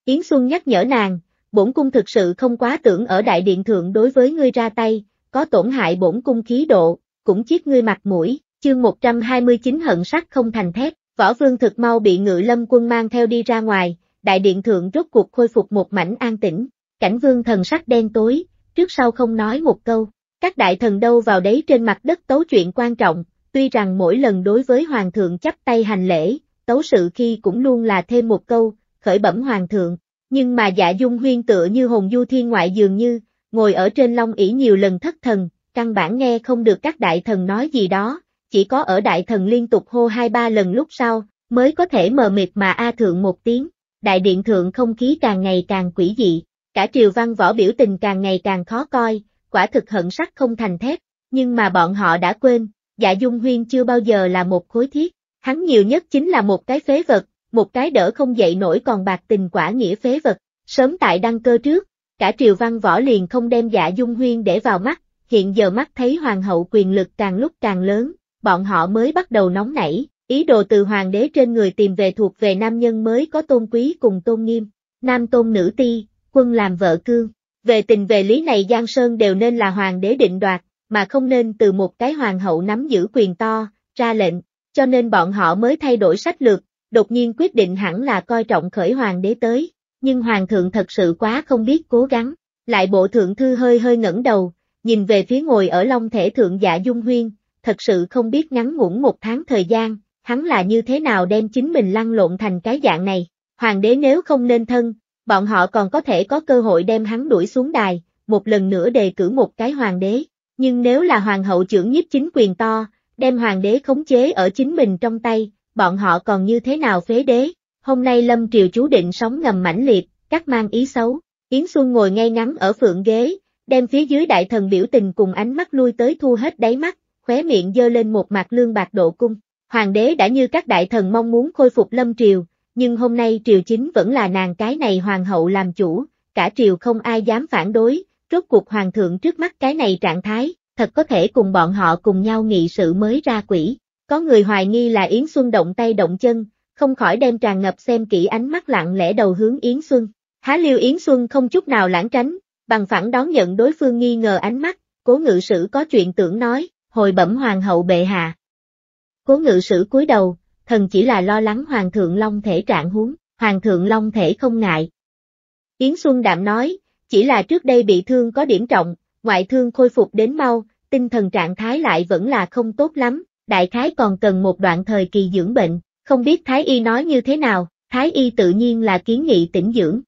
Yến Xuân nhắc nhở nàng, bổn cung thực sự không quá tưởng ở đại điện thượng đối với ngươi ra tay, có tổn hại bổn cung khí độ, cũng chiếc ngươi mặt mũi, chương 129 hận sắc không thành thép, võ vương thực mau bị ngự lâm quân mang theo đi ra ngoài, đại điện thượng rốt cuộc khôi phục một mảnh an tĩnh, cảnh vương thần sắc đen tối, trước sau không nói một câu, các đại thần đâu vào đấy trên mặt đất tấu chuyện quan trọng, tuy rằng mỗi lần đối với hoàng thượng chắp tay hành lễ, tấu sự khi cũng luôn là thêm một câu, khởi bẩm hoàng thượng, nhưng mà dạ dung huyên tựa như hồn du thiên ngoại dường như, ngồi ở trên long ỷ nhiều lần thất thần, căn bản nghe không được các đại thần nói gì đó, chỉ có ở đại thần liên tục hô hai ba lần lúc sau, mới có thể mờ mịt mà A thượng một tiếng, đại điện thượng không khí càng ngày càng quỷ dị, cả triều văn võ biểu tình càng ngày càng khó coi, quả thực hận sắc không thành thép, nhưng mà bọn họ đã quên, dạ dung huyên chưa bao giờ là một khối thiết, hắn nhiều nhất chính là một cái phế vật, một cái đỡ không dậy nổi còn bạc tình quả nghĩa phế vật, sớm tại đăng cơ trước, cả triều văn võ liền không đem dạ dung huyên để vào mắt, hiện giờ mắt thấy hoàng hậu quyền lực càng lúc càng lớn, bọn họ mới bắt đầu nóng nảy, ý đồ từ hoàng đế trên người tìm về thuộc về nam nhân mới có tôn quý cùng tôn nghiêm, nam tôn nữ ti, quân làm vợ cương. Về tình về lý này Giang Sơn đều nên là hoàng đế định đoạt, mà không nên từ một cái hoàng hậu nắm giữ quyền to, ra lệnh, cho nên bọn họ mới thay đổi sách lược, đột nhiên quyết định hẳn là coi trọng khởi hoàng đế tới, nhưng hoàng thượng thật sự quá không biết cố gắng, lại bộ thượng thư hơi hơi ngẩng đầu, nhìn về phía ngồi ở long thể thượng dạ dung huyên, thật sự không biết ngắn ngủn một tháng thời gian, hắn là như thế nào đem chính mình lăn lộn thành cái dạng này, hoàng đế nếu không nên thân, bọn họ còn có thể có cơ hội đem hắn đuổi xuống đài, một lần nữa đề cử một cái hoàng đế, nhưng nếu là hoàng hậu trưởng nhiếp chính quyền to, đem hoàng đế khống chế ở chính mình trong tay, bọn họ còn như thế nào phế đế, hôm nay Lâm Triều chú định sống ngầm mãnh liệt, các mang ý xấu. Yến Xuân ngồi ngay ngắn ở phượng ghế, đem phía dưới đại thần biểu tình cùng ánh mắt lui tới thu hết đáy mắt, khóe miệng dơ lên một mặt lương bạc độ cung. Hoàng đế đã như các đại thần mong muốn khôi phục Lâm Triều, nhưng hôm nay Triều chính vẫn là nàng cái này hoàng hậu làm chủ, cả Triều không ai dám phản đối, rốt cuộc hoàng thượng trước mắt cái này trạng thái, thật có thể cùng bọn họ cùng nhau nghị sự mới ra quỷ. Có người hoài nghi là Yến Xuân động tay động chân, không khỏi đem tràn ngập xem kỹ ánh mắt lặng lẽ đầu hướng Yến Xuân. Há liêu Yến Xuân không chút nào lãng tránh, bằng phẳng đón nhận đối phương nghi ngờ ánh mắt, cố ngự sử có chuyện tưởng nói, hồi bẩm hoàng hậu bệ hạ. Cố ngự sử cúi đầu, thần chỉ là lo lắng hoàng thượng long thể trạng huống, hoàng thượng long thể không ngại. Yến Xuân đạm nói, chỉ là trước đây bị thương có điểm trọng, ngoại thương khôi phục đến mau, tinh thần trạng thái lại vẫn là không tốt lắm, đại khái còn cần một đoạn thời kỳ dưỡng bệnh, không biết Thái Y nói như thế nào, Thái Y tự nhiên là kiến nghị tỉnh dưỡng.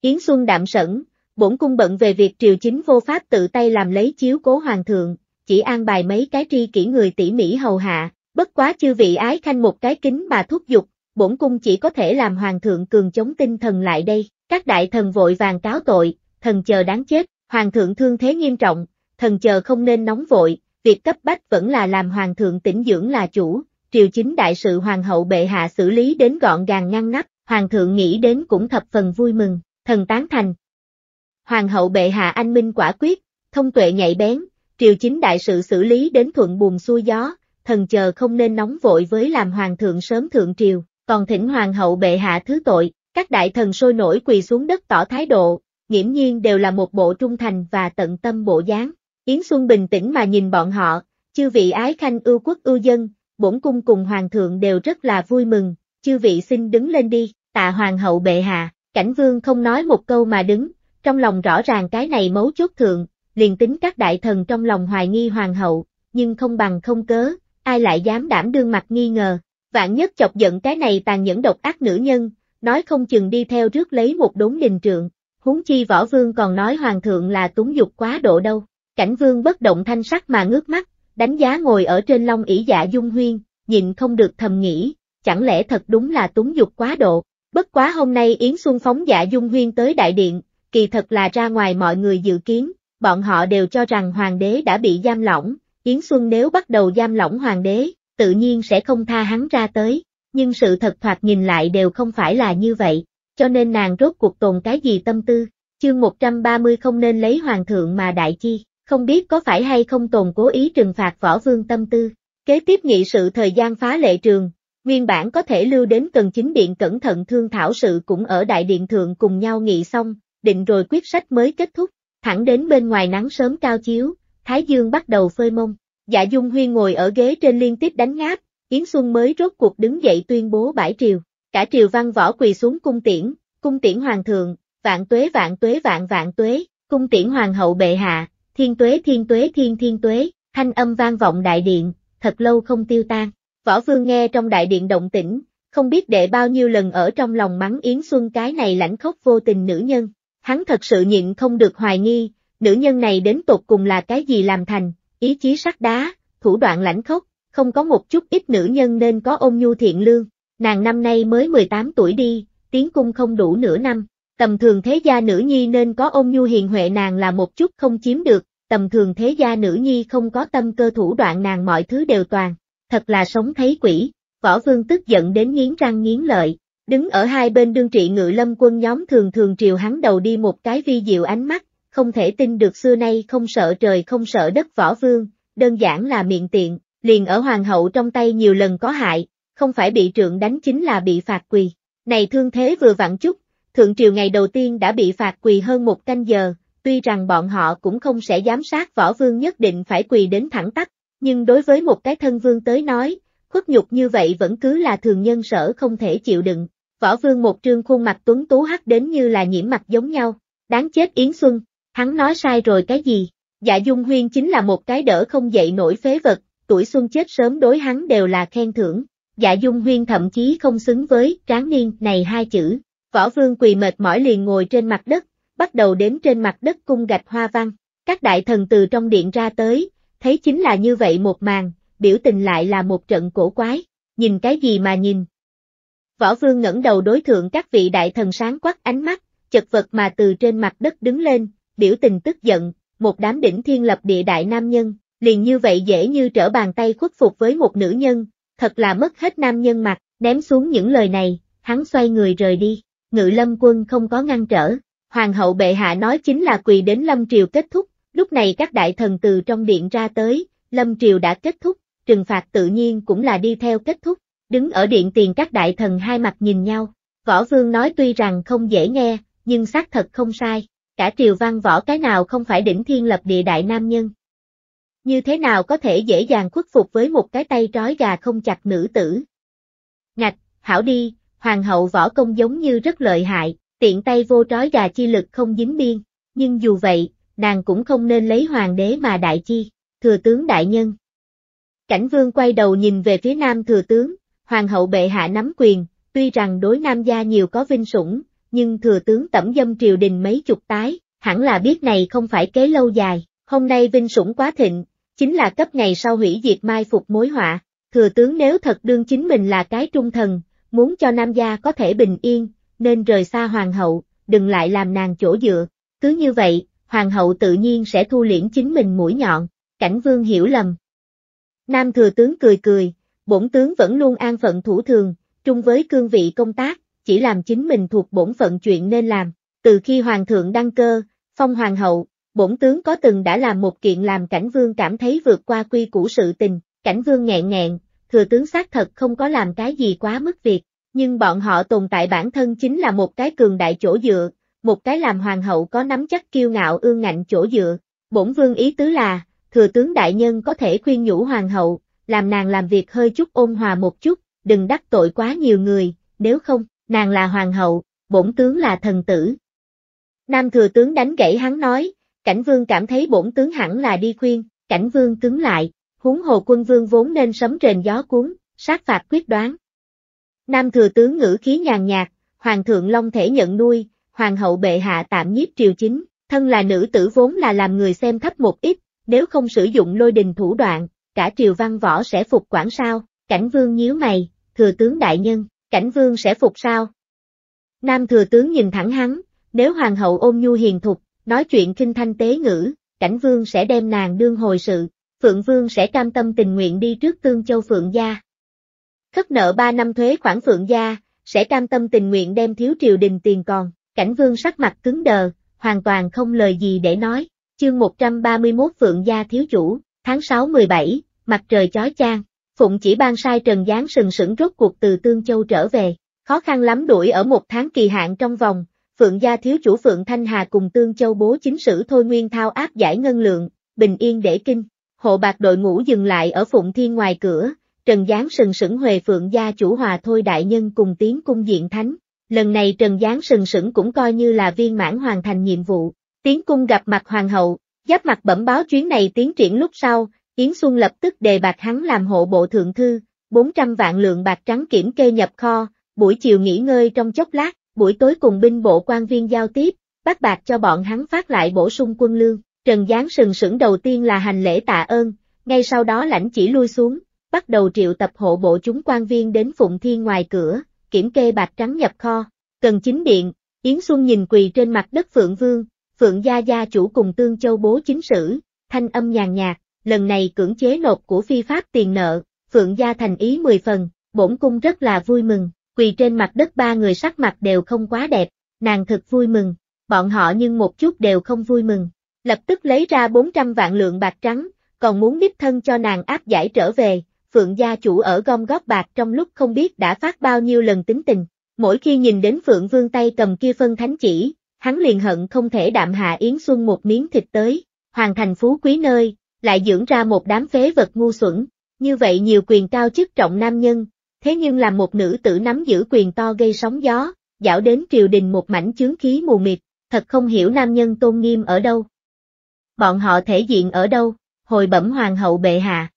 Yến Xuân đạm sẩn, bổn cung bận về việc triều chính vô pháp tự tay làm lấy chiếu cố hoàng thượng, chỉ an bài mấy cái tri kỷ người tỉ mỉ hầu hạ, bất quá chư vị ái khanh một cái kính mà thúc giục, bổn cung chỉ có thể làm hoàng thượng cường chống tinh thần lại đây, các đại thần vội vàng cáo tội, thần chờ đáng chết, hoàng thượng thương thế nghiêm trọng, thần chờ không nên nóng vội, việc cấp bách vẫn là làm hoàng thượng tĩnh dưỡng là chủ, triều chính đại sự hoàng hậu bệ hạ xử lý đến gọn gàng ngăn nắp, hoàng thượng nghĩ đến cũng thập phần vui mừng, thần tán thành. Hoàng hậu bệ hạ anh minh quả quyết, thông tuệ nhạy bén, triều chính đại sự xử lý đến thuận buồm xuôi gió, thần chờ không nên nóng vội với làm hoàng thượng sớm thượng triều, còn thỉnh hoàng hậu bệ hạ thứ tội, các đại thần sôi nổi quỳ xuống đất tỏ thái độ, nghiễm nhiên đều là một bộ trung thành và tận tâm bộ dáng. Yến Xuân bình tĩnh mà nhìn bọn họ, chư vị ái khanh ưu quốc ưu dân, bổn cung cùng hoàng thượng đều rất là vui mừng, chư vị xin đứng lên đi, tạ hoàng hậu bệ hạ, cảnh vương không nói một câu mà đứng, trong lòng rõ ràng cái này mấu chốt thượng, liền tính các đại thần trong lòng hoài nghi hoàng hậu, nhưng không bằng không cớ, ai lại dám đảm đương mặt nghi ngờ, vạn nhất chọc giận cái này tàn nhẫn độc ác nữ nhân, nói không chừng đi theo rước lấy một đốn đình trượng, huống chi võ vương còn nói hoàng thượng là túng dục quá độ đâu. Cảnh vương bất động thanh sắc mà ngước mắt, đánh giá ngồi ở trên long ỷ dạ dung huyên, nhìn không được thầm nghĩ, chẳng lẽ thật đúng là túng dục quá độ. Bất quá hôm nay Yến Xuân phóng dạ dung huyên tới đại điện, kỳ thật là ra ngoài mọi người dự kiến, bọn họ đều cho rằng hoàng đế đã bị giam lỏng, Yến Xuân nếu bắt đầu giam lỏng hoàng đế, tự nhiên sẽ không tha hắn ra tới, nhưng sự thật thoạt nhìn lại đều không phải là như vậy, cho nên nàng rốt cuộc tồn cái gì tâm tư, chương 130 không nên lấy hoàng thượng mà đại chi không biết có phải hay không tồn cố ý trừng phạt võ vương tâm tư. Kế tiếp nghị sự thời gian phá lệ trường, nguyên bản có thể lưu đến cần chính điện cẩn thận thương thảo sự cũng ở đại điện thượng cùng nhau nghị xong, định rồi quyết sách mới kết thúc, thẳng đến bên ngoài nắng sớm cao chiếu, Thái Dương bắt đầu phơi mông, dạ dung huyên ngồi ở ghế trên liên tiếp đánh ngáp, Yến Xuân mới rốt cuộc đứng dậy tuyên bố bãi triều, cả triều văn võ quỳ xuống cung tiễn, cung tiễn hoàng thượng, vạn tuế vạn tuế vạn vạn tuế, cung tiễn hoàng hậu bệ hạ, thiên tuế thiên tuế thiên thiên tuế, thanh âm vang vọng đại điện, thật lâu không tiêu tan. Võ Vương nghe trong đại điện động tĩnh, không biết đệ bao nhiêu lần ở trong lòng mắng Yến Xuân cái này lãnh khốc vô tình nữ nhân. Hắn thật sự nhịn không được hoài nghi, nữ nhân này đến tột cùng là cái gì làm thành, ý chí sắt đá, thủ đoạn lãnh khốc, không có một chút ít nữ nhân nên có ôn nhu thiện lương. Nàng năm nay mới 18 tuổi đi, tiến cung không đủ nửa năm, tầm thường thế gia nữ nhi nên có ôn nhu hiền huệ nàng là một chút không chiếm được, tầm thường thế gia nữ nhi không có tâm cơ thủ đoạn nàng mọi thứ đều toàn, thật là sống thấy quỷ, võ vương tức giận đến nghiến răng nghiến lợi, đứng ở hai bên đương trị ngự lâm quân nhóm thường thường triều hắn đầu đi một cái vi diệu ánh mắt, không thể tin được xưa nay không sợ trời không sợ đất võ vương, đơn giản là miệng tiện, liền ở hoàng hậu trong tay nhiều lần có hại, không phải bị trượng đánh chính là bị phạt quỳ. Này thương thế vừa vặn chút, Thượng Triều ngày đầu tiên đã bị phạt quỳ hơn một canh giờ, tuy rằng bọn họ cũng không sẽ giám sát võ vương nhất định phải quỳ đến thẳng tắt, nhưng đối với một cái thân vương tới nói, khuất nhục như vậy vẫn cứ là thường nhân sở không thể chịu đựng. Võ vương một trương khuôn mặt tuấn tú hắc đến như là nhiễm mặt giống nhau, đáng chết Yến Xuân, hắn nói sai rồi cái gì, dạ dung huyên chính là một cái đỡ không dậy nổi phế vật, tuổi xuân chết sớm đối hắn đều là khen thưởng, dạ dung huyên thậm chí không xứng với tráng niên này hai chữ, Võ Vương quỳ mệt mỏi liền ngồi trên mặt đất, bắt đầu đếm trên mặt đất cung gạch hoa văn. Các đại thần từ trong điện ra tới, thấy chính là như vậy một màn, biểu tình lại là một trận cổ quái, nhìn cái gì mà nhìn. Võ Vương ngẩng đầu đối thượng các vị đại thần sáng quắc ánh mắt, chật vật mà từ trên mặt đất đứng lên, biểu tình tức giận, một đám đỉnh thiên lập địa đại nam nhân, liền như vậy dễ như trở bàn tay khuất phục với một nữ nhân, thật là mất hết nam nhân mặt, ném xuống những lời này, hắn xoay người rời đi ngự lâm quân không có ngăn trở. Hoàng hậu bệ hạ nói chính là quỳ đến lâm triều kết thúc, lúc này các đại thần từ trong điện ra tới, lâm triều đã kết thúc, trừng phạt tự nhiên cũng là đi theo kết thúc, đứng ở điện tiền các đại thần hai mặt nhìn nhau. Võ vương nói tuy rằng không dễ nghe, nhưng xác thật không sai, cả triều văn võ cái nào không phải đỉnh thiên lập địa đại nam nhân. Như thế nào có thể dễ dàng khuất phục với một cái tay trói gà không chặt nữ tử? Ngạch, hảo đi, hoàng hậu võ công giống như rất lợi hại, tiện tay vô trói gà chi lực không dính biên, nhưng dù vậy, nàng cũng không nên lấy hoàng đế mà đại chi, thừa tướng đại nhân. Cảnh vương quay đầu nhìn về phía nam thừa tướng, hoàng hậu bệ hạ nắm quyền, tuy rằng đối nam gia nhiều có vinh sủng, nhưng thừa tướng tẩm dâm triều đình mấy chục tái, hẳn là biết này không phải kế lâu dài, hôm nay vinh sủng quá thịnh, chính là cấp ngày sau hủy diệt mai phục mối họa, thừa tướng nếu thật đương chính mình là cái trung thần, muốn cho nam gia có thể bình yên, nên rời xa hoàng hậu, đừng lại làm nàng chỗ dựa. Cứ như vậy, hoàng hậu tự nhiên sẽ thu liễn chính mình mũi nhọn, cảnh vương hiểu lầm. Nam thừa tướng cười cười, bổn tướng vẫn luôn an phận thủ thường, trung với cương vị công tác, chỉ làm chính mình thuộc bổn phận chuyện nên làm. Từ khi hoàng thượng đăng cơ, phong hoàng hậu, bổn tướng có từng đã làm một kiện làm cảnh vương cảm thấy vượt qua quy củ sự tình, cảnh vương nghẹn nghẹn, thừa tướng xác thật không có làm cái gì quá mức việc, nhưng bọn họ tồn tại bản thân chính là một cái cường đại chỗ dựa, một cái làm hoàng hậu có nắm chắc kiêu ngạo ương ngạnh chỗ dựa. Bổn vương ý tứ là, thừa tướng đại nhân có thể khuyên nhủ hoàng hậu, làm nàng làm việc hơi chút ôn hòa một chút, đừng đắc tội quá nhiều người, nếu không, nàng là hoàng hậu, bổn tướng là thần tử. Nam thừa tướng đánh gãy hắn nói, cảnh vương cảm thấy bổn tướng hẳn là đi khuyên, cảnh vương cứng lại, huống hồ quân vương vốn nên sấm rền gió cuốn, sát phạt quyết đoán. Nam thừa tướng ngữ khí nhàn nhạt, hoàng thượng long thể nhận nuôi, hoàng hậu bệ hạ tạm nhiếp triều chính, thân là nữ tử vốn là làm người xem thấp một ít, nếu không sử dụng lôi đình thủ đoạn, cả triều văn võ sẽ phục quản sao, cảnh vương nhíu mày, thừa tướng đại nhân, cảnh vương sẽ phục sao? Nam thừa tướng nhìn thẳng hắn, nếu hoàng hậu ôm nhu hiền thục, nói chuyện kinh thanh tế ngữ, cảnh vương sẽ đem nàng đương hồi sự, Phượng Vương sẽ cam tâm tình nguyện đi trước Tương Châu Phượng Gia. Khất nợ 3 năm thuế khoản Phượng Gia, sẽ cam tâm tình nguyện đem thiếu triều đình tiền còn, cảnh vương sắc mặt cứng đờ, hoàn toàn không lời gì để nói, chương 131 Phượng Gia Thiếu Chủ, tháng 6-17, mặt trời chói chang, Phụng chỉ ban sai Trần Giáng sừng sững rốt cuộc từ Tương Châu trở về, khó khăn lắm đuổi ở một tháng kỳ hạn trong vòng, Phượng Gia Thiếu Chủ Phượng Thanh Hà cùng Tương Châu bố chính sử Thôi Nguyên Thao áp giải ngân lượng, bình yên để kinh, hộ bạc đội ngũ dừng lại ở Phụng Thiên ngoài cửa, Trần Giáng sừng sững Huệ Phượng gia chủ hòa thôi đại nhân cùng tiến cung diện thánh. Lần này Trần Giáng sừng sững cũng coi như là viên mãn hoàn thành nhiệm vụ, tiến cung gặp mặt hoàng hậu, giáp mặt bẩm báo chuyến này tiến triển lúc sau, Yến Xuân lập tức đề bạc hắn làm hộ bộ thượng thư, 400 vạn lượng bạc trắng kiểm kê nhập kho, buổi chiều nghỉ ngơi trong chốc lát, buổi tối cùng binh bộ quan viên giao tiếp, bắt bạc cho bọn hắn phát lại bổ sung quân lương. Trần Giáng sừng sững đầu tiên là hành lễ tạ ơn, ngay sau đó lãnh chỉ lui xuống, bắt đầu triệu tập hộ bộ chúng quan viên đến Phụng Thiên ngoài cửa, kiểm kê bạch trắng nhập kho, cần chính điện, Yến Xuân nhìn quỳ trên mặt đất Phượng Vương, Phượng Gia Gia chủ cùng Tương Châu bố chính sử, thanh âm nhàn nhạt, lần này cưỡng chế nộp của phi pháp tiền nợ, Phượng Gia thành ý 10 phần, bổn cung rất là vui mừng, quỳ trên mặt đất ba người sắc mặt đều không quá đẹp, nàng thật vui mừng, bọn họ nhưng một chút đều không vui mừng, lập tức lấy ra 400 vạn lượng bạc trắng, còn muốn đích thân cho nàng áp giải trở về, Phượng gia chủ ở gom góp bạc trong lúc không biết đã phát bao nhiêu lần tính tình. Mỗi khi nhìn đến Phượng Vương tay cầm kia phân thánh chỉ, hắn liền hận không thể đạm hạ Yến Xuân một miếng thịt tới, hoàn thành phú quý nơi, lại dưỡng ra một đám phế vật ngu xuẩn, như vậy nhiều quyền cao chức trọng nam nhân, thế nhưng làm một nữ tử nắm giữ quyền to gây sóng gió, dạo đến triều đình một mảnh chướng khí mù mịt, thật không hiểu nam nhân tôn nghiêm ở đâu bọn họ thể diện ở đâu, hồi bẩm hoàng hậu bệ hạ.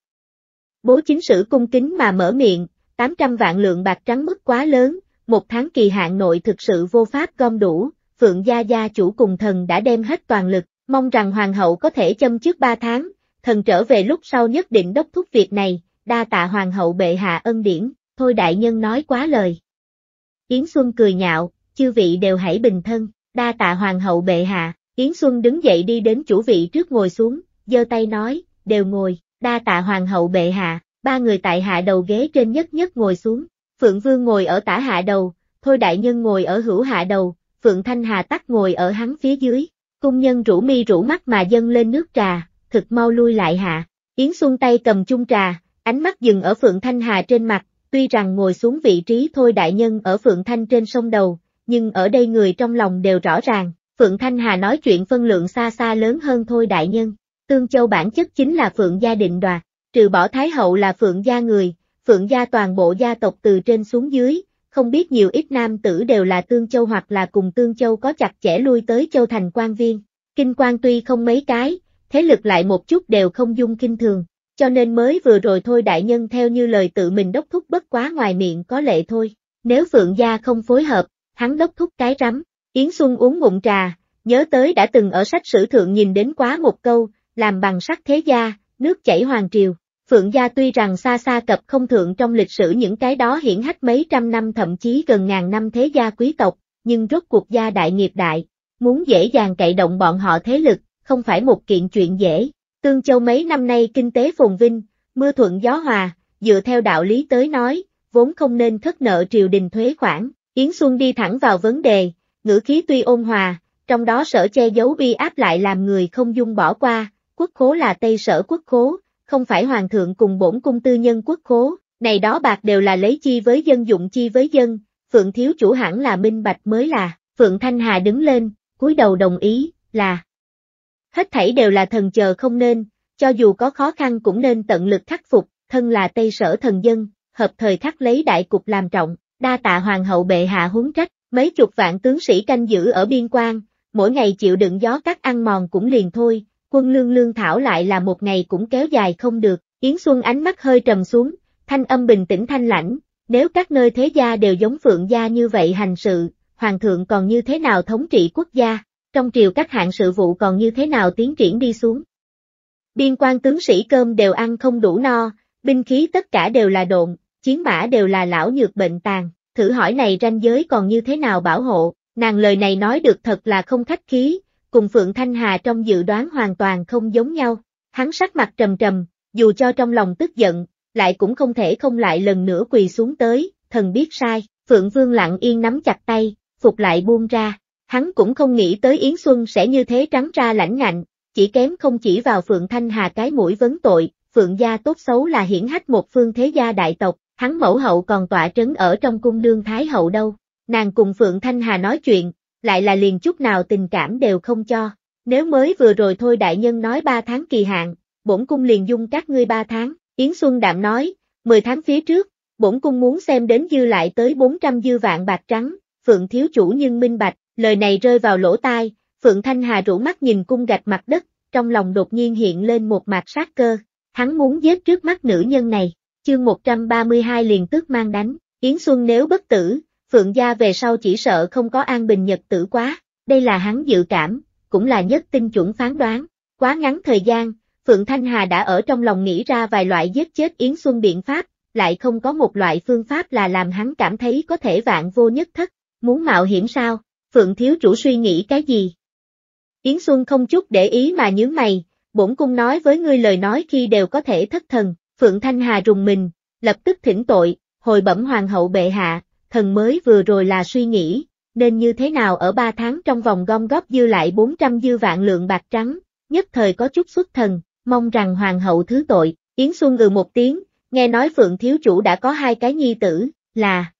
Bố chính sử cung kính mà mở miệng, 800 vạn lượng bạc trắng mức quá lớn, một tháng kỳ hạn nội thực sự vô pháp gom đủ, Phượng Gia Gia chủ cùng thần đã đem hết toàn lực, mong rằng hoàng hậu có thể châm trước 3 tháng, thần trở về lúc sau nhất định đốc thúc việc này, đa tạ hoàng hậu bệ hạ ân điển, thôi đại nhân nói quá lời. Yến Xuân cười nhạo, chư vị đều hãy bình thân, đa tạ hoàng hậu bệ hạ. Yến Xuân đứng dậy đi đến chủ vị trước ngồi xuống, giơ tay nói, đều ngồi, đa tạ hoàng hậu bệ hạ, ba người tại hạ đầu ghế trên nhất nhất ngồi xuống, Phượng Vương ngồi ở tả hạ đầu, Thôi Đại Nhân ngồi ở hữu hạ đầu, Phượng Thanh Hà tắc ngồi ở hắn phía dưới, cung nhân rủ mi rủ mắt mà dâng lên nước trà, thực mau lui lại hạ, Yến Xuân tay cầm chung trà, ánh mắt dừng ở Phượng Thanh Hà trên mặt, tuy rằng ngồi xuống vị trí Thôi Đại Nhân ở Phượng Thanh trên sông đầu, nhưng ở đây người trong lòng đều rõ ràng, Phượng Thanh Hà nói chuyện phân lượng xa xa lớn hơn thôi đại nhân, Tương Châu bản chất chính là Phượng gia định đoạt, trừ bỏ Thái Hậu là Phượng gia người, Phượng gia toàn bộ gia tộc từ trên xuống dưới, không biết nhiều ít nam tử đều là Tương Châu hoặc là cùng Tương Châu có chặt chẽ lui tới Châu thành quan viên, kinh quan tuy không mấy cái, thế lực lại một chút đều không dung kinh thường, cho nên mới vừa rồi thôi đại nhân theo như lời tự mình đốc thúc bất quá ngoài miệng có lệ thôi, nếu Phượng gia không phối hợp, hắn đốc thúc cái rắm, Yến Xuân uống ngụm trà, nhớ tới đã từng ở sách sử thượng nhìn đến quá một câu, làm bằng sắt thế gia, nước chảy hoàng triều. Phượng gia tuy rằng xa xa cập không thượng trong lịch sử những cái đó hiển hách mấy trăm năm thậm chí gần ngàn năm thế gia quý tộc, nhưng rốt cuộc gia đại nghiệp đại, muốn dễ dàng cậy động bọn họ thế lực, không phải một kiện chuyện dễ. Tương Châu mấy năm nay kinh tế phồn vinh, mưa thuận gió hòa, dựa theo đạo lý tới nói, vốn không nên thất nợ triều đình thuế khoản. Yến Xuân đi thẳng vào vấn đề, ngữ khí tuy ôn hòa, trong đó sở che giấu bi áp lại làm người không dung bỏ qua, quốc khố là Tây sở quốc khố, không phải hoàng thượng cùng bổn cung tư nhân quốc khố, này đó bạc đều là lấy chi với dân dụng chi với dân, Phượng thiếu chủ hẳn là minh bạch mới là, Phượng Thanh Hà đứng lên, cúi đầu đồng ý, là Hết thảy đều là thần chờ không nên, cho dù có khó khăn cũng nên tận lực khắc phục, thân là Tây sở thần dân, hợp thời khắc lấy đại cục làm trọng, đa tạ hoàng hậu bệ hạ huấn trách, Mấy chục vạn tướng sĩ canh giữ ở biên quan, mỗi ngày chịu đựng gió cắt ăn mòn cũng liền thôi, quân lương lương thảo lại là một ngày cũng kéo dài không được. Yến Xuân ánh mắt hơi trầm xuống, thanh âm bình tĩnh thanh lãnh, nếu các nơi thế gia đều giống phượng gia như vậy hành sự, hoàng thượng còn như thế nào thống trị quốc gia, trong triều các hạng sự vụ còn như thế nào tiến triển đi xuống. Biên quan tướng sĩ cơm đều ăn không đủ no, binh khí tất cả đều là độn, chiến mã đều là lão nhược bệnh tàn, thử hỏi này ranh giới còn như thế nào bảo hộ, nàng lời này nói được thật là không khách khí, cùng Phượng Thanh Hà trong dự đoán hoàn toàn không giống nhau, hắn sắc mặt trầm trầm, dù cho trong lòng tức giận, lại cũng không thể không lại lần nữa quỳ xuống tới, thần biết sai, Phượng Vương lặng yên nắm chặt tay, phục lại buông ra, hắn cũng không nghĩ tới Yến Xuân sẽ như thế trắng ra lãnh ngạnh, chỉ kém không chỉ vào Phượng Thanh Hà cái mũi vấn tội, Phượng gia tốt xấu là hiển hách một phương thế gia đại tộc, hắn mẫu hậu còn tọa trấn ở trong cung đương thái hậu đâu, nàng cùng Phượng Thanh Hà nói chuyện, lại là liền chút nào tình cảm đều không cho, nếu mới vừa rồi thôi đại nhân nói ba tháng kỳ hạn, bổn cung liền dung các ngươi ba tháng, Yến Xuân Đạm nói, mười tháng phía trước, bổn cung muốn xem đến dư lại tới 400 dư vạn bạc trắng, Phượng thiếu chủ nhưng minh bạch, lời này rơi vào lỗ tai, Phượng Thanh Hà rủ mắt nhìn cung gạch mặt đất, trong lòng đột nhiên hiện lên một mạt sát cơ, hắn muốn giết trước mắt nữ nhân này, chương 132 liền tước mang đánh, Yến Xuân nếu bất tử, Phượng Gia về sau chỉ sợ không có an bình nhật tử quá, đây là hắn dự cảm, cũng là nhất tinh chuẩn phán đoán, quá ngắn thời gian, Phượng Thanh Hà đã ở trong lòng nghĩ ra vài loại giết chết Yến Xuân biện pháp, lại không có một loại phương pháp là làm hắn cảm thấy có thể vạn vô nhất thất, muốn mạo hiểm sao, Phượng Thiếu Chủ suy nghĩ cái gì? Yến Xuân không chút để ý mà nhướng mày, bổn cung nói với ngươi lời nói khi đều có thể thất thần, Phượng Thanh Hà rùng mình, lập tức thỉnh tội, hồi bẩm hoàng hậu bệ hạ, thần mới vừa rồi là suy nghĩ, nên như thế nào ở ba tháng trong vòng gom góp dư lại 400 dư vạn lượng bạc trắng, nhất thời có chút xuất thần, mong rằng hoàng hậu thứ tội, Yến Xuân ừ một tiếng, nghe nói Phượng Thiếu Chủ đã có hai cái nhi tử, là...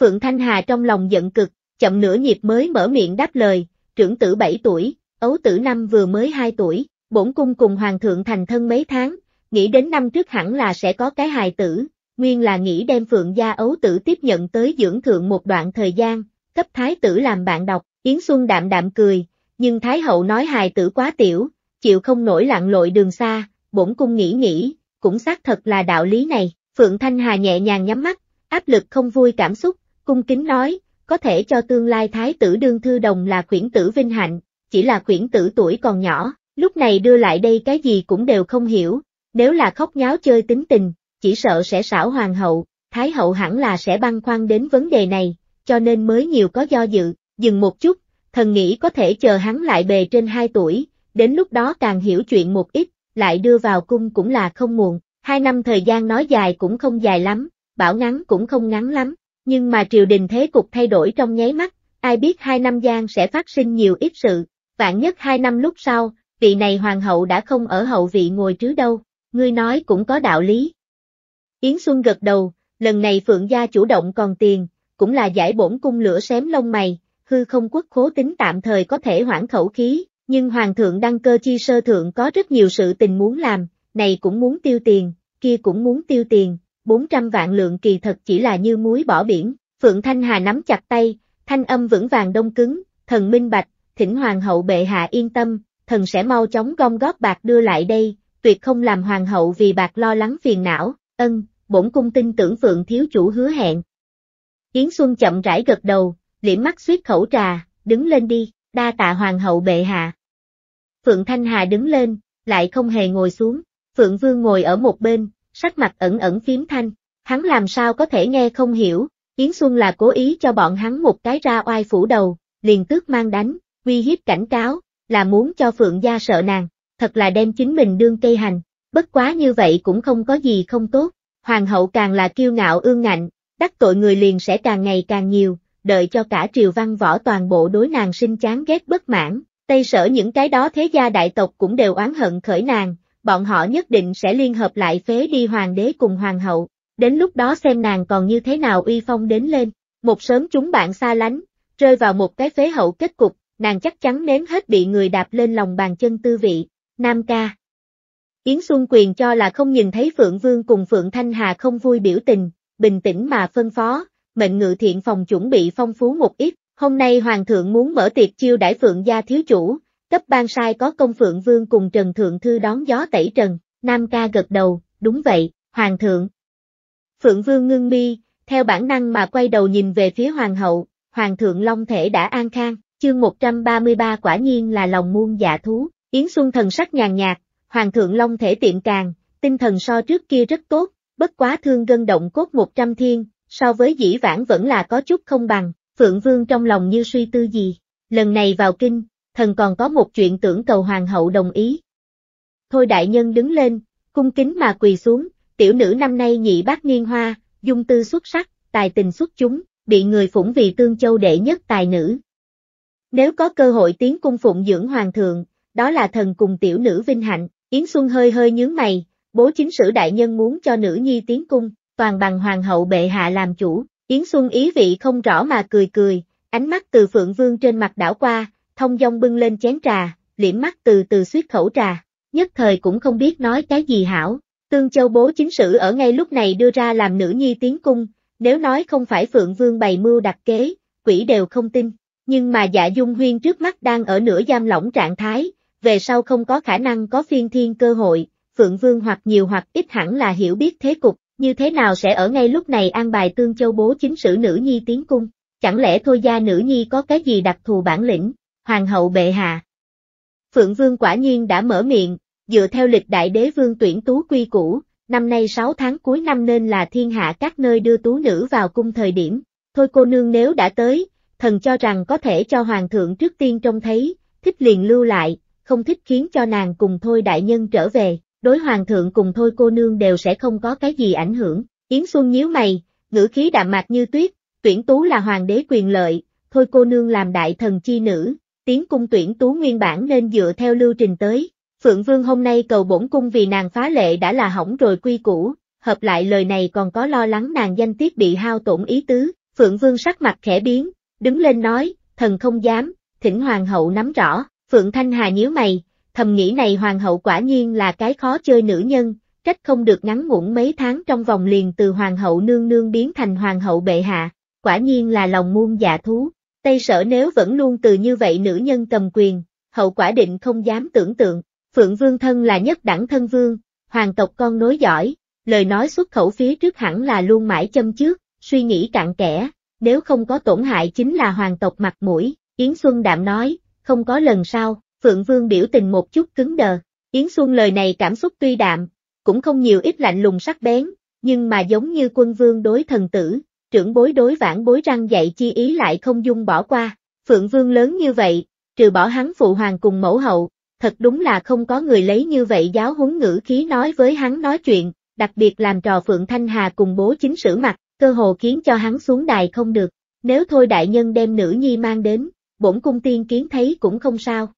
Phượng Thanh Hà trong lòng giận cực, chậm nửa nhịp mới mở miệng đáp lời, trưởng tử 7 tuổi, ấu tử năm vừa mới 2 tuổi, bổn cung cùng hoàng thượng thành thân mấy tháng, nghĩ đến năm trước hẳn là sẽ có cái hài tử, nguyên là nghĩ đem Phượng Gia Ấu Tử tiếp nhận tới dưỡng thượng một đoạn thời gian, cấp Thái tử làm bạn đọc, Yến Xuân đạm đạm cười, nhưng Thái hậu nói hài tử quá tiểu, chịu không nổi lặn lội đường xa, bổn cung nghĩ nghĩ, cũng xác thật là đạo lý này, Phượng Thanh Hà nhẹ nhàng nhắm mắt, áp lực không vui cảm xúc, cung kính nói, có thể cho tương lai Thái tử đương thư đồng là khuyển tử vinh hạnh, chỉ là khuyển tử tuổi còn nhỏ, lúc này đưa lại đây cái gì cũng đều không hiểu, nếu là khóc nháo chơi tính tình, chỉ sợ sẽ xảo hoàng hậu, thái hậu hẳn là sẽ băn khoăn đến vấn đề này, cho nên mới nhiều có do dự, dừng một chút, thần nghĩ có thể chờ hắn lại bề trên 2 tuổi, đến lúc đó càng hiểu chuyện một ít, lại đưa vào cung cũng là không muộn, hai năm thời gian nói dài cũng không dài lắm, bảo ngắn cũng không ngắn lắm, nhưng mà triều đình thế cục thay đổi trong nháy mắt, ai biết hai năm gian sẽ phát sinh nhiều ít sự, vạn nhất hai năm lúc sau, vị này hoàng hậu đã không ở hậu vị ngồi chứ đâu, ngươi nói cũng có đạo lý. Yến Xuân gật đầu, lần này Phượng Gia chủ động còn tiền, cũng là giải bổn cung lửa xém lông mày, hư không quốc khố tính tạm thời có thể hoãn khẩu khí, nhưng Hoàng thượng đăng cơ chi sơ thượng có rất nhiều sự tình muốn làm, này cũng muốn tiêu tiền, kia cũng muốn tiêu tiền, 400 vạn lượng kỳ thật chỉ là như muối bỏ biển, Phượng Thanh Hà nắm chặt tay, thanh âm vững vàng đông cứng, thần minh bạch, thỉnh Hoàng hậu bệ hạ yên tâm, thần sẽ mau chóng gom góp bạc đưa lại đây, tuyệt không làm hoàng hậu vì bạc lo lắng phiền não, ân, bổn cung tin tưởng phượng thiếu chủ hứa hẹn. Yến Xuân chậm rãi gật đầu, liễm mắt suýt khẩu trà, đứng lên đi, đa tạ hoàng hậu bệ hạ. Phượng Thanh Hà đứng lên, lại không hề ngồi xuống, Phượng Vương ngồi ở một bên, sắc mặt ẩn ẩn phím thanh, hắn làm sao có thể nghe không hiểu, Yến Xuân là cố ý cho bọn hắn một cái ra oai phủ đầu, liền tước mang đánh, uy hiếp cảnh cáo, là muốn cho Phượng gia sợ nàng thật là đem chính mình đương cây hành, bất quá như vậy cũng không có gì không tốt, hoàng hậu càng là kiêu ngạo ương ngạnh, đắc tội người liền sẽ càng ngày càng nhiều, đợi cho cả triều văn võ toàn bộ đối nàng sinh chán ghét bất mãn, tây sở những cái đó thế gia đại tộc cũng đều oán hận khởi nàng, bọn họ nhất định sẽ liên hợp lại phế đi hoàng đế cùng hoàng hậu, đến lúc đó xem nàng còn như thế nào uy phong đến lên, một sớm chúng bạn xa lánh, rơi vào một cái phế hậu kết cục, nàng chắc chắn nếm hết bị người đạp lên lòng bàn chân tư vị. Nam ca. Yến Xuân Quyền cho là không nhìn thấy Phượng Vương cùng Phượng Thanh Hà không vui biểu tình, bình tĩnh mà phân phó, mệnh ngự thiện phòng chuẩn bị phong phú một ít, hôm nay Hoàng thượng muốn mở tiệc chiêu đãi Phượng gia thiếu chủ, cấp ban sai có công Phượng Vương cùng Trần Thượng Thư đón gió tẩy trần, Nam ca gật đầu, đúng vậy, Hoàng thượng. Phượng Vương ngưng mi, theo bản năng mà quay đầu nhìn về phía Hoàng hậu, Hoàng thượng Long thể đã an khang, chương 133 quả nhiên là lòng muôn dạ thú. Yến Xuân thần sắc nhàn nhạt, Hoàng thượng Long thể tiệm càng, tinh thần so trước kia rất tốt, bất quá thương gân động cốt 100 thiên, so với dĩ vãng vẫn là có chút không bằng, Phượng Vương trong lòng như suy tư gì. Lần này vào kinh, thần còn có một chuyện tưởng cầu Hoàng hậu đồng ý. Thôi đại nhân đứng lên, cung kính mà quỳ xuống, tiểu nữ năm nay nhị bác niên hoa, dung tư xuất sắc, tài tình xuất chúng, bị người phủng vì tương châu đệ nhất tài nữ. Nếu có cơ hội tiến cung phụng dưỡng hoàng thượng, đó là thần cùng tiểu nữ vinh hạnh, Yến Xuân hơi hơi nhướng mày, bố chính sử đại nhân muốn cho nữ nhi tiến cung, toàn bằng hoàng hậu bệ hạ làm chủ, Yến Xuân ý vị không rõ mà cười cười, ánh mắt từ Phượng Vương trên mặt đảo qua, thông dong bưng lên chén trà, liễm mắt từ từ suýt khẩu trà, nhất thời cũng không biết nói cái gì hảo, Tương Châu bố chính sử ở ngay lúc này đưa ra làm nữ nhi tiến cung, nếu nói không phải Phượng Vương bày mưu đặt kế, quỷ đều không tin, nhưng mà dạ dung huyên trước mắt đang ở nửa giam lỏng trạng thái, về sau không có khả năng có phiên thiên cơ hội, Phượng Vương hoặc nhiều hoặc ít hẳn là hiểu biết thế cục, như thế nào sẽ ở ngay lúc này an bài Tương Châu bố chính sử nữ nhi tiến cung, chẳng lẽ thôi gia nữ nhi có cái gì đặc thù bản lĩnh, Hoàng hậu bệ hạ. Phượng Vương quả nhiên đã mở miệng, dựa theo lịch đại đế vương tuyển tú quy cũ năm nay 6 tháng cuối năm nên là thiên hạ các nơi đưa tú nữ vào cung thời điểm, thôi cô nương nếu đã tới, thần cho rằng có thể cho hoàng thượng trước tiên trông thấy, thích liền lưu lại, không thích khiến cho nàng cùng thôi đại nhân trở về, đối hoàng thượng cùng thôi cô nương đều sẽ không có cái gì ảnh hưởng. Yến Xuân nhíu mày, ngữ khí đạm mạc như tuyết, tuyển tú là hoàng đế quyền lợi, thôi cô nương làm đại thần chi nữ, tiến cung tuyển tú nguyên bản nên dựa theo lưu trình tới. Phượng Vương hôm nay cầu bổn cung vì nàng phá lệ đã là hỏng rồi quy củ, hợp lại lời này còn có lo lắng nàng danh tiết bị hao tổn ý tứ, Phượng Vương sắc mặt khẽ biến, đứng lên nói, thần không dám, thỉnh Hoàng hậu nắm rõ. Phượng Thanh Hà nhíu mày, thầm nghĩ này hoàng hậu quả nhiên là cái khó chơi nữ nhân, trách không được ngắn ngủn mấy tháng trong vòng liền từ hoàng hậu nương nương biến thành hoàng hậu bệ hạ, quả nhiên là lòng muôn dạ thú. Tây sở nếu vẫn luôn từ như vậy nữ nhân cầm quyền, hậu quả định không dám tưởng tượng, Phượng Vương thân là nhất đẳng thân vương, hoàng tộc con nối giỏi, lời nói xuất khẩu phía trước hẳn là luôn mãi châm trước, suy nghĩ cạn kẽ, nếu không có tổn hại chính là hoàng tộc mặt mũi, Yến Xuân Đạm nói, không có lần sau, Phượng Vương biểu tình một chút cứng đờ. Yến Xuân lời này cảm xúc tuy đạm, cũng không nhiều ít lạnh lùng sắc bén, nhưng mà giống như quân vương đối thần tử, trưởng bối đối vãn bối răng dạy chi ý lại không dung bỏ qua. Phượng Vương lớn như vậy, trừ bỏ hắn phụ hoàng cùng mẫu hậu, thật đúng là không có người lấy như vậy giáo huấn ngữ khí nói với hắn nói chuyện, đặc biệt làm trò Phượng Thanh Hà cùng bố chính sử mặt, cơ hồ khiến cho hắn xuống đài không được. Nếu thôi đại nhân đem nữ nhi mang đến, bổn cung tiên kiến thấy cũng không sao.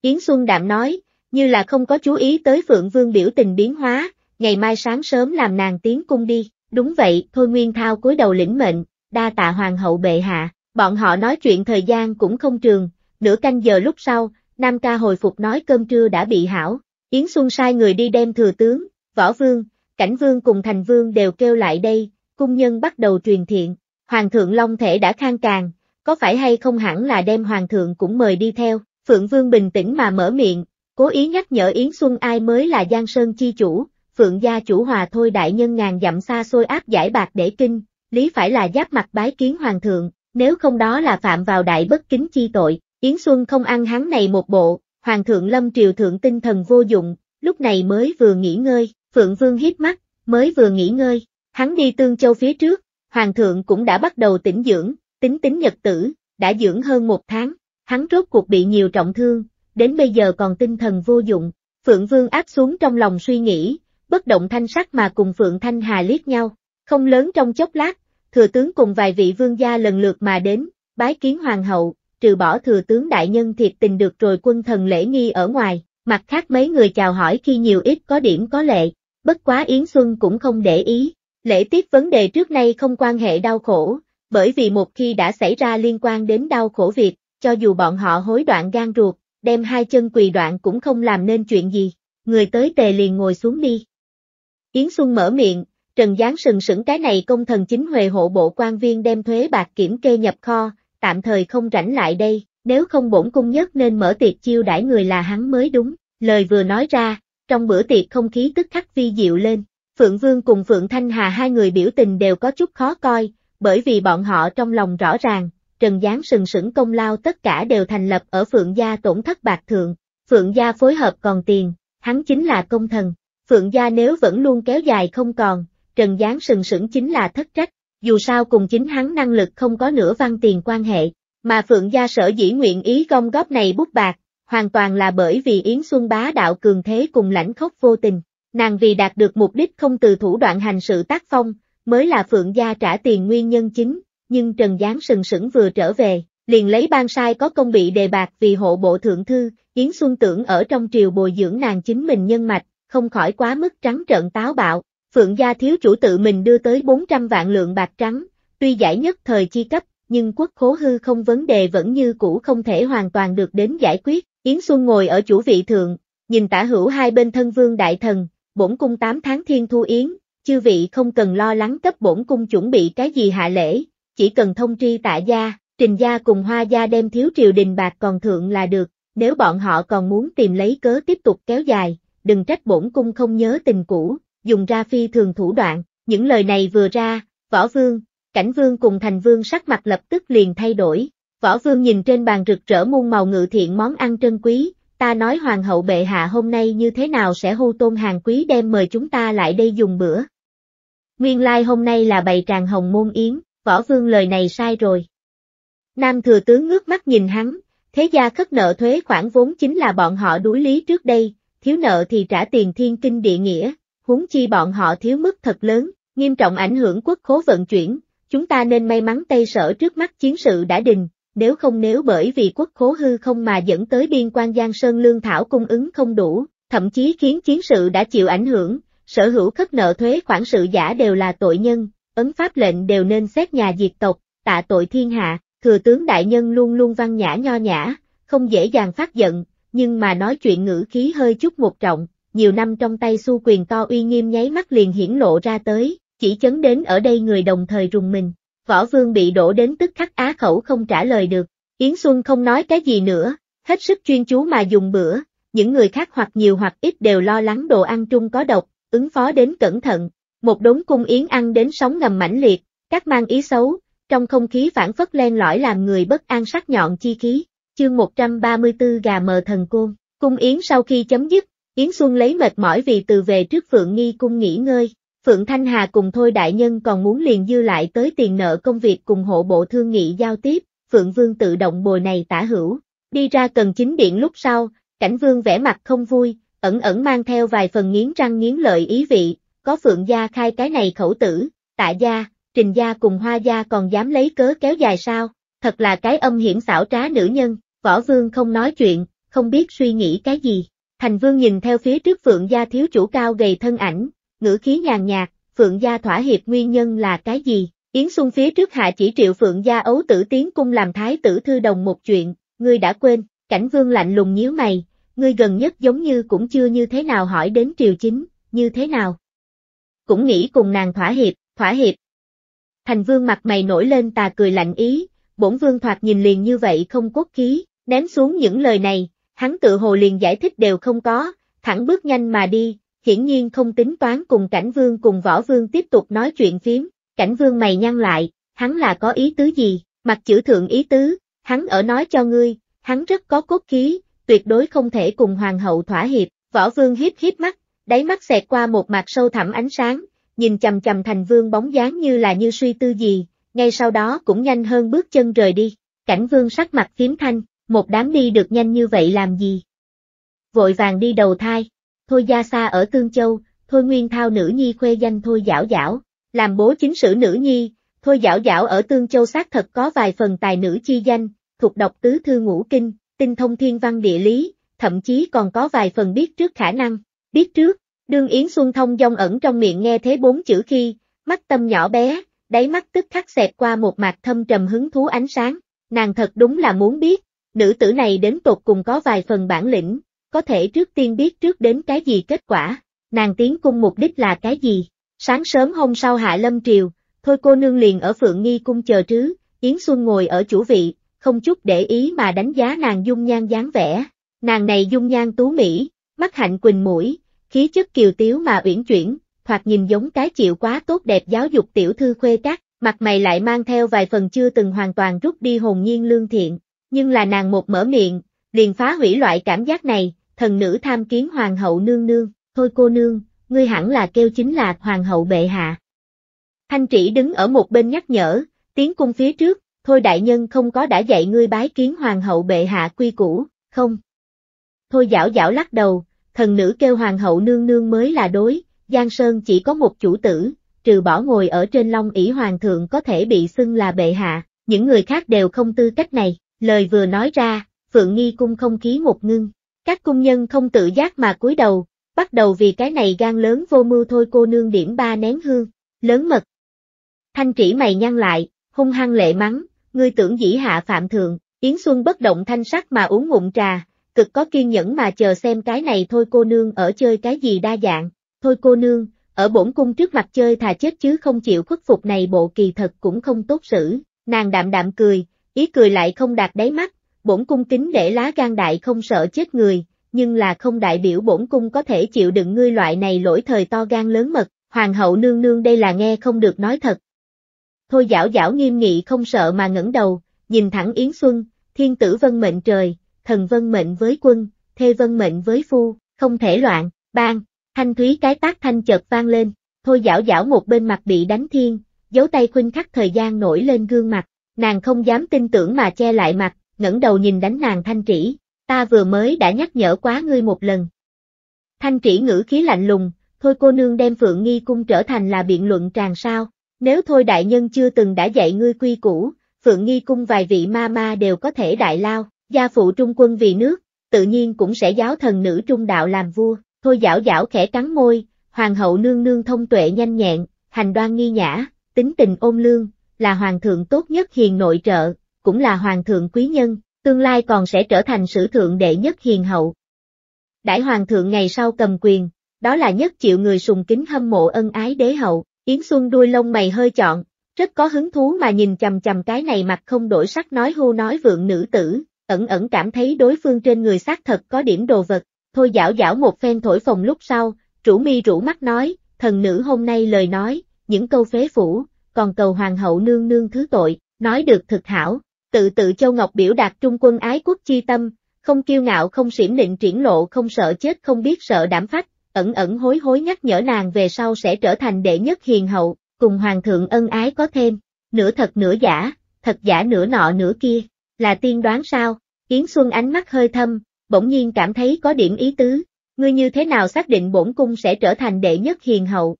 Yến Xuân Đạm nói, như là không có chú ý tới Phượng Vương biểu tình biến hóa, ngày mai sáng sớm làm nàng tiến cung đi, đúng vậy, Thôi Nguyên Thao cúi đầu lĩnh mệnh, đa tạ Hoàng hậu bệ hạ, bọn họ nói chuyện thời gian cũng không trường, nửa canh giờ lúc sau, Nam Ca hồi phục nói cơm trưa đã bị hảo, Yến Xuân sai người đi đem thừa tướng, võ vương, cảnh vương cùng thành vương đều kêu lại đây, cung nhân bắt đầu truyền thiện, Hoàng thượng Long thể đã khang càng, có phải hay không hẳn là đem hoàng thượng cũng mời đi theo, Phượng Vương bình tĩnh mà mở miệng, cố ý nhắc nhở Yến Xuân ai mới là Giang Sơn chi chủ, Phượng gia chủ hòa thôi đại nhân ngàn dặm xa xôi áp giải bạc để kinh, lý phải là giáp mặt bái kiến hoàng thượng, nếu không đó là phạm vào đại bất kính chi tội, Yến Xuân không ăn hắn này một bộ, hoàng thượng lâm triều thượng tinh thần vô dụng, lúc này mới vừa nghỉ ngơi, Phượng Vương hít mắt, mới vừa nghỉ ngơi, hắn đi Tương Châu phía trước, hoàng thượng cũng đã bắt đầu tĩnh dưỡng, tính tính nhật tử, đã dưỡng hơn một tháng, hắn rốt cuộc bị nhiều trọng thương, đến bây giờ còn tinh thần vô dụng, Phượng Vương áp xuống trong lòng suy nghĩ, bất động thanh sắc mà cùng Phượng Thanh Hà liếc nhau, không lớn trong chốc lát, thừa tướng cùng vài vị vương gia lần lượt mà đến, bái kiến hoàng hậu, trừ bỏ thừa tướng đại nhân thiệt tình được rồi quân thần lễ nghi ở ngoài, mặt khác mấy người chào hỏi khi nhiều ít có điểm có lệ, bất quá Yến Xuân cũng không để ý, lễ tiết vấn đề trước nay không quan hệ đau khổ, bởi vì một khi đã xảy ra liên quan đến đau khổ việc, cho dù bọn họ hối đoạn gan ruột, đem hai chân quỳ đoạn cũng không làm nên chuyện gì, người tới tề liền ngồi xuống đi. Yến Xuân mở miệng, Trần Giáng sừng sững cái này công thần chính huề hộ bộ quan viên đem thuế bạc kiểm kê nhập kho, tạm thời không rảnh lại đây, nếu không bổn cung nhất nên mở tiệc chiêu đãi người là hắn mới đúng, lời vừa nói ra, trong bữa tiệc không khí tức khắc vi diệu lên, Phượng Vương cùng Phượng Thanh Hà hai người biểu tình đều có chút khó coi, bởi vì bọn họ trong lòng rõ ràng, Trần Giáng sừng sững công lao tất cả đều thành lập ở Phượng Gia tổn thất bạc thượng, Phượng Gia phối hợp còn tiền, hắn chính là công thần, Phượng Gia nếu vẫn luôn kéo dài không còn, Trần Giáng sừng sững chính là thất trách, dù sao cùng chính hắn năng lực không có nửa văn tiền quan hệ, mà Phượng Gia sở dĩ nguyện ý gom góp này bút bạc, hoàn toàn là bởi vì Yến Xuân bá đạo cường thế cùng lãnh khốc vô tình, nàng vì đạt được mục đích không từ thủ đoạn hành sự tác phong, mới là Phượng Gia trả tiền nguyên nhân chính, nhưng Trần Giáng sừng sững vừa trở về, liền lấy ban sai có công bị đề bạc vì hộ bộ thượng thư, Yến Xuân tưởng ở trong triều bồi dưỡng nàng chính mình nhân mạch, không khỏi quá mức trắng trợn táo bạo, Phượng Gia thiếu chủ tự mình đưa tới 400 vạn lượng bạc trắng, tuy giải nhất thời chi cấp, nhưng quốc khố hư không vấn đề vẫn như cũ không thể hoàn toàn được đến giải quyết, Yến Xuân ngồi ở chủ vị thượng, nhìn tả hữu hai bên thân vương đại thần, bổn cung 8 tháng thiên thu yến, chư vị không cần lo lắng cấp bổn cung chuẩn bị cái gì hạ lễ, chỉ cần thông tri tạ gia, trình gia cùng hoa gia đem thiếu triều đình bạc còn thượng là được, nếu bọn họ còn muốn tìm lấy cớ tiếp tục kéo dài, đừng trách bổn cung không nhớ tình cũ, dùng ra phi thường thủ đoạn, những lời này vừa ra, võ vương, cảnh vương cùng thành vương sắc mặt lập tức liền thay đổi, võ vương nhìn trên bàn rực rỡ muôn màu ngự thiện món ăn trân quý, ta nói hoàng hậu bệ hạ hôm nay như thế nào sẽ hô tôn hàng quý đem mời chúng ta lại đây dùng bữa, Nguyên lai like hôm nay là bày tràng hồng môn yến, võ vương lời này sai rồi. Nam thừa tướng ngước mắt nhìn hắn, thế gia khất nợ thuế khoản vốn chính là bọn họ đuối lý trước đây, thiếu nợ thì trả tiền thiên kinh địa nghĩa, huống chi bọn họ thiếu mức thật lớn, nghiêm trọng ảnh hưởng quốc khố vận chuyển, chúng ta nên may mắn Tây Sở trước mắt chiến sự đã đình, nếu không nếu bởi vì quốc khố hư không mà dẫn tới biên quan Giang Sơn Lương Thảo cung ứng không đủ, thậm chí khiến chiến sự đã chịu ảnh hưởng, sở hữu khất nợ thuế khoản sự giả đều là tội nhân, ấn pháp lệnh đều nên xét nhà diệt tộc, tạ tội thiên hạ, thừa tướng đại nhân luôn luôn văn nhã nho nhã, không dễ dàng phát giận, nhưng mà nói chuyện ngữ khí hơi chút một trọng, nhiều năm trong tay su quyền to uy nghiêm nháy mắt liền hiển lộ ra tới, chỉ chấn đến ở đây người đồng thời rùng mình. Võ vương bị đổ đến tức khắc á khẩu không trả lời được, Yến Xuân không nói cái gì nữa, hết sức chuyên chú mà dùng bữa, những người khác hoặc nhiều hoặc ít đều lo lắng đồ ăn trung có độc, ứng phó đến cẩn thận, một đống cung yến ăn đến sóng ngầm mãnh liệt, các mang ý xấu, trong không khí phản phất len lỏi làm người bất an sắc nhọn chi khí, chương 134 gà mờ thần côn, cung yến sau khi chấm dứt, Yến Xuân lấy mệt mỏi vì từ về trước Phượng Nghi Cung nghỉ ngơi, Phượng Thanh Hà cùng Thôi Đại Nhân còn muốn liền dư lại tới tiền nợ công việc cùng hộ bộ thương nghị giao tiếp, Phượng Vương tự động bồi này tả hữu, đi ra cần chính điện lúc sau, cảnh vương vẻ mặt không vui, ẩn ẩn mang theo vài phần nghiến răng nghiến lợi ý vị, có Phượng gia khai cái này khẩu tử, tạ gia, trình gia cùng hoa gia còn dám lấy cớ kéo dài sao, thật là cái âm hiểm xảo trá nữ nhân, võ vương không nói chuyện, không biết suy nghĩ cái gì. Thành vương nhìn theo phía trước Phượng gia thiếu chủ cao gầy thân ảnh, ngữ khí nhàn nhạt, Phượng gia thỏa hiệp nguyên nhân là cái gì? Yến Xuân phía trước hạ chỉ triệu Phượng gia ấu tử tiến cung làm thái tử thư đồng một chuyện, ngươi đã quên, cảnh vương lạnh lùng nhíu mày, ngươi gần nhất giống như cũng chưa như thế nào hỏi đến triều chính, như thế nào. Cũng nghĩ cùng nàng thỏa hiệp, thỏa hiệp. Thành vương mặt mày nổi lên tà cười lạnh ý, bổn vương thoạt nhìn liền như vậy không cốt khí, ném xuống những lời này, hắn tự hồ liền giải thích đều không có, thẳng bước nhanh mà đi, hiển nhiên không tính toán cùng cảnh vương cùng võ vương tiếp tục nói chuyện phím, cảnh vương mày nhăn lại, hắn là có ý tứ gì, mặt chữ thượng ý tứ, hắn ở nói cho ngươi, hắn rất có cốt khí, tuyệt đối không thể cùng hoàng hậu thỏa hiệp, võ vương hiếp hiếp mắt, đáy mắt xẹt qua một mặt sâu thẳm ánh sáng, nhìn chầm chầm thành vương bóng dáng như là như suy tư gì, ngay sau đó cũng nhanh hơn bước chân rời đi, cảnh vương sắc mặt phím thanh, một đám đi được nhanh như vậy làm gì? Vội vàng đi đầu thai, thôi gia xa ở Tương Châu, thôi nguyên thao nữ nhi khuê danh thôi giảo giảo, làm bố chính sử nữ nhi, thôi giảo giảo ở Tương Châu xác thật có vài phần tài nữ chi danh, thuộc độc tứ thư ngũ kinh, tinh thông thiên văn địa lý, thậm chí còn có vài phần biết trước khả năng. Biết trước, đương Yến Xuân Thông dong ẩn trong miệng nghe thế bốn chữ khi, mắt tâm nhỏ bé, đáy mắt tức khắc xẹt qua một mặt thâm trầm hứng thú ánh sáng, nàng thật đúng là muốn biết, nữ tử này đến tột cùng có vài phần bản lĩnh, có thể trước tiên biết trước đến cái gì kết quả, nàng tiến cung mục đích là cái gì. Sáng sớm hôm sau hạ lâm triều, thôi cô nương liền ở Phượng Nghi cung chờ trứ, Yến Xuân ngồi ở chủ vị, không chút để ý mà đánh giá nàng dung nhan dáng vẻ. Nàng này dung nhan tú mỹ, mắt hạnh quỳnh mũi, khí chất kiều tiếu mà uyển chuyển, hoặc nhìn giống cái chịu quá tốt đẹp giáo dục tiểu thư khuê các, mặt mày lại mang theo vài phần chưa từng hoàn toàn rút đi hồn nhiên lương thiện, nhưng là nàng một mở miệng, liền phá hủy loại cảm giác này, thần nữ tham kiến hoàng hậu nương nương, thôi cô nương, ngươi hẳn là kêu chính là hoàng hậu bệ hạ. Thanh trĩ đứng ở một bên nhắc nhở, tiến cung phía trước, thôi đại nhân không có đã dạy ngươi bái kiến hoàng hậu bệ hạ quy củ, không? Thôi giảo giảo lắc đầu, thần nữ kêu hoàng hậu nương nương mới là đối, Giang Sơn chỉ có một chủ tử, trừ bỏ ngồi ở trên long ỷ hoàng thượng có thể bị xưng là bệ hạ, những người khác đều không tư cách này, lời vừa nói ra, Phượng Nghi cung không khí một ngưng, các cung nhân không tự giác mà cúi đầu, bắt đầu vì cái này gan lớn vô mưu thôi cô nương điểm ba nén hương, lớn mật. Thanh trĩ mày nhăn lại, hung hăng lệ mắng, ngươi tưởng dĩ hạ phạm thượng, Yến Xuân bất động thanh sắc mà uống ngụm trà, cực có kiên nhẫn mà chờ xem cái này thôi cô nương ở chơi cái gì đa dạng, thôi cô nương, ở bổn cung trước mặt chơi thà chết chứ không chịu khuất phục này bộ kỳ thật cũng không tốt xử, nàng đạm đạm cười, ý cười lại không đạt đáy mắt, bổn cung kính để lá gan đại không sợ chết người, nhưng là không đại biểu bổn cung có thể chịu đựng ngươi loại này lỗi thời to gan lớn mật, hoàng hậu nương nương đây là nghe không được nói thật, Thôi giảo giảo nghiêm nghị không sợ mà ngẩng đầu, nhìn thẳng Yến Xuân, thiên tử vân mệnh trời, thần vân mệnh với quân, thê vân mệnh với phu, không thể loạn, bang, thanh thúy cái tác thanh chợt vang lên, thôi giảo giảo một bên mặt bị đánh thiên, dấu tay khuynh khắc thời gian nổi lên gương mặt, nàng không dám tin tưởng mà che lại mặt, ngẩng đầu nhìn đánh nàng thanh trĩ, ta vừa mới đã nhắc nhở quá ngươi một lần. Thanh trĩ ngữ khí lạnh lùng, thôi cô nương đem phượng nghi cung trở thành là biện luận tràn sao, nếu thôi đại nhân chưa từng đã dạy ngươi quy củ, Phượng Nghi Cung vài vị ma ma đều có thể đại lao, gia phụ trung quân vì nước, tự nhiên cũng sẽ giáo thần nữ trung đạo làm vua, thôi giảo giảo khẽ cắn môi, hoàng hậu nương nương thông tuệ nhanh nhẹn, hành đoan nghi nhã, tính tình ôn lương, là hoàng thượng tốt nhất hiền nội trợ, cũng là hoàng thượng quý nhân, tương lai còn sẽ trở thành sử thượng đệ nhất hiền hậu. Đại hoàng thượng ngày sau cầm quyền, đó là nhất chịu người sùng kính hâm mộ ân ái đế hậu. Yến Xuân đuôi lông mày hơi chọn, rất có hứng thú mà nhìn chầm chầm cái này mặt không đổi sắc nói hưu nói vượng nữ tử, ẩn ẩn cảm thấy đối phương trên người xác thật có điểm đồ vật, thôi giảo giảo một phen thổi phồng lúc sau, rủ mi rủ mắt nói, thần nữ hôm nay lời nói, những câu phế phủ, còn cầu hoàng hậu nương nương thứ tội, nói được thực hảo, tự tự châu Ngọc biểu đạt trung quân ái quốc chi tâm, không kiêu ngạo không xỉm định triển lộ không sợ chết không biết sợ đảm phách, ẩn ẩn hối hối nhắc nhở nàng về sau sẽ trở thành đệ nhất hiền hậu, cùng hoàng thượng ân ái có thêm, nửa thật nửa giả, thật giả nửa nọ nửa kia, là tiên đoán sao, Yến Xuân ánh mắt hơi thâm, bỗng nhiên cảm thấy có điểm ý tứ, ngươi như thế nào xác định bổn cung sẽ trở thành đệ nhất hiền hậu?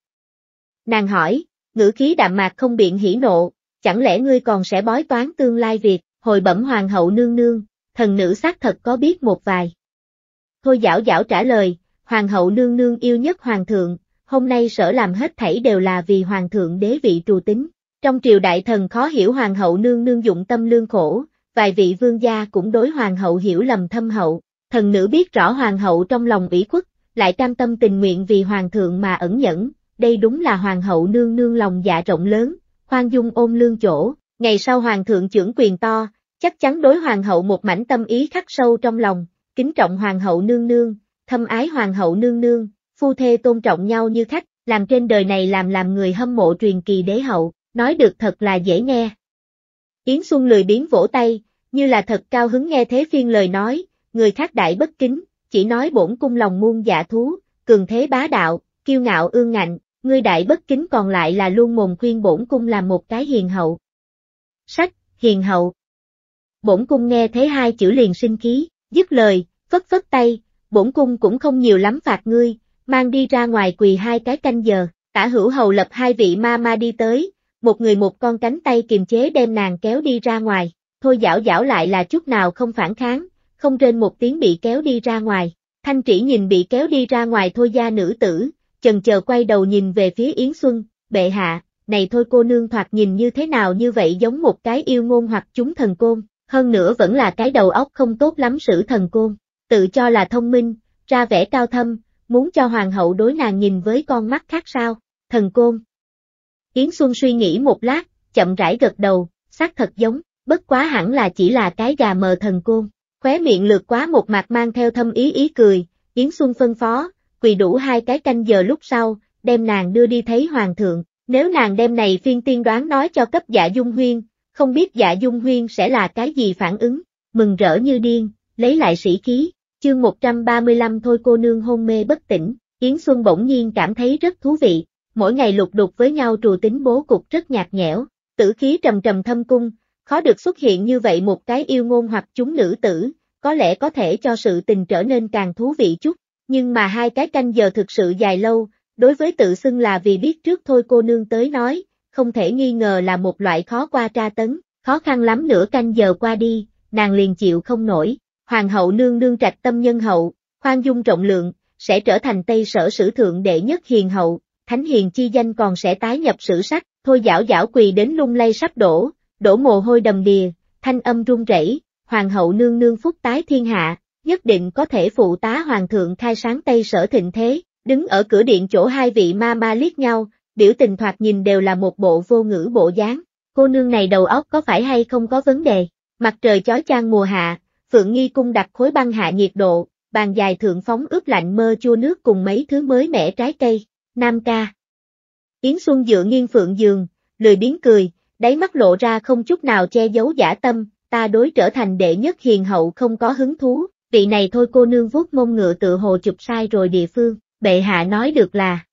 Nàng hỏi, ngữ khí đạm mạc không biện hỉ nộ, chẳng lẽ ngươi còn sẽ bói toán tương lai việc, hồi bẩm hoàng hậu nương nương, thần nữ xác thật có biết một vài. Thôi giảo giảo trả lời, hoàng hậu nương nương yêu nhất hoàng thượng, hôm nay sở làm hết thảy đều là vì hoàng thượng đế vị trù tính. Trong triều đại thần khó hiểu hoàng hậu nương nương dụng tâm lương khổ, vài vị vương gia cũng đối hoàng hậu hiểu lầm thâm hậu, thần nữ biết rõ hoàng hậu trong lòng ủy khuất, lại cam tâm tình nguyện vì hoàng thượng mà ẩn nhẫn, đây đúng là hoàng hậu nương nương lòng dạ rộng lớn, khoan dung ôm lương chỗ, ngày sau hoàng thượng trưởng quyền to, chắc chắn đối hoàng hậu một mảnh tâm ý khắc sâu trong lòng, kính trọng hoàng hậu nương nương, thâm ái hoàng hậu nương nương, phu thê tôn trọng nhau như khách, làm trên đời này làm làm người hâm mộ truyền kỳ đế hậu, nói được thật là dễ nghe. Yến Xuân lười biến vỗ tay, như là thật cao hứng nghe thế phiên lời nói, người khác đại bất kính, chỉ nói bổn cung lòng muôn dạ thú, cường thế bá đạo, kiêu ngạo ương ngạnh, người đại bất kính còn lại là luôn mồm khuyên bổn cung làm một cái hiền hậu. Sách, hiền hậu. Bổn cung nghe thế hai chữ liền sinh khí, dứt lời, phất phất tay, bổn cung cũng không nhiều lắm phạt ngươi, mang đi ra ngoài quỳ hai cái canh giờ, tả hữu hầu lập hai vị ma ma đi tới, một người một con cánh tay kiềm chế đem nàng kéo đi ra ngoài, thôi giảo giảo lại là chút nào không phản kháng, không trên một tiếng bị kéo đi ra ngoài, thanh trĩ nhìn bị kéo đi ra ngoài thôi gia nữ tử, chần chờ quay đầu nhìn về phía Yến Xuân, bệ hạ, này thôi cô nương thoạt nhìn như thế nào như vậy giống một cái yêu ngôn hoặc chúng thần côn, hơn nữa vẫn là cái đầu óc không tốt lắm sử thần côn, tự cho là thông minh, ra vẻ cao thâm, muốn cho hoàng hậu đối nàng nhìn với con mắt khác sao, thần côn. Yến Xuân suy nghĩ một lát, chậm rãi gật đầu, xác thật giống, bất quá hẳn là chỉ là cái gà mờ thần côn, khóe miệng lượt quá một mặt mang theo thâm ý ý cười, Yến Xuân phân phó, quỳ đủ hai cái canh giờ lúc sau, đem nàng đưa đi thấy hoàng thượng, nếu nàng đem này phiên tiên đoán nói cho cấp dạ dung huyên, không biết dạ dung huyên sẽ là cái gì phản ứng, mừng rỡ như điên, lấy lại sĩ khí, Chương 135 thôi cô nương hôn mê bất tỉnh, Yến Xuân bỗng nhiên cảm thấy rất thú vị, mỗi ngày lục đục với nhau trù tính bố cục rất nhạt nhẽo, tử khí trầm trầm thâm cung, khó được xuất hiện như vậy một cái yêu ngôn hoặc chúng nữ tử, có lẽ có thể cho sự tình trở nên càng thú vị chút, nhưng mà hai cái canh giờ thực sự dài lâu, đối với tự xưng là vì biết trước thôi cô nương tới nói, không thể nghi ngờ là một loại khó qua tra tấn, khó khăn lắm nửa canh giờ qua đi, nàng liền chịu không nổi, hoàng hậu nương nương trạch tâm nhân hậu, khoan dung trọng lượng, sẽ trở thành Tây Sở sử thượng đệ nhất hiền hậu, thánh hiền chi danh còn sẽ tái nhập sử sách, thôi giảo giảo quỳ đến lung lay sắp đổ, đổ mồ hôi đầm đìa, thanh âm run rẩy, hoàng hậu nương nương phúc tái thiên hạ, nhất định có thể phụ tá hoàng thượng khai sáng Tây Sở thịnh thế, đứng ở cửa điện chỗ hai vị ma ma liếc nhau, biểu tình thoạt nhìn đều là một bộ vô ngữ bộ dáng, cô nương này đầu óc có phải hay không có vấn đề, mặt trời chói chang mùa hạ, Phượng Nghi Cung đặt khối băng hạ nhiệt độ, bàn dài thượng phóng ướp lạnh mơ chua nước cùng mấy thứ mới mẻ trái cây. Nam ca. Yến Xuân dựa nghiêng Phượng giường, lười biến cười, đáy mắt lộ ra không chút nào che giấu giả tâm, ta đối trở thành đệ nhất hiền hậu không có hứng thú, vị này thôi cô nương vuốt mông ngựa tự hồ chụp sai rồi địa phương, bệ hạ nói được là.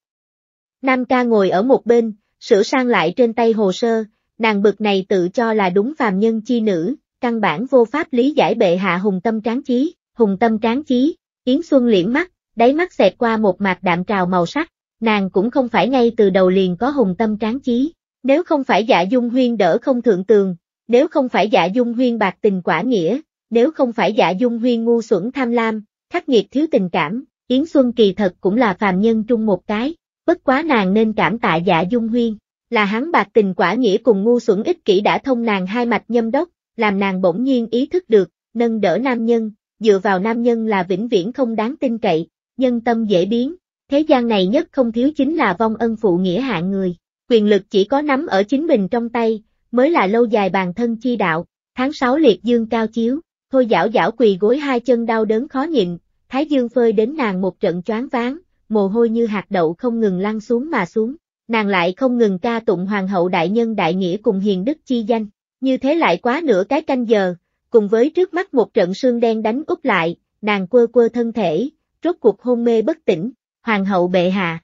Nam ca ngồi ở một bên, sửa sang lại trên tay hồ sơ, nàng bực này tự cho là đúng phàm nhân chi nữ, căn bản vô pháp lý giải bệ hạ hùng tâm tráng chí, hùng tâm tráng chí, Yến Xuân liễm mắt, đáy mắt xẹt qua một mặt đạm trào màu sắc, nàng cũng không phải ngay từ đầu liền có hùng tâm tráng chí, nếu không phải dạ dung huyên đỡ không thượng tường, nếu không phải dạ dung huyên bạc tình quả nghĩa, nếu không phải dạ dung huyên ngu xuẩn tham lam, khắc nghiệt thiếu tình cảm, Yến Xuân kỳ thật cũng là phàm nhân trung một cái, bất quá nàng nên cảm tạ dạ dung huyên, là hắn bạc tình quả nghĩa cùng ngu xuẩn ích kỷ đã thông nàng hai mạch nhâm đốc, làm nàng bỗng nhiên ý thức được, nâng đỡ nam nhân, dựa vào nam nhân là vĩnh viễn không đáng tin cậy, nhân tâm dễ biến, thế gian này nhất không thiếu chính là vong ân phụ nghĩa hạng người, quyền lực chỉ có nắm ở chính mình trong tay, mới là lâu dài bàn thân chi đạo, tháng 6 liệt dương cao chiếu, thôi giảo giảo quỳ gối hai chân đau đớn khó nhịn, thái dương phơi đến nàng một trận choáng váng, mồ hôi như hạt đậu không ngừng lăn xuống mà xuống, nàng lại không ngừng ca tụng hoàng hậu đại nhân đại nghĩa cùng hiền đức chi danh. Như thế lại quá nửa cái canh giờ, cùng với trước mắt một trận sương đen đánh úp lại, nàng quơ quơ thân thể, rốt cuộc hôn mê bất tỉnh, hoàng hậu bệ hạ.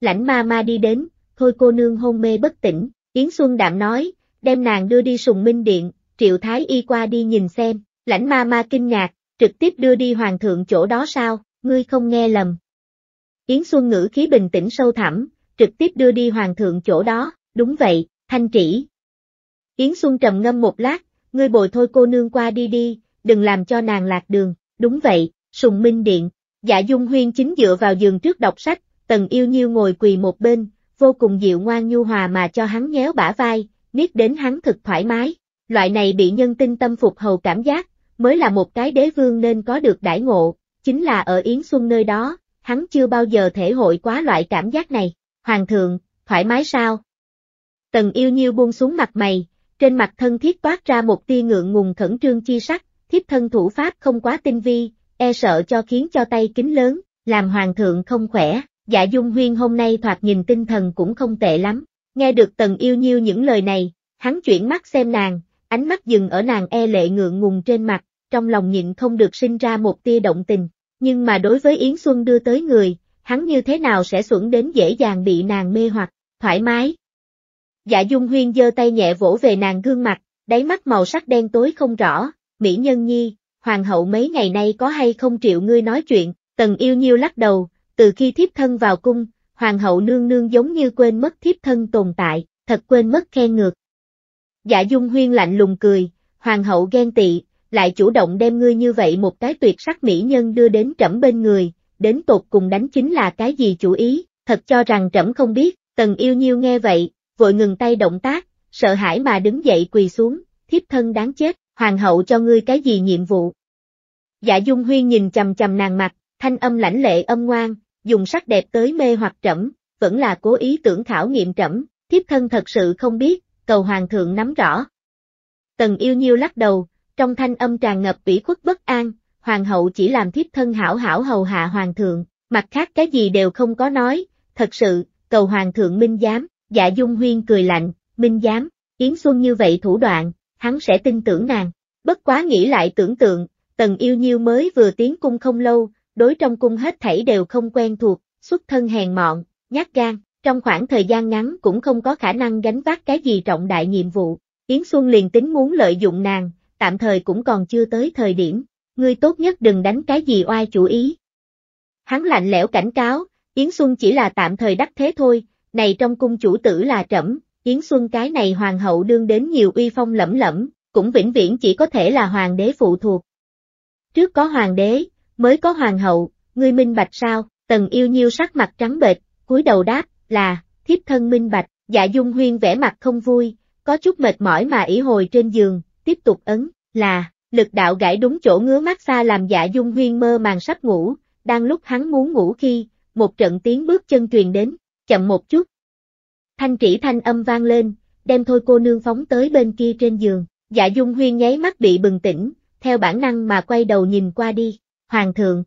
Lãnh ma ma đi đến, thôi cô nương hôn mê bất tỉnh, Yến Xuân Đạm nói, đem nàng đưa đi sùng minh điện, triệu thái y qua đi nhìn xem, lãnh ma ma kinh ngạc, trực tiếp đưa đi hoàng thượng chỗ đó sao, ngươi không nghe lầm. Yến Xuân ngữ khí bình tĩnh sâu thẳm, trực tiếp đưa đi hoàng thượng chỗ đó, đúng vậy, thanh trĩ, Yến Xuân trầm ngâm một lát, ngươi bồi thôi cô nương qua đi đi, đừng làm cho nàng lạc đường, đúng vậy, sùng minh điện, dạ dung huyên chính dựa vào giường trước đọc sách, tần yêu nhiêu ngồi quỳ một bên, vô cùng dịu ngoan nhu hòa mà cho hắn nhéo bả vai, niết đến hắn thực thoải mái, loại này bị nhân tinh tâm phục hầu cảm giác, mới là một cái đế vương nên có được đãi ngộ, chính là ở Yến Xuân nơi đó, hắn chưa bao giờ thể hội quá loại cảm giác này, hoàng thượng, thoải mái sao? Tần yêu nhiêu buông xuống mặt mày, trên mặt thân thiết toát ra một tia ngượng ngùng khẩn trương chi sắc, thiếp thân thủ pháp không quá tinh vi, e sợ cho khiến cho tay kính lớn, làm hoàng thượng không khỏe, dạ dung huyên hôm nay thoạt nhìn tinh thần cũng không tệ lắm, nghe được tần yêu nhiêu những lời này, hắn chuyển mắt xem nàng, ánh mắt dừng ở nàng e lệ ngượng ngùng trên mặt, trong lòng nhịn không được sinh ra một tia động tình, nhưng mà đối với Yến Xuân đưa tới người, hắn như thế nào sẽ xuẩn đến dễ dàng bị nàng mê hoặc, thoải mái, Dạ Dung Huyên giơ tay nhẹ vỗ về nàng gương mặt, đáy mắt màu sắc đen tối không rõ, Mỹ Nhân Nhi, Hoàng hậu mấy ngày nay có hay không triệu ngươi nói chuyện, Tần Yêu Nhiêu lắc đầu, từ khi thiếp thân vào cung, Hoàng hậu nương nương giống như quên mất thiếp thân tồn tại, thật quên mất khen ngược. Dạ Dung Huyên lạnh lùng cười, Hoàng hậu ghen tị, lại chủ động đem ngươi như vậy một cái tuyệt sắc mỹ nhân đưa đến trẫm bên người, đến tột cùng đánh chính là cái gì chủ ý, thật cho rằng trẫm không biết, Tần Yêu Nhiêu nghe vậy, vội ngừng tay động tác, sợ hãi mà đứng dậy quỳ xuống, thiếp thân đáng chết, hoàng hậu cho ngươi cái gì nhiệm vụ. Dạ Dung Huyên nhìn chầm chầm nàng mặt, thanh âm lãnh lệ âm ngoan, dùng sắc đẹp tới mê hoặc trẫm, vẫn là cố ý tưởng khảo nghiệm trẫm, thiếp thân thật sự không biết, cầu hoàng thượng nắm rõ. Tần yêu nhiêu lắc đầu, trong thanh âm tràn ngập ủy khuất bất an, hoàng hậu chỉ làm thiếp thân hảo hảo hầu hạ hoàng thượng, mặt khác cái gì đều không có nói, thật sự, cầu hoàng thượng minh giám. Dạ Dung Huyên cười lạnh, minh giám, Yến Xuân như vậy thủ đoạn, hắn sẽ tin tưởng nàng. Bất quá nghĩ lại tưởng tượng, Tần Yêu Nhiêu mới vừa tiến cung không lâu, đối trong cung hết thảy đều không quen thuộc, xuất thân hèn mọn, nhát gan, trong khoảng thời gian ngắn cũng không có khả năng gánh vác cái gì trọng đại nhiệm vụ. Yến Xuân liền tính muốn lợi dụng nàng, tạm thời cũng còn chưa tới thời điểm, ngươi tốt nhất đừng đánh cái gì oai chủ ý. Hắn lạnh lẽo cảnh cáo, Yến Xuân chỉ là tạm thời đắc thế thôi, này trong cung chủ tử là trẫm, Yến Xuân cái này hoàng hậu đương đến nhiều uy phong lẫm lẫm, cũng vĩnh viễn chỉ có thể là hoàng đế phụ thuộc. Trước có hoàng đế, mới có hoàng hậu, ngươi minh bạch sao, tần yêu nhiêu sắc mặt trắng bệch, cúi đầu đáp, là, thiếp thân minh bạch, dạ dung huyên vẻ mặt không vui, có chút mệt mỏi mà ỉ hồi trên giường, tiếp tục ấn, là, lực đạo gãi đúng chỗ ngứa mắt xa làm dạ dung huyên mơ màng sắp ngủ, đang lúc hắn muốn ngủ khi, một trận tiếng bước chân truyền đến, chậm một chút. Thanh trĩ thanh âm vang lên, đem thôi cô nương phóng tới bên kia trên giường, dạ dung huyên nháy mắt bị bừng tỉnh, theo bản năng mà quay đầu nhìn qua đi, hoàng thượng.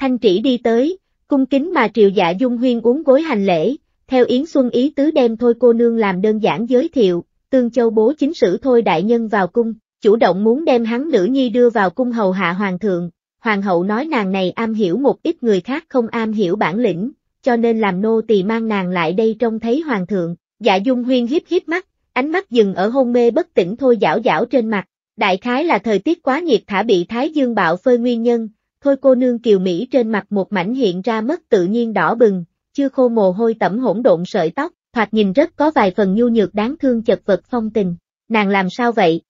Thanh trĩ đi tới, cung kính mà triều dạ dung huyên uống gối hành lễ, theo Yến Xuân ý tứ đem thôi cô nương làm đơn giản giới thiệu, tương châu bố chính sử thôi đại nhân vào cung, chủ động muốn đem hắn nữ nhi đưa vào cung hầu hạ hoàng thượng, hoàng hậu nói nàng này am hiểu một ít người khác không am hiểu bản lĩnh, cho nên làm nô tỳ mang nàng lại đây trông thấy hoàng thượng, dạ dung huyên hiếp hiếp mắt, ánh mắt dừng ở hôn mê bất tỉnh thôi giảo giảo trên mặt, đại khái là thời tiết quá nhiệt thả bị thái dương bạo phơi nguyên nhân, thôi cô nương kiều Mỹ trên mặt một mảnh hiện ra mất tự nhiên đỏ bừng, chưa khô mồ hôi tẩm hỗn độn sợi tóc, thoạt nhìn rất có vài phần nhu nhược đáng thương chật vật phong tình, nàng làm sao vậy?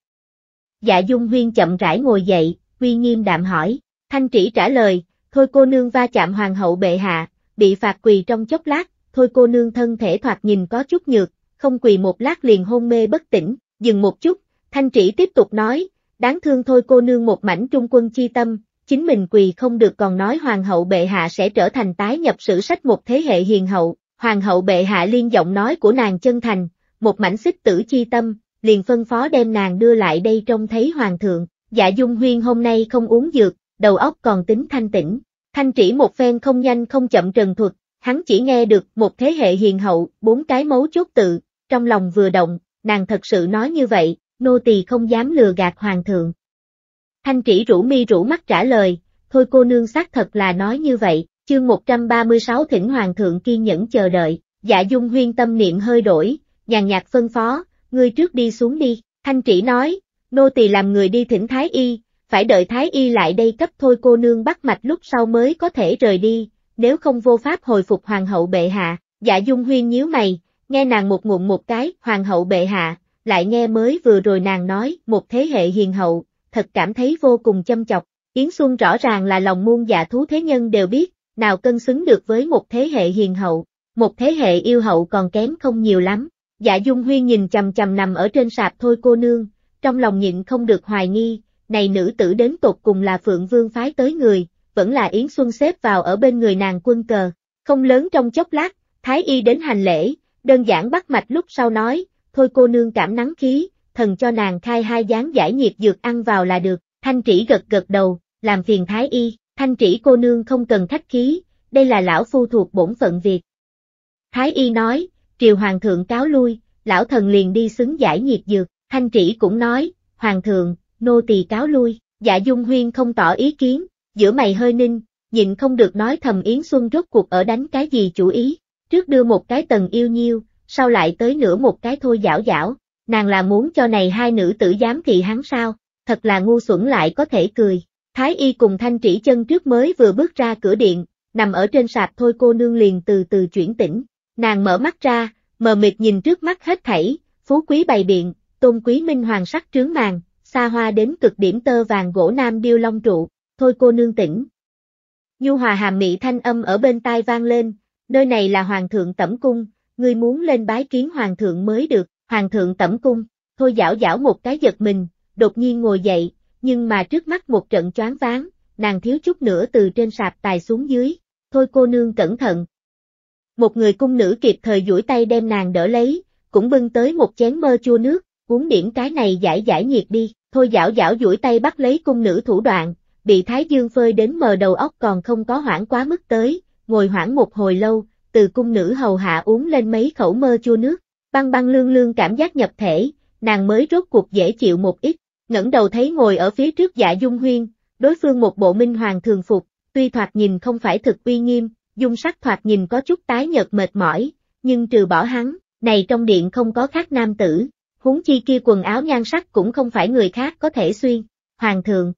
Dạ dung huyên chậm rãi ngồi dậy, uy nghiêm đạm hỏi, thanh trĩ trả lời, thôi cô nương va chạm hoàng hậu bệ hạ, bị phạt quỳ trong chốc lát, thôi cô nương thân thể thoạt nhìn có chút nhược, không quỳ một lát liền hôn mê bất tỉnh, dừng một chút, thanh trĩ tiếp tục nói, đáng thương thôi cô nương một mảnh trung quân chi tâm, chính mình quỳ không được còn nói hoàng hậu bệ hạ sẽ trở thành tái nhập sử sách một thế hệ hiền hậu, hoàng hậu bệ hạ liên giọng nói của nàng chân thành, một mảnh xích tử chi tâm, liền phân phó đem nàng đưa lại đây trông thấy hoàng thượng, dạ dung huyên hôm nay không uống dược, đầu óc còn tính thanh tỉnh. Thanh trĩ một phen không nhanh không chậm trần thuật, hắn chỉ nghe được một thế hệ hiền hậu, bốn cái mấu chốt tự, trong lòng vừa động, nàng thật sự nói như vậy, nô tỳ không dám lừa gạt hoàng thượng. Thanh trĩ rủ mi rủ mắt trả lời, thôi cô nương xác thật là nói như vậy, chương 136 thỉnh hoàng thượng kiên nhẫn chờ đợi, dạ dung huyên tâm niệm hơi đổi, nhàn nhạt phân phó, ngươi trước đi xuống đi, thanh trĩ nói, nô tỳ làm người đi thỉnh thái y, phải đợi Thái Y lại đây cấp thôi cô nương bắt mạch lúc sau mới có thể rời đi, nếu không vô pháp hồi phục Hoàng hậu bệ hạ, dạ dung huyên nhíu mày, nghe nàng một ngụm một cái, Hoàng hậu bệ hạ, lại nghe mới vừa rồi nàng nói, một thế hệ hiền hậu, thật cảm thấy vô cùng châm chọc, Yến Xuân rõ ràng là lòng muôn dạ thú thế nhân đều biết, nào cân xứng được với một thế hệ hiền hậu, một thế hệ yêu hậu còn kém không nhiều lắm. Dạ Dung Huyên nhìn chầm chầm nằm ở trên sạp thôi cô nương, trong lòng nhịn không được hoài nghi, này nữ tử đến tột cùng là Phượng Vương phái tới người, vẫn là Yến Xuân xếp vào ở bên người nàng quân cờ. Không lớn trong chốc lát, Thái Y đến hành lễ, đơn giản bắt mạch lúc sau nói, thôi cô nương cảm nắng khí, thần cho nàng khai hai dáng giải nhiệt dược ăn vào là được, thanh trĩ gật gật đầu, làm phiền Thái Y, thanh trĩ cô nương không cần khách khí, đây là lão phu thuộc bổn phận việc Thái Y nói, triều hoàng thượng cáo lui, lão thần liền đi xứng giải nhiệt dược, thanh trĩ cũng nói, hoàng thượng, nô tỳ cáo lui, dạ dung huyên không tỏ ý kiến, giữa mày hơi ninh, nhịn không được nói thầm Yến Xuân rốt cuộc ở đánh cái gì chủ ý, trước đưa một cái tần yêu nhiêu, sau lại tới nửa một cái thôi giảo giảo, nàng là muốn cho này hai nữ tử dám thị hắn sao, thật là ngu xuẩn lại có thể cười. Thái y cùng thanh trĩ chân trước mới vừa bước ra cửa điện, nằm ở trên sạp thôi cô nương liền từ từ chuyển tỉnh, nàng mở mắt ra, mờ mịt nhìn trước mắt hết thảy, phú quý bày biện, tôn quý minh hoàng sắc trướng màng, xa hoa đến cực điểm tơ vàng gỗ nam điêu long trụ, thôi cô nương tỉnh. Nhu hòa hàm mị thanh âm ở bên tai vang lên, nơi này là hoàng thượng tẩm cung, ngươi muốn lên bái kiến hoàng thượng mới được, hoàng thượng tẩm cung, thôi giảo giảo một cái giật mình, đột nhiên ngồi dậy, nhưng mà trước mắt một trận choáng váng, nàng thiếu chút nữa từ trên sạp tài xuống dưới, thôi cô nương cẩn thận. Một người cung nữ kịp thời duỗi tay đem nàng đỡ lấy, cũng bưng tới một chén mơ chua nước, uống điểm cái này giải giải nhiệt đi. Thôi giảo giảo duỗi tay bắt lấy cung nữ thủ đoạn, bị Thái Dương phơi đến mờ đầu óc còn không có hoảng quá mức tới, ngồi hoảng một hồi lâu, từ cung nữ hầu hạ uống lên mấy khẩu mơ chua nước, băng băng lương lương cảm giác nhập thể, nàng mới rốt cuộc dễ chịu một ít, ngẩng đầu thấy ngồi ở phía trước dạ dung huyên, đối phương một bộ minh hoàng thường phục, tuy thoạt nhìn không phải thực uy nghiêm, dung sắc thoạt nhìn có chút tái nhợt mệt mỏi, nhưng trừ bỏ hắn, này trong điện không có khác nam tử, huống chi kia quần áo nhan sắc cũng không phải người khác có thể xuyên. Hoàng thượng.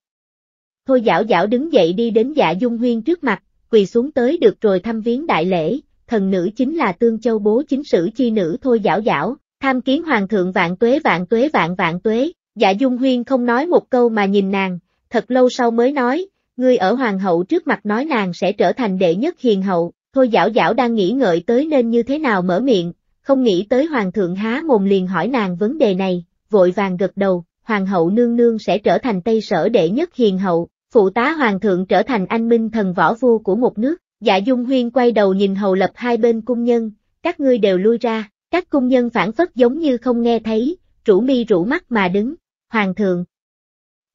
Thôi giảo giảo đứng dậy đi đến dạ dung huyên trước mặt, quỳ xuống tới được rồi thăm viếng đại lễ, thần nữ chính là tương châu bố chính sử chi nữ thôi giảo giảo, tham kiến hoàng thượng vạn tuế vạn tuế vạn vạn tuế, dạ dung huyên không nói một câu mà nhìn nàng, thật lâu sau mới nói, người ở hoàng hậu trước mặt nói nàng sẽ trở thành đệ nhất hiền hậu, thôi giảo giảo đang nghĩ ngợi tới nên như thế nào mở miệng, không nghĩ tới hoàng thượng há mồm liền hỏi nàng vấn đề này, vội vàng gật đầu, hoàng hậu nương nương sẽ trở thành tây sở đệ nhất hiền hậu, phụ tá hoàng thượng trở thành anh minh thần võ vua của một nước, dạ dung huyên quay đầu nhìn hầu lập hai bên cung nhân, các ngươi đều lui ra, các cung nhân phản phất giống như không nghe thấy, rủ mi rủ mắt mà đứng, hoàng thượng.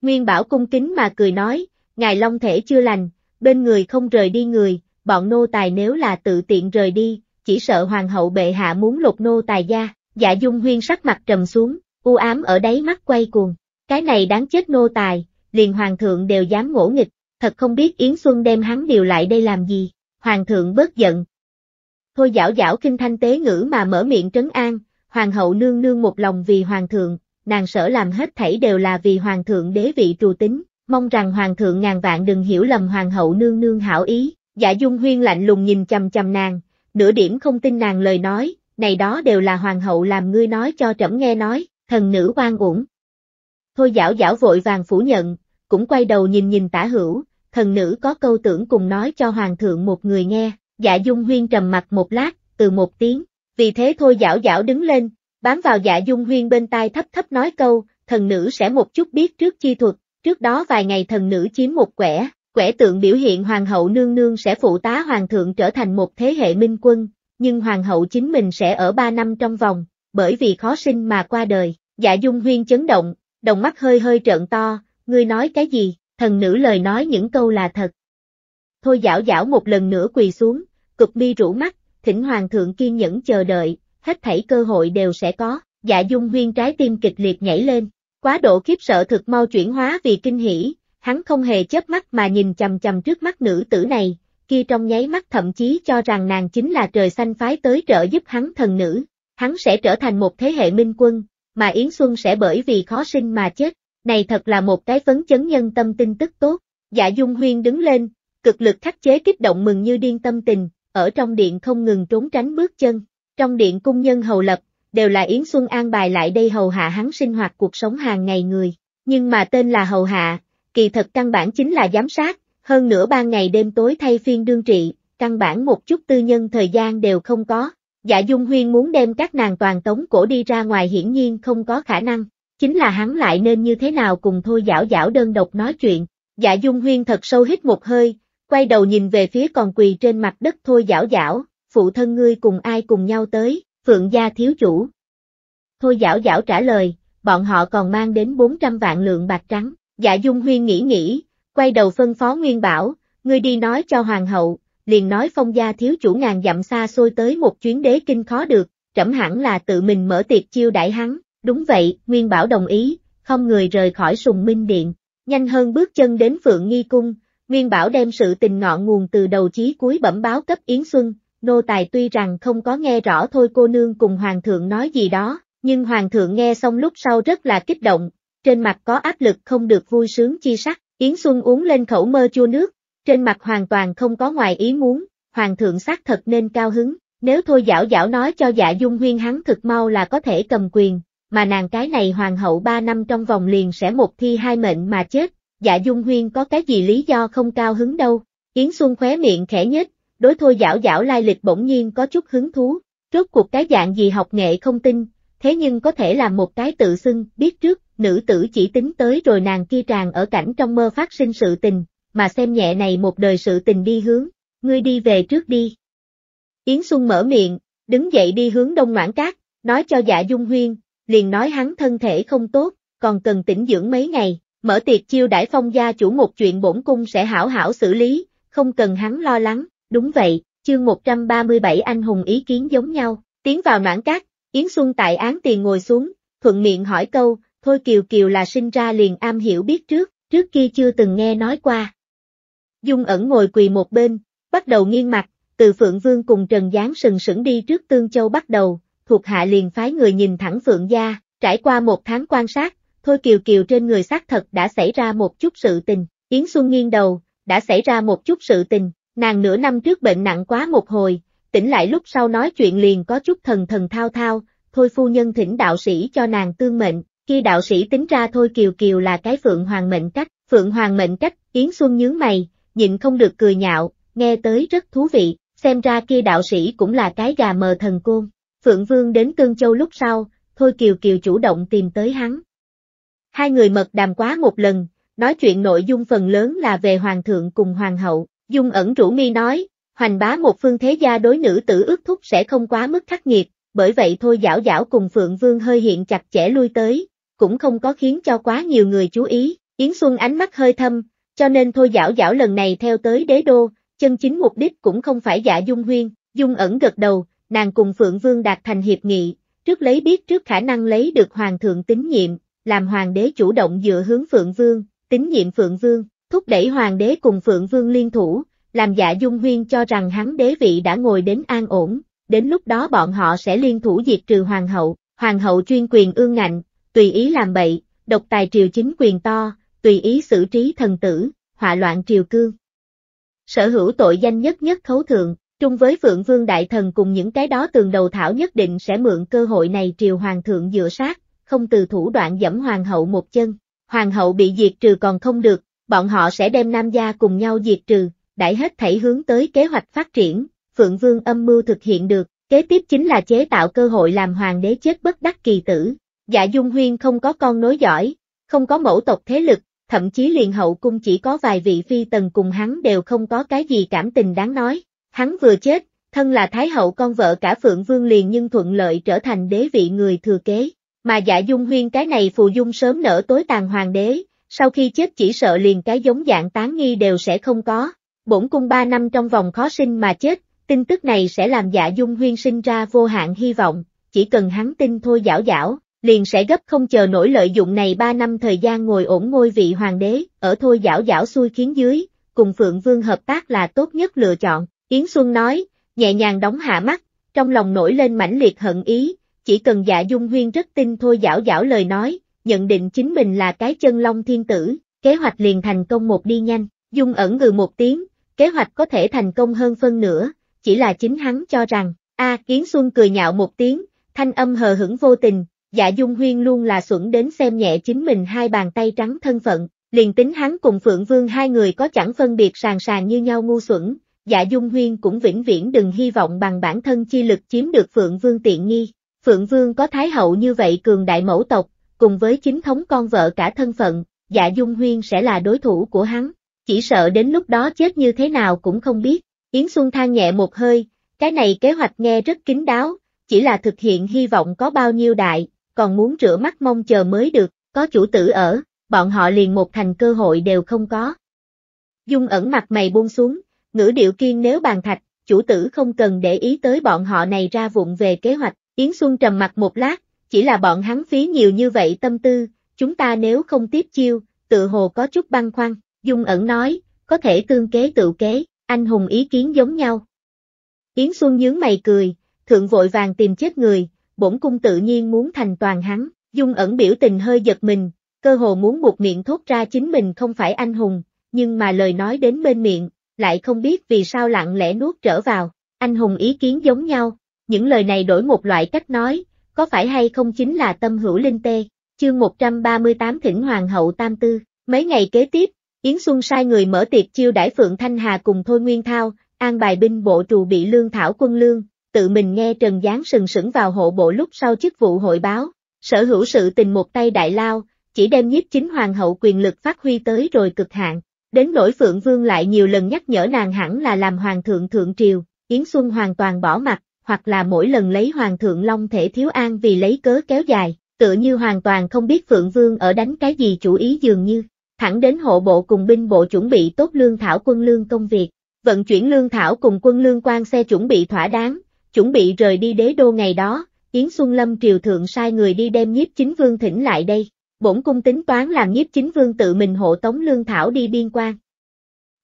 Nguyên bảo cung kính mà cười nói, ngài long thể chưa lành, bên người không rời đi người, bọn nô tài nếu là tự tiện rời đi, chỉ sợ hoàng hậu bệ hạ muốn lục nô tài gia, dạ dung huyên sắc mặt trầm xuống, u ám ở đáy mắt quay cuồng, cái này đáng chết nô tài, liền hoàng thượng đều dám ngỗ nghịch, thật không biết Yến Xuân đem hắn điều lại đây làm gì, hoàng thượng bớt giận. Thôi dảo dảo kinh thanh tế ngữ mà mở miệng trấn an, hoàng hậu nương nương một lòng vì hoàng thượng, nàng sở làm hết thảy đều là vì hoàng thượng đế vị trù tính, mong rằng hoàng thượng ngàn vạn đừng hiểu lầm hoàng hậu nương nương hảo ý, dạ dung huyên lạnh lùng nhìn chầm chầm nàng, nửa điểm không tin nàng lời nói, này đó đều là hoàng hậu làm ngươi nói cho trẫm nghe nói, thần nữ quan uổng. Thôi giảo giảo vội vàng phủ nhận, cũng quay đầu nhìn nhìn tả hữu, thần nữ có câu tưởng cùng nói cho hoàng thượng một người nghe, dạ dung huyên trầm mặt một lát, từ một tiếng, vì thế thôi giảo giảo đứng lên, bám vào dạ dung huyên bên tai thấp thấp nói câu, thần nữ sẽ một chút biết trước chi thuật, trước đó vài ngày thần nữ chiếm một quẻ, quẻ tượng biểu hiện hoàng hậu nương nương sẽ phụ tá hoàng thượng trở thành một thế hệ minh quân, nhưng hoàng hậu chính mình sẽ ở ba năm trong vòng, bởi vì khó sinh mà qua đời, dạ dung huyên chấn động, đồng mắt hơi hơi trợn to, ngươi nói cái gì, thần nữ lời nói những câu là thật. Thôi giảo giảo một lần nữa quỳ xuống, cực mi rũ mắt, thỉnh hoàng thượng kiên nhẫn chờ đợi, hết thảy cơ hội đều sẽ có, dạ dung huyên trái tim kịch liệt nhảy lên, quá độ khiếp sợ thực mau chuyển hóa vì kinh hỉ, hắn không hề chớp mắt mà nhìn chầm chầm trước mắt nữ tử này, kia trong nháy mắt thậm chí cho rằng nàng chính là trời xanh phái tới trợ giúp hắn thần nữ, hắn sẽ trở thành một thế hệ minh quân, mà Yến Xuân sẽ bởi vì khó sinh mà chết, này thật là một cái phấn chấn nhân tâm tin tức tốt, dạ dung huyên đứng lên, cực lực khắc chế kích động mừng như điên tâm tình, ở trong điện không ngừng trốn tránh bước chân, trong điện cung nhân hầu lập, đều là Yến Xuân an bài lại đây hầu hạ hắn sinh hoạt cuộc sống hàng ngày người, nhưng mà tên là hầu hạ, kỳ thật căn bản chính là giám sát, hơn nữa ban ngày đêm tối thay phiên đương trị, căn bản một chút tư nhân thời gian đều không có. Dạ Dung Huyên muốn đem các nàng toàn tống cổ đi ra ngoài hiển nhiên không có khả năng, chính là hắn lại nên như thế nào cùng thôi giảo giảo đơn độc nói chuyện. Dạ Dung Huyên thật sâu hít một hơi, quay đầu nhìn về phía còn quỳ trên mặt đất thôi giảo giảo, phụ thân ngươi cùng ai cùng nhau tới, phượng gia thiếu chủ. Thôi giảo giảo trả lời, bọn họ còn mang đến 400 vạn lượng bạc trắng. Dạ Dung Huyên nghĩ nghĩ, quay đầu phân phó Nguyên Bảo, ngươi đi nói cho Hoàng hậu, liền nói phong gia thiếu chủ ngàn dặm xa xôi tới một chuyến đế kinh khó được, trẫm hẳn là tự mình mở tiệc chiêu đãi hắn, đúng vậy, Nguyên Bảo đồng ý, không người rời khỏi sùng minh điện, nhanh hơn bước chân đến Phượng Nghi Cung, Nguyên Bảo đem sự tình ngọn nguồn từ đầu chí cuối bẩm báo cấp Yến Xuân, nô tài tuy rằng không có nghe rõ thôi cô nương cùng Hoàng thượng nói gì đó, nhưng Hoàng thượng nghe xong lúc sau rất là kích động, trên mặt có áp lực không được vui sướng chi sắc, Yến Xuân uống lên khẩu mơ chua nước, trên mặt hoàn toàn không có ngoài ý muốn, hoàng thượng xác thật nên cao hứng, nếu thôi giảo giảo nói cho dạ dung huyên hắn thực mau là có thể cầm quyền, mà nàng cái này hoàng hậu ba năm trong vòng liền sẽ một thi hai mệnh mà chết, dạ dung huyên có cái gì lý do không cao hứng đâu, Yến Xuân khóe miệng khẽ nhếch, đối thôi giảo giảo lai lịch bỗng nhiên có chút hứng thú, rốt cuộc cái dạng gì học nghệ không tin, thế nhưng có thể là một cái tự xưng, biết trước, nữ tử chỉ tính tới rồi nàng kia tràn ở cảnh trong mơ phát sinh sự tình, mà xem nhẹ này một đời sự tình đi hướng, ngươi đi về trước đi. Yến Xuân mở miệng, đứng dậy đi hướng đông ngoãn cát, nói cho dạ dung huyên, liền nói hắn thân thể không tốt, còn cần tĩnh dưỡng mấy ngày, mở tiệc chiêu đãi phong gia chủ một chuyện bổn cung sẽ hảo hảo xử lý, không cần hắn lo lắng, đúng vậy, chương 137 anh hùng ý kiến giống nhau, tiến vào noãn cát, Yến Xuân tại án tiền ngồi xuống, thuận miệng hỏi câu, Thôi Kiều Kiều là sinh ra liền am hiểu biết trước, trước kia chưa từng nghe nói qua. Dung ẩn ngồi quỳ một bên, bắt đầu nghiêng mặt, từ Phượng Vương cùng Trần Giáng sừng sững đi trước Tương Châu bắt đầu, thuộc hạ liền phái người nhìn thẳng Phượng Gia, trải qua một tháng quan sát, Thôi Kiều Kiều trên người xác thật đã xảy ra một chút sự tình, Yến Xuân nghiêng đầu, đã xảy ra một chút sự tình, nàng nửa năm trước bệnh nặng quá một hồi, tỉnh lại lúc sau nói chuyện liền có chút thần thần thao thao, thôi phu nhân thỉnh đạo sĩ cho nàng tương mệnh, khi đạo sĩ tính ra thôi Kiều Kiều là cái Phượng Hoàng mệnh cách, Phượng Hoàng mệnh cách, Yến Xuân nhướng mày, nhịn không được cười nhạo, nghe tới rất thú vị, xem ra kia đạo sĩ cũng là cái gà mờ thần côn. Phượng Vương đến cương Châu lúc sau, thôi Kiều Kiều chủ động tìm tới hắn. Hai người mật đàm quá một lần, nói chuyện nội dung phần lớn là về Hoàng thượng cùng Hoàng hậu, Dung ẩn rủ mi nói, hoành bá một phương thế gia đối nữ tử ước thúc sẽ không quá mức khắc nghiệt, bởi vậy thôi giảo giảo cùng Phượng Vương hơi hiện chặt chẽ lui tới, cũng không có khiến cho quá nhiều người chú ý, Yến Xuân ánh mắt hơi thâm, cho nên thôi giảo giảo lần này theo tới đế đô, chân chính mục đích cũng không phải giả dạ dung huyên, dung ẩn gật đầu, nàng cùng Phượng Vương đạt thành hiệp nghị, trước lấy biết trước khả năng lấy được Hoàng thượng tín nhiệm, làm Hoàng đế chủ động dựa hướng Phượng Vương, tín nhiệm Phượng Vương, thúc đẩy Hoàng đế cùng Phượng Vương liên thủ, làm giả dạ dung huyên cho rằng hắn đế vị đã ngồi đến an ổn, đến lúc đó bọn họ sẽ liên thủ diệt trừ Hoàng hậu, Hoàng hậu chuyên quyền ương ngạnh, tùy ý làm bậy, độc tài triều chính quyền to, tùy ý xử trí thần tử, họa loạn triều cương. Sở hữu tội danh nhất nhất khấu thượng, trung với Phượng Vương Đại Thần cùng những cái đó tường đầu thảo nhất định sẽ mượn cơ hội này triều hoàng thượng dựa sát, không từ thủ đoạn dẫm hoàng hậu một chân. Hoàng hậu bị diệt trừ còn không được, bọn họ sẽ đem nam gia cùng nhau diệt trừ, đại hết thảy hướng tới kế hoạch phát triển, Phượng Vương âm mưu thực hiện được, kế tiếp chính là chế tạo cơ hội làm hoàng đế chết bất đắc kỳ tử, dạ dung huyên không có con nối giỏi, không có mẫu tộc thế lực, thậm chí liền hậu cung chỉ có vài vị phi tần cùng hắn đều không có cái gì cảm tình đáng nói. Hắn vừa chết, thân là thái hậu con vợ cả Phượng Vương liền nhưng thuận lợi trở thành đế vị người thừa kế, mà dạ dung huyên cái này phù dung sớm nở tối tàn hoàng đế, sau khi chết chỉ sợ liền cái giống dạng tán nghi đều sẽ không có. Bổn cung ba năm trong vòng khó sinh mà chết, tin tức này sẽ làm dạ dung huyên sinh ra vô hạn hy vọng, chỉ cần hắn tin thôi dảo dảo liền sẽ gấp không chờ nổi lợi dụng này 3 năm thời gian ngồi ổn ngôi vị hoàng đế, ở thôi giảo giảo xuôi khiến dưới, cùng Phượng Vương hợp tác là tốt nhất lựa chọn, Yến Xuân nói, nhẹ nhàng đóng hạ mắt, trong lòng nổi lên mãnh liệt hận ý, chỉ cần dạ dung huyên rất tin thôi giảo giảo lời nói, nhận định chính mình là cái chân long thiên tử, kế hoạch liền thành công một đi nhanh, dung ẩn ngừ một tiếng, kế hoạch có thể thành công hơn phân nữa, chỉ là chính hắn cho rằng, a à, Yến Xuân cười nhạo một tiếng, thanh âm hờ hững vô tình, dạ dung huyên luôn là xuẩn đến xem nhẹ chính mình hai bàn tay trắng thân phận, liền tính hắn cùng Phượng Vương hai người có chẳng phân biệt sàng sàng như nhau ngu xuẩn, dạ dung huyên cũng vĩnh viễn đừng hy vọng bằng bản thân chi lực chiếm được Phượng Vương tiện nghi. Phượng Vương có Thái Hậu như vậy cường đại mẫu tộc, cùng với chính thống con vợ cả thân phận, dạ dung huyên sẽ là đối thủ của hắn, chỉ sợ đến lúc đó chết như thế nào cũng không biết. Yến Xuân than nhẹ một hơi, cái này kế hoạch nghe rất kín đáo, chỉ là thực hiện hy vọng có bao nhiêu đại, còn muốn rửa mắt mong chờ mới được, có chủ tử ở, bọn họ liền một thành cơ hội đều không có. Dung ẩn mặt mày buông xuống, ngữ điệu kiên nếu bàn thạch, chủ tử không cần để ý tới bọn họ này ra vụng về kế hoạch, Yến Xuân trầm mặt một lát, chỉ là bọn hắn phí nhiều như vậy tâm tư, chúng ta nếu không tiếp chiêu, tự hồ có chút băng khoăn, Dung ẩn nói, có thể tương kế tự kế, anh hùng ý kiến giống nhau. Yến Xuân nhướng mày cười, thượng vội vàng tìm chết người, bổn cung tự nhiên muốn thành toàn hắn, dung ẩn biểu tình hơi giật mình, cơ hồ muốn buộc miệng thốt ra chính mình không phải anh hùng, nhưng mà lời nói đến bên miệng, lại không biết vì sao lặng lẽ nuốt trở vào, anh hùng ý kiến giống nhau, những lời này đổi một loại cách nói, có phải hay không chính là tâm hữu linh tê, chương 138 thỉnh hoàng hậu tam tư, mấy ngày kế tiếp, Yến Xuân sai người mở tiệc chiêu đãi Phượng Thanh Hà cùng Thôi Nguyên Thao, an bài binh bộ trù bị lương thảo quân lương, tự mình nghe Trần giáng sừng sững vào hộ bộ lúc sau chức vụ hội báo, sở hữu sự tình một tay đại lao, chỉ đem nhiếp chính hoàng hậu quyền lực phát huy tới rồi cực hạn. Đến nỗi Phượng Vương lại nhiều lần nhắc nhở nàng hẳn là làm hoàng thượng thượng triều, Yến Xuân hoàn toàn bỏ mặt, hoặc là mỗi lần lấy hoàng thượng long thể thiếu an vì lấy cớ kéo dài, tựa như hoàn toàn không biết Phượng Vương ở đánh cái gì chủ ý dường như. Thẳng đến hộ bộ cùng binh bộ chuẩn bị tốt lương thảo quân lương công việc, vận chuyển lương thảo cùng quân lương quan xe chuẩn bị thỏa đáng, chuẩn bị rời đi đế đô ngày đó, Yến Xuân Lâm triều thượng sai người đi đem nhiếp chính vương thỉnh lại đây, bổn cung tính toán là nhiếp chính vương tự mình hộ tống lương thảo đi biên quan.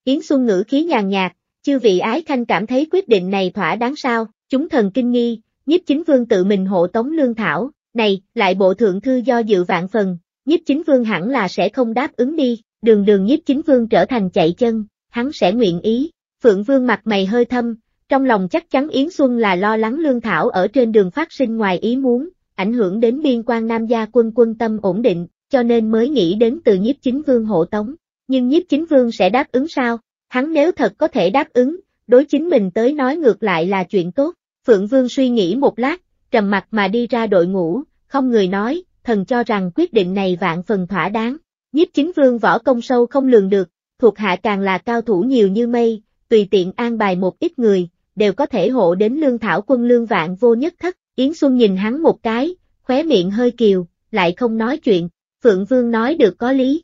Yến Xuân ngữ khí nhàn nhạt, chư vị ái khanh cảm thấy quyết định này thỏa đáng sao, chúng thần kinh nghi, nhiếp chính vương tự mình hộ tống lương thảo, này, lại bộ thượng thư do dự vạn phần, nhiếp chính vương hẳn là sẽ không đáp ứng đi, đường đường nhiếp chính vương trở thành chạy chân, hắn sẽ nguyện ý, phượng vương mặt mày hơi thâm, trong lòng chắc chắn Yến Xuân là lo lắng lương thảo ở trên đường phát sinh ngoài ý muốn, ảnh hưởng đến biên quan Nam gia quân quân tâm ổn định, cho nên mới nghĩ đến từ nhiếp chính vương hộ tống. Nhưng nhiếp chính vương sẽ đáp ứng sao? Hắn nếu thật có thể đáp ứng, đối chính mình tới nói ngược lại là chuyện tốt. Phượng Vương suy nghĩ một lát, trầm mặt mà đi ra đội ngũ, không người nói, thần cho rằng quyết định này vạn phần thỏa đáng. Nhiếp chính vương võ công sâu không lường được, thuộc hạ càng là cao thủ nhiều như mây, tùy tiện an bài một ít người, đều có thể hộ đến lương thảo quân lương vạn vô nhất thất. Yến Xuân nhìn hắn một cái, khóe miệng hơi kiều, lại không nói chuyện, Phượng Vương nói được có lý.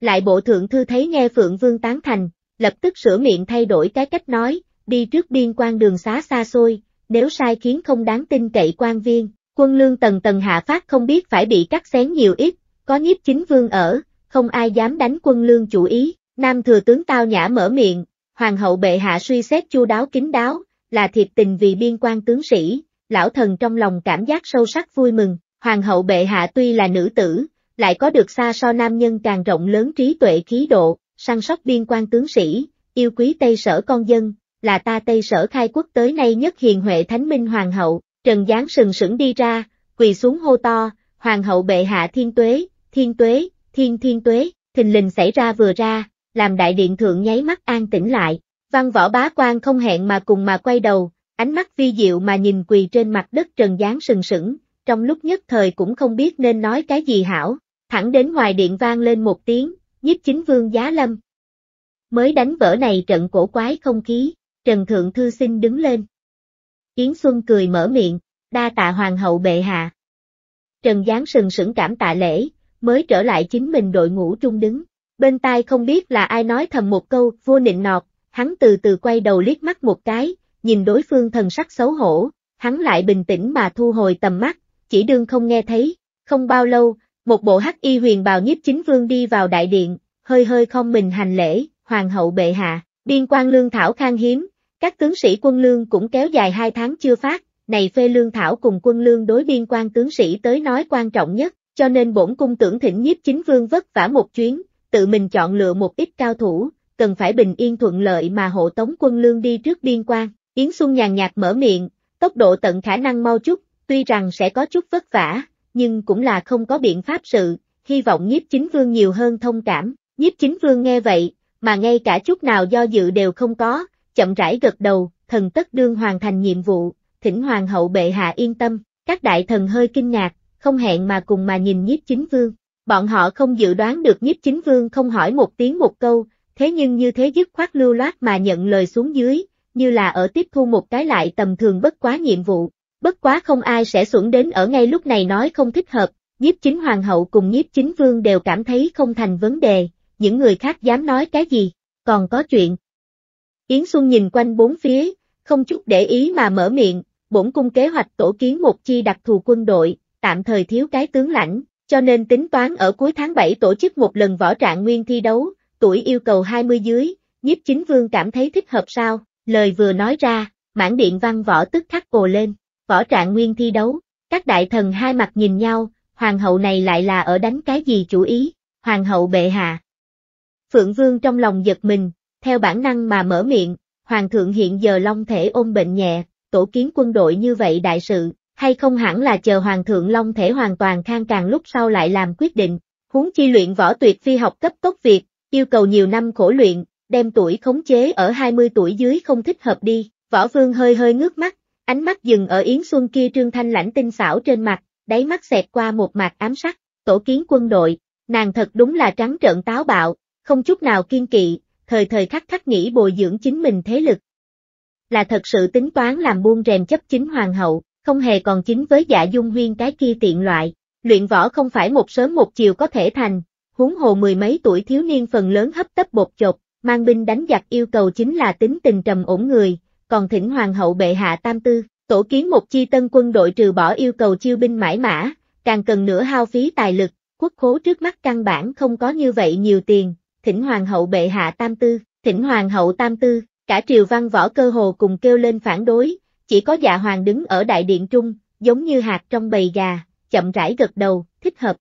Lại bộ thượng thư thấy nghe Phượng Vương tán thành, lập tức sửa miệng thay đổi cái cách nói, đi trước biên quan đường xá xa xôi, nếu sai khiến không đáng tin cậy quan viên, quân lương tầng tầng hạ phát không biết phải bị cắt xén nhiều ít, có nhiếp chính vương ở, không ai dám đánh quân lương chủ ý, nam thừa tướng tao nhã mở miệng, Hoàng hậu bệ hạ suy xét chu đáo kín đáo, là thiệt tình vì biên quan tướng sĩ, lão thần trong lòng cảm giác sâu sắc vui mừng, hoàng hậu bệ hạ tuy là nữ tử, lại có được xa so nam nhân càng rộng lớn trí tuệ khí độ, săn sóc biên quan tướng sĩ, yêu quý Tây Sở con dân, là ta Tây Sở khai quốc tới nay nhất hiền huệ thánh minh hoàng hậu, Trần Giáng sừng sững đi ra, quỳ xuống hô to, hoàng hậu bệ hạ thiên tuế, thiên tuế, thiên thiên tuế, thình lình xảy ra vừa ra, làm đại điện thượng nháy mắt an tĩnh lại, văn võ bá quan không hẹn mà cùng mà quay đầu, ánh mắt vi diệu mà nhìn quỳ trên mặt đất trần gián sừng sững, trong lúc nhất thời cũng không biết nên nói cái gì hảo, thẳng đến ngoài điện vang lên một tiếng, nhiếp chính vương giá lâm. Mới đánh vỡ này trận cổ quái không khí, Trần Thượng Thư xin đứng lên. Yến Xuân cười mở miệng, đa tạ hoàng hậu bệ hạ. Trần Giáng sừng sững cảm tạ lễ, mới trở lại chính mình đội ngũ trung đứng bên tai không biết là ai nói thầm một câu, vua nịnh nọt, hắn từ từ quay đầu liếc mắt một cái, nhìn đối phương thần sắc xấu hổ, hắn lại bình tĩnh mà thu hồi tầm mắt, chỉ đương không nghe thấy, không bao lâu, một bộ hắc y huyền bào nhiếp chính vương đi vào đại điện, hơi hơi không mình hành lễ, hoàng hậu bệ hạ, biên quan lương thảo khang hiếm, các tướng sĩ quân lương cũng kéo dài hai tháng chưa phát, này phê lương thảo cùng quân lương đối biên quan tướng sĩ tới nói quan trọng nhất, cho nên bổn cung tưởng thỉnh nhiếp chính vương vất vả một chuyến, tự mình chọn lựa một ít cao thủ, cần phải bình yên thuận lợi mà hộ tống quân lương đi trước biên quan. Yến Xuân nhàn nhạt mở miệng, tốc độ tận khả năng mau chút, tuy rằng sẽ có chút vất vả, nhưng cũng là không có biện pháp sự, hy vọng nhiếp chính vương nhiều hơn thông cảm. Nhiếp chính vương nghe vậy, mà ngay cả chút nào do dự đều không có, chậm rãi gật đầu, thần tất đương hoàn thành nhiệm vụ, thỉnh hoàng hậu bệ hạ yên tâm, các đại thần hơi kinh ngạc, không hẹn mà cùng mà nhìn nhiếp chính vương. Bọn họ không dự đoán được nhiếp chính vương không hỏi một tiếng một câu, thế nhưng như thế dứt khoát lưu loát mà nhận lời xuống dưới, như là ở tiếp thu một cái lại tầm thường bất quá nhiệm vụ. Bất quá không ai sẽ xuẩn đến ở ngay lúc này nói không thích hợp, nhiếp chính hoàng hậu cùng nhiếp chính vương đều cảm thấy không thành vấn đề, những người khác dám nói cái gì, còn có chuyện. Yến Xuân nhìn quanh bốn phía, không chút để ý mà mở miệng, bổn cung kế hoạch tổ kiến một chi đặc thù quân đội, tạm thời thiếu cái tướng lãnh, cho nên tính toán ở cuối tháng 7 tổ chức một lần võ trạng nguyên thi đấu, tuổi yêu cầu 20 dưới, nhiếp chính vương cảm thấy thích hợp sao, lời vừa nói ra, mãn điện văn võ tức khắc cồ lên, võ trạng nguyên thi đấu, các đại thần hai mặt nhìn nhau, hoàng hậu này lại là ở đánh cái gì chủ ý, hoàng hậu bệ hạ. Phượng vương trong lòng giật mình, theo bản năng mà mở miệng, hoàng thượng hiện giờ long thể ôm bệnh nhẹ, tổ kiến quân đội như vậy đại sự, hay không hẳn là chờ Hoàng thượng Long thể hoàn toàn khang càng lúc sau lại làm quyết định, huống chi luyện võ tuyệt phi học cấp tốt Việt, yêu cầu nhiều năm khổ luyện, đem tuổi khống chế ở 20 tuổi dưới không thích hợp đi, võ vương hơi hơi ngước mắt, ánh mắt dừng ở Yến Xuân kia trương thanh lãnh tinh xảo trên mặt, đáy mắt xẹt qua một mặt ám sắc, tổ kiến quân đội, nàng thật đúng là trắng trợn táo bạo, không chút nào kiên kỵ, thời thời khắc khắc nghĩ bồi dưỡng chính mình thế lực. Là thật sự tính toán làm buông rèm chấp chính hoàng hậu không hề còn chính với dạ dung huyên cái kia tiện loại, luyện võ không phải một sớm một chiều có thể thành, huống hồ mười mấy tuổi thiếu niên phần lớn hấp tấp bột chột, mang binh đánh giặc yêu cầu chính là tính tình trầm ổn người, còn thỉnh hoàng hậu bệ hạ tam tư, tổ kiến một chi tân quân đội trừ bỏ yêu cầu chiêu binh mãi mã, càng cần nữa hao phí tài lực, quốc khố trước mắt căn bản không có như vậy nhiều tiền, thỉnh hoàng hậu bệ hạ tam tư, thỉnh hoàng hậu tam tư, cả triều văn võ cơ hồ cùng kêu lên phản đối, chỉ có dạ hoàng đứng ở đại điện trung, giống như hạt trong bầy gà, chậm rãi gật đầu, thích hợp.